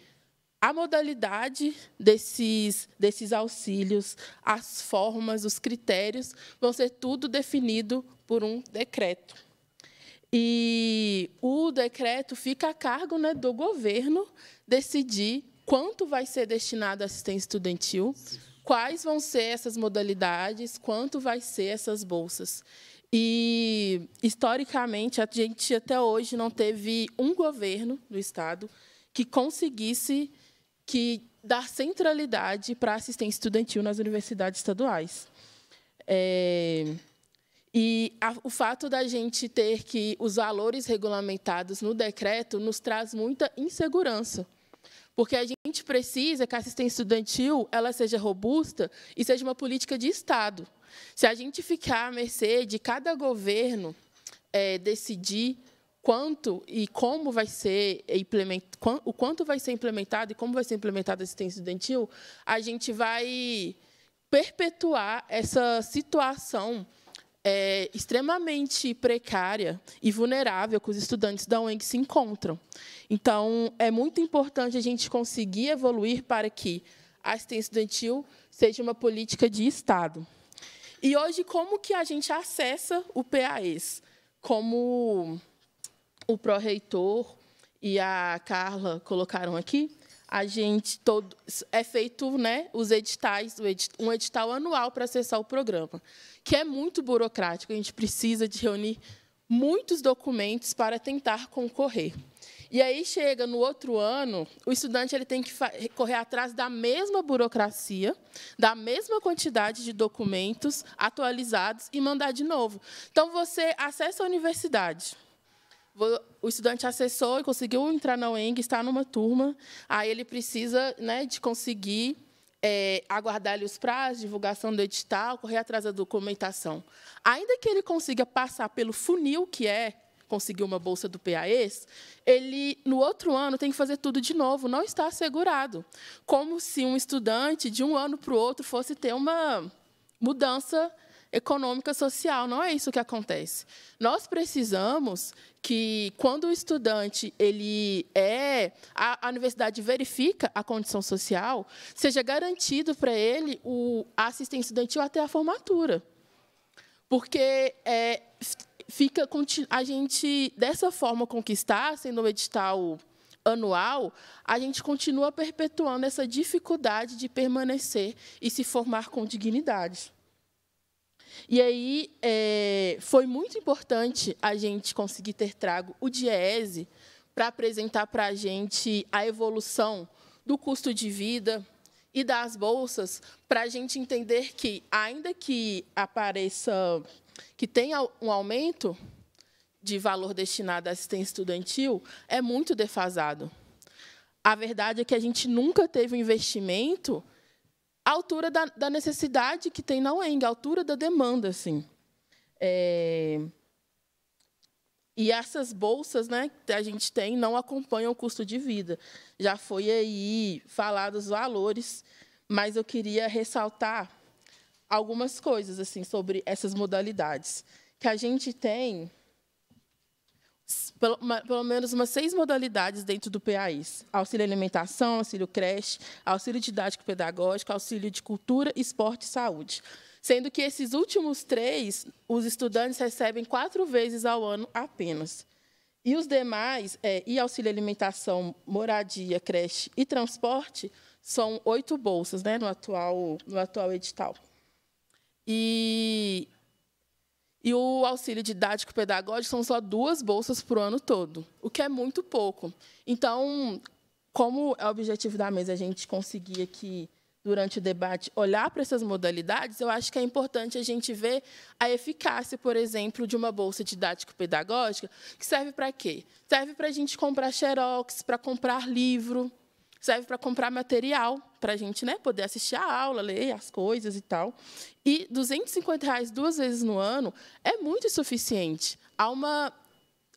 a modalidade desses, desses auxílios, as formas, os critérios, vão ser tudo definido por um decreto. E o decreto fica a cargo né, do governo decidir quanto vai ser destinado à assistência estudantil, quais vão ser essas modalidades, quanto vai ser essas bolsas. E, historicamente, a gente até hoje não teve um governo do Estado que conseguisse que dar centralidade para a assistência estudantil nas universidades estaduais. É, e a, o fato da gente ter que os valores regulamentados no decreto nos traz muita insegurança, porque a gente precisa que a assistência estudantil ela seja robusta e seja uma política de Estado. Se a gente ficar à mercê de cada governo é, decidir quanto e como vai ser implementado, o quanto vai ser implementado e como vai ser implementada a assistência estudantil, a gente vai perpetuar essa situação é, extremamente precária e vulnerável que os estudantes da UENG se encontram. Então, é muito importante a gente conseguir evoluir para que a assistência estudantil seja uma política de Estado. E hoje, como que a gente acessa o PAES? Como o pró-reitor e a Carla colocaram aqui, a gente todo é feito, né, os editais, um edital anual para acessar o programa, que é muito burocrático. A gente precisa de reunir muitos documentos para tentar concorrer. E aí chega no outro ano, o estudante ele tem que correr atrás da mesma burocracia, da mesma quantidade de documentos atualizados e mandar de novo. Então você acessa a universidade o estudante acessou e conseguiu entrar na UENG, está numa turma, aí ele precisa né, de conseguir é, aguardar ali os prazos, divulgação do edital, correr atrás da documentação. Ainda que ele consiga passar pelo funil que é conseguir uma bolsa do PAES, ele, no outro ano, tem que fazer tudo de novo, não está assegurado. Como se um estudante, de um ano para o outro, fosse ter uma mudança econômica social. Não é isso que acontece. Nós precisamos que, quando o estudante ele é a, a universidade verifica a condição social, seja garantido para ele o, a assistência estudantil até a formatura, porque é, fica a gente dessa forma conquistar sendo o edital anual, a gente continua perpetuando essa dificuldade de permanecer e se formar com dignidade. E aí é, foi muito importante a gente conseguir ter trago o DIEESE para apresentar para a gente a evolução do custo de vida e das bolsas, para a gente entender que, ainda que apareça, que tenha um aumento de valor destinado à assistência estudantil, é muito defasado. A verdade é que a gente nunca teve um investimento a altura da, da necessidade que tem na UENG, a altura da demanda. Assim. É... E essas bolsas né, que a gente tem não acompanham o custo de vida. Já foi aí falado os valores, mas eu queria ressaltar algumas coisas assim sobre essas modalidades que a gente tem pelo, uma, pelo, menos umas seis modalidades dentro do PAIS: auxílio alimentação, auxílio creche, auxílio didático pedagógico, auxílio de cultura, esporte e saúde. Sendo que esses últimos três, os estudantes recebem quatro vezes ao ano apenas. E os demais, é, e auxílio alimentação, moradia, creche e transporte, são oito bolsas né, no, atual, no atual edital. E e o auxílio didático pedagógico são só duas bolsas por ano todo, o que é muito pouco. Então, como é o objetivo da mesa a gente conseguir aqui, durante o debate, olhar para essas modalidades, eu acho que é importante a gente ver a eficácia, por exemplo, de uma bolsa didático-pedagógica, que serve para quê? Serve para a gente comprar xerox, para comprar livro, serve para comprar material para a gente né, poder assistir a aula, ler as coisas e tal. E 250 reais duas vezes no ano é muito insuficiente. Há uma,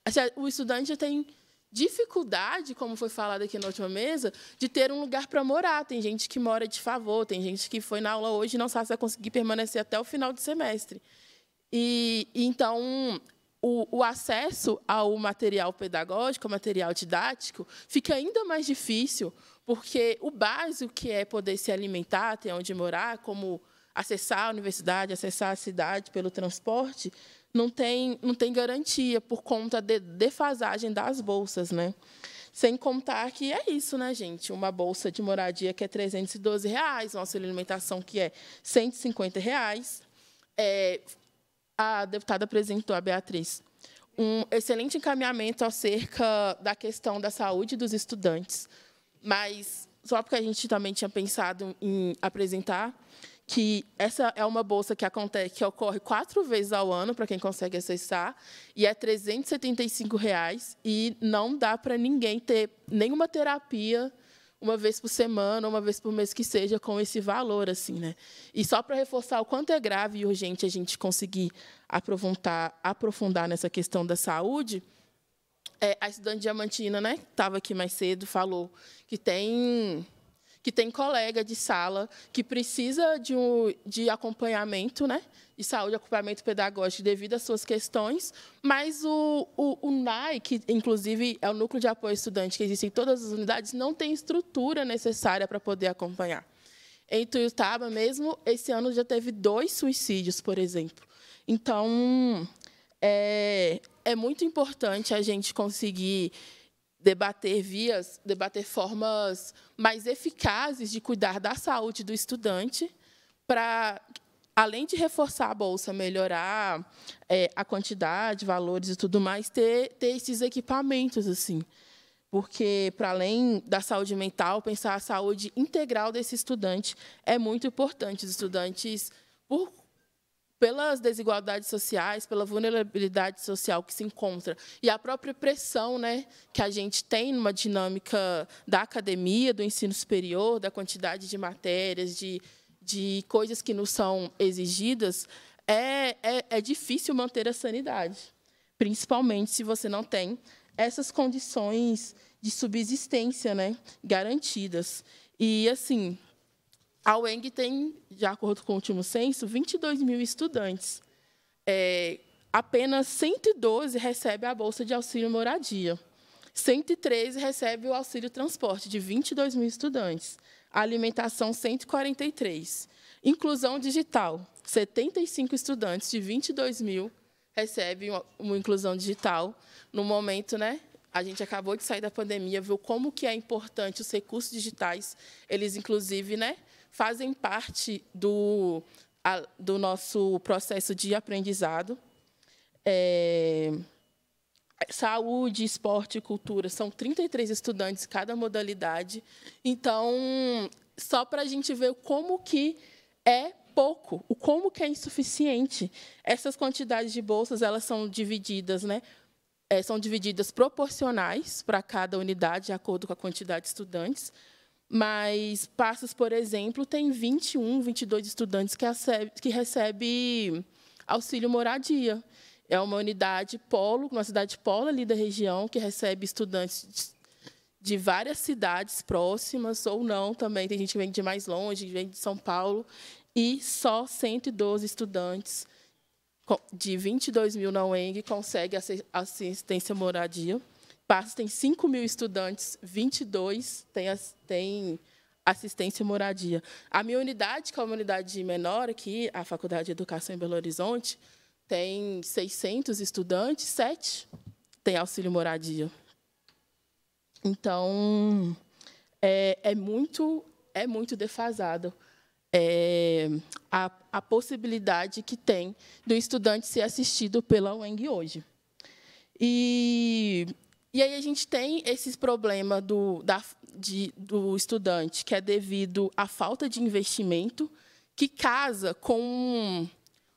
assim, o estudante já tem dificuldade, como foi falado aqui na última mesa, de ter um lugar para morar. Tem gente que mora de favor, tem gente que foi na aula hoje e não sabe se vai conseguir permanecer até o final do semestre. E então o, o, acesso ao material pedagógico, ao material didático, fica ainda mais difícil porque o básico que é poder se alimentar, ter onde morar, como acessar a universidade, acessar a cidade pelo transporte, não tem, não tem garantia por conta de defasagem das bolsas, né? Sem contar que é isso, né, gente? Uma bolsa de moradia que é 312 reais, uma auxílio alimentação que é 150 reais. É, a deputada apresentou a Beatriz um excelente encaminhamento acerca da questão da saúde dos estudantes. Mas só porque a gente também tinha pensado em apresentar que essa é uma bolsa que acontece, que ocorre quatro vezes ao ano para quem consegue acessar e é 375 reais e não dá para ninguém ter nenhuma terapia uma vez por semana, uma vez por mês que seja, com esse valor, assim, né? E só para reforçar o quanto é grave e urgente a gente conseguir aprofundar, aprofundar nessa questão da saúde, é, a estudante diamantina, né, que estava aqui mais cedo, falou que tem que tem colega de sala que precisa de, um, de acompanhamento, né? De saúde, acompanhamento pedagógico devido às suas questões, mas o, o, o NAI, que inclusive é o núcleo de apoio estudante que existe em todas as unidades, não tem estrutura necessária para poder acompanhar. Em Tuiutaba mesmo, esse ano já teve dois suicídios, por exemplo. Então, é, é muito importante a gente conseguir debater vias, debater formas mais eficazes de cuidar da saúde do estudante, para além de reforçar a bolsa, melhorar é, a quantidade, valores e tudo mais, ter, ter esses equipamentos assim, porque para além da saúde mental, pensar a saúde integral desse estudante é muito importante. Os estudantes, por pelas desigualdades sociais, pela vulnerabilidade social que se encontra e a própria pressão né, que a gente tem numa dinâmica da academia, do ensino superior, da quantidade de matérias, de, de coisas que nos são exigidas, é, é, é difícil manter a sanidade, principalmente se você não tem essas condições de subsistência né, garantidas. E, assim, a UENG tem, de acordo com o último censo, 22 mil estudantes. É, apenas 112 recebe a bolsa de auxílio moradia. 113 recebe o auxílio transporte de 22 mil estudantes. alimentação, 143. Inclusão digital, 75 estudantes de 22 mil recebem uma inclusão digital. No momento, né, a gente acabou de sair da pandemia, viu como que é importante os recursos digitais. Eles, inclusive, né, fazem parte do, a, do nosso processo de aprendizado. É, saúde, esporte e cultura são 33 estudantes, cada modalidade. Então, só para a gente ver como que é pouco, o como que é insuficiente. Essas quantidades de bolsas elas são divididas, né? É, são divididas proporcionais para cada unidade, de acordo com a quantidade de estudantes. Mas Passos, por exemplo, tem 21, 22 estudantes que, recebe, que recebe auxílio moradia. É uma unidade polo, uma cidade polo ali da região, que recebe estudantes de várias cidades próximas ou não também. Tem gente que vem de mais longe, vem de São Paulo. E só 112 estudantes de 22 mil na UENG conseguem assistência moradia. Passos tem 5 mil estudantes, 22 têm, têm assistência e moradia. A minha unidade, que é uma unidade menor aqui, a Faculdade de Educação em Belo Horizonte, tem 600 estudantes, 7 têm auxílio moradia. Então, é, é muito é muito defasado é, a, a possibilidade que tem do estudante ser assistido pela UENG hoje. E e aí a gente tem esses problemas do, da, de, do estudante, que é devido à falta de investimento, que casa com,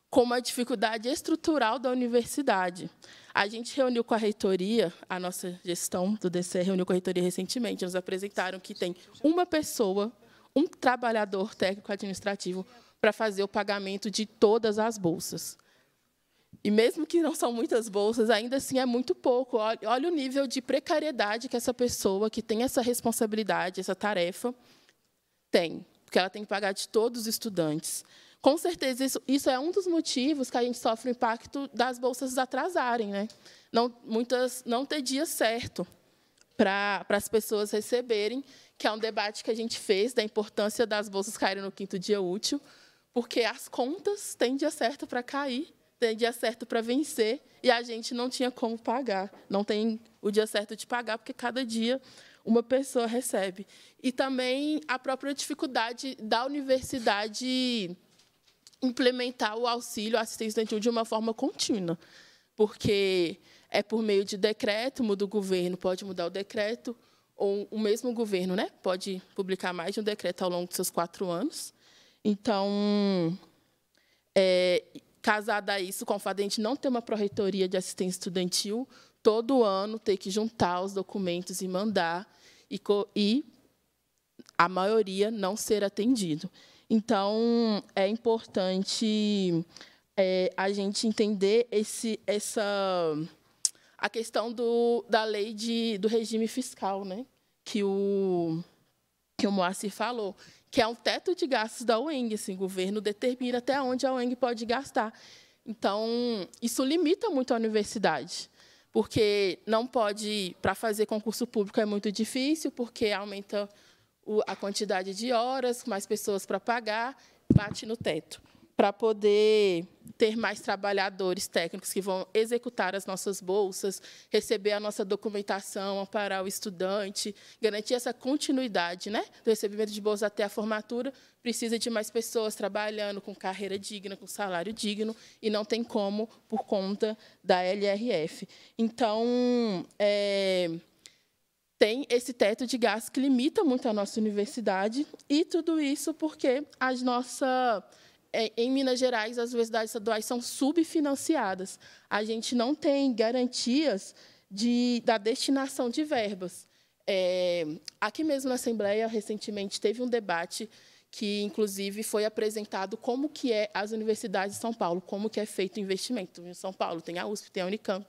com uma dificuldade estrutural da universidade. A gente reuniu com a reitoria, a nossa gestão do DCE reuniu com a reitoria recentemente, nos apresentaram que tem uma pessoa, um trabalhador técnico administrativo, para fazer o pagamento de todas as bolsas. E mesmo que não são muitas bolsas, ainda assim é muito pouco. Olha, olha o nível de precariedade que essa pessoa que tem essa responsabilidade, essa tarefa, tem, porque ela tem que pagar de todos os estudantes. Com certeza, isso, isso é um dos motivos que a gente sofre o impacto das bolsas atrasarem, né? Não, muitas não ter dia certo para as pessoas receberem, que é um debate que a gente fez da importância das bolsas caírem no quinto dia útil, porque as contas têm dia certo para cair tem dia certo para vencer e a gente não tinha como pagar. Não tem o dia certo de pagar, porque cada dia uma pessoa recebe. E também a própria dificuldade da universidade implementar o auxílio à assistência estudantil de uma forma contínua, porque é por meio de decreto, muda o governo, pode mudar o decreto, ou o mesmo governo né, pode publicar mais de um decreto ao longo dos seus quatro anos. Então, é, Casada a isso, com o fato de a gente não ter uma pró-reitoria de assistência estudantil, todo ano ter que juntar os documentos e mandar, e, e a maioria não ser atendido. Então, é importante é, a gente entender esse, essa, a questão do, da lei de, do regime fiscal, né? que o, que o Moacir falou que é um teto de gastos da UENG. Assim, o governo determina até onde a UENG pode gastar. Então, isso limita muito a universidade, porque não pode, para fazer concurso público é muito difícil, porque aumenta a quantidade de horas, mais pessoas para pagar, bate no teto para poder ter mais trabalhadores técnicos que vão executar as nossas bolsas, receber a nossa documentação, amparar o estudante, garantir essa continuidade né, do recebimento de bolsa até a formatura, precisa de mais pessoas trabalhando com carreira digna, com salário digno, e não tem como por conta da LRF. Então, é, tem esse teto de gás que limita muito a nossa universidade, e tudo isso porque a nossa é, em Minas Gerais, as universidades estaduais são subfinanciadas. A gente não tem garantias de, da destinação de verbas. É, aqui mesmo na Assembleia, recentemente, teve um debate que, inclusive, foi apresentado como que é as universidades de São Paulo, como que é feito o investimento. Em São Paulo tem a USP, tem a Unicamp,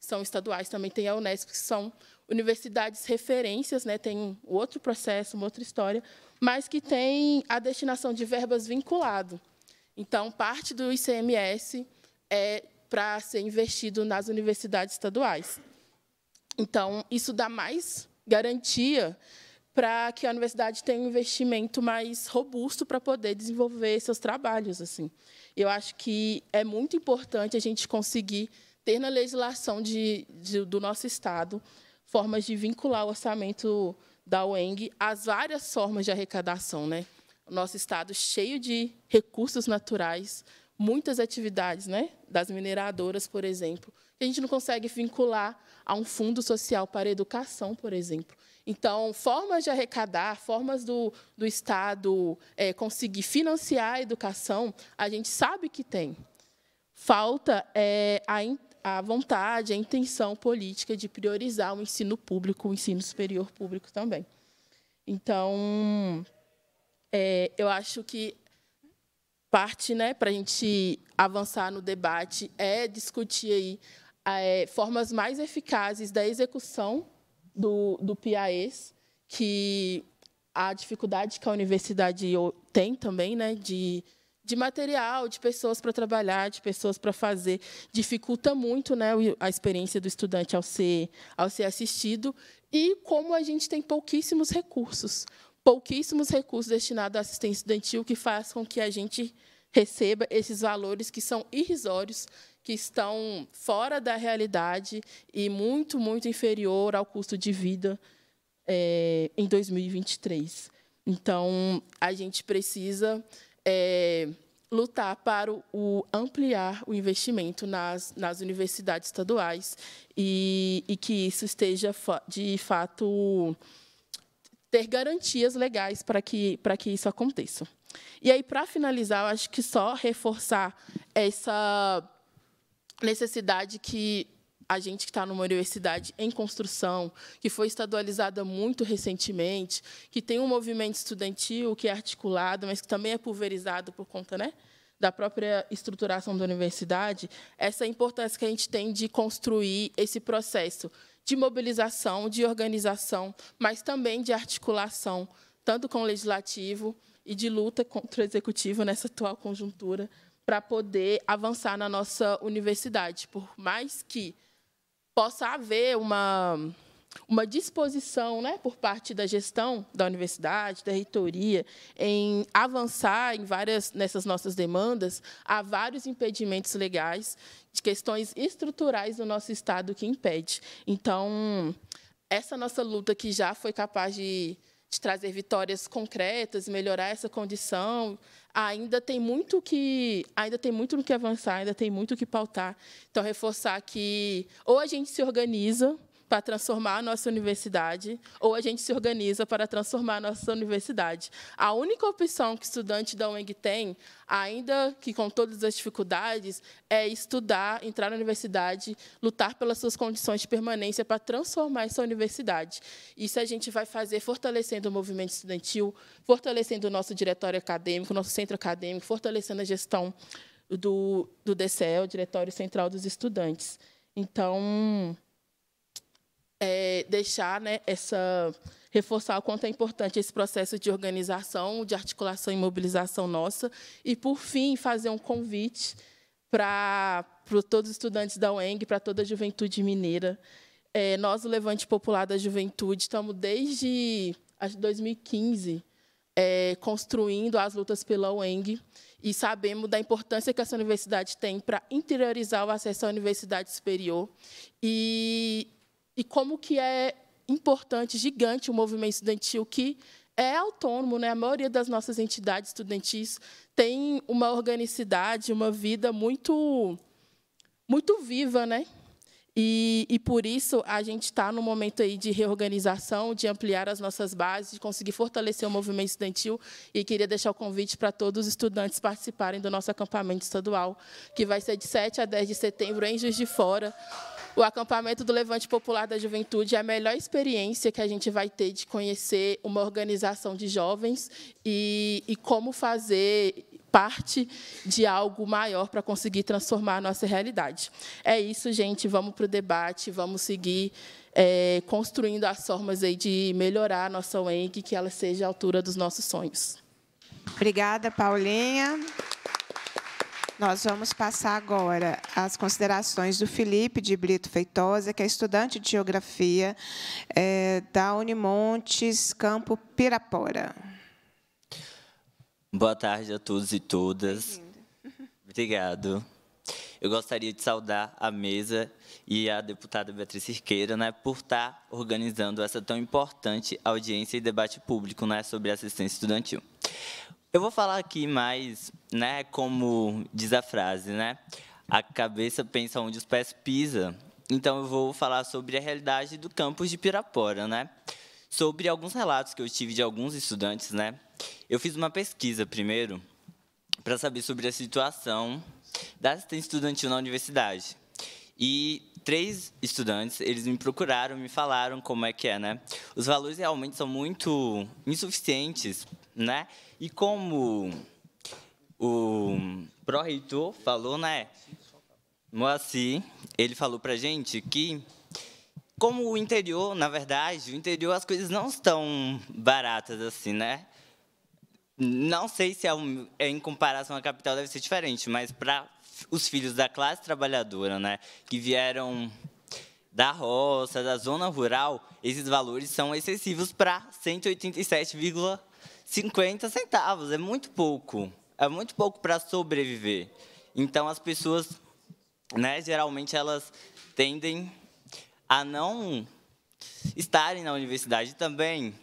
são estaduais, também tem a Unesp, que são universidades referências, né, tem outro processo, uma outra história, mas que tem a destinação de verbas vinculado. Então, parte do ICMS é para ser investido nas universidades estaduais. Então, isso dá mais garantia para que a universidade tenha um investimento mais robusto para poder desenvolver seus trabalhos. assim. Eu acho que é muito importante a gente conseguir ter na legislação de, de, do nosso Estado formas de vincular o orçamento da UENG às várias formas de arrecadação. Né? o nosso estado cheio de recursos naturais, muitas atividades, né, das mineradoras, por exemplo, que a gente não consegue vincular a um fundo social para educação, por exemplo. Então, formas de arrecadar, formas do, do Estado é, conseguir financiar a educação, a gente sabe que tem. Falta é, a, in, a vontade, a intenção política de priorizar o ensino público, o ensino superior público também. Então, é, eu acho que parte né, para a gente avançar no debate é discutir aí, é, formas mais eficazes da execução do, do PIAES, que a dificuldade que a universidade tem também né, de, de material, de pessoas para trabalhar, de pessoas para fazer, dificulta muito né, a experiência do estudante ao ser, ao ser assistido. E como a gente tem pouquíssimos recursos pouquíssimos recursos destinados à assistência estudantil que faz com que a gente receba esses valores que são irrisórios, que estão fora da realidade e muito, muito inferior ao custo de vida é, em 2023. Então, a gente precisa é, lutar para o, ampliar o investimento nas, nas universidades estaduais e, e que isso esteja de fato ter garantias legais para que, para que isso aconteça. E aí, para finalizar, eu acho que só reforçar essa necessidade que a gente que está numa universidade em construção, que foi estadualizada muito recentemente, que tem um movimento estudantil que é articulado, mas que também é pulverizado por conta né, da própria estruturação da universidade, essa importância que a gente tem de construir esse processo de mobilização, de organização, mas também de articulação, tanto com o legislativo e de luta contra o executivo nessa atual conjuntura, para poder avançar na nossa universidade. Por mais que possa haver uma uma disposição né, por parte da gestão da universidade, da reitoria, em avançar em várias nessas nossas demandas, há vários impedimentos legais, de questões estruturais do nosso Estado que impede. Então, essa nossa luta que já foi capaz de, de trazer vitórias concretas, melhorar essa condição, ainda tem muito que ainda tem muito no que avançar, ainda tem muito que pautar. Então reforçar que ou a gente se organiza para transformar a nossa universidade, ou a gente se organiza para transformar a nossa universidade. A única opção que estudante da UENG tem, ainda que com todas as dificuldades, é estudar, entrar na universidade, lutar pelas suas condições de permanência para transformar essa universidade. Isso a gente vai fazer fortalecendo o movimento estudantil, fortalecendo o nosso diretório acadêmico, nosso centro acadêmico, fortalecendo a gestão do, do DCE, o Diretório Central dos Estudantes. Então, é, deixar né, essa reforçar o quanto é importante esse processo de organização, de articulação e mobilização nossa. E, por fim, fazer um convite para, para todos os estudantes da UENG, para toda a juventude mineira. É, nós, o Levante Popular da Juventude, estamos desde 2015 é, construindo as lutas pela UENG e sabemos da importância que essa universidade tem para interiorizar o acesso à universidade superior. E e como que é importante, gigante o movimento estudantil que é autônomo, né? A maioria das nossas entidades estudantis tem uma organicidade, uma vida muito muito viva, né? E, e por isso a gente está no momento aí de reorganização, de ampliar as nossas bases, de conseguir fortalecer o movimento estudantil. E queria deixar o convite para todos os estudantes participarem do nosso acampamento estadual, que vai ser de 7 a 10 de setembro em Juiz de Fora. O acampamento do Levante Popular da Juventude é a melhor experiência que a gente vai ter de conhecer uma organização de jovens e, e como fazer parte de algo maior para conseguir transformar a nossa realidade. É isso, gente. Vamos para o debate, vamos seguir é, construindo as formas aí de melhorar a nossa UENG, que ela seja à altura dos nossos sonhos. Obrigada, Paulinha. Nós vamos passar agora as considerações do Felipe de Brito Feitosa, que é estudante de Geografia é, da Unimontes, Campo Pirapora. Boa tarde a todos e todas. Obrigado. Eu gostaria de saudar a mesa e a deputada Beatriz Cirqueira né, por estar tá organizando essa tão importante audiência e debate público né, sobre assistência estudantil. Eu vou falar aqui mais, né, como diz a frase, né? A cabeça pensa onde os pés pisam. Então eu vou falar sobre a realidade do campus de Pirapora, né? Sobre alguns relatos que eu tive de alguns estudantes, né? Eu fiz uma pesquisa primeiro para saber sobre a situação da assistência estudantil na universidade. E três estudantes, eles me procuraram, me falaram como é que é, né? Os valores realmente são muito insuficientes, né? E como o pró-reitor falou, né? Moacir, ele falou para gente que, como o interior, na verdade, o interior as coisas não estão baratas assim, né? Não sei se é, um, é, em comparação à capital deve ser diferente, mas para os filhos da classe trabalhadora, né, que vieram da roça, da zona rural, esses valores são excessivos para 187,5 50 centavos, é muito pouco. É muito pouco para sobreviver. Então, as pessoas, né, geralmente, elas tendem a não estarem na universidade também,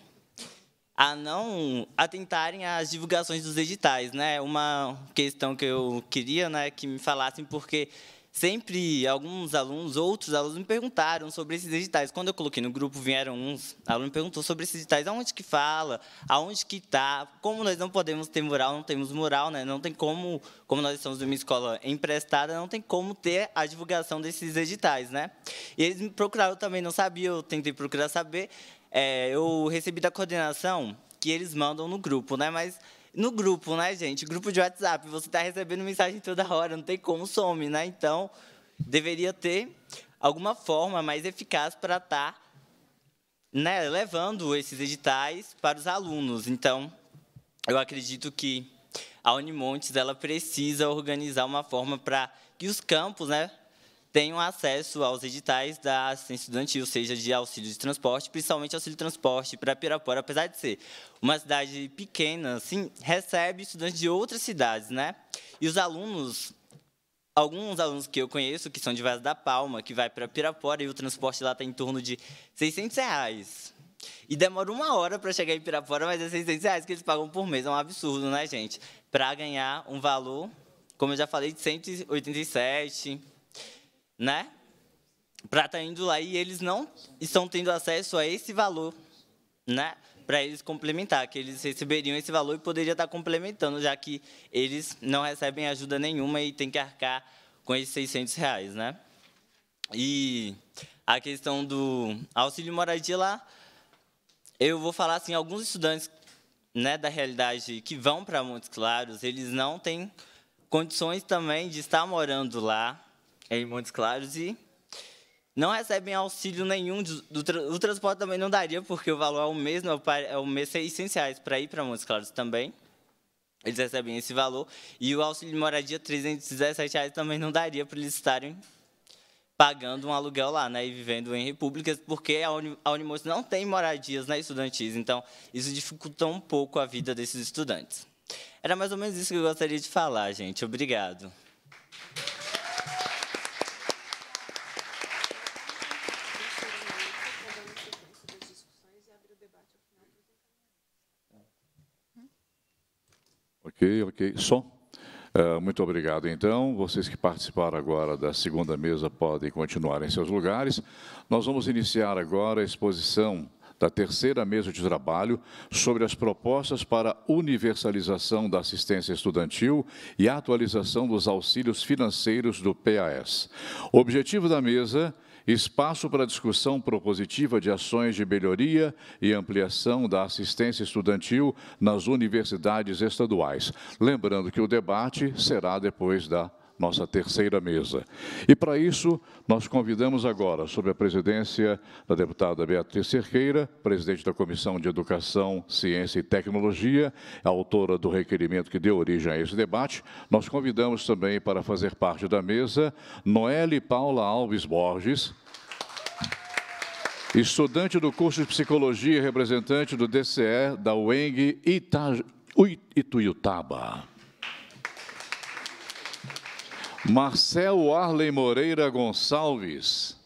a não atentarem às divulgações dos editais, né? Uma questão que eu queria, né, que me falassem porque sempre alguns alunos, outros alunos me perguntaram sobre esses editais. Quando eu coloquei no grupo, vieram uns alunos me perguntou sobre esses editais, aonde que fala, aonde que está como nós não podemos ter mural, não temos mural, né? Não tem como, como nós estamos uma escola emprestada, não tem como ter a divulgação desses editais, né? E eles me procuraram também, não sabia, eu tentei procurar saber. É, eu recebi da coordenação que eles mandam no grupo, né? Mas no grupo, né, gente? Grupo de WhatsApp, você está recebendo mensagem toda hora, não tem como some, né? Então, deveria ter alguma forma mais eficaz para estar tá, né, levando esses editais para os alunos. Então, eu acredito que a Unimontes ela precisa organizar uma forma para que os campos, né, tenham acesso aos editais da assistência estudantil, seja de auxílio de transporte, principalmente auxílio de transporte para Pirapora, apesar de ser uma cidade pequena, assim, recebe estudantes de outras cidades, né? E os alunos alguns alunos que eu conheço, que são de Vaz da Palma, que vai para Pirapora e o transporte lá está em torno de 600 reais. E demora uma hora para chegar em Pirapora, mas é 600 reais que eles pagam por mês. É um absurdo, né, gente? Para ganhar um valor, como eu já falei, de 187 né? Para estar tá indo lá e eles não estão tendo acesso a esse valor, né? Para eles complementar, que eles receberiam esse valor e poderia estar tá complementando, já que eles não recebem ajuda nenhuma e tem que arcar com esses 600 reais, né? E a questão do auxílio moradia lá, eu vou falar assim, alguns estudantes né, da realidade que vão para Montes Claros, eles não têm condições também de estar morando lá, é em Montes Claros e não recebem auxílio nenhum. Do, o transporte também não daria, porque o valor é o mesmo, é o mês essenciais para ir para Montes Claros também. Eles recebem esse valor. E o auxílio de moradia, R$ reais também não daria para eles estarem pagando um aluguel lá, né, e vivendo em repúblicas, porque a, Uni a Unimoço não tem moradias né, estudantis, então isso dificulta um pouco a vida desses estudantes. Era mais ou menos isso que eu gostaria de falar, gente. Obrigado. Ok, ok. Som? Uh, muito obrigado, então. Vocês que participaram agora da segunda mesa podem continuar em seus lugares. Nós vamos iniciar agora a exposição da terceira mesa de trabalho sobre as propostas para universalização da assistência estudantil e atualização dos auxílios financeiros do PAS. O objetivo da mesa espaço para discussão propositiva de ações de melhoria e ampliação da assistência estudantil nas universidades estaduais. Lembrando que o debate será depois da nossa terceira mesa. E para isso, nós convidamos agora, sob a presidência da deputada Beatriz Cerqueira, presidente da Comissão de Educação, Ciência e Tecnologia, autora do requerimento que deu origem a esse debate, nós convidamos também para fazer parte da mesa Noelle Paula Alves Borges, estudante do curso de Psicologia e representante do DCE da UENG Ita... Ituiutaba. Marcelo Arley Moreira Gonçalves,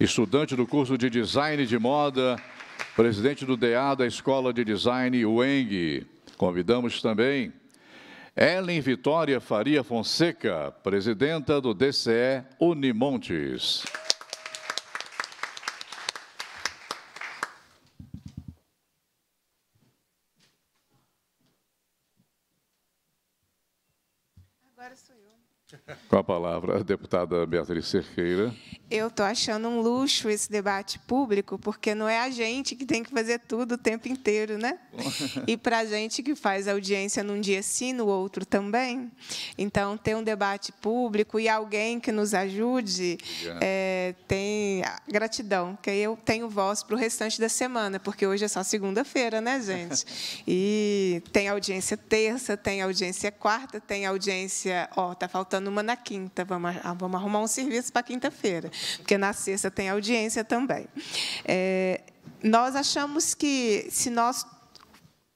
estudante do curso de Design de Moda, presidente do DA da Escola de Design UENG. Convidamos também Ellen Vitória Faria Fonseca, presidenta do DCE Unimontes. Com a palavra, a deputada Beatriz Cerqueira. Eu estou achando um luxo esse debate público, porque não é a gente que tem que fazer tudo o tempo inteiro, né? E para a gente que faz audiência num dia sim, no outro também. Então, ter um debate público e alguém que nos ajude é, tem gratidão, que eu tenho voz para o restante da semana, porque hoje é só segunda-feira, né, gente? E tem audiência terça, tem audiência quarta, tem audiência. Ó, oh, tá faltando uma uma na quinta. Vamos, vamos arrumar um serviço para quinta-feira, porque na sexta tem audiência também. É, nós achamos que se nós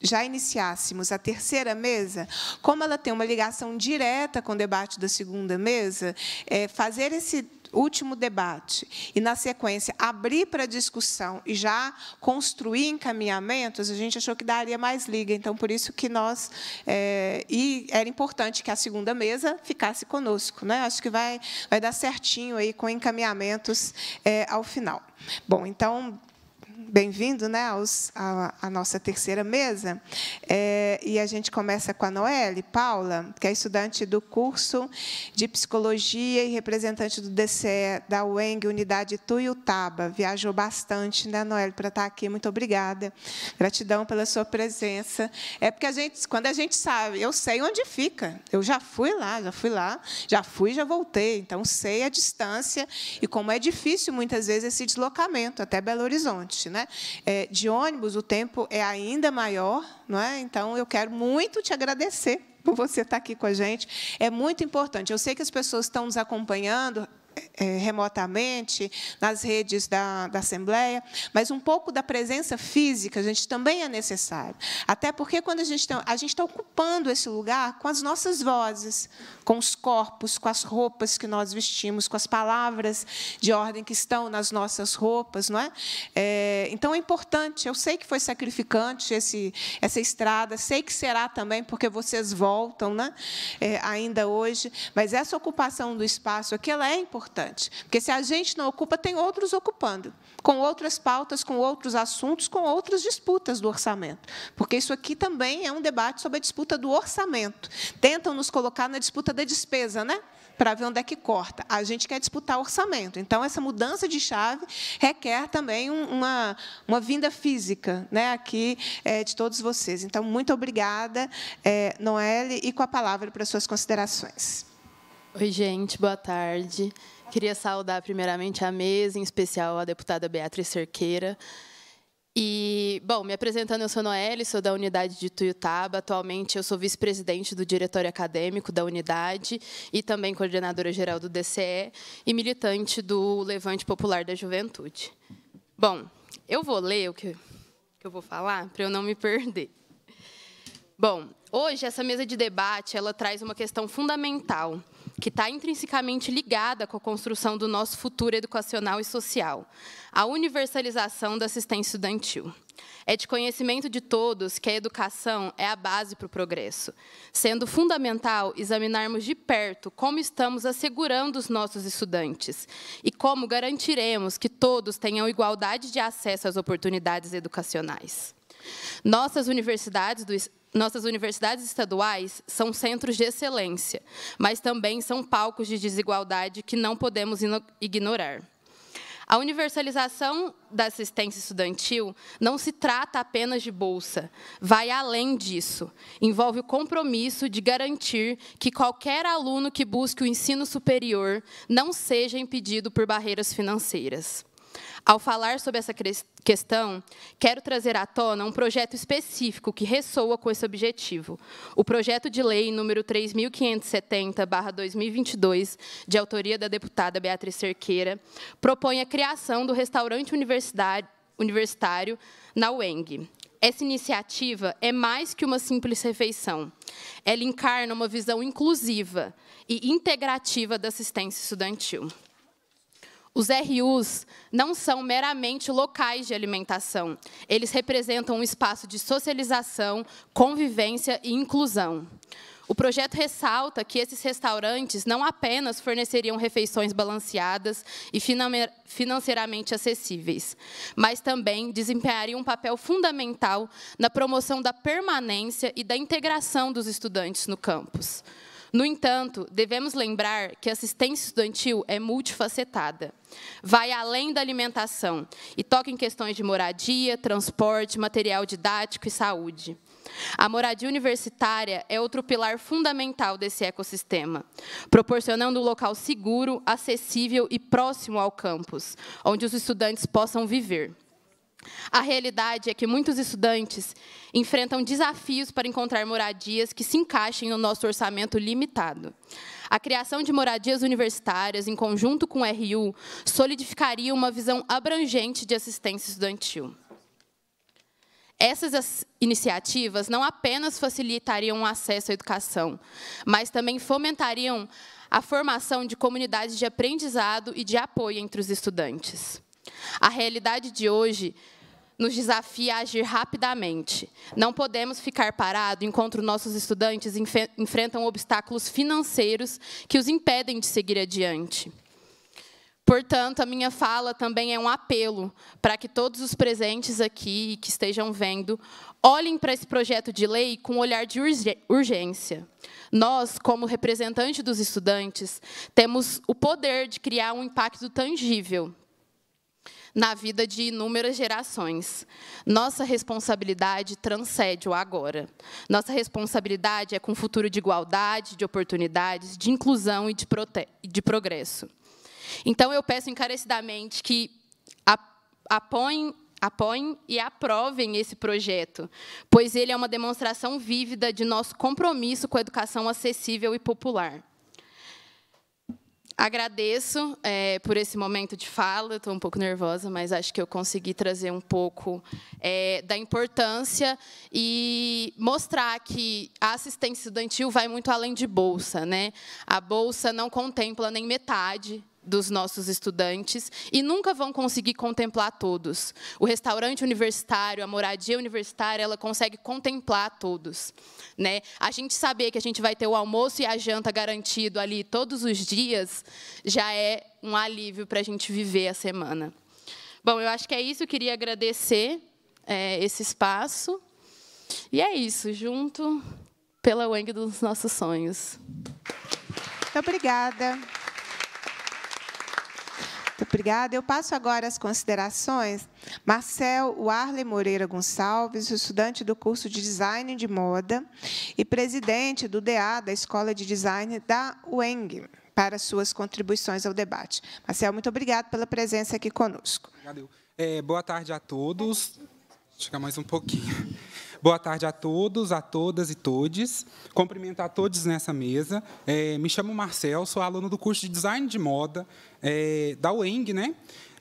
já iniciássemos a terceira mesa, como ela tem uma ligação direta com o debate da segunda mesa, é, fazer esse último debate, e na sequência abrir para discussão e já construir encaminhamentos, a gente achou que daria mais liga. Então, por isso que nós. É, e era importante que a segunda mesa ficasse conosco. Né? Acho que vai, vai dar certinho aí com encaminhamentos é, ao final. Bom, então, bem-vindo né, aos, a, a, nossa terceira mesa. É, e a gente começa com a Noelle Paula, que é estudante do curso de Psicologia e representante do DCE da UENG, Unidade Tuiutaba. Viajou bastante, né, Noelle, para estar tá aqui. Muito obrigada. Gratidão pela sua presença. É porque a gente, quando a gente sabe, eu sei onde fica. Eu já fui lá, já fui lá, já fui, já voltei. Então, sei a distância e como é difícil, muitas vezes, esse deslocamento até Belo Horizonte né? É, de ônibus, o tempo é ainda maior, não é? Então, eu quero muito te agradecer por você estar aqui com a gente. É muito importante. Eu sei que as pessoas estão nos acompanhando é, remotamente, nas redes da, da, Assembleia, mas um pouco da presença física, a gente também é necessário. Até porque quando a gente está, a gente está ocupando esse lugar com as nossas vozes, com os corpos, com as roupas que nós vestimos, com as palavras de ordem que estão nas nossas roupas, não é? é então é importante. Eu sei que foi sacrificante esse, essa estrada, sei que será também porque vocês voltam, né? É, ainda hoje, mas essa ocupação do espaço aqui ela é importante importante. Porque se a gente não ocupa, tem outros ocupando, com outras pautas, com outros assuntos, com outras disputas do orçamento. Porque isso aqui também é um debate sobre a disputa do orçamento. Tentam nos colocar na disputa da despesa, né? para ver onde é que corta. A gente quer disputar orçamento. Então, essa mudança de chave requer também uma, uma vinda física né, aqui é, de todos vocês. Então, muito obrigada, é, Noelle, e com a palavra para suas considerações. Oi, gente, boa tarde. Queria saudar primeiramente a mesa, em especial a deputada Beatriz Cerqueira. E, bom, me apresentando, eu sou Noelle, sou da unidade de Tuiutaba. Atualmente, eu sou vice-presidente do Diretório Acadêmico da unidade e também coordenadora geral do DCE e militante do Levante Popular da Juventude. Bom, eu vou ler o que eu vou falar para eu não me perder. Bom, hoje essa mesa de debate ela traz uma questão fundamental que está intrinsecamente ligada com a construção do nosso futuro educacional e social, a universalização da assistência estudantil. É de conhecimento de todos que a educação é a base para o progresso, sendo fundamental examinarmos de perto como estamos assegurando os nossos estudantes e como garantiremos que todos tenham igualdade de acesso às oportunidades educacionais. Nossas universidades do, nossas universidades estaduais são centros de excelência, mas também são palcos de desigualdade que não podemos ignorar. A universalização da assistência estudantil não se trata apenas de bolsa, vai além disso. Envolve o compromisso de garantir que qualquer aluno que busque o ensino superior não seja impedido por barreiras financeiras. Ao falar sobre essa questão, quero trazer à tona um projeto específico que ressoa com esse objetivo. O projeto de lei número 3570/2022, de autoria da deputada Beatriz Cerqueira, propõe a criação do restaurante universitário na UENG. Essa iniciativa é mais que uma simples refeição. Ela encarna uma visão inclusiva e integrativa da assistência estudantil. Os RUs não são meramente locais de alimentação, eles representam um espaço de socialização, convivência e inclusão. O projeto ressalta que esses restaurantes não apenas forneceriam refeições balanceadas e financeiramente acessíveis, mas também desempenhariam um papel fundamental na promoção da permanência e da integração dos estudantes no campus. No entanto, devemos lembrar que a assistência estudantil é multifacetada. Vai além da alimentação e toca em questões de moradia, transporte, material didático e saúde. A moradia universitária é outro pilar fundamental desse ecossistema, proporcionando um local seguro, acessível e próximo ao campus, onde os estudantes possam viver. A realidade é que muitos estudantes enfrentam desafios para encontrar moradias que se encaixem no nosso orçamento limitado. A criação de moradias universitárias, em conjunto com o RU, solidificaria uma visão abrangente de assistência estudantil. Essas iniciativas não apenas facilitariam o acesso à educação, mas também fomentariam a formação de comunidades de aprendizado e de apoio entre os estudantes. A realidade de hoje nos desafia a agir rapidamente. Não podemos ficar parados enquanto nossos estudantes enfrentam obstáculos financeiros que os impedem de seguir adiante. Portanto, a minha fala também é um apelo para que todos os presentes aqui e que estejam vendo olhem para esse projeto de lei com um olhar de urgência. Nós, como representante dos estudantes, temos o poder de criar um impacto tangível na vida de inúmeras gerações. Nossa responsabilidade transcende o agora. Nossa responsabilidade é com um futuro de igualdade, de oportunidades, de inclusão e de, de progresso. Então, eu peço encarecidamente que apoiem apoiem e aprovem esse projeto, pois ele é uma demonstração vívida de nosso compromisso com a educação acessível e popular. Agradeço é, por esse momento de fala, estou um pouco nervosa, mas acho que eu consegui trazer um pouco é, da importância e mostrar que a assistência estudantil vai muito além de bolsa. Né? A bolsa não contempla nem metade dos nossos estudantes e nunca vão conseguir contemplar todos. O restaurante universitário, a moradia universitária, ela consegue contemplar todos, né? A gente saber que a gente vai ter o almoço e a janta garantido ali todos os dias já é um alívio para a gente viver a semana. Bom, eu acho que é isso. Eu queria agradecer é, esse espaço e é isso. Junto pela Wang dos nossos sonhos. Muito obrigada. Muito obrigada. Eu passo agora as considerações. Marcel Warley Moreira Gonçalves, estudante do curso de Design de Moda e presidente do DA da Escola de Design da UENG, para suas contribuições ao debate. Marcel, muito obrigado pela presença aqui conosco. Obrigado. É, boa tarde a todos. Vou chegar mais um pouquinho. Boa tarde a todos, a todas e todes. Cumprimento a todos nessa mesa. É, me chamo Marcel, sou aluno do curso de Design de Moda é, da UENG, né?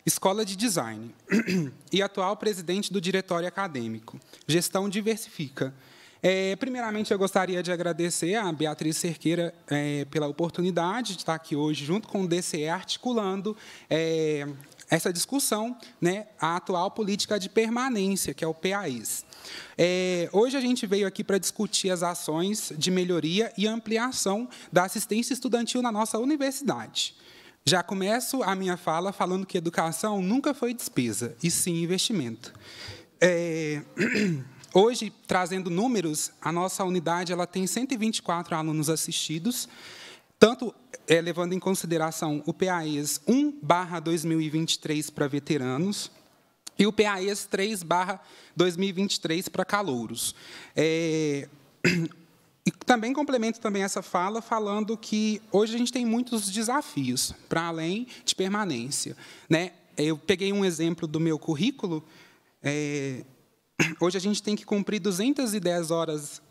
Escola de Design, e atual presidente do Diretório Acadêmico. Gestão Diversifica. É, primeiramente, eu gostaria de agradecer a Beatriz Cerqueira é, pela oportunidade de estar aqui hoje, junto com o DCE, articulando é, essa discussão, né, a atual política de permanência, que é o PAIS. É, hoje a gente veio aqui para discutir as ações de melhoria e ampliação da assistência estudantil na nossa universidade. Já começo a minha fala falando que educação nunca foi despesa, e sim investimento. É... Hoje, trazendo números, a nossa unidade ela tem 124 alunos assistidos, tanto é, levando em consideração o PAES 1 2023 para veteranos e o PAES 3 2023 para calouros. É, e também complemento também essa fala falando que hoje a gente tem muitos desafios para além de permanência. Né? Eu peguei um exemplo do meu currículo. É, hoje a gente tem que cumprir 210 horas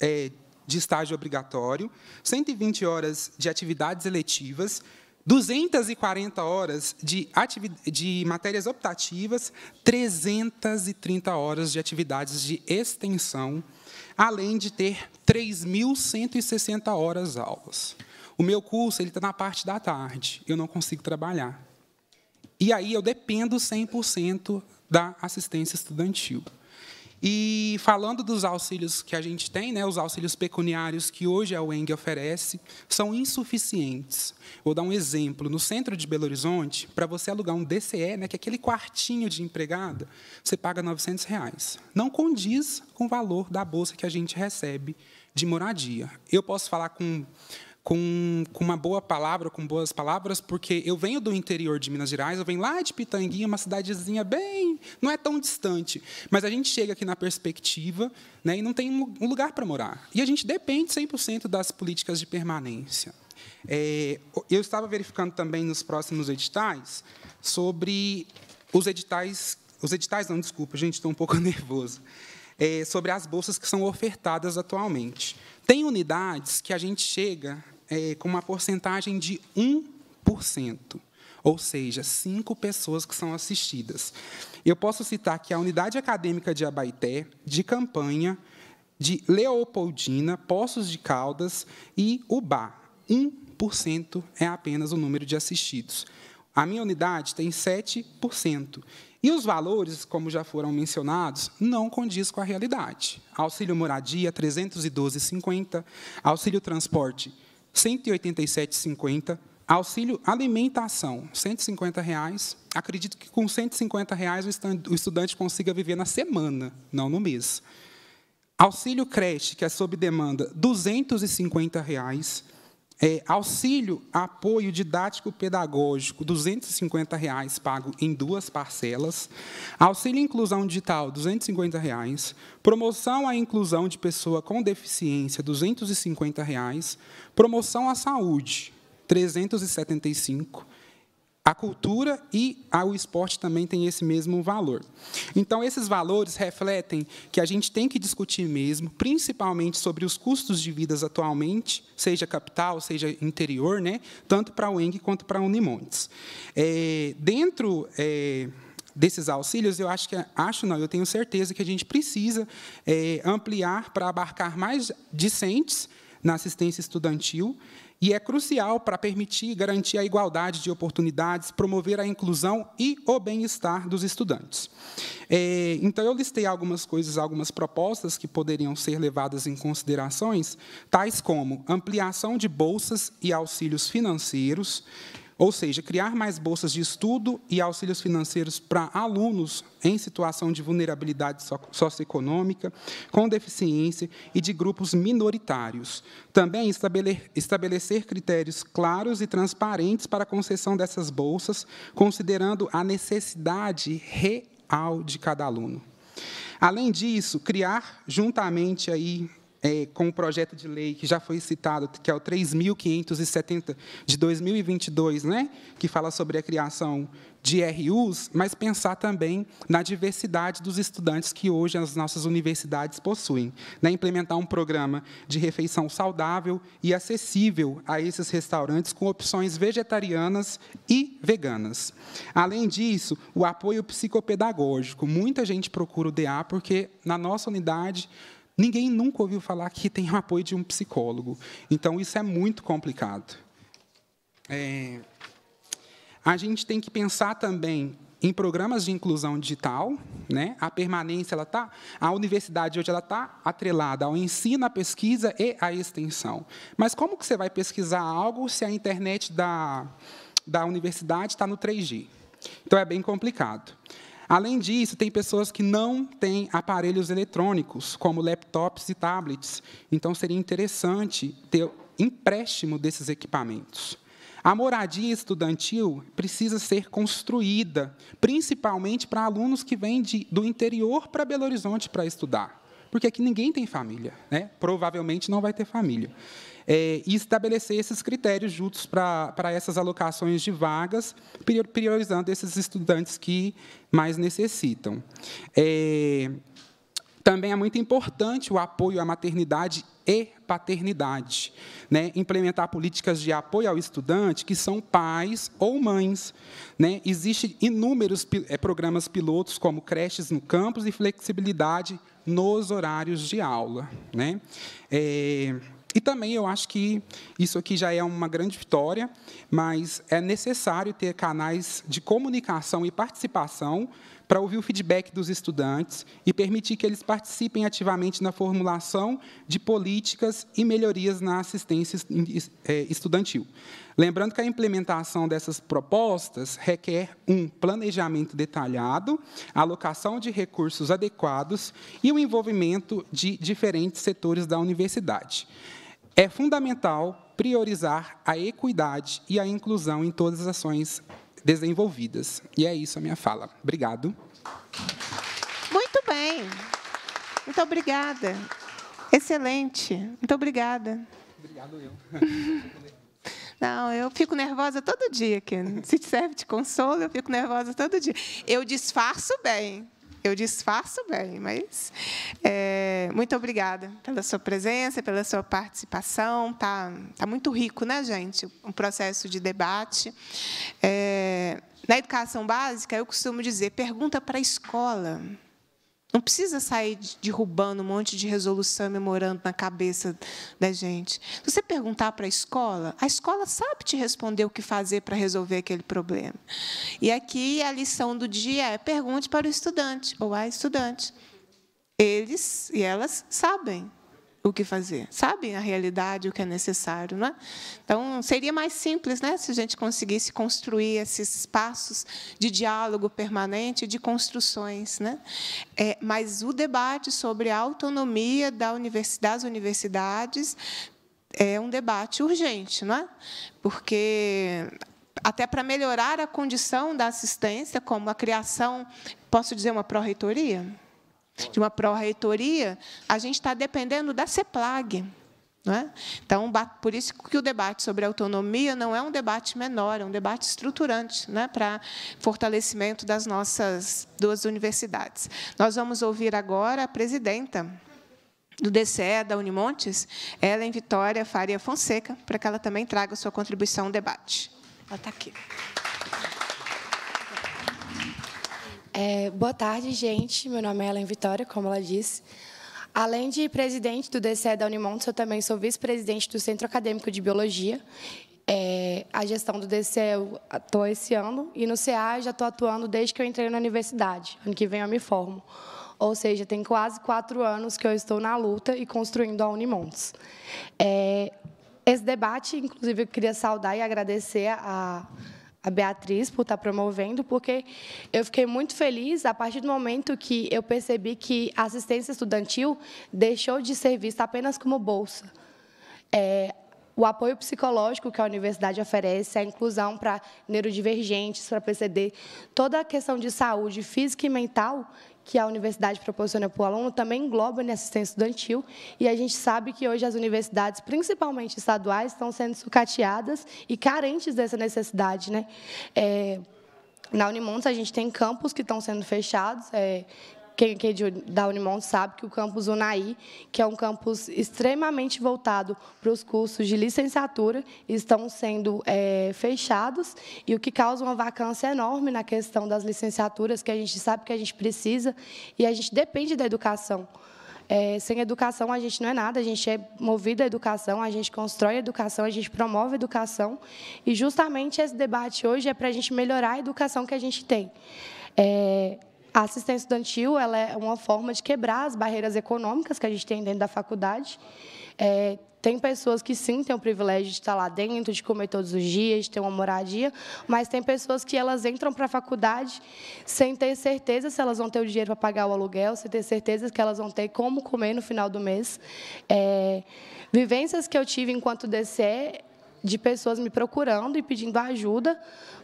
é, de estágio obrigatório, 120 horas de atividades eletivas, 240 horas de, de, matérias optativas, 330 horas de atividades de extensão, além de ter 3.160 horas aulas. O meu curso está na parte da tarde, eu não consigo trabalhar. E aí eu dependo 100% da assistência estudantil. E falando dos auxílios que a gente tem, né, os auxílios pecuniários que hoje a UENG oferece, são insuficientes. Vou dar um exemplo. No centro de Belo Horizonte, para você alugar um DCE, né, que é aquele quartinho de empregada, você paga R$ 900. Reais. Não condiz com o valor da bolsa que a gente recebe de moradia. Eu posso falar com com, com uma boa palavra, com boas palavras, porque eu venho do interior de Minas Gerais, eu venho lá de Pitanguinha, uma cidadezinha bem. não é tão distante. Mas a gente chega aqui na perspectiva né, e não tem um lugar para morar. E a gente depende 100% das políticas de permanência. É, eu estava verificando também nos próximos editais sobre os editais. Os editais, não, desculpa, gente, estou um pouco nervoso. É, sobre as bolsas que são ofertadas atualmente. Tem unidades que a gente chega é, com uma porcentagem de 1%, ou seja, cinco pessoas que são assistidas. Eu posso citar que a unidade acadêmica de Abaité, de Campanha, de Leopoldina, Poços de Caldas e UBA. 1% é apenas o número de assistidos. A minha unidade tem 7%. E os valores, como já foram mencionados, não condiz com a realidade. Auxílio moradia, 312,50. Auxílio transporte, 187,50. Auxílio alimentação, R$ reais. Acredito que com R$ reais o estudante consiga viver na semana, não no mês. Auxílio creche, que é sob demanda, R$ reais. É, auxílio, apoio didático pedagógico, R$ 250 reais pago em duas parcelas. Auxílio inclusão digital, R$ 250 reais. Promoção à inclusão de pessoa com deficiência, R$ 250 reais. Promoção à saúde, 375 a cultura e o esporte também têm esse mesmo valor. Então, esses valores refletem que a gente tem que discutir mesmo, principalmente sobre os custos de vidas atualmente, seja capital, seja interior, né? tanto para o ENG quanto para a Unimontes. É, dentro é, desses auxílios, eu acho que acho não, eu tenho certeza que a gente precisa é, ampliar para abarcar mais discentes na assistência estudantil, e é crucial para permitir e garantir a igualdade de oportunidades, promover a inclusão e o bem-estar dos estudantes. É, então, eu listei algumas coisas, algumas propostas que poderiam ser levadas em considerações, tais como ampliação de bolsas e auxílios financeiros, ou seja, criar mais bolsas de estudo e auxílios financeiros para alunos em situação de vulnerabilidade socioeconômica, com deficiência e de grupos minoritários. Também estabelecer critérios claros e transparentes para a concessão dessas bolsas, considerando a necessidade real de cada aluno. Além disso, criar juntamente aí é, com o projeto de lei que já foi citado, que é o 3.570 de 2022, né, que fala sobre a criação de RUs, mas pensar também na diversidade dos estudantes que hoje as nossas universidades possuem. Né, implementar um programa de refeição saudável e acessível a esses restaurantes com opções vegetarianas e veganas. Além disso, o apoio psicopedagógico. Muita gente procura o DA porque, na nossa unidade, Ninguém nunca ouviu falar que tem o apoio de um psicólogo. Então, isso é muito complicado. É, a gente tem que pensar também em programas de inclusão digital, né? A permanência ela tá, a universidade hoje ela está atrelada ao ensino, à pesquisa e à extensão. Mas como que você vai pesquisar algo se a internet da da universidade está no 3G? Então é bem complicado. Além disso, tem pessoas que não têm aparelhos eletrônicos, como laptops e tablets. Então, seria interessante ter empréstimo desses equipamentos. A moradia estudantil precisa ser construída, principalmente para alunos que vêm de, do interior para Belo Horizonte para estudar. Porque aqui ninguém tem família, né? provavelmente não vai ter família é, e estabelecer esses critérios juntos para essas alocações de vagas, priorizando esses estudantes que mais necessitam. É, também é muito importante o apoio à maternidade e paternidade. Né? Implementar políticas de apoio ao estudante que são pais ou mães. Né? Existem inúmeros é, programas pilotos, como creches no campus e flexibilidade nos horários de aula. Né? É... E também eu acho que isso aqui já é uma grande vitória, mas é necessário ter canais de comunicação e participação para ouvir o feedback dos estudantes e permitir que eles participem ativamente na formulação de políticas e melhorias na assistência é, estudantil. Lembrando que a implementação dessas propostas requer um planejamento detalhado, alocação de recursos adequados e o envolvimento de diferentes setores da universidade. É fundamental priorizar a equidade e a inclusão em todas as ações desenvolvidas. E é isso a minha fala. Obrigado. Muito bem. Muito obrigada. Excelente. Muito obrigada. Obrigado eu. Não, eu fico nervosa todo dia, que Se serve de consolo, eu fico nervosa todo dia. Eu disfarço bem eu disfarço bem, mas é, muito obrigada pela sua presença, pela sua participação. Tá, tá muito rico, né, gente? Um processo de debate. É, na educação básica, eu costumo dizer: pergunta para a escola. Não precisa sair derrubando um monte de resolução e memorando na cabeça da gente. Se você perguntar para a escola, a escola sabe te responder o que fazer para resolver aquele problema. E aqui a lição do dia é pergunte para o estudante ou a estudante. Eles e elas sabem o que fazer, sabem a realidade, o que é necessário. Não é? Então, seria mais simples né, se a gente conseguisse construir esses espaços de diálogo permanente, de construções. Né? É, mas o debate sobre a autonomia da universidade, das universidades é um debate urgente, não é? porque até para melhorar a condição da assistência, como a criação, posso dizer, uma pró-reitoria? de uma pró-reitoria, a gente está dependendo da CEPLAG. É? Então, por isso que o debate sobre autonomia não é um debate menor, é um debate estruturante né, para fortalecimento das nossas duas universidades. Nós vamos ouvir agora a presidenta do DCE da Unimontes, Ellen Vitória Faria Fonseca, para que ela também traga sua contribuição ao debate. Ela está aqui. É, boa tarde, gente. Meu nome é Helen Vitória, como ela disse. Além de presidente do DCE da Unimontes, eu também sou vice-presidente do Centro Acadêmico de Biologia. É, a gestão do DCE eu estou esse ano e no CA já estou atuando desde que eu entrei na universidade. Ano que vem eu me formo. Ou seja, tem quase quatro anos que eu estou na luta e construindo a Unimontes. É, esse debate, inclusive, eu queria saudar e agradecer a a Beatriz por estar tá promovendo, porque eu fiquei muito feliz a partir do momento que eu percebi que a assistência estudantil deixou de ser vista apenas como bolsa. É, o apoio psicológico que a universidade oferece, a inclusão para neurodivergentes, para PCD, toda a questão de saúde física e mental que a universidade proporciona para o aluno também engloba na assistência estudantil. E a gente sabe que hoje as universidades, principalmente estaduais, estão sendo sucateadas e carentes dessa necessidade. Né? É, na Unimontes, a gente tem campos que estão sendo fechados, é, quem aqui é de, da Unimont sabe que o campus Unaí, que é um campus extremamente voltado para os cursos de licenciatura, estão sendo é, fechados, e o que causa uma vacância enorme na questão das licenciaturas, que a gente sabe que a gente precisa, e a gente depende da educação. É, sem educação a gente não é nada, a gente é movido à educação, a gente constrói a educação, a gente promove a educação. E justamente esse debate hoje é para a gente melhorar a educação que a gente tem. É, a assistência estudantil ela é uma forma de quebrar as barreiras econômicas que a gente tem dentro da faculdade. É, tem pessoas que sim têm o privilégio de estar lá dentro, de comer todos os dias, de ter uma moradia, mas tem pessoas que elas entram para a faculdade sem ter certeza se elas vão ter o dinheiro para pagar o aluguel, sem ter certeza que elas vão ter como comer no final do mês. É, vivências que eu tive enquanto DCE de pessoas me procurando e pedindo ajuda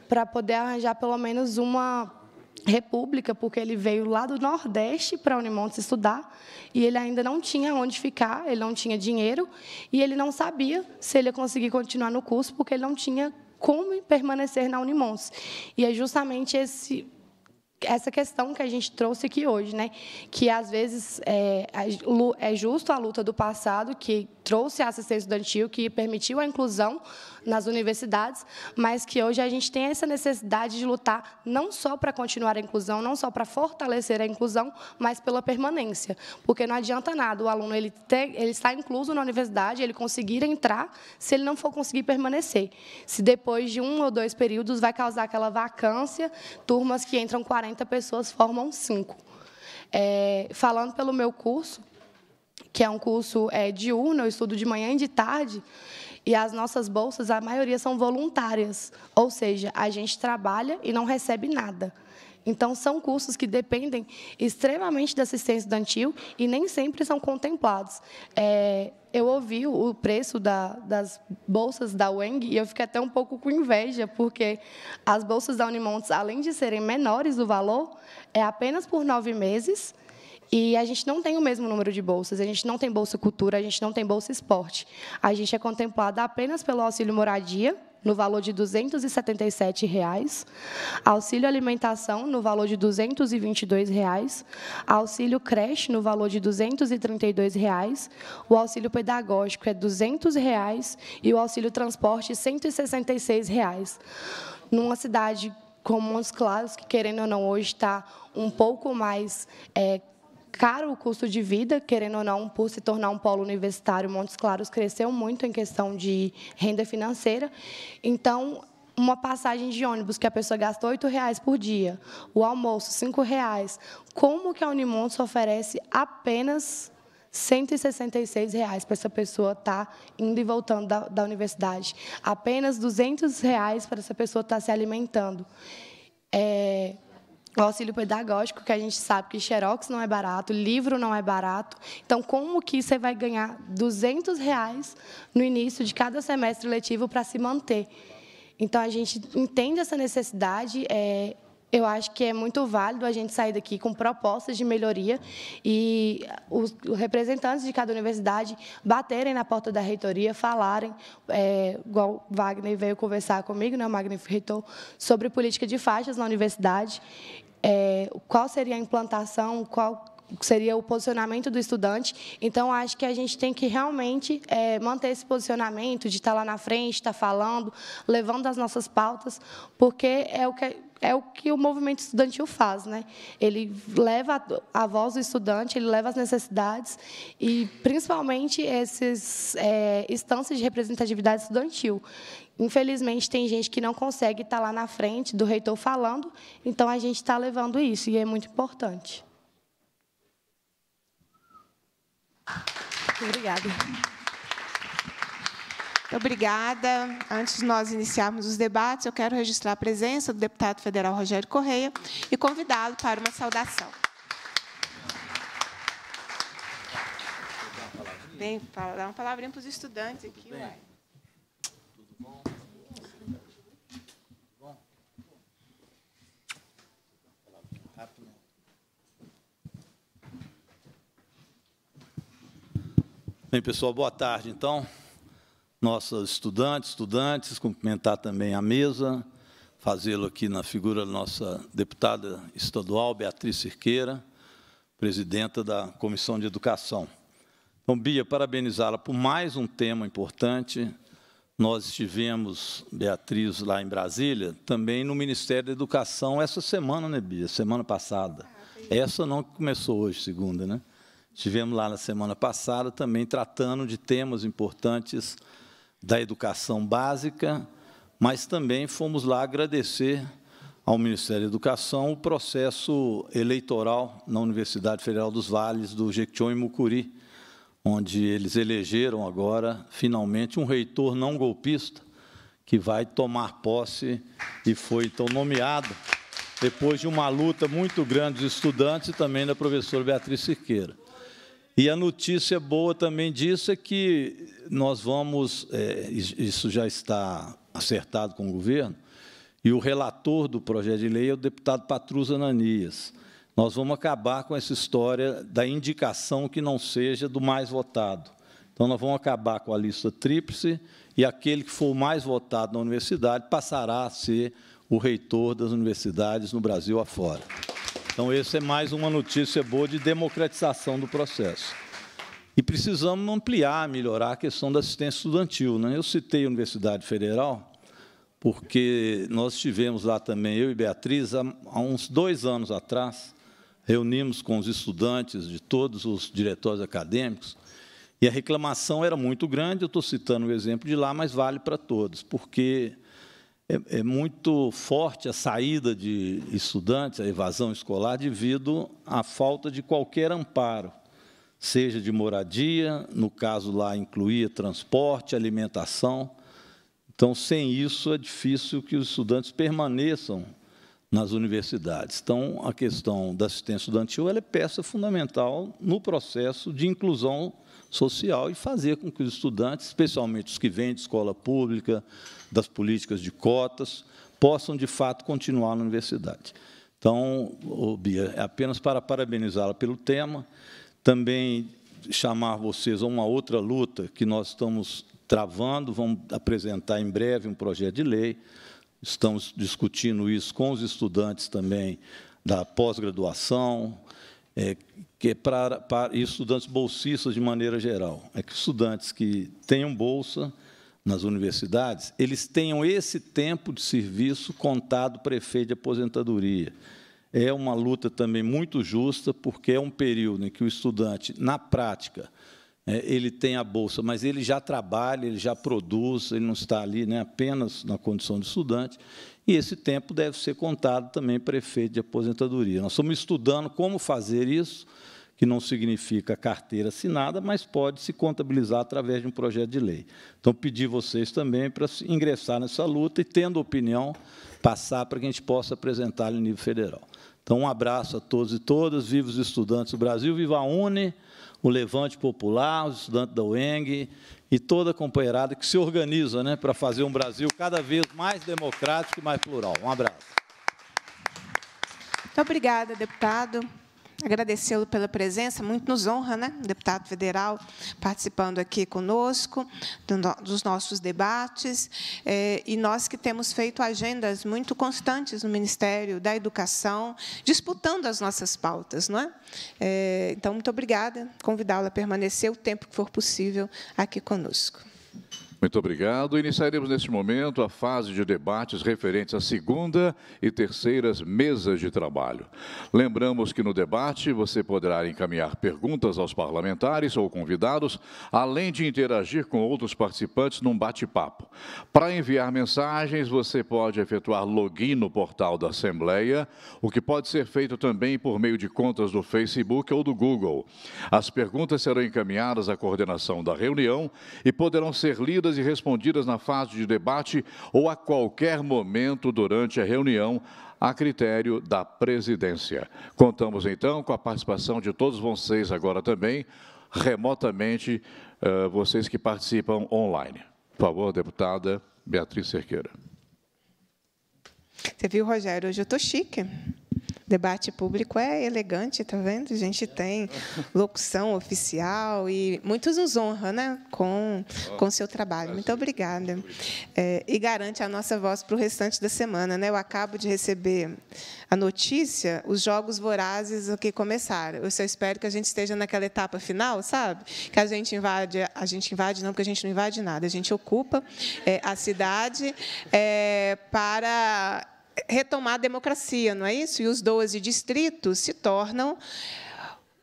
para poder arranjar pelo menos uma República, porque ele veio lá do Nordeste para a Unimontes estudar e ele ainda não tinha onde ficar, ele não tinha dinheiro e ele não sabia se ele ia conseguir continuar no curso, porque ele não tinha como permanecer na Unimontes. E é justamente esse essa questão que a gente trouxe aqui hoje, né? que às vezes é, é justo a luta do passado, que trouxe a assistência estudantil, que permitiu a inclusão nas universidades, mas que hoje a gente tem essa necessidade de lutar não só para continuar a inclusão, não só para fortalecer a inclusão, mas pela permanência, porque não adianta nada o aluno ele ter, ele está incluso na universidade, ele conseguir entrar, se ele não for conseguir permanecer, se depois de um ou dois períodos vai causar aquela vacância, turmas que entram 40 pessoas formam cinco. É, falando pelo meu curso, que é um curso é, diurno, eu estudo de manhã e de tarde, e as nossas bolsas, a maioria são voluntárias, ou seja, a gente trabalha e não recebe nada. Então, são cursos que dependem extremamente da assistência estudantil e nem sempre são contemplados. É, eu ouvi o preço da, das bolsas da UENG e eu fiquei até um pouco com inveja, porque as bolsas da Unimontes, além de serem menores o valor, é apenas por nove meses – e a gente não tem o mesmo número de bolsas, a gente não tem bolsa cultura, a gente não tem bolsa esporte. A gente é contemplada apenas pelo auxílio moradia, no valor de R$ 277, reais, auxílio alimentação no valor de R$ 222, reais, auxílio creche no valor de R$ 232, reais, o auxílio pedagógico é R$ 200 reais, e o auxílio transporte R$ 166. Reais. Numa cidade como Montes Claros, que, querendo ou não, hoje está um pouco mais é, caro o custo de vida, querendo ou não, por se tornar um polo universitário, Montes Claros cresceu muito em questão de renda financeira. Então, uma passagem de ônibus que a pessoa gasta R$ reais por dia, o almoço R$ reais. Como que a Unimontes oferece apenas R$ reais para essa pessoa estar tá indo e voltando da, da universidade, apenas R$ reais para essa pessoa estar tá se alimentando. É, o auxílio pedagógico, que a gente sabe que xerox não é barato, livro não é barato. Então, como que você vai ganhar 200 reais no início de cada semestre letivo para se manter? Então, a gente entende essa necessidade. É, eu acho que é muito válido a gente sair daqui com propostas de melhoria e os representantes de cada universidade baterem na porta da reitoria, falarem, é, igual Wagner veio conversar comigo, né, o Wagner Reitor, sobre política de faixas na universidade é, qual seria a implantação, qual seria o posicionamento do estudante. Então, acho que a gente tem que realmente é, manter esse posicionamento de estar tá lá na frente, estar tá falando, levando as nossas pautas, porque é o que é o que o movimento estudantil faz, né? Ele leva a voz do estudante, ele leva as necessidades e, principalmente, essas é, instâncias de representatividade estudantil. Infelizmente, tem gente que não consegue estar lá na frente do reitor falando, então a gente está levando isso e é muito importante. Obrigada. Obrigada. Antes de nós iniciarmos os debates, eu quero registrar a presença do deputado federal Rogério Correia e convidá-lo para uma saudação. Vem, dar uma palavrinha para os estudantes aqui. Uai. Bem, pessoal, boa tarde, então nossas estudantes, estudantes, cumprimentar também a mesa, fazê-lo aqui na figura da nossa deputada estadual, Beatriz Cirqueira, presidenta da Comissão de Educação. Então, Bia, parabenizá-la por mais um tema importante. Nós estivemos, Beatriz, lá em Brasília, também no Ministério da Educação essa semana, né, Bia? Semana passada. Ah, essa não começou hoje, segunda, né? Estivemos lá na semana passada também tratando de temas importantes da educação básica, mas também fomos lá agradecer ao Ministério da Educação o processo eleitoral na Universidade Federal dos Vales do Jequitinhonha e Mucuri, onde eles elegeram agora, finalmente, um reitor não golpista que vai tomar posse e foi, então, nomeado depois de uma luta muito grande dos estudantes e também da professora Beatriz Siqueira. E a notícia boa também disso é que nós vamos, é, isso já está acertado com o governo, e o relator do projeto de lei é o deputado Patrus Ananias. Nós vamos acabar com essa história da indicação que não seja do mais votado. Então, nós vamos acabar com a lista tríplice e aquele que for o mais votado na universidade passará a ser o reitor das universidades no Brasil afora. Então, essa é mais uma notícia boa de democratização do processo. E precisamos ampliar, melhorar a questão da assistência estudantil. Né? Eu citei a Universidade Federal, porque nós tivemos lá também, eu e Beatriz, há, uns dois anos atrás, reunimos com os estudantes de todos os diretórios acadêmicos, e a reclamação era muito grande, eu estou citando o um exemplo de lá, mas vale para todos, porque é, é, muito forte a saída de estudantes, a evasão escolar, devido à falta de qualquer amparo seja de moradia, no caso lá incluía transporte, alimentação. Então, sem isso, é difícil que os estudantes permaneçam nas universidades. Então, a questão da assistência estudantil é peça fundamental no processo de inclusão social e fazer com que os estudantes, especialmente os que vêm de escola pública, das políticas de cotas, possam, de fato, continuar na universidade. Então, Bia, é apenas para parabenizá-la pelo tema também chamar vocês a uma outra luta que nós estamos travando, vamos apresentar em breve um projeto de lei. Estamos discutindo isso com os estudantes também da pós-graduação, é, que é para, para, e estudantes bolsistas de maneira geral. É que estudantes que tenham bolsa nas universidades, eles tenham esse tempo de serviço contado prefeito de aposentadoria. É uma luta também muito justa, porque é um período em que o estudante, na prática, é, ele tem a bolsa, mas ele já trabalha, ele já produz, ele não está ali né, apenas na condição de estudante, e esse tempo deve ser contado também para efeito de aposentadoria. Nós estamos estudando como fazer isso, que não significa carteira assinada, mas pode se contabilizar através de um projeto de lei. Então, pedir vocês também para ingressar nessa luta e, tendo opinião, passar para que a gente possa apresentar em nível federal. Então, um abraço a todos e todas, vivos os estudantes do Brasil, viva a UNE, o Levante Popular, os estudantes da UENG e toda a companheirada que se organiza né, para fazer um Brasil cada vez mais democrático e mais plural. Um abraço. Muito obrigada, deputado agradecê-lo pela presença, muito nos honra, né? Deputado federal participando aqui conosco dos nossos debates é, e nós que temos feito agendas muito constantes no Ministério da Educação, disputando as nossas pautas, não é? é então muito obrigada, convidá lo a permanecer o tempo que for possível aqui conosco. Muito obrigado. Iniciaremos neste momento a fase de debates referentes à segunda e terceiras mesas de trabalho. Lembramos que no debate você poderá encaminhar perguntas aos parlamentares ou convidados, além de interagir com outros participantes num bate-papo. Para enviar mensagens, você pode efetuar login no portal da Assembleia, o que pode ser feito também por meio de contas do Facebook ou do Google. As perguntas serão encaminhadas à coordenação da reunião e poderão ser lidas e respondidas na fase de debate ou a qualquer momento durante a reunião, a critério da presidência. Contamos, então, com a participação de todos vocês agora também, remotamente, eh, vocês que participam online. Por favor, deputada Beatriz Cerqueira. Você viu, Rogério, hoje eu estou chique debate público é elegante, tá vendo? A gente tem locução oficial e muitos nos honram né, com com seu trabalho. Muito obrigada. É, e garante a nossa voz para o restante da semana. Né? Eu acabo de receber a notícia, os jogos vorazes que começaram. Eu só espero que a gente esteja naquela etapa final, sabe? Que a gente invade, a gente invade não, porque a gente não invade nada. A gente ocupa é, a cidade é, para retomar a democracia, não é isso? E os 12 distritos se tornam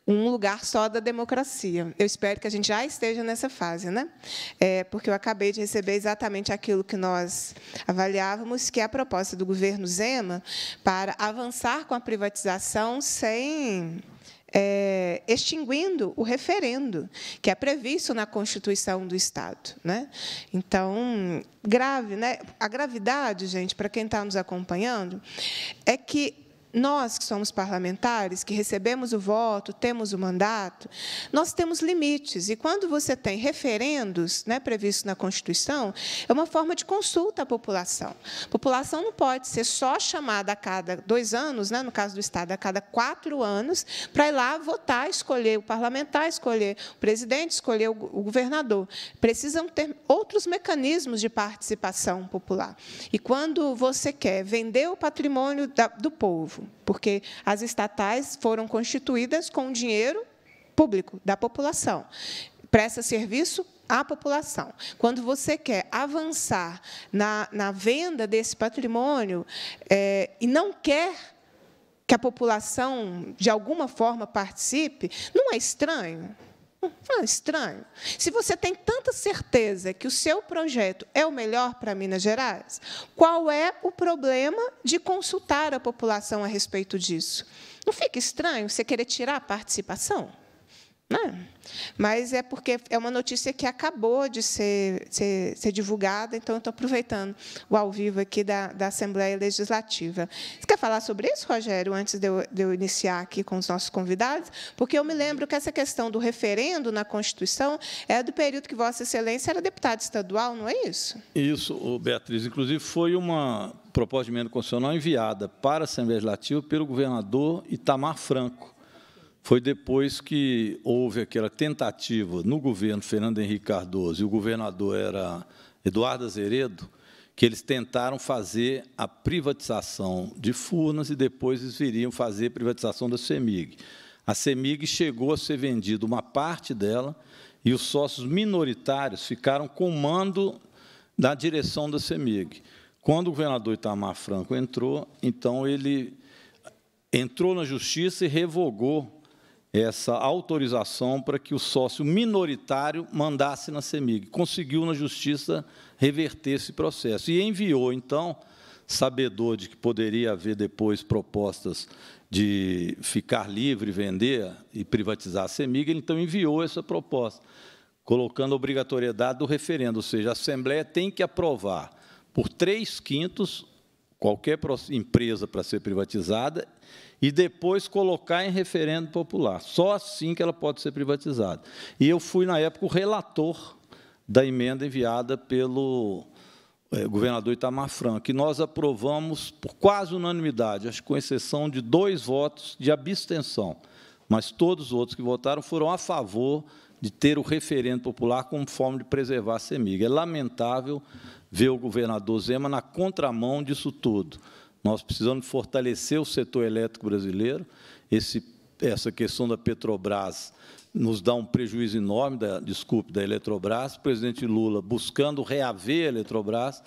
um lugar só da democracia. Eu espero que a gente já esteja nessa fase, né? É, porque eu acabei de receber exatamente aquilo que nós avaliávamos, que é a proposta do governo Zema para avançar com a privatização sem é, extinguindo o referendo, que é previsto na Constituição do Estado. Né? Então, grave, né? A gravidade, gente, para quem está nos acompanhando, é que nós que somos parlamentares, que recebemos o voto, temos o mandato, nós temos limites. E quando você tem referendos né, previstos na Constituição, é uma forma de consulta à população. A população não pode ser só chamada a cada dois anos, né, no caso do Estado, a cada quatro anos, para ir lá votar, escolher o parlamentar, escolher o presidente, escolher o governador. Precisam ter outros mecanismos de participação popular. E quando você quer vender o patrimônio do povo, porque as estatais foram constituídas com dinheiro público da população. Presta serviço à população. Quando você quer avançar na, na venda desse patrimônio é, e não quer que a população, de alguma forma, participe, não é estranho? Hum, estranho. Se você tem tanta certeza que o seu projeto é o melhor para Minas Gerais, qual é o problema de consultar a população a respeito disso? Não fica estranho você querer tirar a participação? Não. Né? Mas é porque é uma notícia que acabou de ser, ser, ser divulgada, então estou aproveitando o ao vivo aqui da, da Assembleia Legislativa. Você quer falar sobre isso, Rogério, antes de eu, de eu iniciar aqui com os nossos convidados? Porque eu me lembro que essa questão do referendo na Constituição é do período que Vossa Excelência era deputado estadual, não é isso? Isso, Beatriz. Inclusive, foi uma proposta de emenda constitucional enviada para a Assembleia Legislativa pelo governador Itamar Franco foi depois que houve aquela tentativa no governo Fernando Henrique Cardoso, e o governador era Eduardo Azeredo, que eles tentaram fazer a privatização de Furnas e depois eles viriam fazer a privatização da CEMIG. A CEMIG chegou a ser vendida uma parte dela e os sócios minoritários ficaram com mando da direção da CEMIG. Quando o governador Itamar Franco entrou, então ele entrou na justiça e revogou essa autorização para que o sócio minoritário mandasse na CEMIG. Conseguiu, na Justiça, reverter esse processo. E enviou, então, sabedor de que poderia haver depois propostas de ficar livre, vender e privatizar a CEMIG, ele, então, enviou essa proposta, colocando a obrigatoriedade do referendo, ou seja, a Assembleia tem que aprovar por três quintos qualquer empresa para ser privatizada e depois colocar em referendo popular. Só assim que ela pode ser privatizada. E eu fui, na época, o relator da emenda enviada pelo eh, governador Itamar Franco, que nós aprovamos por quase unanimidade, acho que com exceção de dois votos de abstenção, mas todos os outros que votaram foram a favor de ter o referendo popular como forma de preservar a CEMIG. É lamentável ver o governador Zema na contramão disso tudo. Nós precisamos fortalecer o setor elétrico brasileiro. Esse, essa questão da Petrobras nos dá um prejuízo enorme, da, desculpe, da Eletrobras. O presidente Lula buscando reaver a Eletrobras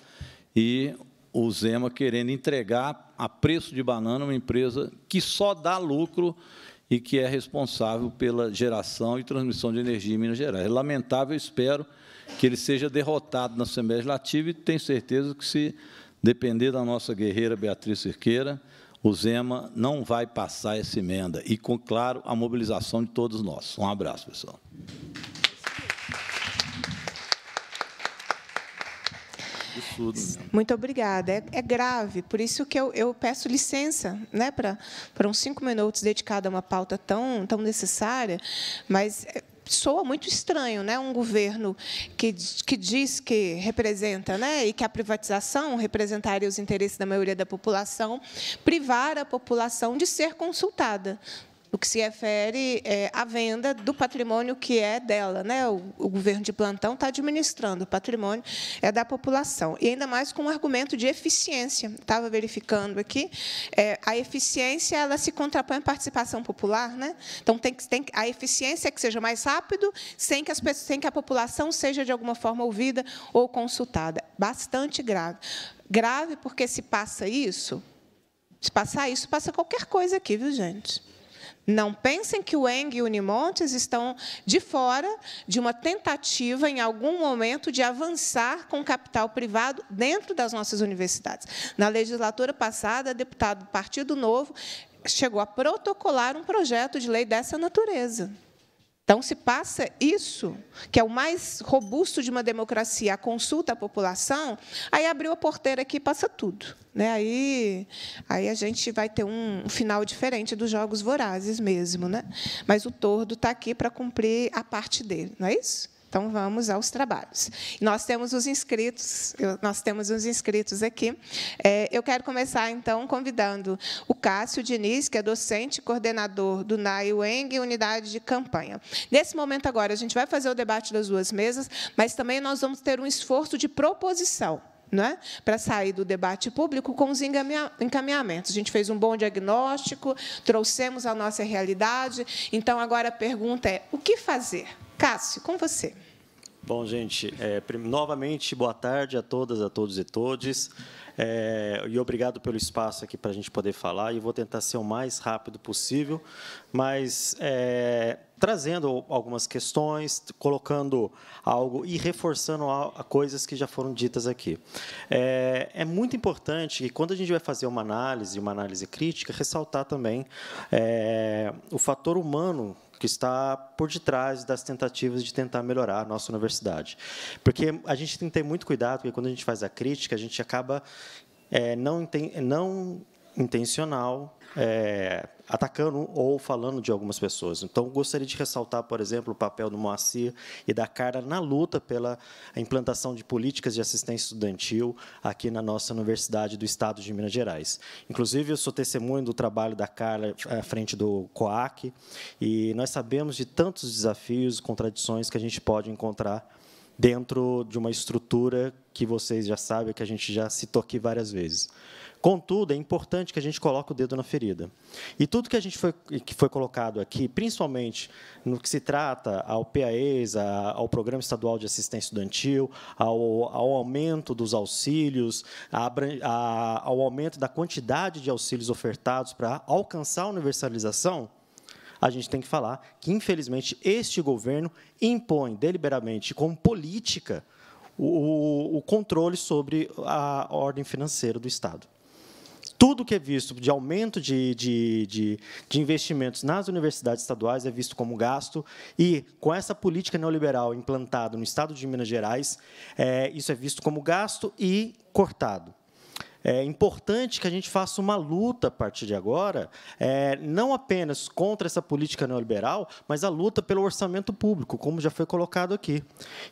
e o Zema querendo entregar a preço de banana uma empresa que só dá lucro e que é responsável pela geração e transmissão de energia em Minas Gerais. É lamentável, espero que ele seja derrotado na Assembleia Legislativa e tenho certeza que se Depender da nossa guerreira Beatriz Cerqueira, o Zema não vai passar essa emenda. E, com, claro, a mobilização de todos nós. Um abraço, pessoal. Né? Muito obrigada. É, é, grave, por isso que eu, eu peço licença né, para uns cinco minutos dedicados a uma pauta tão, tão necessária, mas é, soa muito estranho, né? Um governo que, que diz que representa, né? E que a privatização representaria os interesses da maioria da população, privar a população de ser consultada, no que se refere é, à venda do patrimônio que é dela. Né? O, o governo de plantão está administrando, o patrimônio é da população. E ainda mais com um argumento de eficiência. Estava verificando aqui, é, a eficiência ela se contrapõe à participação popular. Né? Então, tem que, tem, a eficiência é que seja mais rápido, sem que, as pessoas, sem que a população seja, de alguma forma, ouvida ou consultada. Bastante grave. Grave porque se passa isso, se passar isso, passa qualquer coisa aqui, viu, gente? Não pensem que o Eng e o Unimontes estão de fora de uma tentativa, em algum momento, de avançar com capital privado dentro das nossas universidades. Na legislatura passada, deputado do Partido Novo chegou a protocolar um projeto de lei dessa natureza. Então, se passa isso, que é o mais robusto de uma democracia, a consulta à população, aí abriu a porteira aqui e passa tudo. Né? Aí, aí a gente vai ter um final diferente dos Jogos Vorazes mesmo. Né? Mas o tordo está aqui para cumprir a parte dele, não é isso? Então vamos aos trabalhos. Nós temos os inscritos, nós temos os inscritos aqui. É, eu quero começar então convidando o Cássio Diniz, que é docente e coordenador do NAI unidade de campanha. Nesse momento agora a gente vai fazer o debate das duas mesas, mas também nós vamos ter um esforço de proposição. É? para sair do debate público com os encaminhamentos. A gente fez um bom diagnóstico, trouxemos a nossa realidade, então agora a pergunta é: o que fazer? Cássio, com você. Bom, gente, é, novamente, boa tarde a todas, a todos e todes. É, e obrigado pelo espaço aqui para a gente poder falar. E vou tentar ser o mais rápido possível, mas é, trazendo algumas questões, colocando algo e reforçando a, a coisas que já foram ditas aqui. É, é, muito importante que, quando a gente vai fazer uma análise, uma análise crítica, ressaltar também é, o fator humano que está por detrás das tentativas de tentar melhorar a nossa universidade. Porque a gente tem que ter muito cuidado, porque quando a gente faz a crítica, a gente acaba é, não, não intencional é, atacando ou falando de algumas pessoas. Então, gostaria de ressaltar, por exemplo, o papel do Moacir e da Cara na luta pela implantação de políticas de assistência estudantil aqui na nossa Universidade do Estado de Minas Gerais. Inclusive, eu sou testemunho do trabalho da Cara à frente do COAC, e nós sabemos de tantos desafios, contradições que a gente pode encontrar dentro de uma estrutura que vocês já sabem, que a gente já citou aqui várias vezes. Contudo, é importante que a gente coloque o dedo na ferida. E tudo que a gente foi, que foi colocado aqui, principalmente no que se trata ao PAES, ao Programa Estadual de Assistência Estudantil, ao, ao aumento dos auxílios, a, a, ao aumento da quantidade de auxílios ofertados para alcançar a universalização, a gente tem que falar que, infelizmente, este governo impõe deliberadamente, como política, o, o controle sobre a ordem financeira do Estado tudo que é visto de aumento de, de, de, de, investimentos nas universidades estaduais é visto como gasto, e com essa política neoliberal implantada no estado de Minas Gerais, é, isso é visto como gasto e cortado é importante que a gente faça uma luta a partir de agora, é, não apenas contra essa política neoliberal, mas a luta pelo orçamento público, como já foi colocado aqui.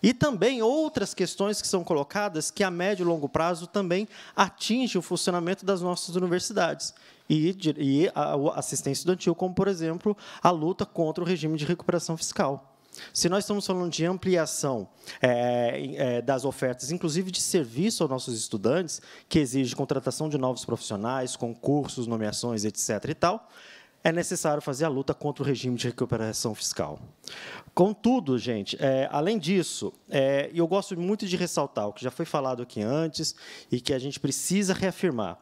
E também outras questões que são colocadas que, a médio e longo prazo, também atingem o funcionamento das nossas universidades e, a assistência estudantil, como, por exemplo, a luta contra o regime de recuperação fiscal. Se nós estamos falando de ampliação é, é, das ofertas, inclusive de serviço aos nossos estudantes, que exige contratação de novos profissionais, concursos, nomeações, etc. e tal, é necessário fazer a luta contra o regime de recuperação fiscal. Contudo, gente, é, além disso, e é, eu gosto muito de ressaltar o que já foi falado aqui antes e que a gente precisa reafirmar,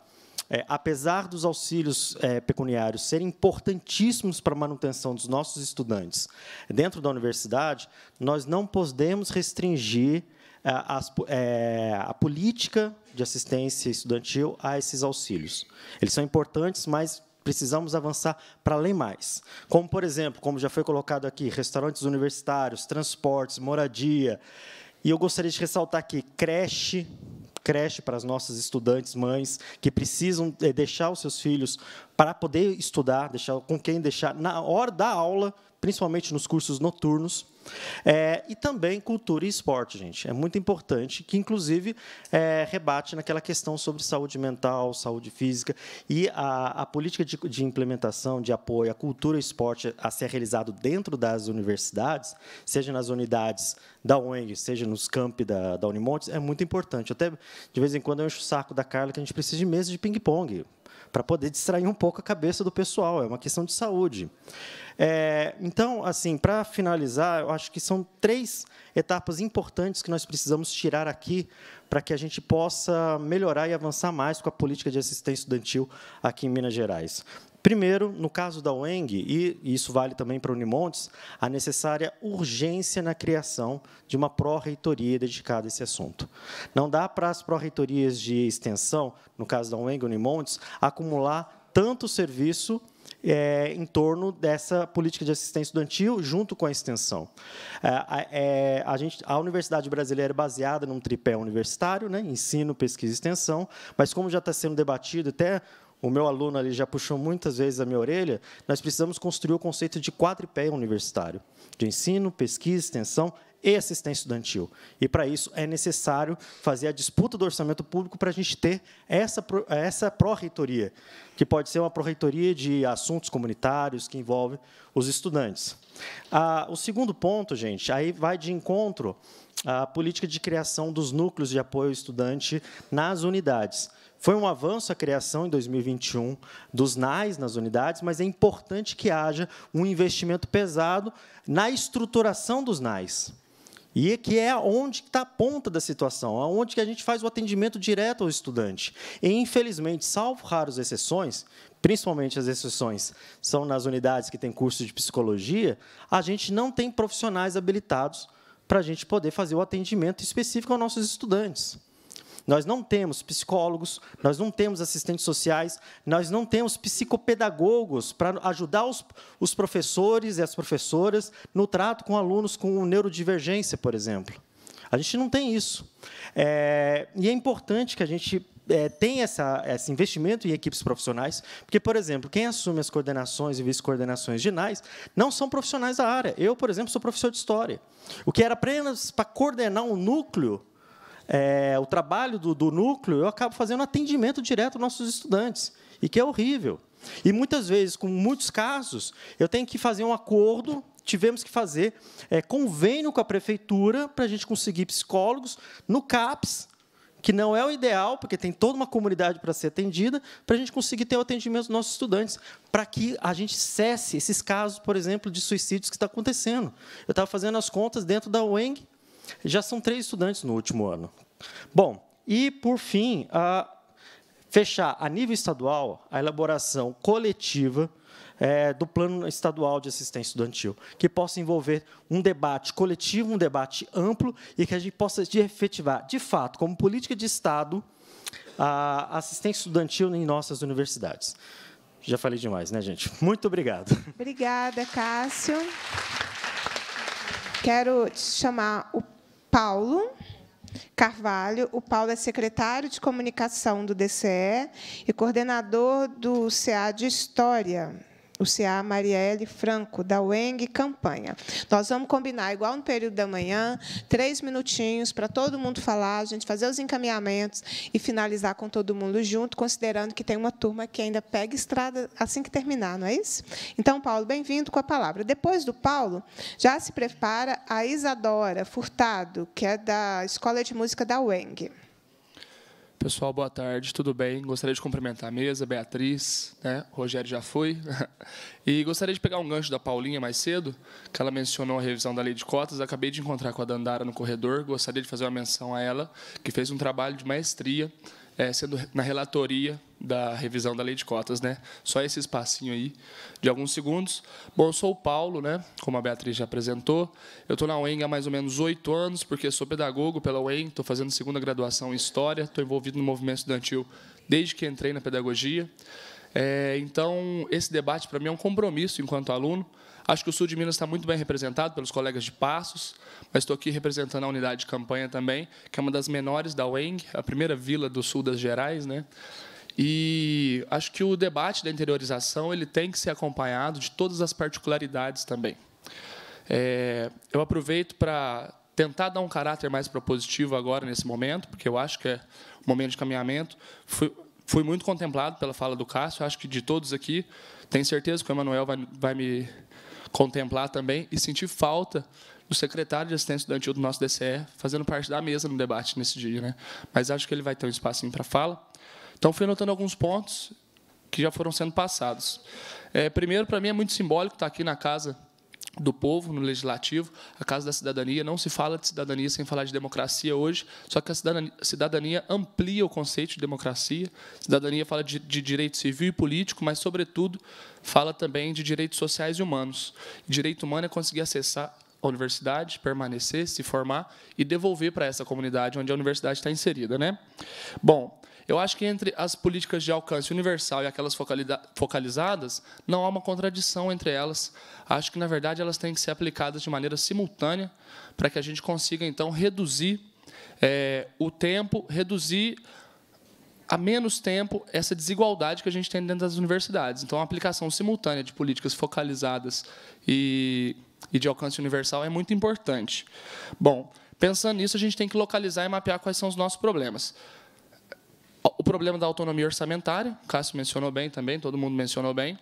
é, apesar dos auxílios é, pecuniários serem importantíssimos para a manutenção dos nossos estudantes dentro da universidade, nós não podemos restringir é, as, é, a política de assistência estudantil a esses auxílios. Eles são importantes, mas precisamos avançar para além mais. Como, por exemplo, como já foi colocado aqui, restaurantes universitários, transportes, moradia. E eu gostaria de ressaltar aqui creche, creche para as nossas estudantes, mães, que precisam eh, deixar os seus filhos para poder estudar, deixar com quem deixar na hora da aula principalmente nos cursos noturnos. É, e também cultura e esporte, gente. É muito importante, que inclusive é, rebate naquela questão sobre saúde mental, saúde física e a, a política de, de, implementação, de apoio à cultura e esporte a ser realizado dentro das universidades, seja nas unidades da ONG, seja nos campi da, da Unimontes, é muito importante. Até de vez em quando eu encho o saco da Carla que a gente precisa de mesas de ping-pong para poder distrair um pouco a cabeça do pessoal. É uma questão de saúde. É, então, assim, para finalizar, eu acho que são três etapas importantes que nós precisamos tirar aqui para que a gente possa melhorar e avançar mais com a política de assistência estudantil aqui em Minas Gerais. Primeiro, no caso da UENG, e isso vale também para o Unimontes, a necessária urgência na criação de uma pró-reitoria dedicada a esse assunto. Não dá para as pró-reitorias de extensão, no caso da UENG e Unimontes, acumular tanto serviço é, em torno dessa política de assistência estudantil junto com a extensão. É, é, a, gente, a Universidade Brasileira é baseada num tripé universitário, né, ensino, pesquisa e extensão, mas como já está sendo debatido, até o meu aluno ali já puxou muitas vezes a minha orelha, nós precisamos construir o conceito de quadripé universitário, de ensino, pesquisa, extensão e assistência estudantil. E, para isso, é necessário fazer a disputa do orçamento público para a gente ter essa, essa pró-reitoria, que pode ser uma pró-reitoria de assuntos comunitários que envolve os estudantes. Ah, o segundo ponto, gente, aí vai de encontro à política de criação dos núcleos de apoio ao estudante nas unidades. Foi um avanço a criação em 2021 dos NAIs nas unidades, mas é importante que haja um investimento pesado na estruturação dos NAIs. E que é onde está a ponta da situação, onde que a gente faz o atendimento direto ao estudante. E, infelizmente, salvo raras exceções, principalmente as exceções são nas unidades que têm curso de psicologia, a gente não tem profissionais habilitados para a gente poder fazer o atendimento específico aos nossos estudantes. Nós não temos psicólogos, nós não temos assistentes sociais, nós não temos psicopedagogos para ajudar os, os professores e as professoras no trato com alunos com neurodivergência, por exemplo. A gente não tem isso. É, e é importante que a gente é, essa, esse investimento em equipes profissionais, porque, por exemplo, quem assume as coordenações e vice-coordenações ginais não são profissionais da área. Eu, por exemplo, sou professor de História. O que era apenas para coordenar um núcleo é, o trabalho do, do núcleo, eu acabo fazendo atendimento direto aos nossos estudantes, e que é horrível. E muitas vezes, com muitos casos, eu tenho que fazer um acordo, tivemos que fazer é, convênio com a prefeitura para a gente conseguir psicólogos no CAPS, que não é o ideal, porque tem toda uma comunidade para ser atendida, para a gente conseguir ter o atendimento dos nossos estudantes, para que a gente cesse esses casos, por exemplo, de suicídios que está acontecendo. Eu estava fazendo as contas dentro da UENG, já são três estudantes no último ano. Bom, e por fim, a fechar a nível estadual a elaboração coletiva é, do Plano Estadual de Assistência Estudantil, que possa envolver um debate coletivo, um debate amplo, e que a gente possa efetivar, de fato, como política de Estado, a assistência estudantil em nossas universidades. Já falei demais, né, gente? Muito obrigado. Obrigada, Cássio. Quero chamar o Paulo Carvalho. O Paulo é secretário de comunicação do DCE e coordenador do CA de História o CA Marielle Franco, da UENG Campanha. Nós vamos combinar, igual no período da manhã, três minutinhos para todo mundo falar, a gente fazer os encaminhamentos e finalizar com todo mundo junto, considerando que tem uma turma que ainda pega estrada assim que terminar, não é isso? Então, Paulo, bem-vindo com a palavra. Depois do Paulo, já se prepara a Isadora Furtado, que é da Escola de Música da UENG. Pessoal, boa tarde, tudo bem? Gostaria de cumprimentar a mesa, Beatriz, né? Rogério já foi. E gostaria de pegar um gancho da Paulinha mais cedo, que ela mencionou a revisão da lei de cotas. Acabei de encontrar com a Dandara no corredor, gostaria de fazer uma menção a ela, que fez um trabalho de maestria, é, sendo na relatoria da revisão da lei de cotas, né? Só esse espacinho aí de alguns segundos. Bom, eu sou o Paulo, né? Como a Beatriz já apresentou, eu estou na UENG há mais ou menos oito anos, porque sou pedagogo pela UENG, estou fazendo segunda graduação em História, estou envolvido no movimento estudantil desde que entrei na pedagogia. É, então, esse debate para mim é um compromisso enquanto aluno. Acho que o sul de Minas está muito bem representado pelos colegas de Passos, mas estou aqui representando a unidade de campanha também, que é uma das menores da UENG, a primeira vila do sul das Gerais, né? E acho que o debate da interiorização ele tem que ser acompanhado de todas as particularidades também. É, eu aproveito para tentar dar um caráter mais propositivo agora nesse momento, porque eu acho que é um momento de caminhamento. Fui, fui muito contemplado pela fala do Cássio, acho que de todos aqui, tenho certeza que o Emanuel vai, vai me contemplar também, e senti falta do secretário de assistência estudantil do nosso DCE fazendo parte da mesa no debate nesse dia. Né? Mas acho que ele vai ter um espacinho para fala. Então, fui anotando alguns pontos que já foram sendo passados. É, primeiro, para mim, é muito simbólico estar tá aqui na casa do povo, no legislativo, a Casa da Cidadania. Não se fala de cidadania sem falar de democracia hoje, só que a cidadania, cidadania amplia o conceito de democracia. Cidadania fala de, de, direito civil e político, mas, sobretudo, fala também de direitos sociais e humanos. Direito humano é conseguir acessar a universidade, permanecer, se formar e devolver para essa comunidade onde a universidade está inserida. Né? Bom, eu acho que entre as políticas de alcance universal e aquelas focalizadas, não há uma contradição entre elas. Acho que, na verdade, elas têm que ser aplicadas de maneira simultânea para que a gente consiga, então, reduzir é, o tempo, reduzir a menos tempo essa desigualdade que a gente tem dentro das universidades. Então, a aplicação simultânea de políticas focalizadas e, e de alcance universal é muito importante. Bom, pensando nisso, a gente tem que localizar e mapear quais são os nossos problemas. O problema da autonomia orçamentária, o Cássio mencionou bem também, todo mundo mencionou bem.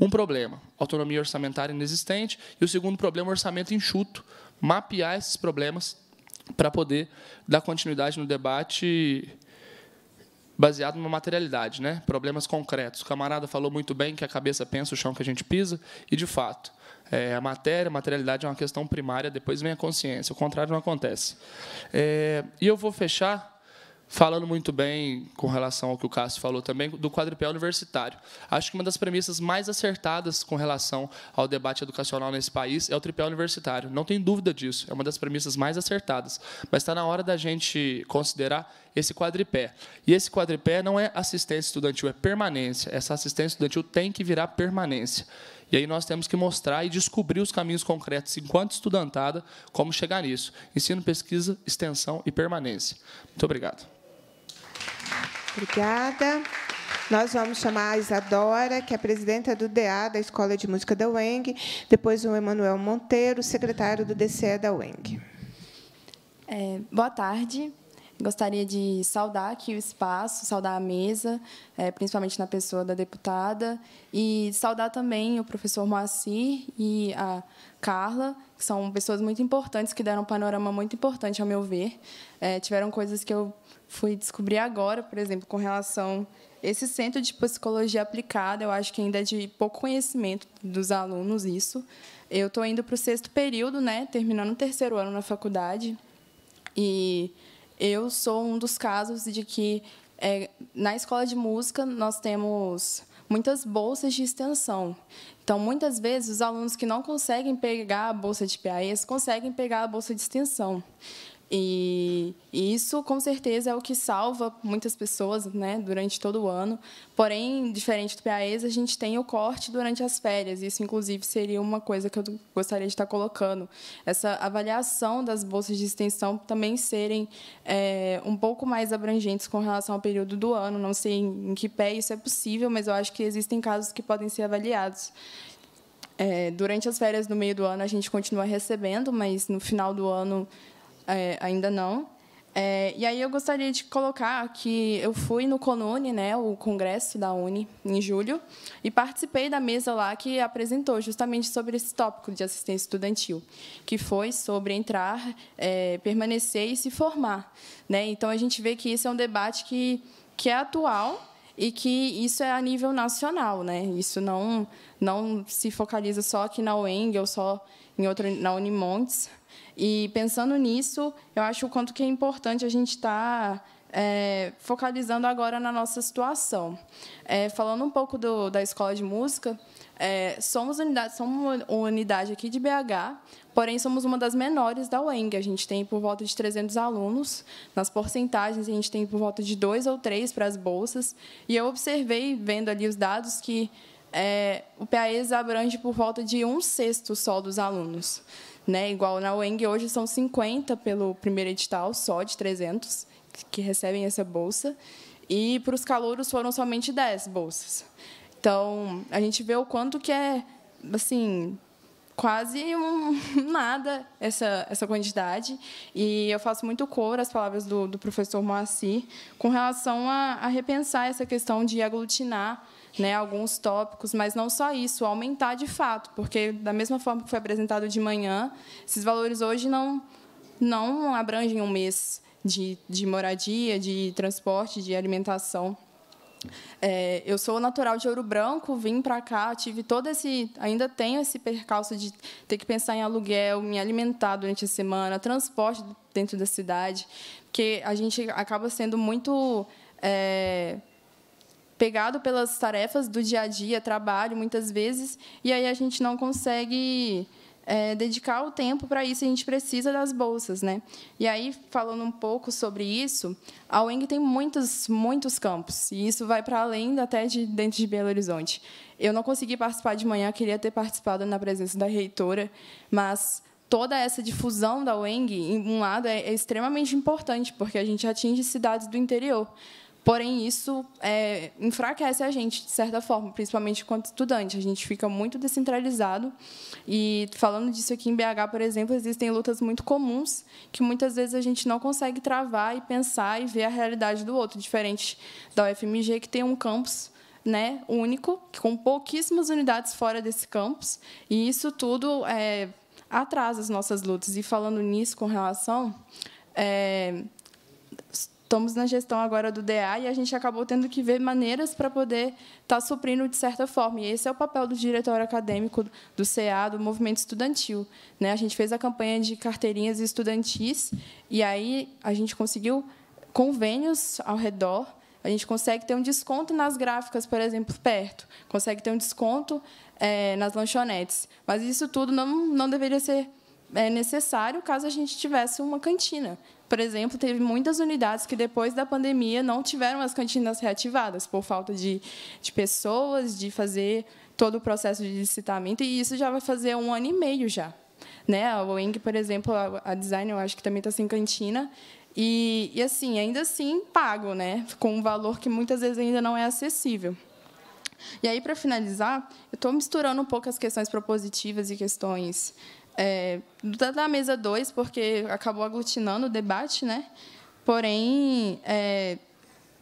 Um problema, autonomia orçamentária inexistente. E o segundo problema, orçamento enxuto. Mapear esses problemas para poder dar continuidade no debate baseado numa materialidade, né? problemas concretos. O camarada falou muito bem que a cabeça pensa o chão que a gente pisa, e, de fato, é, a matéria, a materialidade é uma questão primária, depois vem a consciência. O contrário não acontece. É, e eu vou fechar falando muito bem com relação ao que o Cássio falou também, do quadripé universitário. Acho que uma das premissas mais acertadas com relação ao debate educacional nesse país é o tripé universitário. Não tem dúvida disso. É uma das premissas mais acertadas. Mas está na hora da gente considerar esse quadripé. E esse quadripé não é assistência estudantil, é permanência. Essa assistência estudantil tem que virar permanência. E aí nós temos que mostrar e descobrir os caminhos concretos, enquanto estudantada, como chegar nisso. Ensino, pesquisa, extensão e permanência. Muito obrigado. Obrigada. Nós vamos chamar a Isadora, que é presidenta do DA, da Escola de Música da UENG, depois o Emanuel Monteiro, secretário do DCE da UENG. É, boa tarde. Gostaria de saudar aqui o espaço, saudar a mesa, é, principalmente na pessoa da deputada, e saudar também o professor Moacir e a Carla, que são pessoas muito importantes, que deram um panorama muito importante, ao meu ver. É, tiveram coisas que eu fui descobrir agora, por exemplo, com relação esse centro de psicologia aplicada, eu acho que ainda é de pouco conhecimento dos alunos isso. Eu estou indo para o sexto período, né, terminando o terceiro ano na faculdade, e eu sou um dos casos de que é, na escola de música nós temos muitas bolsas de extensão. Então, muitas vezes, os alunos que não conseguem pegar a bolsa de PAES conseguem pegar a bolsa de extensão. E isso, com certeza, é o que salva muitas pessoas né, durante todo o ano. Porém, diferente do PAES, a gente tem o corte durante as férias. Isso, inclusive, seria uma coisa que eu gostaria de estar colocando. Essa avaliação das bolsas de extensão também serem é, um pouco mais abrangentes com relação ao período do ano. Não sei em que pé isso é possível, mas eu acho que existem casos que podem ser avaliados. É, durante as férias no meio do ano, a gente continua recebendo, mas no final do ano é, ainda não. É, e aí eu gostaria de colocar que eu fui no Conune, né, o congresso da Uni, em julho, e participei da mesa lá que apresentou justamente sobre esse tópico de assistência estudantil, que foi sobre entrar, é, permanecer e se formar. Né? Então, a gente vê que isso é um debate que, que é atual, e que isso é a nível nacional, né? Isso não não se focaliza só aqui na UENG ou só em outra na Unimontes, e pensando nisso, eu acho o quanto que é importante a gente estar tá, é, focalizando agora na nossa situação. É, falando um pouco do, da escola de música, é, somos unidade, somos uma unidade aqui de BH, porém somos uma das menores da UENG. A gente tem por volta de 300 alunos. Nas porcentagens, a gente tem por volta de dois ou três para as bolsas. E eu observei, vendo ali os dados, que é, o PAES abrange por volta de um sexto só dos alunos. Né? Igual na UENG, hoje são 50 pelo primeiro edital, só de 300 que recebem essa bolsa. E para os calouros foram somente 10 bolsas. Então, a gente vê o quanto que é, assim, quase um, nada essa, essa quantidade. E eu faço muito cor às palavras do, do professor Moacir com relação a, a repensar essa questão de aglutinar né, alguns tópicos, mas não só isso, aumentar de fato, porque da mesma forma que foi apresentado de manhã, esses valores hoje não não abrangem um mês de, de moradia, de transporte, de alimentação. É, eu sou natural de Ouro Branco, vim para cá, tive todo esse, ainda tenho esse percalço de ter que pensar em aluguel, me alimentar durante a semana, transporte dentro da cidade, porque a gente acaba sendo muito é, pegado pelas tarefas do dia a dia, trabalho, muitas vezes, e aí a gente não consegue é, dedicar o tempo para isso, a gente precisa das bolsas. Né? E aí, falando um pouco sobre isso, a UENG tem muitos, muitos campos, e isso vai para além até de dentro de Belo Horizonte. Eu não consegui participar de manhã, queria ter participado na presença da reitora, mas toda essa difusão da UENG, em um lado, é, é extremamente importante, porque a gente atinge cidades do interior. Porém, isso é, enfraquece a gente, de certa forma, principalmente quanto estudante. A gente fica muito descentralizado. E, falando disso aqui em BH, por exemplo, existem lutas muito comuns que muitas vezes a gente não consegue travar e pensar e ver a realidade do outro, diferente da UFMG, que tem um campus né, único, com pouquíssimas unidades fora desse campus. E isso tudo é, atrasa as nossas lutas. E, falando nisso, com relação. É, estamos na gestão agora do DA e a gente acabou tendo que ver maneiras para poder estar tá suprindo de certa forma. E esse é o papel do diretório acadêmico do CA, do movimento estudantil. Né? A gente fez a campanha de carteirinhas estudantis e aí a gente conseguiu convênios ao redor a gente consegue ter um desconto nas gráficas, por exemplo, perto, consegue ter um desconto é, nas lanchonetes. Mas isso tudo não, não deveria ser é, necessário caso a gente tivesse uma cantina. Por exemplo, teve muitas unidades que, depois da pandemia, não tiveram as cantinas reativadas, por falta de, de pessoas, de fazer todo o processo de licitamento, e isso já vai fazer um ano e meio já. Né? A Weng, por exemplo, a, a design, eu acho que também está sem cantina, e, e, assim, ainda assim, pago, né? com um valor que muitas vezes ainda não é acessível. E aí, para finalizar, eu estou misturando um pouco as questões propositivas e questões é, da mesa 2, porque acabou aglutinando o debate, né? Porém, é,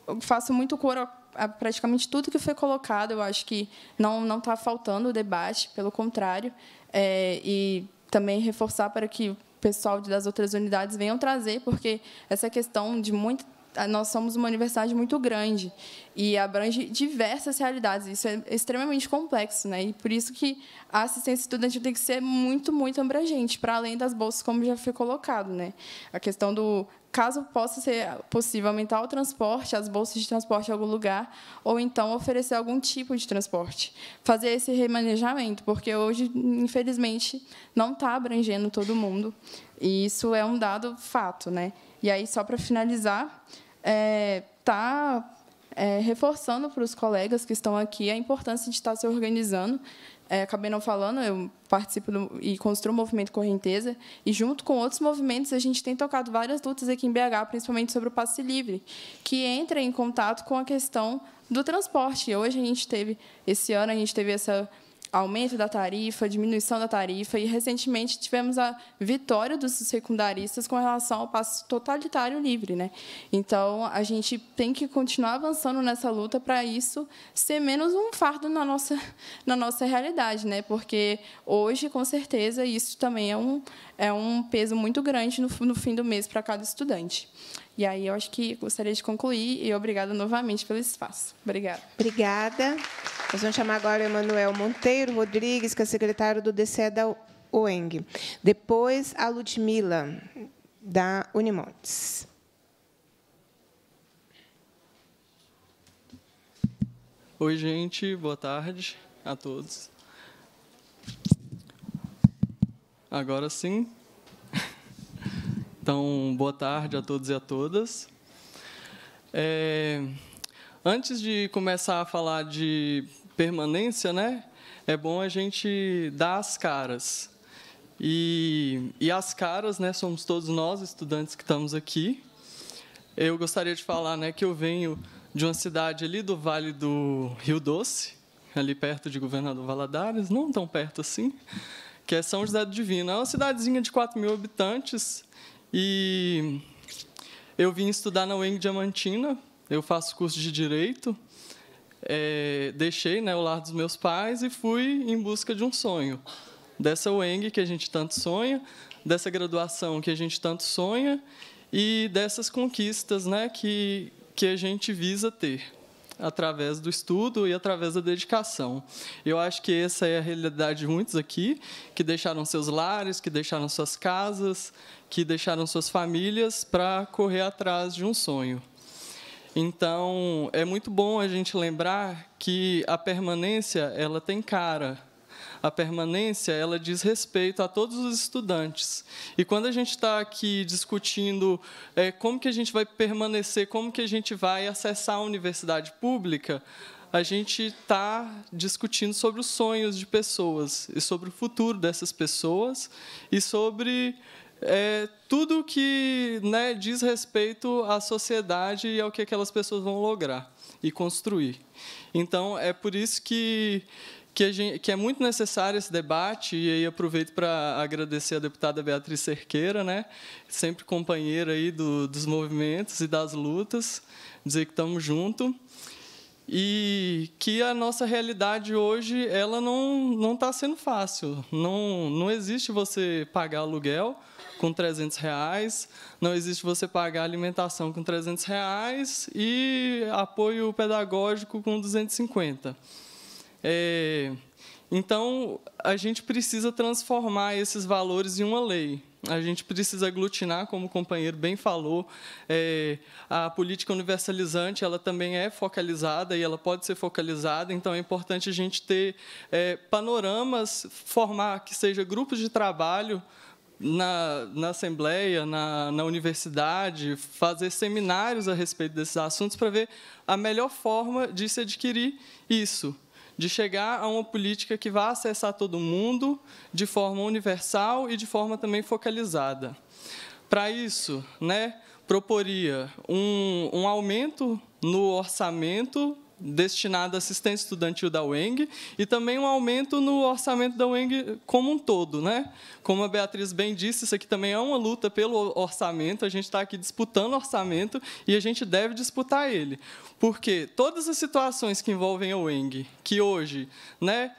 eu faço muito coro a praticamente tudo que foi colocado. Eu acho que não não está faltando o debate, pelo contrário, é, e também reforçar para que o pessoal das outras unidades venham trazer, porque essa questão de muito nós somos uma universidade muito grande e abrange diversas realidades. Isso é extremamente complexo, né? E por isso que a assistência estudantil tem que ser muito, muito abrangente, para além das bolsas, como já foi colocado, né? A questão do caso possa ser possível aumentar o transporte, as bolsas de transporte em algum lugar, ou então oferecer algum tipo de transporte. Fazer esse remanejamento, porque hoje, infelizmente, não está abrangendo todo mundo. E isso é um dado fato, né? E aí, só para finalizar, está é, é, reforçando para os colegas que estão aqui a importância de estar tá se organizando. É, acabei não falando, eu participo do, e construo o movimento Correnteza, e junto com outros movimentos, a gente tem tocado várias lutas aqui em BH, principalmente sobre o passe livre, que entra em contato com a questão do transporte. Hoje a gente teve, esse ano, a gente teve essa aumento da tarifa, diminuição da tarifa, e recentemente tivemos a vitória dos secundaristas com relação ao passo totalitário livre. Né? Então, a gente tem que continuar avançando nessa luta para isso ser menos um fardo na nossa, na nossa realidade, né? porque hoje, com certeza, isso também é um, é um peso muito grande no, no fim do mês para cada estudante. E aí eu acho que gostaria de concluir e obrigada novamente pelo espaço. Obrigada. Obrigada. Nós vamos chamar agora o Emanuel Monteiro Rodrigues, que é secretário do DCE da OENG. Depois, a Ludmilla, da Unimontes. Oi, gente. Boa tarde a todos. Agora sim. Então, boa tarde a todos e a todas. É, antes de começar a falar de permanência, né, é bom a gente dar as caras. E, e as caras, né, somos todos nós, estudantes que estamos aqui. Eu gostaria de falar né, que eu venho de uma cidade ali do Vale do Rio Doce, ali perto de Governador Valadares, não tão perto assim, que é São José do Divino. É uma cidadezinha de 4 mil habitantes e eu vim estudar na UEM Diamantina, eu faço curso de Direito, é, deixei né, o lar dos meus pais e fui em busca de um sonho. Dessa UENG que a gente tanto sonha, dessa graduação que a gente tanto sonha e dessas conquistas né, que, que a gente visa ter através do estudo e através da dedicação. Eu acho que essa é a realidade de muitos aqui, que deixaram seus lares, que deixaram suas casas, que deixaram suas famílias para correr atrás de um sonho. Então, é muito bom a gente lembrar que a permanência ela tem cara a permanência ela diz respeito a todos os estudantes. E quando a gente está aqui discutindo é, como que a gente vai permanecer, como que a gente vai acessar a universidade pública, a gente está discutindo sobre os sonhos de pessoas e sobre o futuro dessas pessoas e sobre é, tudo que né, diz respeito à sociedade e ao que aquelas pessoas vão lograr e construir. Então, é por isso que que, gente, que, é muito necessário esse debate, e aí aproveito para agradecer a deputada Beatriz Cerqueira, né, sempre companheira aí do, dos movimentos e das lutas, dizer que estamos juntos, e que a nossa realidade hoje ela não está sendo fácil. Não, não existe você pagar aluguel com 300 reais, não existe você pagar alimentação com 300 reais e apoio pedagógico com 250 reais. É, então, a gente precisa transformar esses valores em uma lei. A gente precisa aglutinar, como o companheiro bem falou, é, a política universalizante ela também é focalizada e ela pode ser focalizada, então é importante a gente ter é, panoramas, formar que seja grupos de trabalho na, na, Assembleia, na, na, universidade, fazer seminários a respeito desses assuntos para ver a melhor forma de se adquirir isso de chegar a uma política que vá acessar todo mundo de forma universal e de forma também focalizada. Para isso, né, proporia um, um aumento no orçamento destinado à assistência estudantil da UENG e também um aumento no orçamento da UENG como um todo. Né? Como a Beatriz bem disse, isso aqui também é uma luta pelo orçamento, a gente está aqui disputando orçamento e a gente deve disputar ele, porque todas as situações que envolvem a UENG, que hoje né,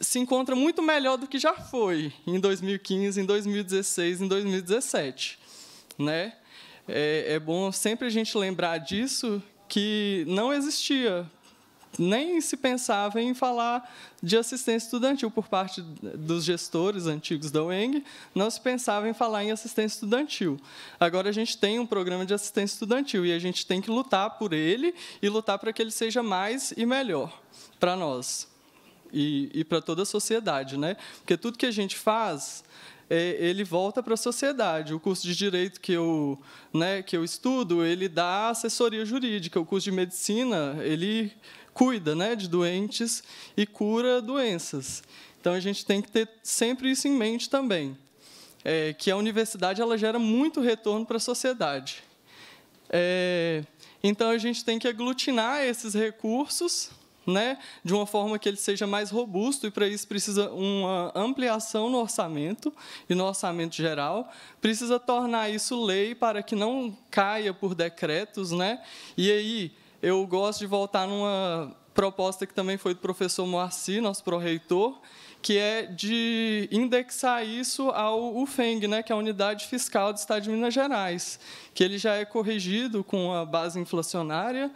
se encontra muito melhor do que já foi em 2015, em 2016, em 2017. Né? É, é bom sempre a gente lembrar disso, que não existia nem se pensava em falar de assistência estudantil por parte dos gestores antigos da UENG, não se pensava em falar em assistência estudantil. Agora a gente tem um programa de assistência estudantil e a gente tem que lutar por ele e lutar para que ele seja mais e melhor para nós e, e para toda a sociedade, né? Porque tudo que a gente faz é, ele volta para a sociedade. O curso de direito que eu, né, que eu estudo, ele dá assessoria jurídica. O curso de medicina, ele cuida né, de doentes e cura doenças. Então a gente tem que ter sempre isso em mente também, é, que a universidade ela gera muito retorno para a sociedade. É, então a gente tem que aglutinar esses recursos né, de uma forma que ele seja mais robusto, e para isso precisa uma ampliação no orçamento e no orçamento geral, precisa tornar isso lei para que não caia por decretos, né, e aí eu gosto de voltar numa proposta que também foi do professor Moacir, nosso pró-reitor, que é de indexar isso ao UFENG, né, que é a Unidade Fiscal do Estado de Minas Gerais, que ele já é corrigido com a base inflacionária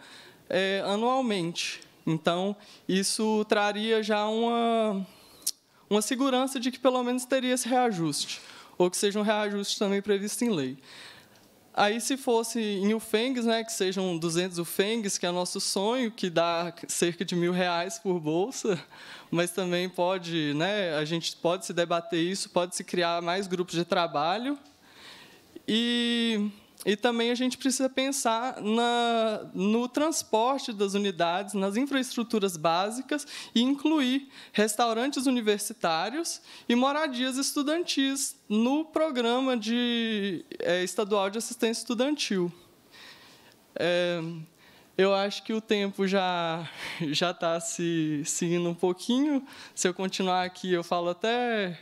é, anualmente. Então, isso traria já uma, uma segurança de que, pelo menos, teria esse reajuste, ou que seja um reajuste também previsto em lei. Aí, se fosse em UFENGs, né, que sejam 200 UFENGs, que é nosso sonho, que dá cerca de mil reais por bolsa, mas também pode, né, a gente pode se debater isso, pode se criar mais grupos de trabalho. E e também a gente precisa pensar na, no transporte das unidades, nas infraestruturas básicas e incluir restaurantes universitários e moradias estudantis no programa de, é, estadual de assistência estudantil. É, eu acho que o tempo já já está se seguindo um pouquinho. Se eu continuar aqui, eu falo até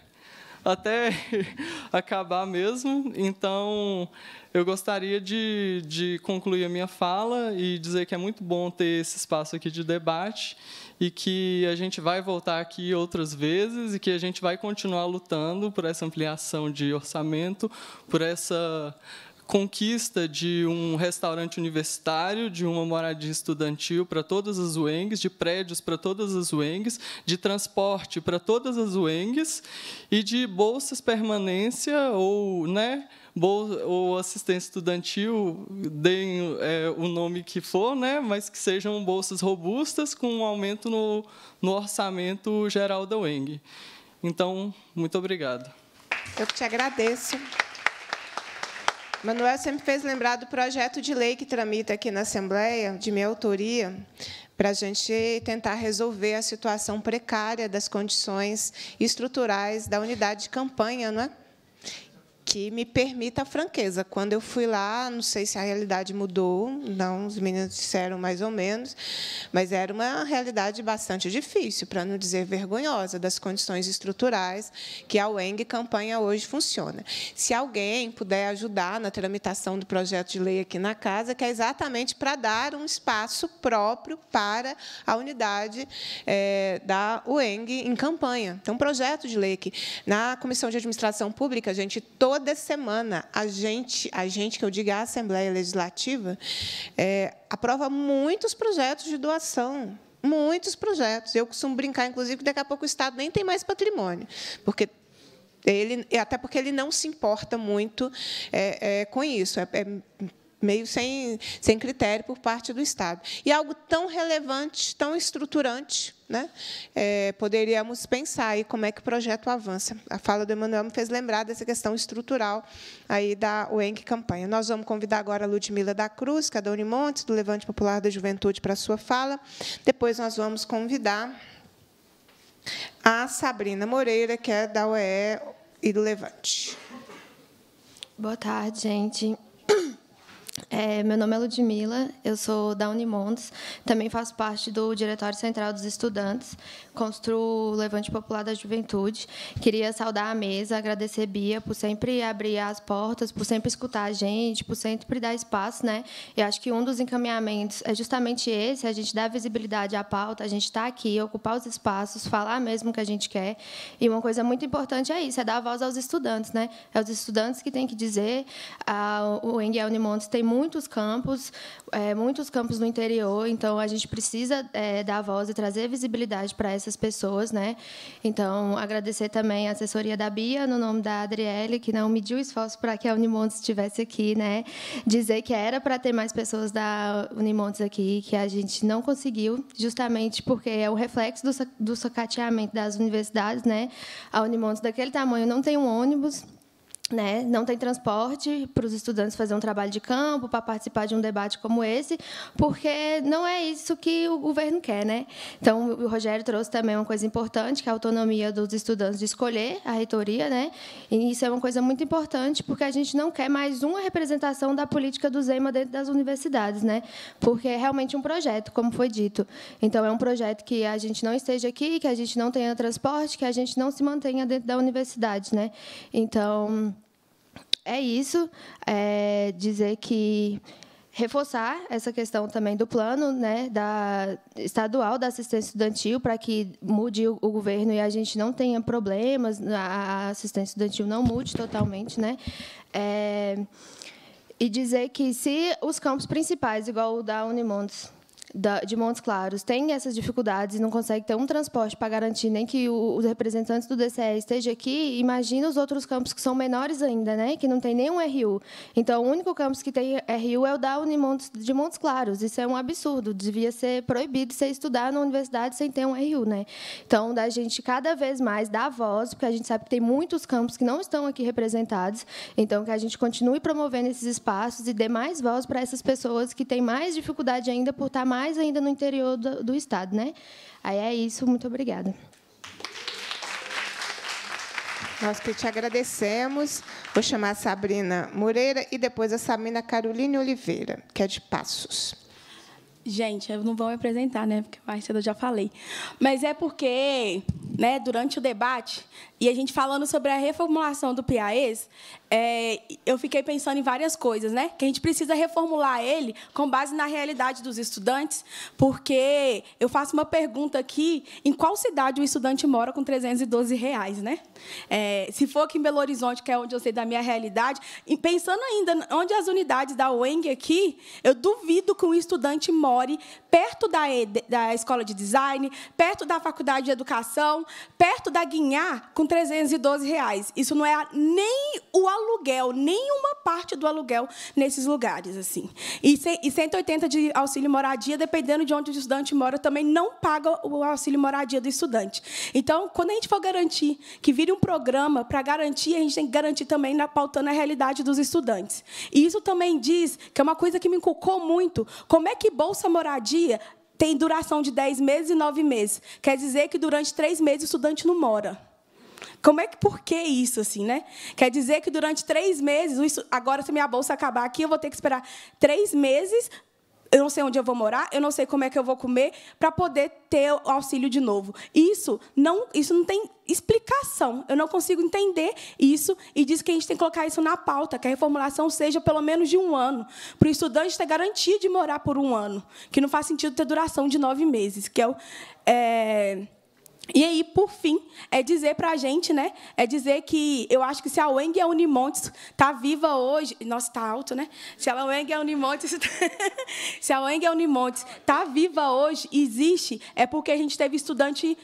até acabar mesmo. Então, eu gostaria de, de concluir a minha fala e dizer que é muito bom ter esse espaço aqui de debate e que a gente vai voltar aqui outras vezes e que a gente vai continuar lutando por essa ampliação de orçamento, por essa conquista de um restaurante universitário, de uma moradia estudantil para todas as UENGs, de prédios para todas as UENGs, de transporte para todas as UENGs e de bolsas permanência ou, né, ou assistência estudantil, deem é, o nome que for, né, mas que sejam bolsas robustas com um aumento no, no orçamento geral da UENG. Então, muito obrigado. Eu que te agradeço. Manuel sempre fez lembrar do projeto de lei que tramita aqui na Assembleia, de minha autoria, para a gente tentar resolver a situação precária das condições estruturais da unidade de campanha, não é? que me permita a franqueza. Quando eu fui lá, não sei se a realidade mudou, não, os meninos disseram mais ou menos, mas era uma realidade bastante difícil, para não dizer vergonhosa, das condições estruturais que a UENG campanha hoje funciona. Se alguém puder ajudar na tramitação do projeto de lei aqui na casa, que é exatamente para dar um espaço próprio para a unidade é, da UENG em campanha. Então, projeto de lei aqui. Na Comissão de Administração Pública, a gente toda toda semana a gente, a gente que eu digo é a Assembleia Legislativa, é, aprova muitos projetos de doação muitos projetos. Eu costumo brincar, inclusive, que daqui a pouco o Estado nem tem mais patrimônio, porque ele, até porque ele não se importa muito é, é, com isso. É, é meio sem, sem critério por parte do Estado. E algo tão relevante, tão estruturante, né? É, poderíamos pensar aí como é que o projeto avança. A fala do Emanuel me fez lembrar dessa questão estrutural aí da UENC Campanha. Nós vamos convidar agora a Ludmila da Cruz, que é da Unimontes, do Levante Popular da Juventude, para a sua fala. Depois nós vamos convidar a Sabrina Moreira, que é da UE e do Levante. Boa tarde, gente. É, meu nome é Ludmila, eu sou da Unimontes, também faço parte do Diretório Central dos Estudantes, construo o Levante Popular da Juventude. Queria saudar a mesa, agradecer a Bia por sempre abrir as portas, por sempre escutar a gente, por sempre dar espaço. Né? Eu acho que um dos encaminhamentos é justamente esse, a gente dar visibilidade à pauta, a gente estar tá aqui, ocupar os espaços, falar mesmo o que a gente quer. E uma coisa muito importante é isso, é dar voz aos estudantes. Né? É os estudantes que têm que dizer, ah, o Engel Unimontes tem muitos campos, é, muitos campos no interior, então a gente precisa é, dar voz e trazer visibilidade para essas pessoas. Né? Então, agradecer também a assessoria da Bia, no nome da Adriele, que não mediu esforço para que a Unimontes estivesse aqui. Né? Dizer que era para ter mais pessoas da Unimontes aqui, que a gente não conseguiu, justamente porque é o reflexo do, do das universidades. Né? A Unimontes, daquele tamanho, não tem um ônibus né? não tem transporte para os estudantes fazer um trabalho de campo, para participar de um debate como esse, porque não é isso que o governo quer. Né? Então, o Rogério trouxe também uma coisa importante, que é a autonomia dos estudantes de escolher a reitoria. Né? E isso é uma coisa muito importante, porque a gente não quer mais uma representação da política do ZEMA dentro das universidades, né? porque é realmente um projeto, como foi dito. Então, é um projeto que a gente não esteja aqui, que a gente não tenha transporte, que a gente não se mantenha dentro da universidade. Né? Então é isso. É dizer que reforçar essa questão também do plano né, da estadual da assistência estudantil para que mude o, governo e a gente não tenha problemas, a assistência estudantil não mude totalmente. Né? É, e dizer que se os campos principais, igual o da Unimontes, da, de Montes Claros tem essas dificuldades e não consegue ter um transporte para garantir nem que o, os representantes do DCE esteja aqui, imagina os outros campos que são menores ainda, né? que não tem nenhum RU. Então, o único campus que tem RU é o da Unimontes de Montes Claros. Isso é um absurdo. Devia ser proibido você estudar na universidade sem ter um RU. Né? Então, da gente cada vez mais dar voz, porque a gente sabe que tem muitos campos que não estão aqui representados. Então, que a gente continue promovendo esses espaços e dê mais voz para essas pessoas que têm mais dificuldade ainda por estar tá mais mais ainda no interior do, do estado, né? Aí é isso, muito obrigada. Nós que te agradecemos. Vou chamar a Sabrina Moreira e depois a Sabrina Caroline Oliveira, que é de Passos. Gente, eu não vou me apresentar, né? Porque mais cedo eu já falei. Mas é porque, né, durante o debate, e a gente falando sobre a reformulação do PAES, é, eu fiquei pensando em várias coisas, né? Que a gente precisa reformular ele com base na realidade dos estudantes, porque eu faço uma pergunta aqui: em qual cidade o estudante mora com 312 reais, né? É, se for aqui em Belo Horizonte, que é onde eu sei da minha realidade, e pensando ainda onde as unidades da UENG aqui, eu duvido que um estudante more perto da, da escola de design, perto da faculdade de educação, perto da Guinhar, com 312 reais. Isso não é nem o aluguel, nenhuma parte do aluguel nesses lugares. assim. E, e 180 de auxílio moradia, dependendo de onde o estudante mora, também não paga o auxílio moradia do estudante. Então, quando a gente for garantir que vire um programa para garantir, a gente tem que garantir também na, pautando a realidade dos estudantes. E isso também diz, que é uma coisa que me inculcou muito, como é que Bolsa Moradia tem duração de 10 meses e 9 meses. Quer dizer que durante três meses o estudante não mora. Como é que, por que isso, assim, né? Quer dizer que durante três meses, isso, agora se minha bolsa acabar aqui, eu vou ter que esperar três meses eu não sei onde eu vou morar, eu não sei como é que eu vou comer para poder ter o auxílio de novo. Isso não, isso não tem explicação. Eu não consigo entender isso e diz que a gente tem que colocar isso na pauta, que a reformulação seja pelo menos de um ano, para o estudante ter garantia de morar por um ano, que não faz sentido ter duração de nove meses, que é, o, é e aí, por fim, é dizer para a gente, né? É dizer que eu acho que se a Weng Unimontes está viva hoje. Nossa, está alto, né? Se a Weng Unimontes. se a Weng Unimontes está viva hoje, existe, é porque a gente teve estudante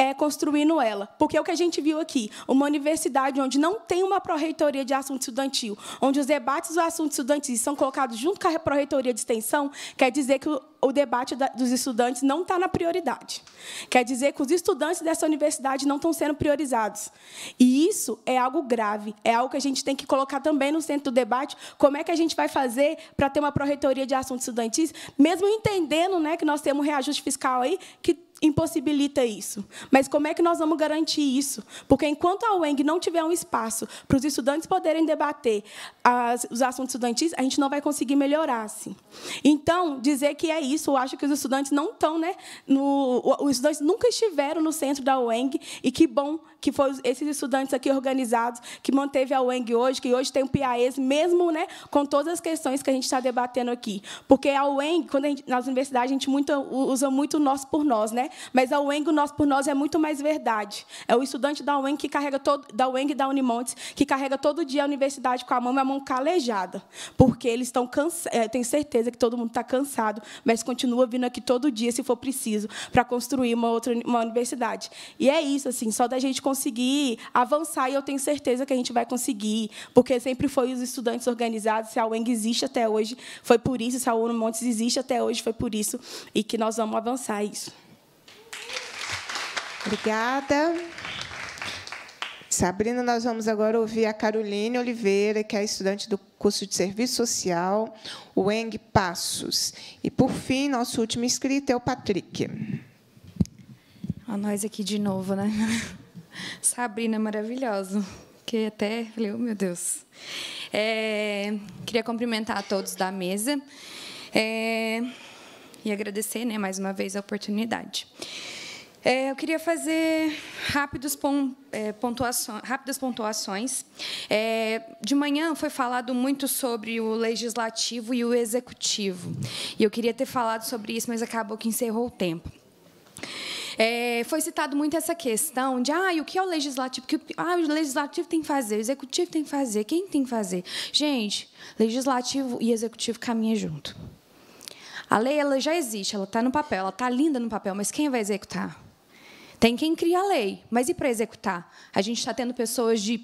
é, construindo ela. Porque é o que a gente viu aqui, uma universidade onde não tem uma pró-reitoria de assunto estudantil, onde os debates dos assuntos estudantis são colocados junto com a pró-reitoria de extensão, quer dizer que o, debate dos estudantes não está na prioridade. Quer dizer que os estudantes dessa universidade não estão sendo priorizados. E isso é algo grave, é algo que a gente tem que colocar também no centro do debate, como é que a gente vai fazer para ter uma pró-reitoria de assuntos estudantis, mesmo entendendo né, que nós temos reajuste fiscal aí que impossibilita isso. Mas como é que nós vamos garantir isso? Porque enquanto a UENG não tiver um espaço para os estudantes poderem debater as, os assuntos estudantis, a gente não vai conseguir melhorar. Assim. Então, dizer que é isso, eu acho que os estudantes não estão, né? No, os estudantes nunca estiveram no centro da UENG, e que bom que foram esses estudantes aqui organizados, que manteve a UENG hoje, que hoje tem o PIAES mesmo né, com todas as questões que a gente está debatendo aqui. Porque a UENG, quando a gente, nas universidades, a gente muito, usa muito o nós por nós, né? mas a UENG, o nós por nós, é muito mais verdade. É o estudante da UENG que carrega todo, da UENG e da Unimontes, que carrega todo dia a universidade com a mão, a mão calejada, porque eles estão cansados, é, tenho certeza que todo mundo está cansado, mas continua vindo aqui todo dia, se for preciso, para construir uma outra uma universidade. E é isso, assim, só da gente conseguir avançar e eu tenho certeza que a gente vai conseguir, porque sempre foi os estudantes organizados, se a UENG existe até hoje, foi por isso, se a UNO Montes existe até hoje, foi por isso, e que nós vamos avançar isso. Obrigada. Sabrina, nós vamos agora ouvir a Caroline Oliveira, que é estudante do curso de Serviço Social, o ENG Passos. E, por fim, nosso último inscrito é o Patrick. A nós aqui de novo, né? Sabrina maravilhosa. Que até falei, oh, meu Deus. É, queria cumprimentar a todos da mesa é, e agradecer né, mais uma vez a oportunidade. É, eu queria fazer rápidos é, pontuações, rápidas pontuações. É, de manhã foi falado muito sobre o legislativo e o executivo. E eu queria ter falado sobre isso, mas acabou que encerrou o tempo. É, foi citado muito essa questão de ah, o que é o legislativo? Que, ah, o legislativo tem que fazer, o executivo tem que fazer, quem tem que fazer? Gente, legislativo e executivo caminham junto. A lei ela já existe, ela está no papel, ela está linda no papel, mas quem vai executar? Tem quem cria a lei, mas e para executar? A gente está tendo pessoas de,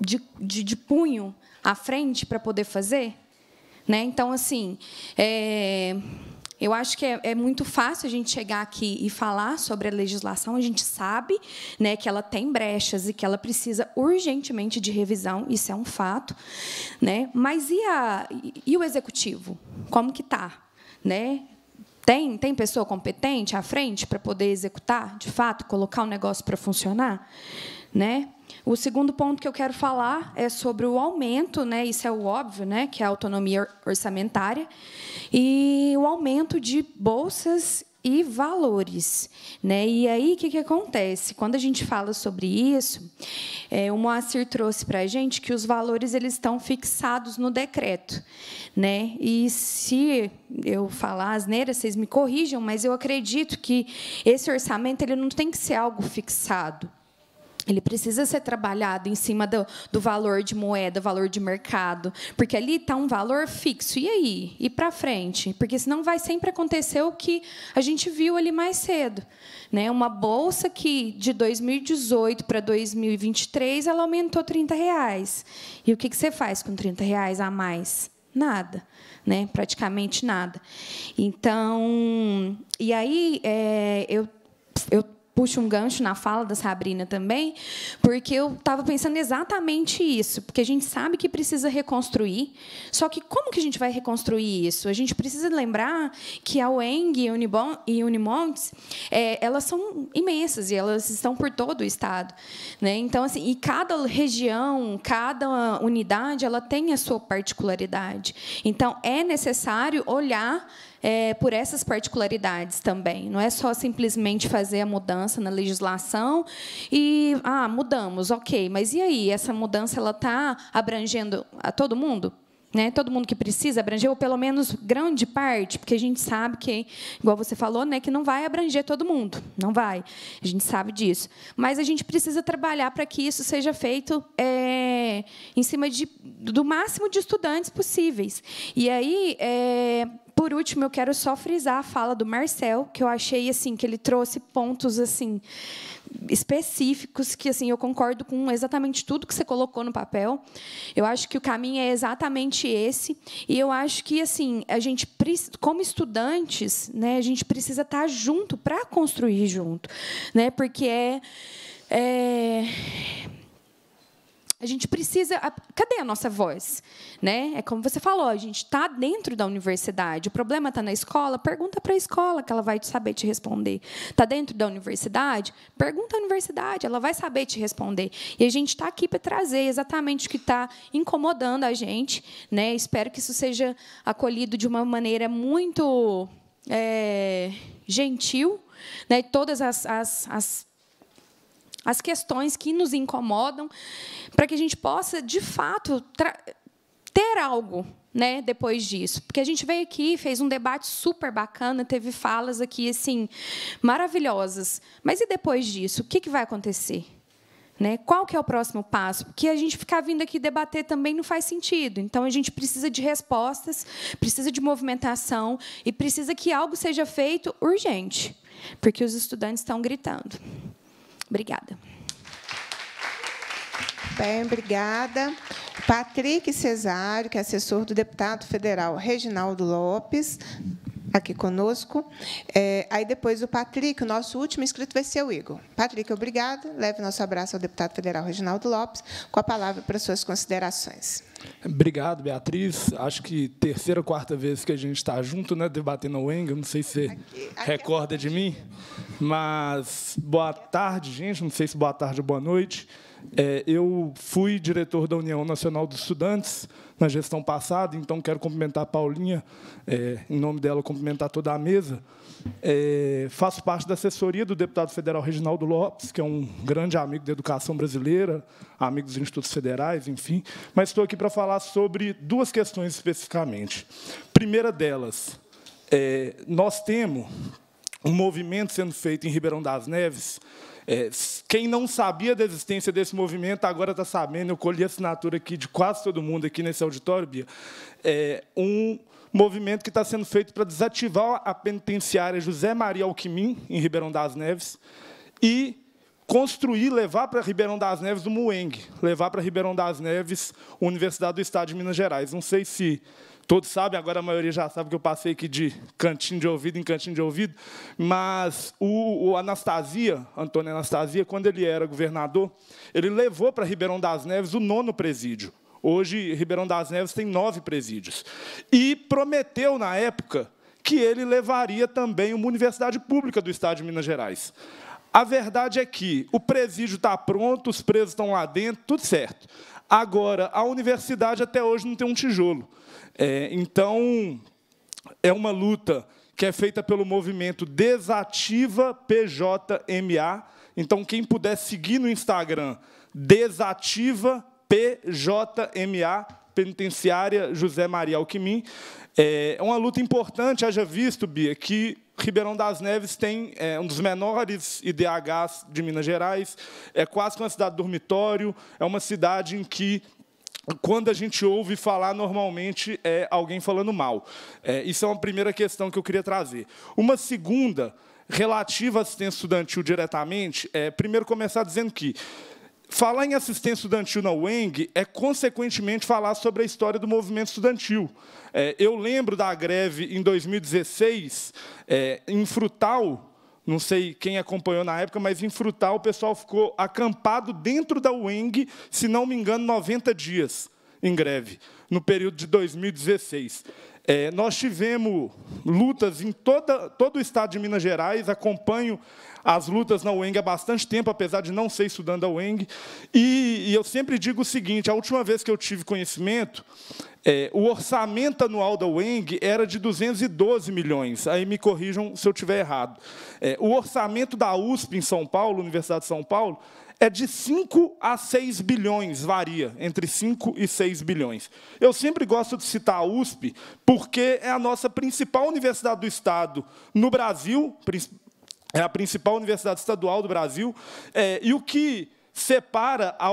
de, de, de punho à frente para poder fazer? Né? Então, assim, é, eu acho que é, é, muito fácil a gente chegar aqui e falar sobre a legislação. A gente sabe né, que ela tem brechas e que ela precisa urgentemente de revisão, isso é um fato. Né? Mas e, a, e o executivo? Como que está? Né? Tem, tem pessoa competente à frente para poder executar, de fato, colocar o negócio para funcionar? Né? O segundo ponto que eu quero falar é sobre o aumento, né? isso é o óbvio, né? que é a autonomia orçamentária e o aumento de bolsas e valores. Né? E aí, o que, que acontece? Quando a gente fala sobre isso, é, o Moacir trouxe para a gente que os valores eles estão fixados no decreto. Né? E se eu falar asneira, vocês me corrijam, mas eu acredito que esse orçamento ele não tem que ser algo fixado ele precisa ser trabalhado em cima do, do, valor de moeda, valor de mercado, porque ali está um valor fixo. E aí? E para frente? Porque senão vai sempre acontecer o que a gente viu ali mais cedo. Né? Uma bolsa que de 2018 para 2023 ela aumentou 30 reais. E o que, que você faz com 30 reais a mais? Nada. Né? Praticamente nada. Então, e aí é, eu, eu puxa um gancho na fala da Sabrina também, porque eu estava pensando exatamente isso, porque a gente sabe que precisa reconstruir, só que como que a gente vai reconstruir isso? A gente precisa lembrar que a UENG e, e Unimontes, é, elas são imensas e elas estão por todo o estado, né? Então assim, e cada região, cada unidade, ela tem a sua particularidade. Então é necessário olhar é, por essas particularidades também. Não é só simplesmente fazer a mudança na legislação e ah mudamos, ok, mas e aí essa mudança ela está abrangendo a todo mundo? Né? Todo mundo que precisa abranger, ou pelo menos grande parte, porque a gente sabe que, igual você falou, né, que não vai abranger todo mundo, não vai. A gente sabe disso. Mas a gente precisa trabalhar para que isso seja feito é, em cima de, do máximo de estudantes possíveis. E aí, é, por último, eu quero só frisar a fala do Marcel, que eu achei assim que ele trouxe pontos assim específicos que assim eu concordo com exatamente tudo que você colocou no papel. Eu acho que o caminho é exatamente esse e eu acho que assim a gente como estudantes, né, a gente precisa estar tá junto para construir junto, né? Porque é, é a gente precisa. Cadê a nossa voz? Né? É como você falou, a gente está dentro da universidade. O problema está na escola? Pergunta para a escola, que ela vai saber te responder. Está dentro da universidade? Pergunta à universidade, ela vai saber te responder. E a gente está aqui para trazer exatamente o que está incomodando a gente. Né? Espero que isso seja acolhido de uma maneira muito é, gentil. Né? Todas as, as, as as questões que nos incomodam, para que a gente possa, de fato, ter algo né, depois disso. Porque a gente veio aqui, fez um debate super bacana, teve falas aqui assim maravilhosas. Mas e depois disso, o que, que vai acontecer? Né? Qual que é o próximo passo? Porque a gente ficar vindo aqui debater também não faz sentido. Então a gente precisa de respostas, precisa de movimentação e precisa que algo seja feito urgente, porque os estudantes estão gritando. Obrigada. Bem, obrigada. Patrick Cesário, que é assessor do deputado federal Reginaldo Lopes, aqui conosco. É, aí depois o Patrick, o nosso último inscrito vai ser o Igor. Patrick, obrigado. Leve nosso abraço ao deputado federal Reginaldo Lopes, com a palavra para suas considerações. Obrigado, Beatriz. Acho que terceira ou quarta vez que a gente está junto, né, debatendo a UENG, não sei se você aqui, aqui é recorda é de mim, mas boa tarde, gente, não sei se boa tarde ou boa noite. É, eu fui diretor da União Nacional dos Estudantes na gestão passada, então quero cumprimentar a Paulinha, é, em nome dela, cumprimentar toda a mesa. É, faço parte da assessoria do deputado federal Reginaldo Lopes, que é um grande amigo da educação brasileira, amigo dos institutos federais, enfim. Mas estou aqui para falar sobre duas questões especificamente. Primeira delas, é, nós temos um movimento sendo feito em Ribeirão das Neves é, quem não sabia da existência desse movimento agora está sabendo. Eu colhi assinatura aqui de quase todo mundo aqui nesse auditório, Bia. É, um movimento que está sendo feito para desativar a penitenciária José Maria Alquimim, em Ribeirão das Neves, e construir, levar para Ribeirão das Neves o Mueng, levar para Ribeirão das Neves a Universidade do Estado de Minas Gerais. Não sei se Todos sabem, agora a maioria já sabe que eu passei aqui de cantinho de ouvido em cantinho de ouvido, mas o, o Anastasia, Antônio Anastasia, quando ele era governador, ele levou para Ribeirão das Neves o nono presídio. Hoje, Ribeirão das Neves tem nove presídios. E prometeu, na época, que ele levaria também uma universidade pública do Estado de Minas Gerais. A verdade é que o presídio está pronto, os presos estão lá dentro, tudo certo. Agora, a universidade até hoje não tem um tijolo. É, então, é uma luta que é feita pelo movimento Desativa PJMA. Então, quem puder seguir no Instagram, Desativa PJMA, Penitenciária José Maria Alquimim. É, é uma luta importante, haja visto, Bia, que Ribeirão das Neves tem é, um dos menores IDHs de Minas Gerais, é quase que uma cidade dormitório, é uma cidade em que quando a gente ouve falar normalmente é alguém falando mal. É, isso é uma primeira questão que eu queria trazer. Uma segunda, relativa à assistência estudantil diretamente, é primeiro começar dizendo que falar em assistência estudantil na UENG é, consequentemente, falar sobre a história do movimento estudantil. É, eu lembro da greve em 2016, é, em Frutal, não sei quem acompanhou na época, mas em Frutal o pessoal ficou acampado dentro da UENG, se não me engano, 90 dias em greve, no período de 2016. É, nós tivemos lutas em toda, todo o estado de Minas Gerais, acompanho as lutas na UENG há bastante tempo, apesar de não ser estudando a UENG. E, e eu sempre digo o seguinte: a última vez que eu tive conhecimento, é, o orçamento anual da UENG era de 212 milhões. Aí me corrijam se eu estiver errado. É, o orçamento da USP em São Paulo, Universidade de São Paulo, é de 5 a 6 bilhões, varia, entre 5 e 6 bilhões. Eu sempre gosto de citar a USP, porque é a nossa principal universidade do Estado no Brasil, é a principal universidade estadual do Brasil, é, e o que separa a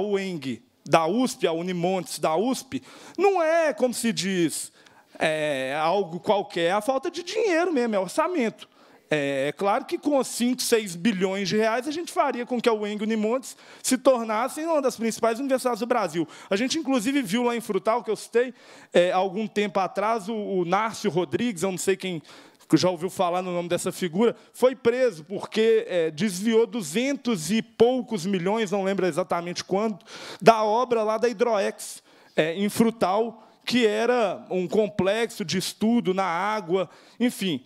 UENG da USP, a Unimontes da USP, não é, como se diz, é, algo qualquer, é a falta de dinheiro mesmo, é orçamento. É, é, claro que com 5, 6 bilhões de reais a gente faria com que a UENG e Unimontes se tornassem uma das principais universidades do Brasil. A gente, inclusive, viu lá em Frutal, que eu citei, é, algum tempo atrás, o, o Nárcio Rodrigues, eu não sei quem que já ouviu falar no nome dessa figura, foi preso porque é, desviou duzentos e poucos milhões, não lembro exatamente quanto, da obra lá da Hidroex, é, em Frutal, que era um complexo de estudo na água, enfim.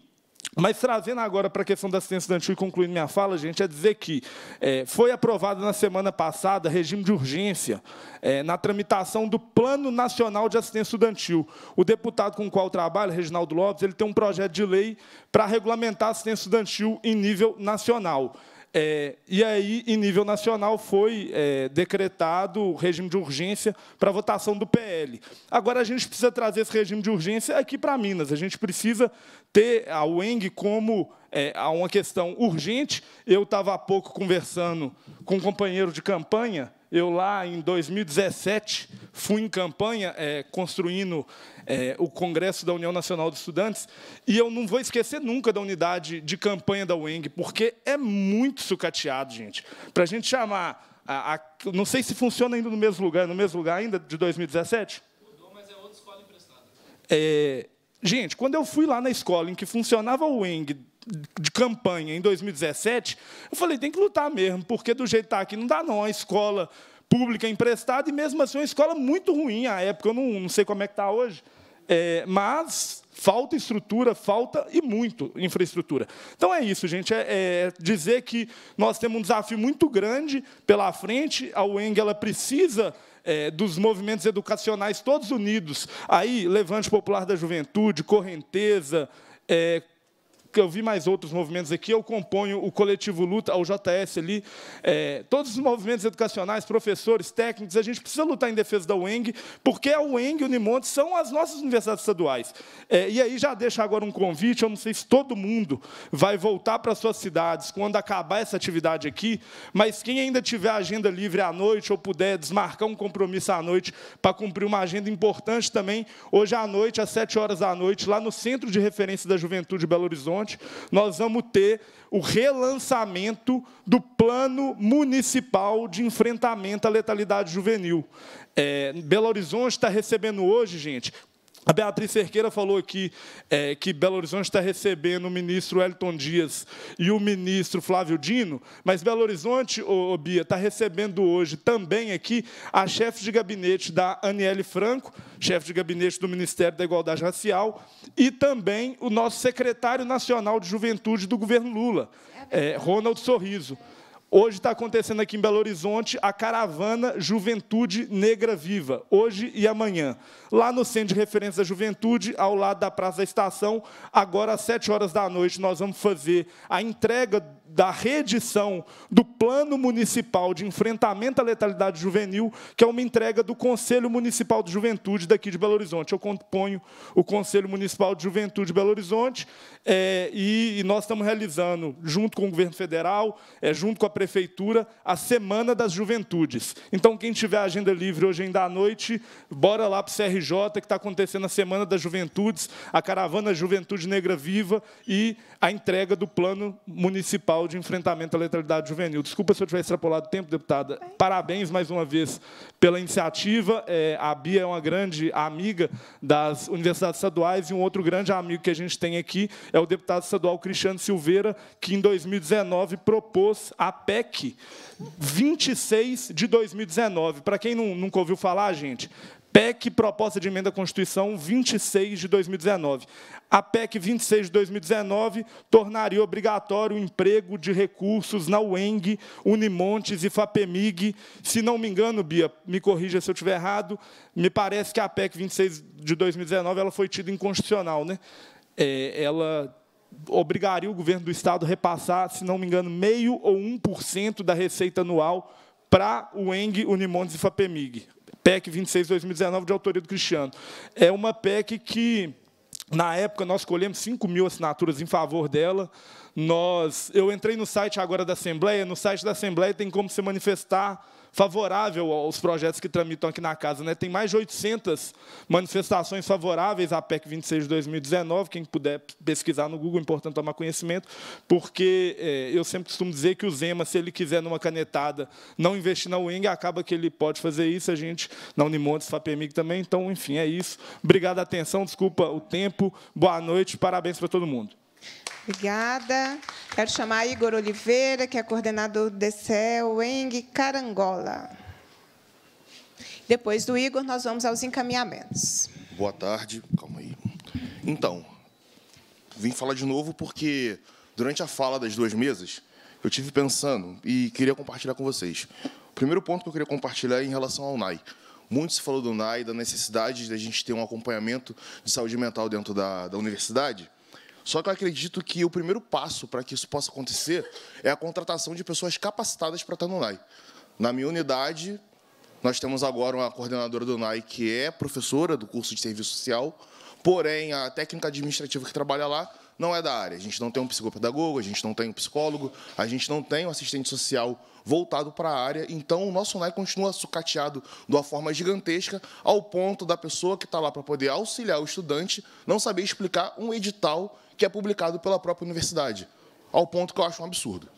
Mas trazendo agora para a questão da assistência estudantil e concluindo minha fala, gente, é dizer que é, foi aprovado na semana passada regime de urgência é, na tramitação do Plano Nacional de Assistência Estudantil. O deputado com o qual trabalho, Reginaldo Lopes, ele tem um projeto de lei para regulamentar a assistência estudantil em nível nacional. É, e aí, em nível nacional, foi é, decretado o regime de urgência para votação do PL. Agora, a gente precisa trazer esse regime de urgência aqui para Minas. A gente precisa ter a UENG como é, uma questão urgente. Eu estava há pouco conversando com um companheiro de campanha eu lá em 2017 fui em campanha é, construindo é, o Congresso da União Nacional dos Estudantes e eu não vou esquecer nunca da unidade de campanha da UENG porque é muito sucateado, gente. Para a gente chamar, a, a, não sei se funciona ainda no mesmo lugar, no mesmo lugar ainda de 2017. Mudou, mas é outra escola emprestada. É, gente, quando eu fui lá na escola em que funcionava a UENG de campanha em 2017, eu falei, tem que lutar mesmo, porque do jeito que está aqui não dá não, a escola pública é emprestada, e mesmo assim é uma escola muito ruim à época, eu não, não sei como é que está hoje, é, mas falta estrutura, falta e muito infraestrutura. Então é isso, gente, é, é, dizer que nós temos um desafio muito grande pela frente, a UENG ela precisa é, dos movimentos educacionais todos unidos, aí Levante Popular da Juventude, Correnteza, é, que eu vi mais outros movimentos aqui, eu componho o coletivo Luta, o JS ali, é, todos os movimentos educacionais, professores, técnicos, a gente precisa lutar em defesa da UENG, porque a UENG e o Unimonte são as nossas universidades estaduais. É, e aí já deixo agora um convite, eu não sei se todo mundo vai voltar para suas cidades quando acabar essa atividade aqui, mas quem ainda tiver agenda livre à noite ou puder desmarcar um compromisso à noite para cumprir uma agenda importante também, hoje à noite, às 7 horas da noite, lá no Centro de Referência da Juventude Belo Horizonte, Monte, nós vamos ter o relançamento do Plano Municipal de Enfrentamento à Letalidade Juvenil. É, Belo Horizonte está recebendo hoje, gente, a Beatriz Cerqueira falou aqui é, que Belo Horizonte está recebendo o ministro Elton Dias e o ministro Flávio Dino, mas Belo Horizonte, ô, ô Bia, está recebendo hoje também aqui a chefe de gabinete da Aniele Franco, chefe de gabinete do Ministério da Igualdade Racial, e também o nosso secretário nacional de juventude do governo Lula, é, é Ronald Sorriso. Hoje está acontecendo aqui em Belo Horizonte a caravana Juventude Negra Viva, hoje e amanhã. Lá no Centro de Referência da Juventude, ao lado da Praça da Estação, agora às 7 horas da noite, nós vamos fazer a entrega da reedição do Plano Municipal de Enfrentamento à Letalidade Juvenil, que é uma entrega do Conselho Municipal de Juventude daqui de Belo Horizonte. Eu componho o Conselho Municipal de Juventude de Belo Horizonte é, e, e, nós estamos realizando, junto com o governo federal, é, junto com a prefeitura, a Semana das Juventudes. Então, quem tiver agenda livre hoje ainda à noite, bora lá para o CRJ, que está acontecendo a Semana das Juventudes, a Caravana Juventude Negra Viva e a entrega do Plano Municipal de Enfrentamento à Letalidade Juvenil. Desculpa se eu tiver extrapolado o tempo, deputada. Parabéns mais uma vez pela iniciativa. É, a Bia é uma grande amiga das universidades estaduais e um outro grande amigo que a gente tem aqui é o deputado estadual Cristiano Silveira, que em 2019 propôs a PEC 26 de 2019. Para quem não, nunca ouviu falar, gente, PEC, proposta de emenda à Constituição 26 de 2019. A PEC 26 de 2019 tornaria obrigatório o emprego de recursos na UENG, Unimontes e FAPEMIG. Se não me engano, Bia, me corrija se eu estiver errado, me parece que a PEC 26 de 2019 ela foi tida inconstitucional. Né? É, ela obrigaria o governo do Estado a repassar, se não me engano, meio ou 1% da receita anual para o ENG, Unimontes e FAPEMIG. PEC 26-2019, de autoria do Cristiano. É uma PEC que, na época, nós colhemos 5 mil assinaturas em favor dela. Nós, eu entrei no site agora da Assembleia, no site da Assembleia tem como se manifestar favorável aos projetos que tramitam aqui na casa. Né? Tem mais de 800 manifestações favoráveis à PEC 26 de 2019, quem puder pesquisar no Google, é importante tomar conhecimento, porque é, eu sempre costumo dizer que o Zema, se ele quiser, numa canetada, não investir na UENG, acaba que ele pode fazer isso, a gente, na Unimontes, FAPEMIG também, então, enfim, é isso. Obrigado a atenção, desculpa o tempo, boa noite, parabéns para todo mundo. Obrigada. Quero chamar Igor Oliveira, que é coordenador do DCEL ENG Carangola. Depois do Igor, nós vamos aos encaminhamentos. Boa tarde. Calma aí. Então, vim falar de novo porque, durante a fala das duas mesas, eu tive pensando e queria compartilhar com vocês. O primeiro ponto que eu queria compartilhar é em relação ao NAI. Muito se falou do NAI, da necessidade de a gente ter um acompanhamento de saúde mental dentro da, da universidade, só que eu acredito que o primeiro passo para que isso possa acontecer é a contratação de pessoas capacitadas para estar no NAI. Na minha unidade, nós temos agora uma coordenadora do NAI que é professora do curso de serviço social, porém a técnica administrativa que trabalha lá não é da área. A gente não tem um psicopedagogo, a gente não tem um psicólogo, a gente não tem um assistente social voltado para a área. Então, o nosso NAI continua sucateado de uma forma gigantesca, ao ponto da pessoa que está lá para poder auxiliar o estudante não saber explicar um edital que é publicado pela própria universidade, ao ponto que eu acho um absurdo.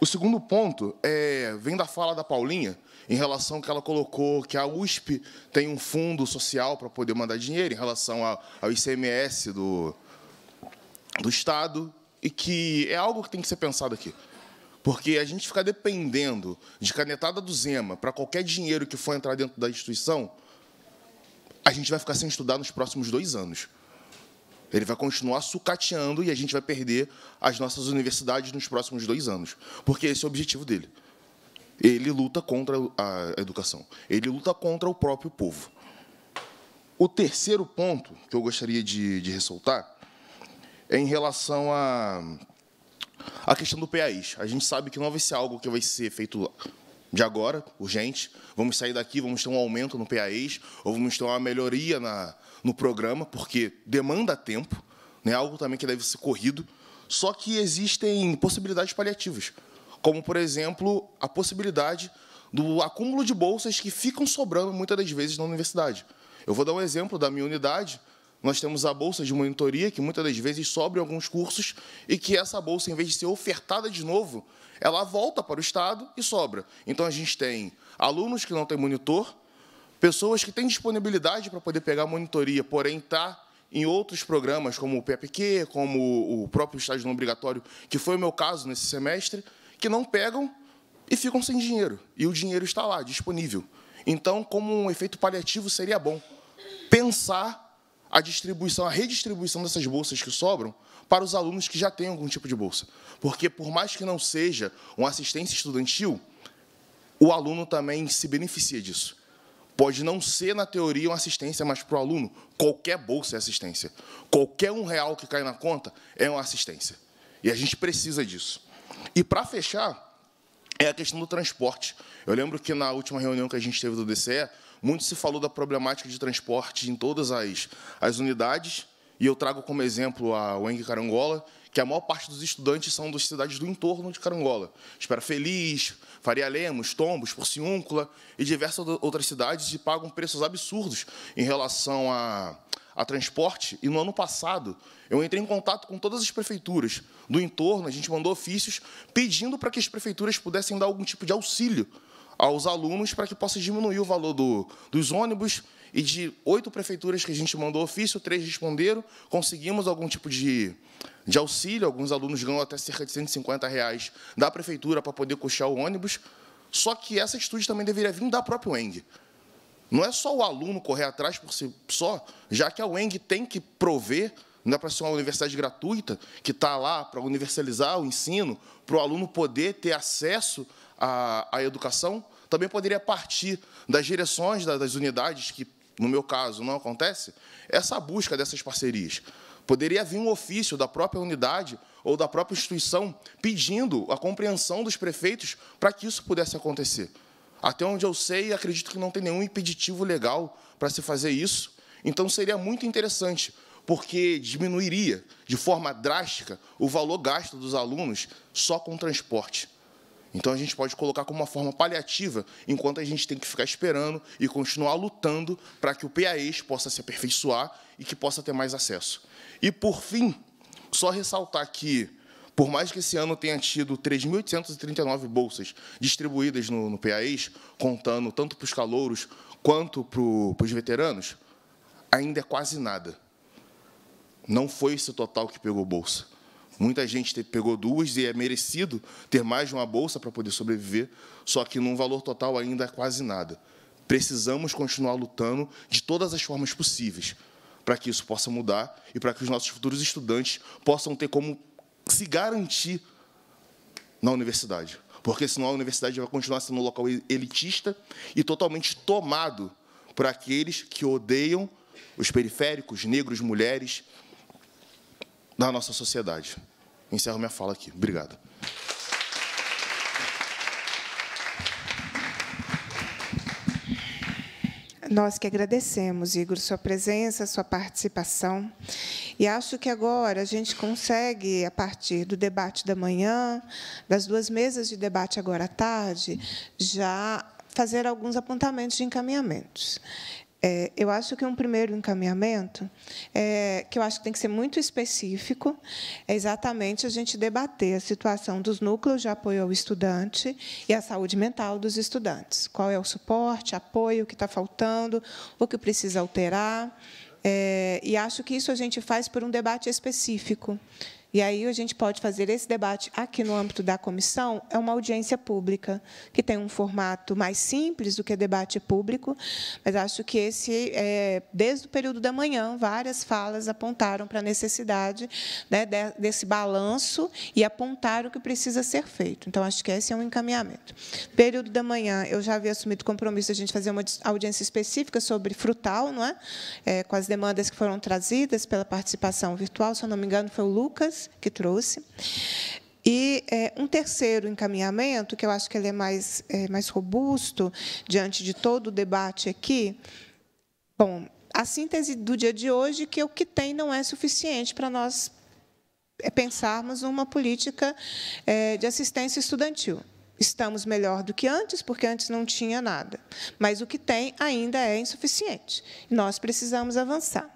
O segundo ponto é, vem da fala da Paulinha, em relação que ela colocou que a USP tem um fundo social para poder mandar dinheiro em relação ao ICMS do, do Estado, e que é algo que tem que ser pensado aqui. Porque a gente ficar dependendo de canetada do Zema para qualquer dinheiro que for entrar dentro da instituição, a gente vai ficar sem estudar nos próximos dois anos. Ele vai continuar sucateando e a gente vai perder as nossas universidades nos próximos dois anos, porque esse é o objetivo dele. Ele luta contra a educação, ele luta contra o próprio povo. O terceiro ponto que eu gostaria de, de ressaltar é em relação à a, a questão do PAIs. A gente sabe que não vai ser algo que vai ser feito de agora, urgente. Vamos sair daqui, vamos ter um aumento no PAIS ou vamos ter uma melhoria na, no programa, porque demanda tempo, né? algo também que deve ser corrido. Só que existem possibilidades paliativas, como, por exemplo, a possibilidade do acúmulo de bolsas que ficam sobrando muitas das vezes na universidade. Eu vou dar um exemplo da minha unidade. Nós temos a bolsa de monitoria, que muitas das vezes sobra em alguns cursos, e que essa bolsa, em vez de ser ofertada de novo, ela volta para o Estado e sobra. Então, a gente tem alunos que não têm monitor, Pessoas que têm disponibilidade para poder pegar a monitoria, porém está em outros programas, como o PPQ, como o próprio estágio não obrigatório, que foi o meu caso nesse semestre, que não pegam e ficam sem dinheiro. E o dinheiro está lá, disponível. Então, como um efeito paliativo, seria bom pensar a distribuição, a redistribuição dessas bolsas que sobram para os alunos que já têm algum tipo de bolsa. Porque, por mais que não seja uma assistência estudantil, o aluno também se beneficia disso. Pode não ser, na teoria, uma assistência, mas para o aluno, qualquer bolsa é assistência. Qualquer um real que cai na conta é uma assistência. E a gente precisa disso. E, para fechar, é a questão do transporte. Eu lembro que, na última reunião que a gente teve do DCE, muito se falou da problemática de transporte em todas as, as unidades, e eu trago como exemplo a Weng Carangola, que a maior parte dos estudantes são das cidades do entorno de Carangola. Espera Feliz, Faria Lemos, Tombos, Porciúncula e diversas outras cidades se pagam preços absurdos em relação a, a transporte. E no ano passado, eu entrei em contato com todas as prefeituras do entorno, a gente mandou ofícios pedindo para que as prefeituras pudessem dar algum tipo de auxílio aos alunos para que possa diminuir o valor do, dos ônibus e de oito prefeituras que a gente mandou ofício, três responderam. Conseguimos algum tipo de, de auxílio. Alguns alunos ganham até cerca de 150 reais da prefeitura para poder custear o ônibus. Só que essa atitude também deveria vir da própria UENG. Não é só o aluno correr atrás por si só, já que a UENG tem que prover, não é para ser uma universidade gratuita, que está lá para universalizar o ensino, para o aluno poder ter acesso à, à educação, também poderia partir das direções das unidades que no meu caso, não acontece, essa busca dessas parcerias. Poderia vir um ofício da própria unidade ou da própria instituição pedindo a compreensão dos prefeitos para que isso pudesse acontecer. Até onde eu sei, acredito que não tem nenhum impeditivo legal para se fazer isso. Então, seria muito interessante, porque diminuiria de forma drástica o valor gasto dos alunos só com transporte. Então a gente pode colocar como uma forma paliativa, enquanto a gente tem que ficar esperando e continuar lutando para que o PAES possa se aperfeiçoar e que possa ter mais acesso. E por fim, só ressaltar que por mais que esse ano tenha tido 3.839 bolsas distribuídas no, no PAES, contando tanto para os calouros quanto para os veteranos, ainda é quase nada. Não foi esse total que pegou bolsa. Muita gente pegou duas e é merecido ter mais de uma bolsa para poder sobreviver, só que num valor total ainda é quase nada. Precisamos continuar lutando de todas as formas possíveis para que isso possa mudar e para que os nossos futuros estudantes possam ter como se garantir na universidade. Porque senão a universidade vai continuar sendo um local elitista e totalmente tomado por aqueles que odeiam os periféricos, negros, mulheres, da nossa sociedade. Encerro minha fala aqui. Obrigado. Nós que agradecemos, Igor, sua presença, sua participação. E acho que agora a gente consegue, a partir do debate da manhã, das duas mesas de debate agora à tarde, já fazer alguns apontamentos de encaminhamentos. É, eu acho que um primeiro encaminhamento, é, que eu acho que tem que ser muito específico, é exatamente a gente debater a situação dos núcleos de apoio ao estudante e a saúde mental dos estudantes. Qual é o suporte, apoio que está faltando, o que precisa alterar. É, e acho que isso a gente faz por um debate específico e aí a gente pode fazer esse debate aqui no âmbito da comissão, é uma audiência pública, que tem um formato mais simples do que debate público, mas acho que esse, é, desde o período da manhã, várias falas apontaram para a necessidade né, desse balanço e apontaram o que precisa ser feito. Então, acho que esse é um encaminhamento. Período da manhã, eu já havia assumido o compromisso de a gente fazer uma audiência específica sobre frutal, não é? é? com as demandas que foram trazidas pela participação virtual, se eu não me engano, foi o Lucas, que trouxe. E é, um terceiro encaminhamento, que eu acho que ele é mais, é, mais robusto diante de todo o debate aqui, bom, a síntese do dia de hoje que o que tem não é suficiente para nós é, pensarmos uma política é, de assistência estudantil. Estamos melhor do que antes, porque antes não tinha nada. Mas o que tem ainda é insuficiente. Nós precisamos avançar.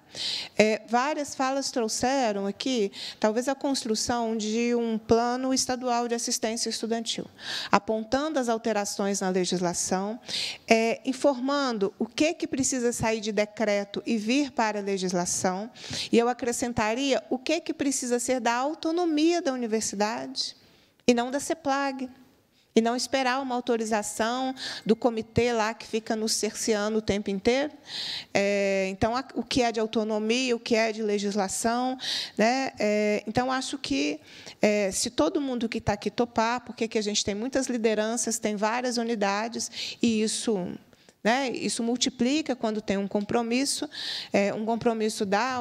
É, várias falas trouxeram aqui, talvez, a construção de um plano estadual de assistência estudantil, apontando as alterações na legislação, é, informando o que, que precisa sair de decreto e vir para a legislação, e eu acrescentaria o que, que precisa ser da autonomia da universidade e não da CEPLAG e não esperar uma autorização do comitê lá que fica nos cerceando o tempo inteiro. É, então, o que é de autonomia, o que é de legislação. Né? É, então, acho que, é, se todo mundo que está aqui topar, porque que a gente tem muitas lideranças, tem várias unidades, e isso né? Isso multiplica quando tem um compromisso, é, um compromisso da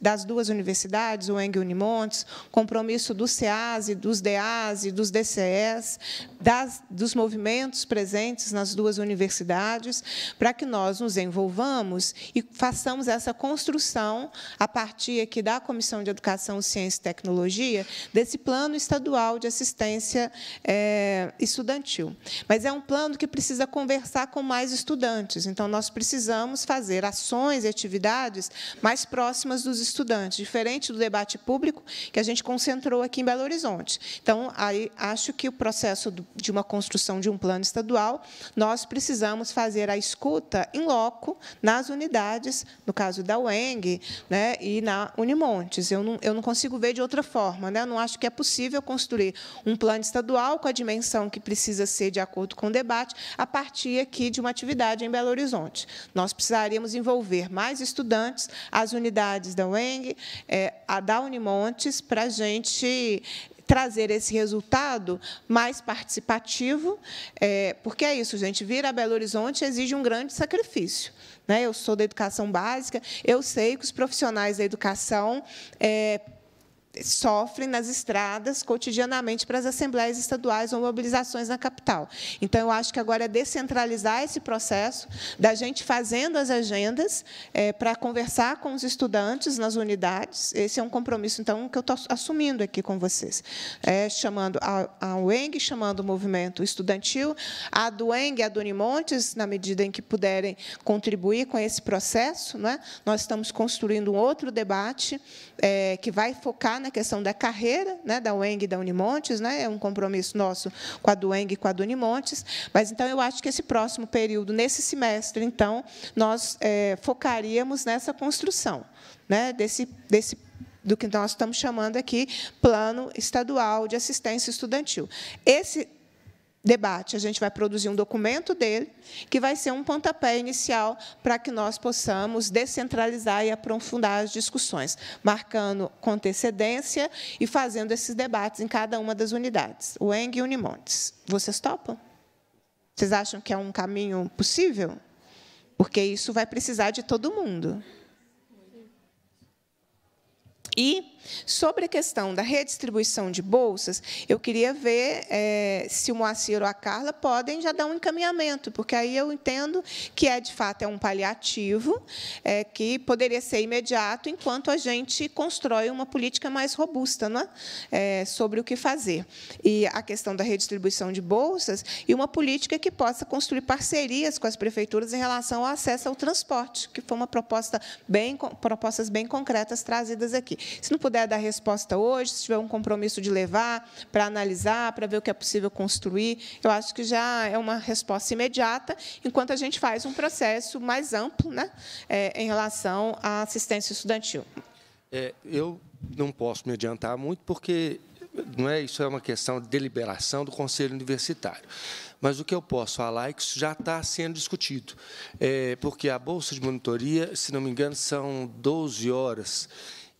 das duas universidades, o Eng Unimontes, compromisso do SEASE, dos DEASE, dos DCS, das, dos movimentos presentes nas duas universidades, para que nós nos envolvamos e façamos essa construção a partir aqui da Comissão de Educação, Ciência e Tecnologia, desse plano estadual de assistência é, estudantil. Mas é um plano que precisa conversar com mais estudantes estudantes. Então, nós precisamos fazer ações e atividades mais próximas dos estudantes, diferente do debate público que a gente concentrou aqui em Belo Horizonte. Então, aí, acho que o processo de uma construção de um plano estadual, nós precisamos fazer a escuta em loco nas unidades, no caso da UENG né, e na Unimontes. Eu não, eu não consigo ver de outra forma. Né? Eu não acho que é possível construir um plano estadual com a dimensão que precisa ser de acordo com o debate a partir aqui de uma atividade universidade em Belo Horizonte. Nós precisaríamos envolver mais estudantes, as unidades da UENG, é, a da Unimontes, para a gente trazer esse resultado mais participativo, é, porque é isso, gente, vir a Belo Horizonte exige um grande sacrifício. Né? Eu sou da educação básica, eu sei que os profissionais da educação é, sofrem nas estradas cotidianamente para as assembleias estaduais ou mobilizações na capital. Então, eu acho que agora é descentralizar esse processo, da gente fazendo as agendas é, para conversar com os estudantes nas unidades. Esse é um compromisso, então, que eu estou assumindo aqui com vocês. É, chamando a, a UENG, chamando o movimento estudantil, a do e a do Unimontes, na medida em que puderem contribuir com esse processo. Não é? Nós estamos construindo um outro debate é, que vai focar na né, questão da carreira né, da UENG e da Unimontes, né, é um compromisso nosso com a do UENG e com a do Unimontes, mas, então, eu acho que esse próximo período, nesse semestre, então, nós é, focaríamos nessa construção né, desse, desse do que nós estamos chamando aqui plano estadual de assistência estudantil. Esse debate. A gente vai produzir um documento dele, que vai ser um pontapé inicial para que nós possamos descentralizar e aprofundar as discussões, marcando com antecedência e fazendo esses debates em cada uma das unidades, o ENG e Unimontes. Vocês topam? Vocês acham que é um caminho possível? Porque isso vai precisar de todo mundo. E Sobre a questão da redistribuição de bolsas, eu queria ver é, se o Moacir ou a Carla podem já dar um encaminhamento, porque aí eu entendo que é, de fato, é um paliativo é, que poderia ser imediato enquanto a gente constrói uma política mais robusta não é? é sobre o que fazer. E a questão da redistribuição de bolsas e uma política que possa construir parcerias com as prefeituras em relação ao acesso ao transporte, que foi uma proposta bem propostas bem concretas trazidas aqui. Se não puder puder dar resposta hoje, se tiver um compromisso de levar para analisar, para ver o que é possível construir, eu acho que já é uma resposta imediata, enquanto a gente faz um processo mais amplo né, é, em relação à assistência estudantil. É, eu não posso me adiantar muito, porque não é isso é uma questão de deliberação do conselho universitário. Mas o que eu posso falar é que isso já está sendo discutido, é, porque a bolsa de monitoria, se não me engano, são 12 horas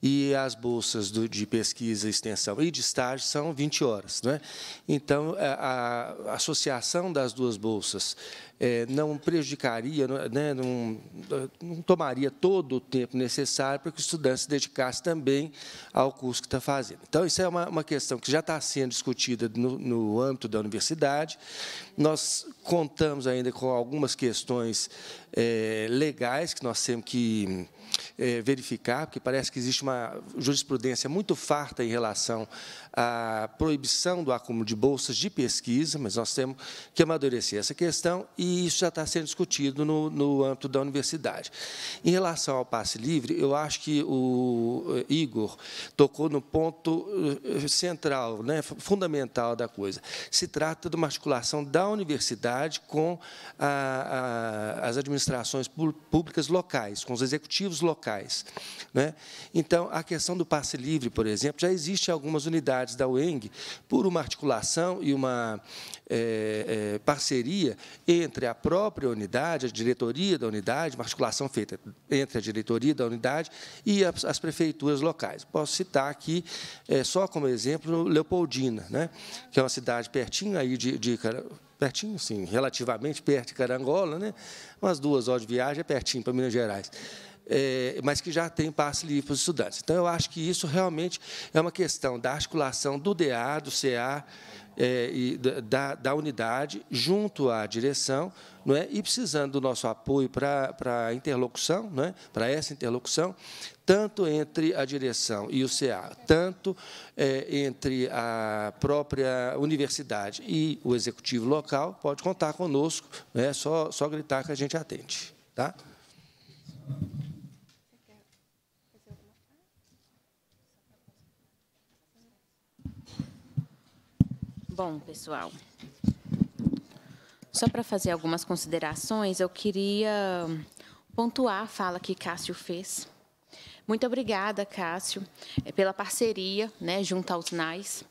e as bolsas do, de pesquisa, extensão e de estágio são 20 horas. É? Então, é, a, a associação das duas bolsas é, não prejudicaria, é, né, não, não, tomaria todo o tempo necessário para que o estudante se dedicasse também ao curso que está fazendo. Então, isso é uma, uma questão que já está sendo discutida no, no âmbito da universidade. Nós contamos ainda com algumas questões é, legais que nós temos que eh, verificar, porque parece que existe uma jurisprudência muito farta em relação a proibição do acúmulo de bolsas de pesquisa, mas nós temos que amadurecer essa questão e isso já está sendo discutido no, no âmbito da universidade. Em relação ao passe livre, eu acho que o eh, Igor tocou no ponto eh, central, né, fundamental da coisa. Se trata de uma articulação da universidade com a, a, as administrações públicas locais, com os executivos locais. Né? Então, a questão do passe livre, por exemplo, já existe algumas unidades faculdades da UENG, por uma articulação e uma é, é, parceria entre a própria unidade, a diretoria da unidade, uma articulação feita entre a diretoria da unidade e as, as prefeituras locais. Posso citar aqui, é, só como exemplo, Leopoldina, né, que é uma cidade pertinho aí de, de pertinho, sim, relativamente perto de Carangola, né? umas duas horas de viagem é pertinho para Minas Gerais é, mas que já tem passe livre para os estudantes. Então, eu acho que isso realmente é uma questão da articulação do DA, do CA, é, e da, da, unidade, junto à direção, não é? e precisando do nosso apoio para, para a interlocução, não é? para essa interlocução, tanto entre a direção e o CA, tanto é, entre a própria universidade e o executivo local, pode contar conosco, não é só, só gritar que a gente atende. Tá? Bom, pessoal, só para fazer algumas considerações, eu queria pontuar a fala que Cássio fez. Muito obrigada, Cássio, eh, pela parceria né, junto aos NAIS.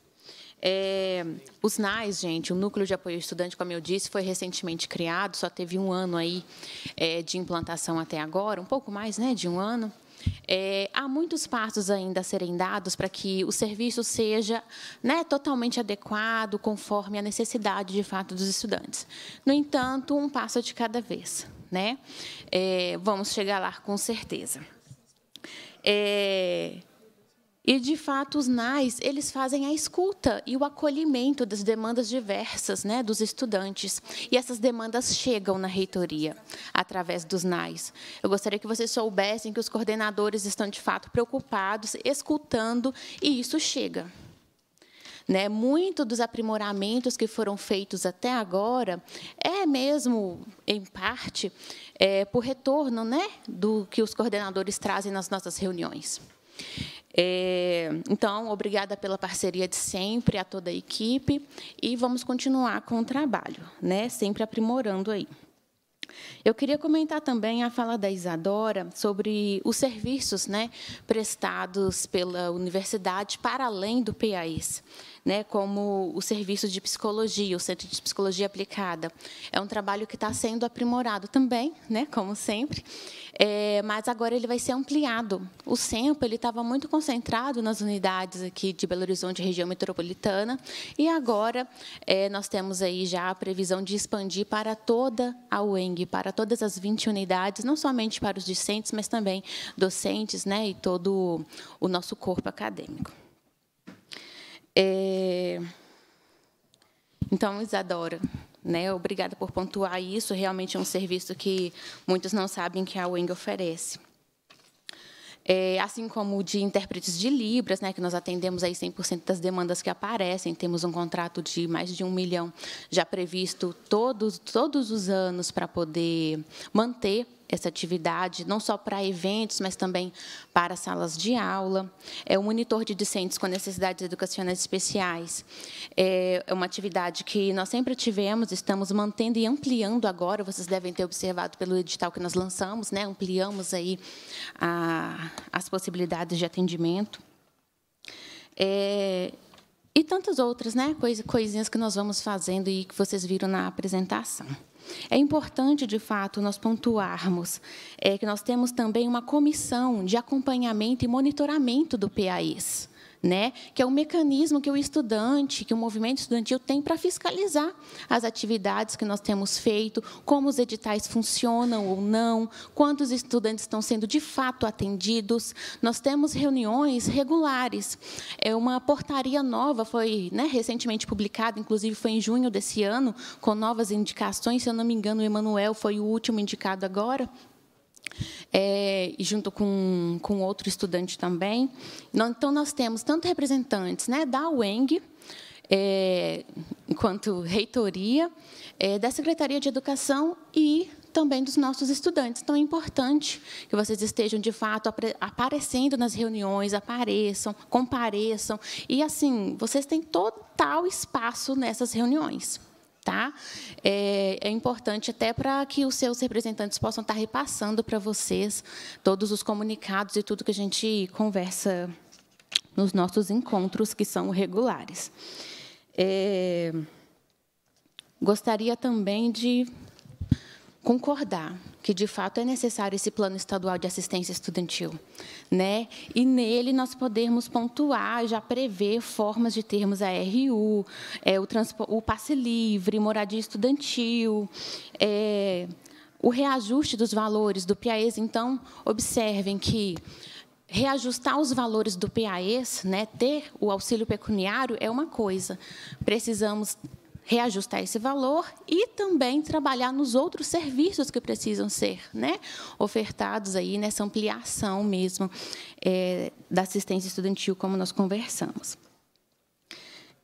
É, os NAIS, gente, o Núcleo de Apoio Estudante, como eu disse, foi recentemente criado, só teve um ano aí é, de implantação até agora, um pouco mais né, de um ano. É, há muitos passos ainda a serem dados para que o serviço seja né, totalmente adequado, conforme a necessidade de fato dos estudantes. No entanto, um passo de cada vez. Né? É, vamos chegar lá com certeza. É, e, de fato, os NAIs eles fazem a escuta e o acolhimento das demandas diversas né, dos estudantes. E essas demandas chegam na reitoria, através dos NAIs. Eu gostaria que vocês soubessem que os coordenadores estão, de fato, preocupados, escutando, e isso chega. Né, muito dos aprimoramentos que foram feitos até agora é mesmo, em parte, é, por retorno né, do que os coordenadores trazem nas nossas reuniões. É, então, obrigada pela parceria de sempre, a toda a equipe, e vamos continuar com o trabalho, né? sempre aprimorando aí. Eu queria comentar também a fala da Isadora sobre os serviços né, prestados pela universidade para além do PAS né, como o serviço de psicologia, o Centro de Psicologia Aplicada. É um trabalho que está sendo aprimorado também, né, como sempre, é, mas agora ele vai ser ampliado. O SEMPA ele estava muito concentrado nas unidades aqui de Belo Horizonte, região metropolitana, e agora é, nós temos aí já a previsão de expandir para toda a UENG, para todas as 20 unidades, não somente para os discentes, mas também docentes né, e todo o nosso corpo acadêmico. É... Então, Isadora, né, obrigada por pontuar isso. Realmente é um serviço que muitos não sabem que a UENG oferece. É, assim como de intérpretes de Libras, né, que nós atendemos aí 100% das demandas que aparecem, temos um contrato de mais de um milhão já previsto todos, todos os anos para poder manter essa atividade, não só para eventos, mas também para salas de aula. É o monitor de discentes com necessidades educacionais especiais. É, é uma atividade que nós sempre tivemos, estamos mantendo e ampliando agora. Vocês devem ter observado pelo edital que nós lançamos, né? ampliamos aí a, as possibilidades de atendimento. É, e tantas outras né? coisinhas que nós vamos fazendo e que vocês viram na apresentação. É importante, de fato, nós pontuarmos é, que nós temos também uma comissão de acompanhamento e monitoramento do PAIS né? que é o mecanismo que o estudante, que o movimento estudantil tem para fiscalizar as atividades que nós temos feito, como os editais funcionam ou não, quantos estudantes estão sendo de fato atendidos. Nós temos reuniões regulares. É uma portaria nova foi né, recentemente publicada, inclusive foi em junho desse ano, com novas indicações. Se eu não me engano, o Emanuel foi o último indicado agora. É, e junto com, com outro estudante também. Então, nós temos tanto representantes né, da UENG, é, enquanto reitoria, é, da Secretaria de Educação e também dos nossos estudantes. Então, é importante que vocês estejam, de fato, aparecendo nas reuniões, apareçam, compareçam. E, assim, vocês têm total espaço nessas reuniões. Tá? É, é importante até para que os seus representantes possam estar tá repassando para vocês todos os comunicados e tudo que a gente conversa nos nossos encontros, que são regulares. É, gostaria também de concordar que de fato é necessário esse plano estadual de assistência estudantil, né? E nele nós podemos pontuar, já prever formas de termos a RU, é, o, o passe livre, moradia estudantil, é, o reajuste dos valores do PAES. Então, observem que reajustar os valores do PAES, né, ter o auxílio pecuniário é uma coisa. Precisamos reajustar esse valor e também trabalhar nos outros serviços que precisam ser né, ofertados aí nessa ampliação mesmo é, da assistência estudantil, como nós conversamos.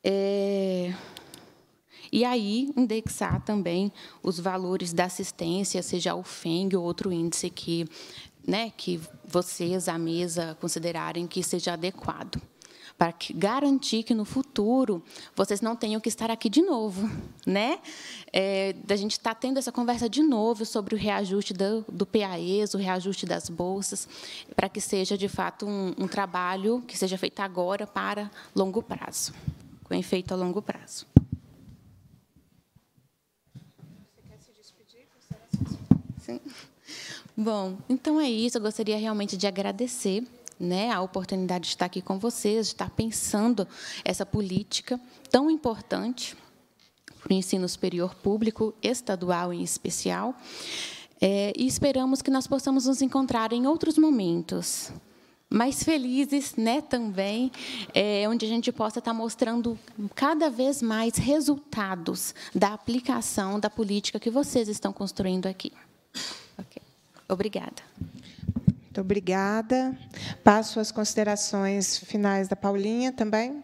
É, e aí indexar também os valores da assistência, seja o FENG ou outro índice que, né, que vocês, a mesa, considerarem que seja adequado para que, garantir que no futuro vocês não tenham que estar aqui de novo, né? É, a gente está tendo essa conversa de novo sobre o reajuste do, do PAES, o reajuste das bolsas, para que seja de fato um, um trabalho que seja feito agora para longo prazo, com efeito a longo prazo. Bom, então é isso. Eu gostaria realmente de agradecer né, a oportunidade de estar aqui com vocês, de estar pensando essa política tão importante para o ensino superior público, estadual em especial. É, e esperamos que nós possamos nos encontrar em outros momentos, mais felizes, né, também, é, onde a gente possa estar mostrando cada vez mais resultados da aplicação da política que vocês estão construindo aqui. Okay. Obrigada. Muito obrigada. Passo as considerações finais da Paulinha também.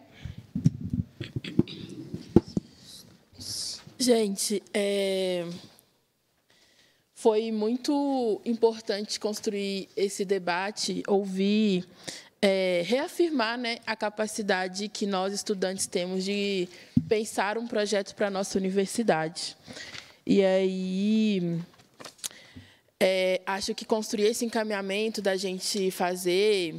Gente, é... foi muito importante construir esse debate, ouvir, é, reafirmar né, a capacidade que nós, estudantes, temos de pensar um projeto para a nossa universidade. E aí é, acho que construir esse encaminhamento da gente fazer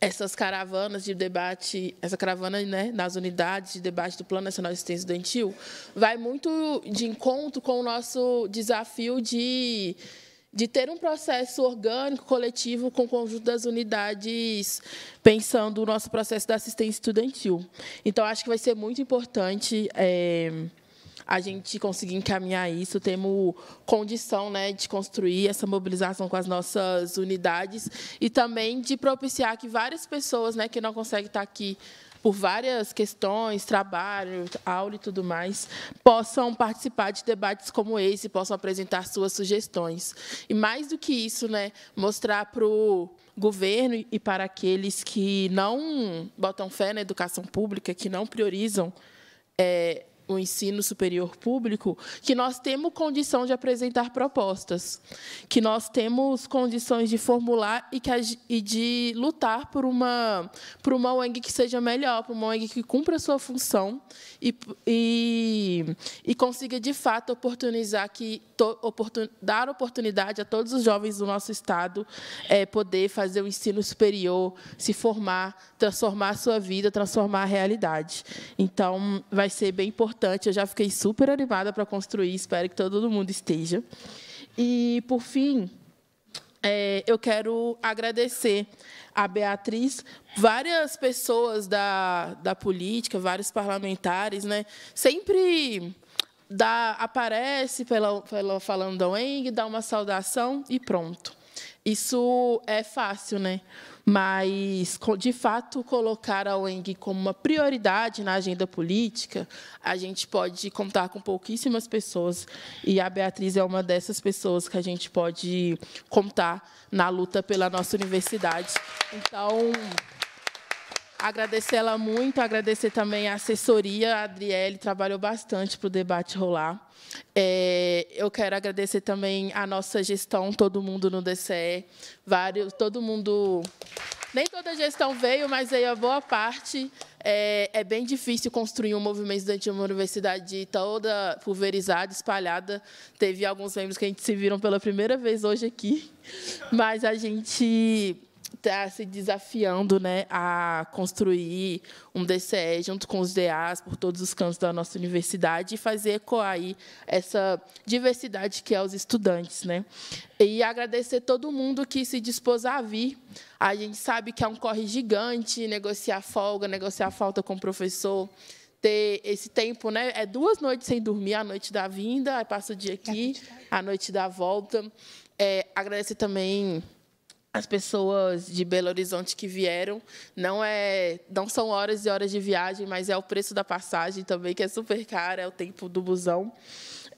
essas caravanas de debate, essa caravana né, nas unidades de debate do Plano Nacional de Assistência Estudantil, vai muito de encontro com o nosso desafio de, de ter um processo orgânico, coletivo, com o conjunto das unidades, pensando o nosso processo da assistência estudantil. Então, acho que vai ser muito importante. É, a gente conseguir encaminhar isso, temos condição né, de construir essa mobilização com as nossas unidades e também de propiciar que várias pessoas né, que não conseguem estar aqui por várias questões, trabalho, aula e tudo mais, possam participar de debates como esse, possam apresentar suas sugestões. E, mais do que isso, né, mostrar para o governo e para aqueles que não botam fé na educação pública, que não priorizam é, o ensino superior público, que nós temos condição de apresentar propostas, que nós temos condições de formular e, que, e de lutar por uma, por uma ONG que seja melhor, por uma ONG que cumpra a sua função e, e, e consiga, de fato, oportunizar que, to, oportun, dar oportunidade a todos os jovens do nosso Estado é, poder fazer o ensino superior, se formar, transformar a sua vida, transformar a realidade. Então, vai ser bem importante importante. Eu já fiquei super animada para construir, espero que todo mundo esteja. E, por fim, é, eu quero agradecer a Beatriz, várias pessoas da, da política, vários parlamentares, né, sempre dá, aparece pela, pela falando da ONG, dá uma saudação e pronto. Isso é fácil, né? Mas, de fato, colocar a ONG como uma prioridade na agenda política, a gente pode contar com pouquíssimas pessoas, e a Beatriz é uma dessas pessoas que a gente pode contar na luta pela nossa universidade. Então, Agradecer ela muito, agradecer também a assessoria, a Adriele trabalhou bastante para o debate rolar. É, eu quero agradecer também a nossa gestão, todo mundo no DCE, vários, todo mundo. Nem toda a gestão veio, mas aí a boa parte. É, é, bem difícil construir um movimento estudantil uma universidade toda pulverizada, espalhada. Teve alguns membros que a gente se viram pela primeira vez hoje aqui, mas a gente está se desafiando né, a construir um DCE junto com os DAs por todos os cantos da nossa universidade e fazer ecoar aí essa diversidade que é os estudantes. Né? E agradecer todo mundo que se dispôs a vir. A gente sabe que é um corre gigante negociar folga, negociar falta com o professor ter esse tempo, né? É duas noites sem dormir, a noite da vinda, passa o dia aqui, a noite da volta. É, agradecer também as pessoas de Belo Horizonte que vieram. Não é, não são horas e horas de viagem, mas é o preço da passagem também que é super caro, é o tempo do busão.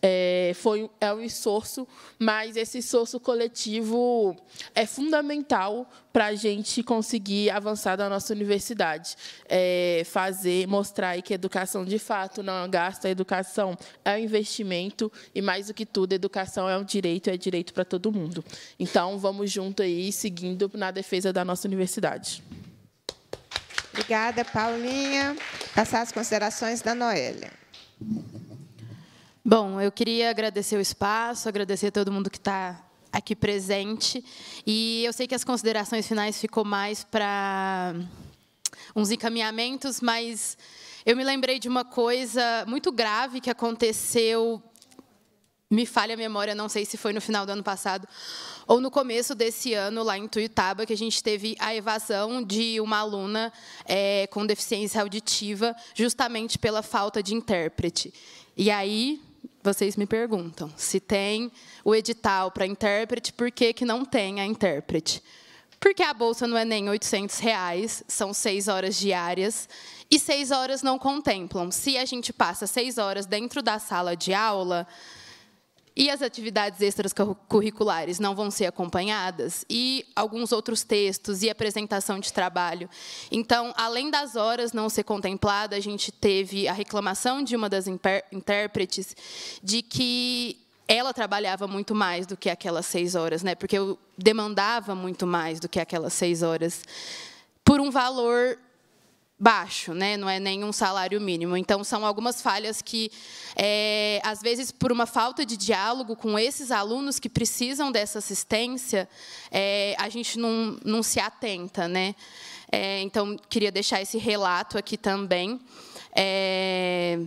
É, foi, é um esforço, mas esse esforço coletivo é fundamental para a gente conseguir avançar da nossa universidade. É, fazer, mostrar aí que educação, de fato, não é gasto, a educação é um investimento, e, mais do que tudo, educação é um direito, é direito para todo mundo. Então, vamos junto aí, seguindo na defesa da nossa universidade. Obrigada, Paulinha. Passar as considerações da Noélia. Bom, eu queria agradecer o espaço, agradecer a todo mundo que está aqui presente. E eu sei que as considerações finais ficou mais para uns encaminhamentos, mas eu me lembrei de uma coisa muito grave que aconteceu. Me falha a memória, não sei se foi no final do ano passado ou no começo desse ano, lá em Tuiutaba, que a gente teve a evasão de uma aluna é, com deficiência auditiva, justamente pela falta de intérprete. E aí, vocês me perguntam se tem o edital para intérprete, por que, que não tem a intérprete? Porque a bolsa não é nem 800 reais, são seis horas diárias, e seis horas não contemplam. Se a gente passa seis horas dentro da sala de aula, e as atividades extracurriculares não vão ser acompanhadas? E alguns outros textos e apresentação de trabalho. Então, além das horas não ser contemplada, a gente teve a reclamação de uma das intérpretes de que ela trabalhava muito mais do que aquelas seis horas, né? porque eu demandava muito mais do que aquelas seis horas, por um valor baixo, né? não é nenhum salário mínimo. Então, são algumas falhas que, é, às vezes, por uma falta de diálogo com esses alunos que precisam dessa assistência, é, a gente não, não se atenta. Né? É, então, queria deixar esse relato aqui também. É,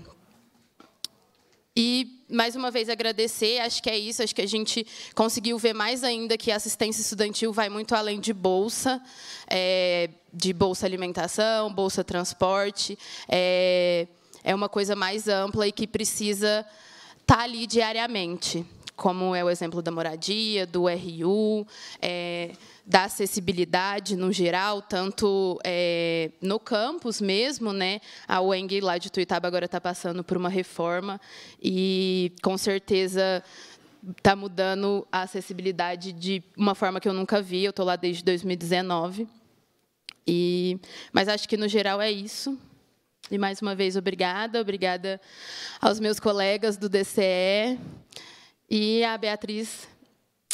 e, mais uma vez, agradecer. Acho que é isso. Acho que a gente conseguiu ver mais ainda que a assistência estudantil vai muito além de bolsa, é, de bolsa alimentação, bolsa transporte. É, é uma coisa mais ampla e que precisa estar tá ali diariamente como é o exemplo da moradia, do RU, é, da acessibilidade no geral, tanto é, no campus mesmo, né? A UENG lá de Tuitaba agora está passando por uma reforma e com certeza está mudando a acessibilidade de uma forma que eu nunca vi. Eu estou lá desde 2019. E, mas acho que no geral é isso. E mais uma vez obrigada, obrigada aos meus colegas do DCE e a Beatriz.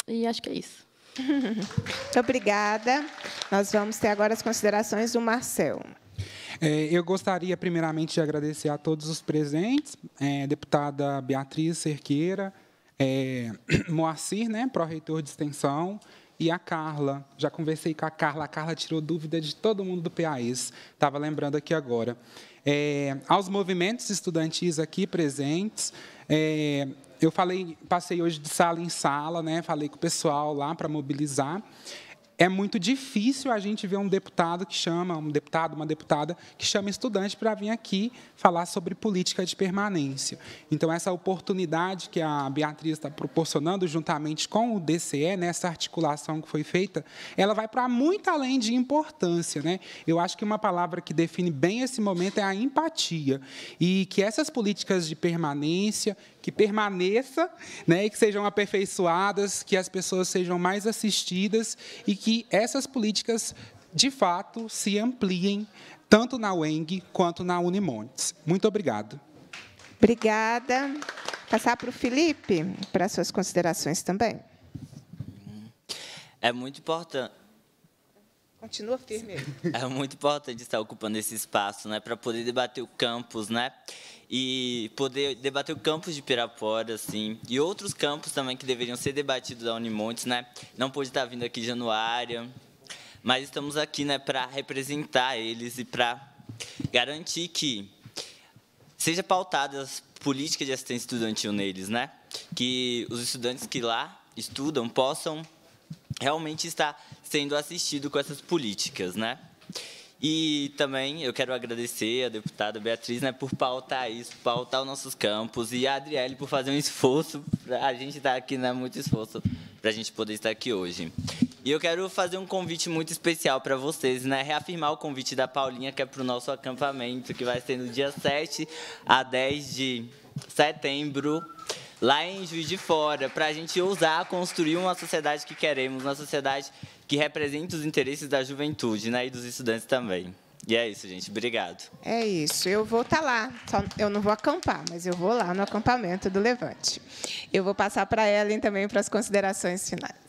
E acho que é isso. Muito obrigada. Nós vamos ter agora as considerações do Marcel. É, eu gostaria, primeiramente, de agradecer a todos os presentes, é, deputada Beatriz Cerqueira, é, Moacir, né, pró-reitor de extensão, e a Carla. Já conversei com a Carla, a Carla tirou dúvida de todo mundo do PAES, estava lembrando aqui agora. É, aos movimentos estudantis aqui presentes, é, eu falei, passei hoje de sala em sala, né? Falei com o pessoal lá para mobilizar. É muito difícil a gente ver um deputado que chama, um deputado, uma deputada, que chama estudante para vir aqui falar sobre política de permanência. Então, essa oportunidade que a Beatriz está proporcionando, juntamente com o DCE, nessa né? articulação que foi feita, ela vai para muito além de importância. Né? Eu acho que uma palavra que define bem esse momento é a empatia. E que essas políticas de permanência, que permaneça, né, e que sejam aperfeiçoadas, que as pessoas sejam mais assistidas e que essas políticas, de fato, se ampliem tanto na UENG quanto na Unimontes. Muito obrigado. Obrigada. Passar para o Felipe, para suas considerações também. É muito importante. Continua firme. É muito importante estar ocupando esse espaço, né, para poder debater o campus, né? e poder debater o campus de Pirapora, assim, e outros campos também que deveriam ser debatidos da Unimontes, né? Não pude estar vindo aqui Januária, mas estamos aqui, né, para representar eles e para garantir que seja pautadas políticas de assistência estudantil neles, né? Que os estudantes que lá estudam possam realmente estar sendo assistidos com essas políticas, né? E também eu quero agradecer a deputada Beatriz né, por pautar isso, pautar os nossos campos, e a Adriele por fazer um esforço para a gente estar tá aqui, né, muito esforço para a gente poder estar aqui hoje. E eu quero fazer um convite muito especial para vocês, né? Reafirmar o convite da Paulinha, que é para o nosso acampamento, que vai ser no dia 7 a 10 de setembro, lá em Juiz de Fora, para a gente ousar construir uma sociedade que queremos, uma sociedade que representa os interesses da juventude né, e dos estudantes também. E é isso, gente. Obrigado. É isso. Eu vou estar tá lá. Só, eu não vou acampar, mas eu vou lá no acampamento do Levante. Eu vou passar para a Ellen também para as considerações finais.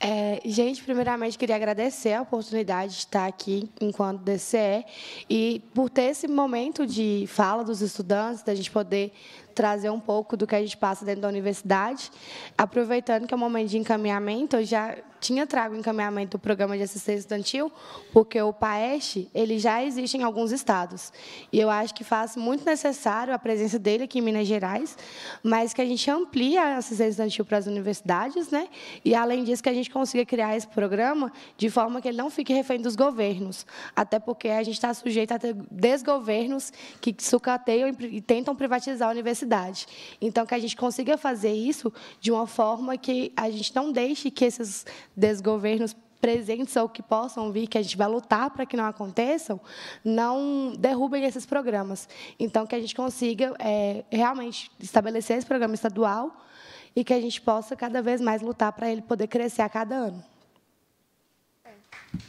É, gente, primeiramente queria agradecer a oportunidade de estar aqui enquanto DCE e por ter esse momento de fala dos estudantes, da gente poder trazer um pouco do que a gente passa dentro da universidade. Aproveitando que é um momento de encaminhamento, eu já tinha trago encaminhamento do programa de assistência estudantil, porque o PAESH, ele já existe em alguns estados. E eu acho que faz muito necessário a presença dele aqui em Minas Gerais, mas que a gente amplie a assistência estudantil para as universidades, né? e, além disso, que a gente consiga criar esse programa de forma que ele não fique refém dos governos, até porque a gente está sujeito a ter desgovernos que sucateiam e tentam privatizar a universidade. Então, que a gente consiga fazer isso de uma forma que a gente não deixe que esses desgovernos presentes ou que possam vir, que a gente vai lutar para que não aconteçam, não derrubem esses programas. Então, que a gente consiga é, realmente estabelecer esse programa estadual e que a gente possa cada vez mais lutar para ele poder crescer a cada ano.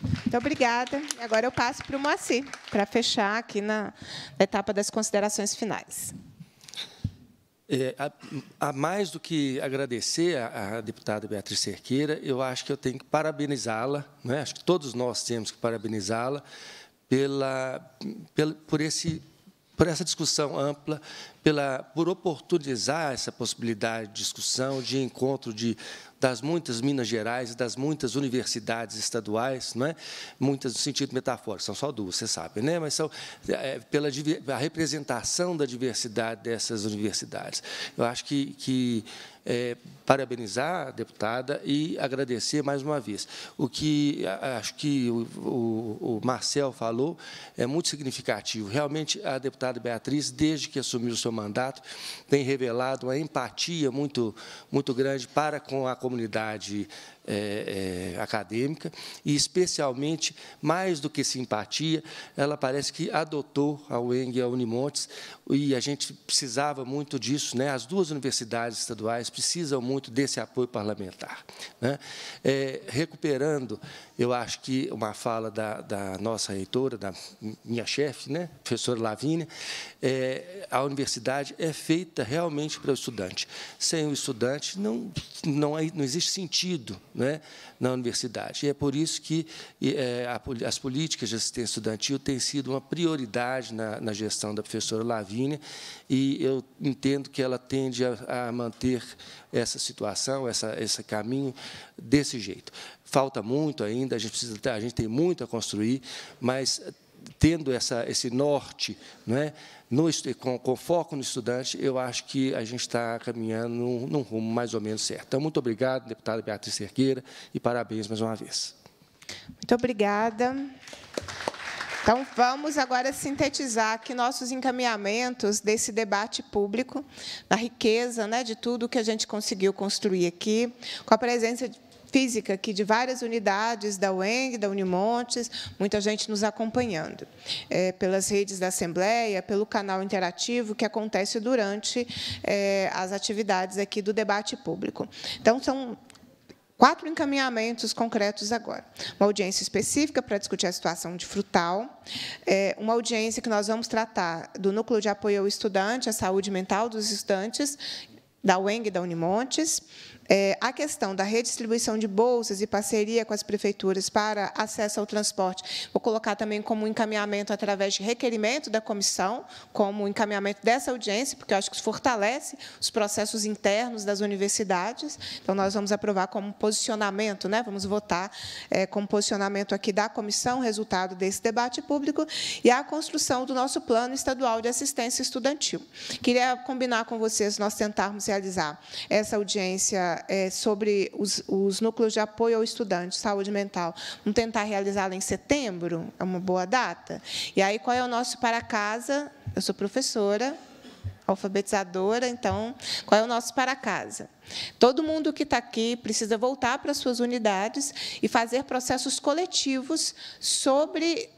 Muito obrigada. Agora eu passo para o Moacir, para fechar aqui na etapa das considerações finais. É, a, a, mais do que agradecer à deputada Beatriz Cerqueira, eu acho que eu tenho que parabenizá-la, né? acho que todos nós temos que parabenizá-la pela, pela, por, esse, por essa discussão ampla, pela, por oportunizar essa possibilidade de discussão, de encontro de das muitas Minas Gerais, das muitas universidades estaduais, não é? muitas no sentido metafórico, são só duas, você sabe, né? mas são é, pela a representação da diversidade dessas universidades. Eu acho que, que é, parabenizar a deputada e agradecer mais uma vez. O que acho que o, o, o, Marcel falou é muito significativo. Realmente, a deputada Beatriz, desde que assumiu o seu mandato, tem revelado uma empatia muito, muito grande para com a comunidade é, é, acadêmica, e especialmente, mais do que simpatia, ela parece que adotou a UENG e a Unimontes, e a gente precisava muito disso, né? as duas universidades estaduais precisam muito desse apoio parlamentar. Né? É, recuperando, eu acho que uma fala da, da nossa reitora, da minha chefe, né? professora Lavínia, é, a universidade é feita realmente para o estudante. Sem o estudante, não, não, é, não existe sentido né, na universidade. E é por isso que é, as políticas de assistência estudantil têm sido uma prioridade na, na gestão da professora Lavínia, e eu entendo que ela tende a, a manter essa situação, essa, esse caminho desse jeito falta muito ainda, a gente, precisa, a gente tem muito a construir, mas tendo essa, esse norte, não é? No, com, com, foco no estudante, eu acho que a gente está caminhando num, num, rumo mais ou menos certo. Então, muito obrigado, deputada Beatriz Cerqueira, e parabéns mais uma vez. Muito obrigada. Então, vamos agora sintetizar aqui nossos encaminhamentos desse debate público, da riqueza né, de tudo que a gente conseguiu construir aqui, com a presença de física aqui de várias unidades da UENG, da Unimontes, muita gente nos acompanhando, é, pelas redes da Assembleia, pelo canal interativo que acontece durante é, as atividades aqui do debate público. Então, são quatro encaminhamentos concretos agora. Uma audiência específica para discutir a situação de frutal, é, uma audiência que nós vamos tratar do Núcleo de Apoio ao Estudante, a saúde mental dos estudantes, da UENG da Unimontes, é, a questão da redistribuição de bolsas e parceria com as prefeituras para acesso ao transporte, vou colocar também como encaminhamento através de requerimento da comissão, como encaminhamento dessa audiência, porque eu acho que isso fortalece os processos internos das universidades. Então, nós vamos aprovar como posicionamento, né? vamos votar é, como posicionamento aqui da comissão, resultado desse debate público, e a construção do nosso plano estadual de assistência estudantil. Queria combinar com vocês, nós tentarmos realizar Essa audiência é sobre os, os núcleos de apoio ao estudante, saúde mental. Vamos tentar realizá-la em setembro, é uma boa data. E aí, qual é o nosso para casa? Eu sou professora, alfabetizadora, então, qual é o nosso para casa? Todo mundo que está aqui precisa voltar para suas unidades e fazer processos coletivos sobre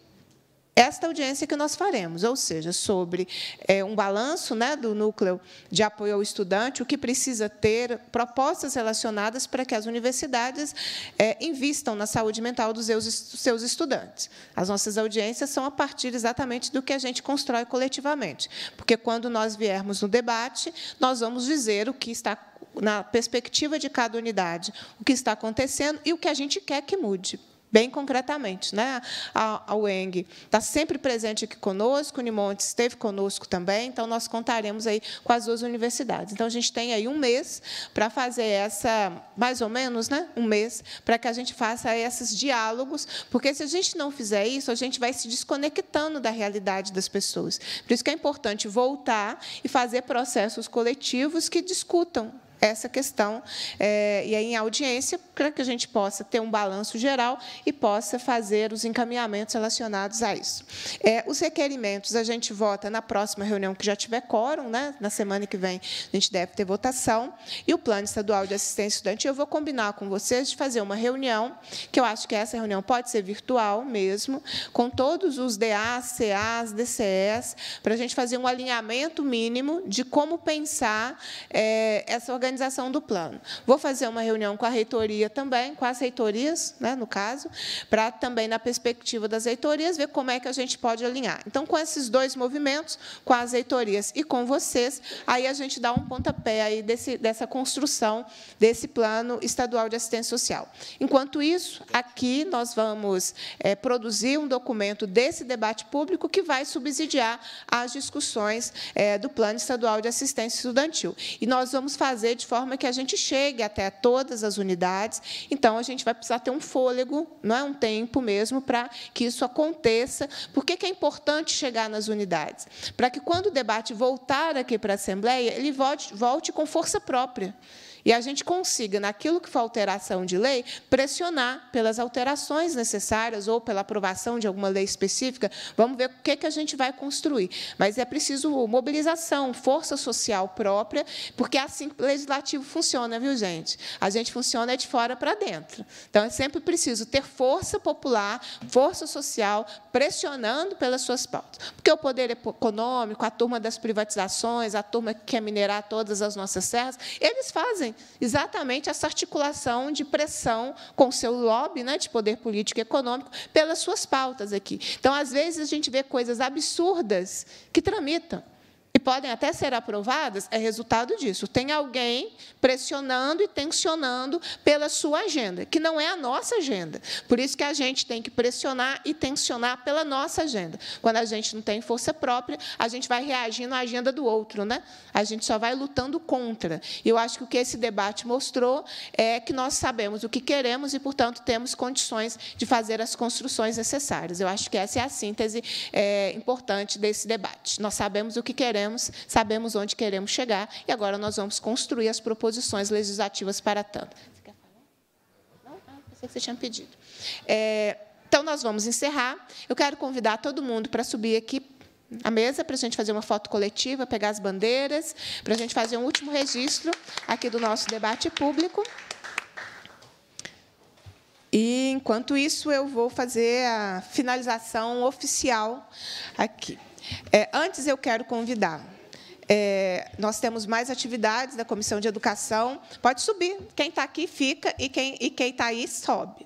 esta audiência que nós faremos, ou seja, sobre é, um balanço né, do núcleo de apoio ao estudante, o que precisa ter, propostas relacionadas para que as universidades é, invistam na saúde mental dos seus, dos seus estudantes. As nossas audiências são a partir exatamente do que a gente constrói coletivamente, porque quando nós viermos no debate, nós vamos dizer o que está na perspectiva de cada unidade, o que está acontecendo e o que a gente quer que mude bem concretamente. Né? A, a UENG está sempre presente aqui conosco, o Nimontes esteve conosco também, então nós contaremos aí com as duas universidades. Então, a gente tem aí um mês para fazer essa, mais ou menos, né? um mês, para que a gente faça esses diálogos, porque se a gente não fizer isso, a gente vai se desconectando da realidade das pessoas. Por isso que é importante voltar e fazer processos coletivos que discutam essa questão é, e aí em audiência para que a gente possa ter um balanço geral e possa fazer os encaminhamentos relacionados a isso. É, os requerimentos a gente vota na próxima reunião que já tiver quórum, né? na semana que vem a gente deve ter votação, e o Plano Estadual de Assistência Estudantil, eu vou combinar com vocês de fazer uma reunião, que eu acho que essa reunião pode ser virtual mesmo, com todos os DAs, CAs, DCEs, para a gente fazer um alinhamento mínimo de como pensar é, essa organização organização do plano. Vou fazer uma reunião com a reitoria também, com as reitorias, né, no caso, para também, na perspectiva das reitorias, ver como é que a gente pode alinhar. Então, com esses dois movimentos, com as reitorias e com vocês, aí a gente dá um pontapé aí desse, dessa construção desse plano estadual de assistência social. Enquanto isso, aqui nós vamos é, produzir um documento desse debate público que vai subsidiar as discussões é, do plano estadual de assistência estudantil. E nós vamos fazer de forma que a gente chegue até todas as unidades. Então, a gente vai precisar ter um fôlego, não é um tempo mesmo, para que isso aconteça. Por que é importante chegar nas unidades? Para que, quando o debate voltar aqui para a Assembleia, ele volte, volte com força própria e a gente consiga, naquilo que for alteração de lei, pressionar pelas alterações necessárias ou pela aprovação de alguma lei específica. Vamos ver o que, que a gente vai construir. Mas é preciso mobilização, força social própria, porque é assim que o legislativo funciona, viu, gente? A gente funciona de fora para dentro. Então, é sempre preciso ter força popular, força social, pressionando pelas suas pautas. Porque o poder econômico, a turma das privatizações, a turma que quer minerar todas as nossas serras, eles fazem exatamente essa articulação de pressão com seu lobby né, de poder político e econômico pelas suas pautas aqui. Então, às vezes, a gente vê coisas absurdas que tramitam e podem até ser aprovadas, é resultado disso. Tem alguém pressionando e tensionando pela sua agenda, que não é a nossa agenda. Por isso que a gente tem que pressionar e tensionar pela nossa agenda. Quando a gente não tem força própria, a gente vai reagindo à agenda do outro, né? A gente só vai lutando contra. E eu acho que o que esse debate mostrou é que nós sabemos o que queremos e, portanto, temos condições de fazer as construções necessárias. Eu acho que essa é a síntese é, importante desse debate. Nós sabemos o que queremos sabemos onde queremos chegar e agora nós vamos construir as proposições legislativas para tanto. Você quer falar? Não? Ah, pensei que você tinha pedido. É, então, nós vamos encerrar. Eu quero convidar todo mundo para subir aqui a mesa para a gente fazer uma foto coletiva, pegar as bandeiras, para a gente fazer um último registro aqui do nosso debate público. E, enquanto isso, eu vou fazer a finalização oficial aqui. É, antes, eu quero convidar. É, nós temos mais atividades da Comissão de Educação. Pode subir. Quem está aqui fica e quem e quem está aí sobe.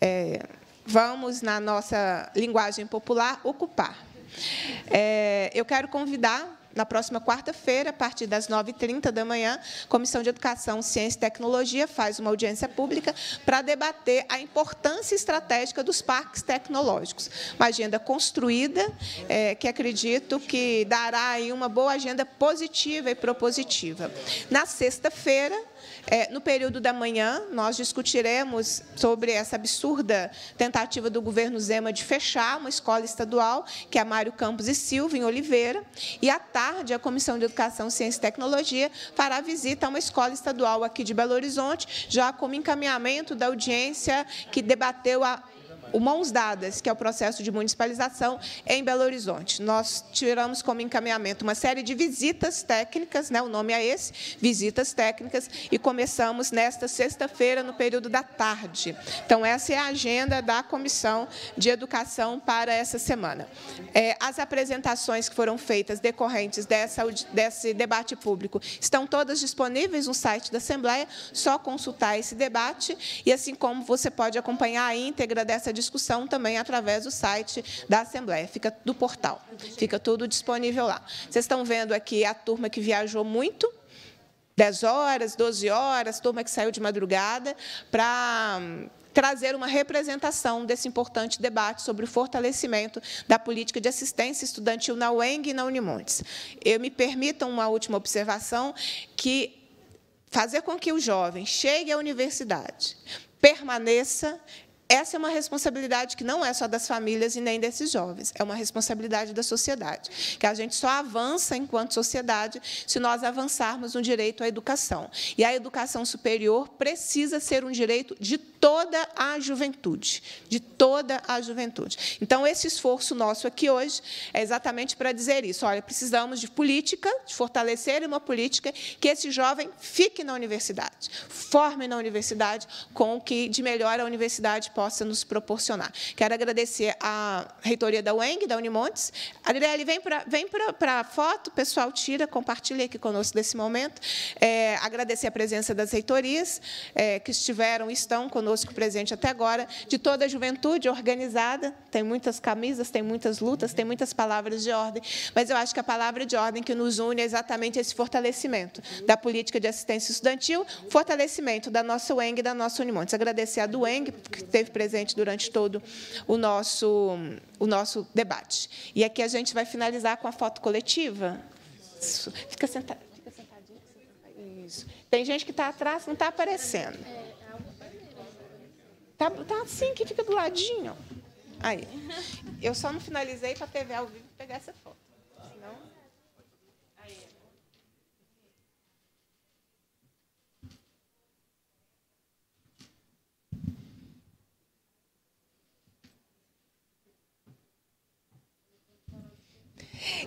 É, vamos, na nossa linguagem popular, ocupar. É, eu quero convidar na próxima quarta-feira, a partir das 9h30 da manhã, a Comissão de Educação, Ciência e Tecnologia faz uma audiência pública para debater a importância estratégica dos parques tecnológicos. Uma agenda construída, é, que acredito que dará aí uma boa agenda positiva e propositiva. Na sexta-feira, é, no período da manhã, nós discutiremos sobre essa absurda tentativa do governo Zema de fechar uma escola estadual, que é a Mário Campos e Silva, em Oliveira. E, à tarde, a Comissão de Educação, Ciência e Tecnologia fará visita a uma escola estadual aqui de Belo Horizonte, já como encaminhamento da audiência que debateu a o Mãos Dadas, que é o processo de municipalização em Belo Horizonte. Nós tiramos como encaminhamento uma série de visitas técnicas, né, o nome é esse, visitas técnicas, e começamos nesta sexta-feira, no período da tarde. Então, essa é a agenda da Comissão de Educação para essa semana. É, as apresentações que foram feitas decorrentes dessa, desse debate público estão todas disponíveis no site da Assembleia, só consultar esse debate, e assim como você pode acompanhar a íntegra dessa essa discussão também através do site da Assembleia, fica do portal, fica tudo disponível lá. Vocês estão vendo aqui a turma que viajou muito, 10 horas, 12 horas, turma que saiu de madrugada, para hum, trazer uma representação desse importante debate sobre o fortalecimento da política de assistência estudantil na UENG e na Unimontes. Eu me permitam uma última observação, que fazer com que o jovem chegue à universidade, permaneça, essa é uma responsabilidade que não é só das famílias e nem desses jovens, é uma responsabilidade da sociedade, que a gente só avança enquanto sociedade se nós avançarmos no direito à educação. E a educação superior precisa ser um direito de toda a juventude, de toda a juventude. Então, esse esforço nosso aqui hoje é exatamente para dizer isso. Olha, precisamos de política, de fortalecer uma política que esse jovem fique na universidade, forme na universidade com o que de melhor a universidade pode possa nos proporcionar. Quero agradecer à reitoria da UENG, da Unimontes. Adriele, vem para vem a foto, pessoal tira, compartilha aqui conosco desse momento. É, agradecer a presença das reitorias é, que estiveram e estão conosco presente até agora, de toda a juventude organizada, tem muitas camisas, tem muitas lutas, tem muitas palavras de ordem, mas eu acho que a palavra de ordem que nos une é exatamente esse fortalecimento da política de assistência estudantil, fortalecimento da nossa UENG e da nossa Unimontes. Agradecer a do UENG, que teve presente durante todo o nosso, o nosso debate. E aqui a gente vai finalizar com a foto coletiva. Isso. Fica, sentadinho. Isso. Tem gente que está atrás, não está aparecendo. Tá, tá assim, que fica do ladinho. Aí. Eu só não finalizei para a TV ao vivo pegar essa foto.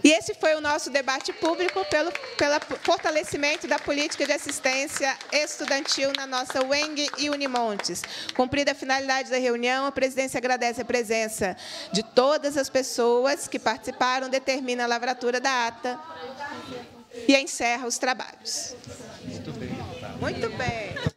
E esse foi o nosso debate público pelo, pelo fortalecimento da política de assistência estudantil na nossa UENG e Unimontes. Cumprida a finalidade da reunião, a presidência agradece a presença de todas as pessoas que participaram, determina a lavratura da ata e encerra os trabalhos. Muito bem. Muito bem.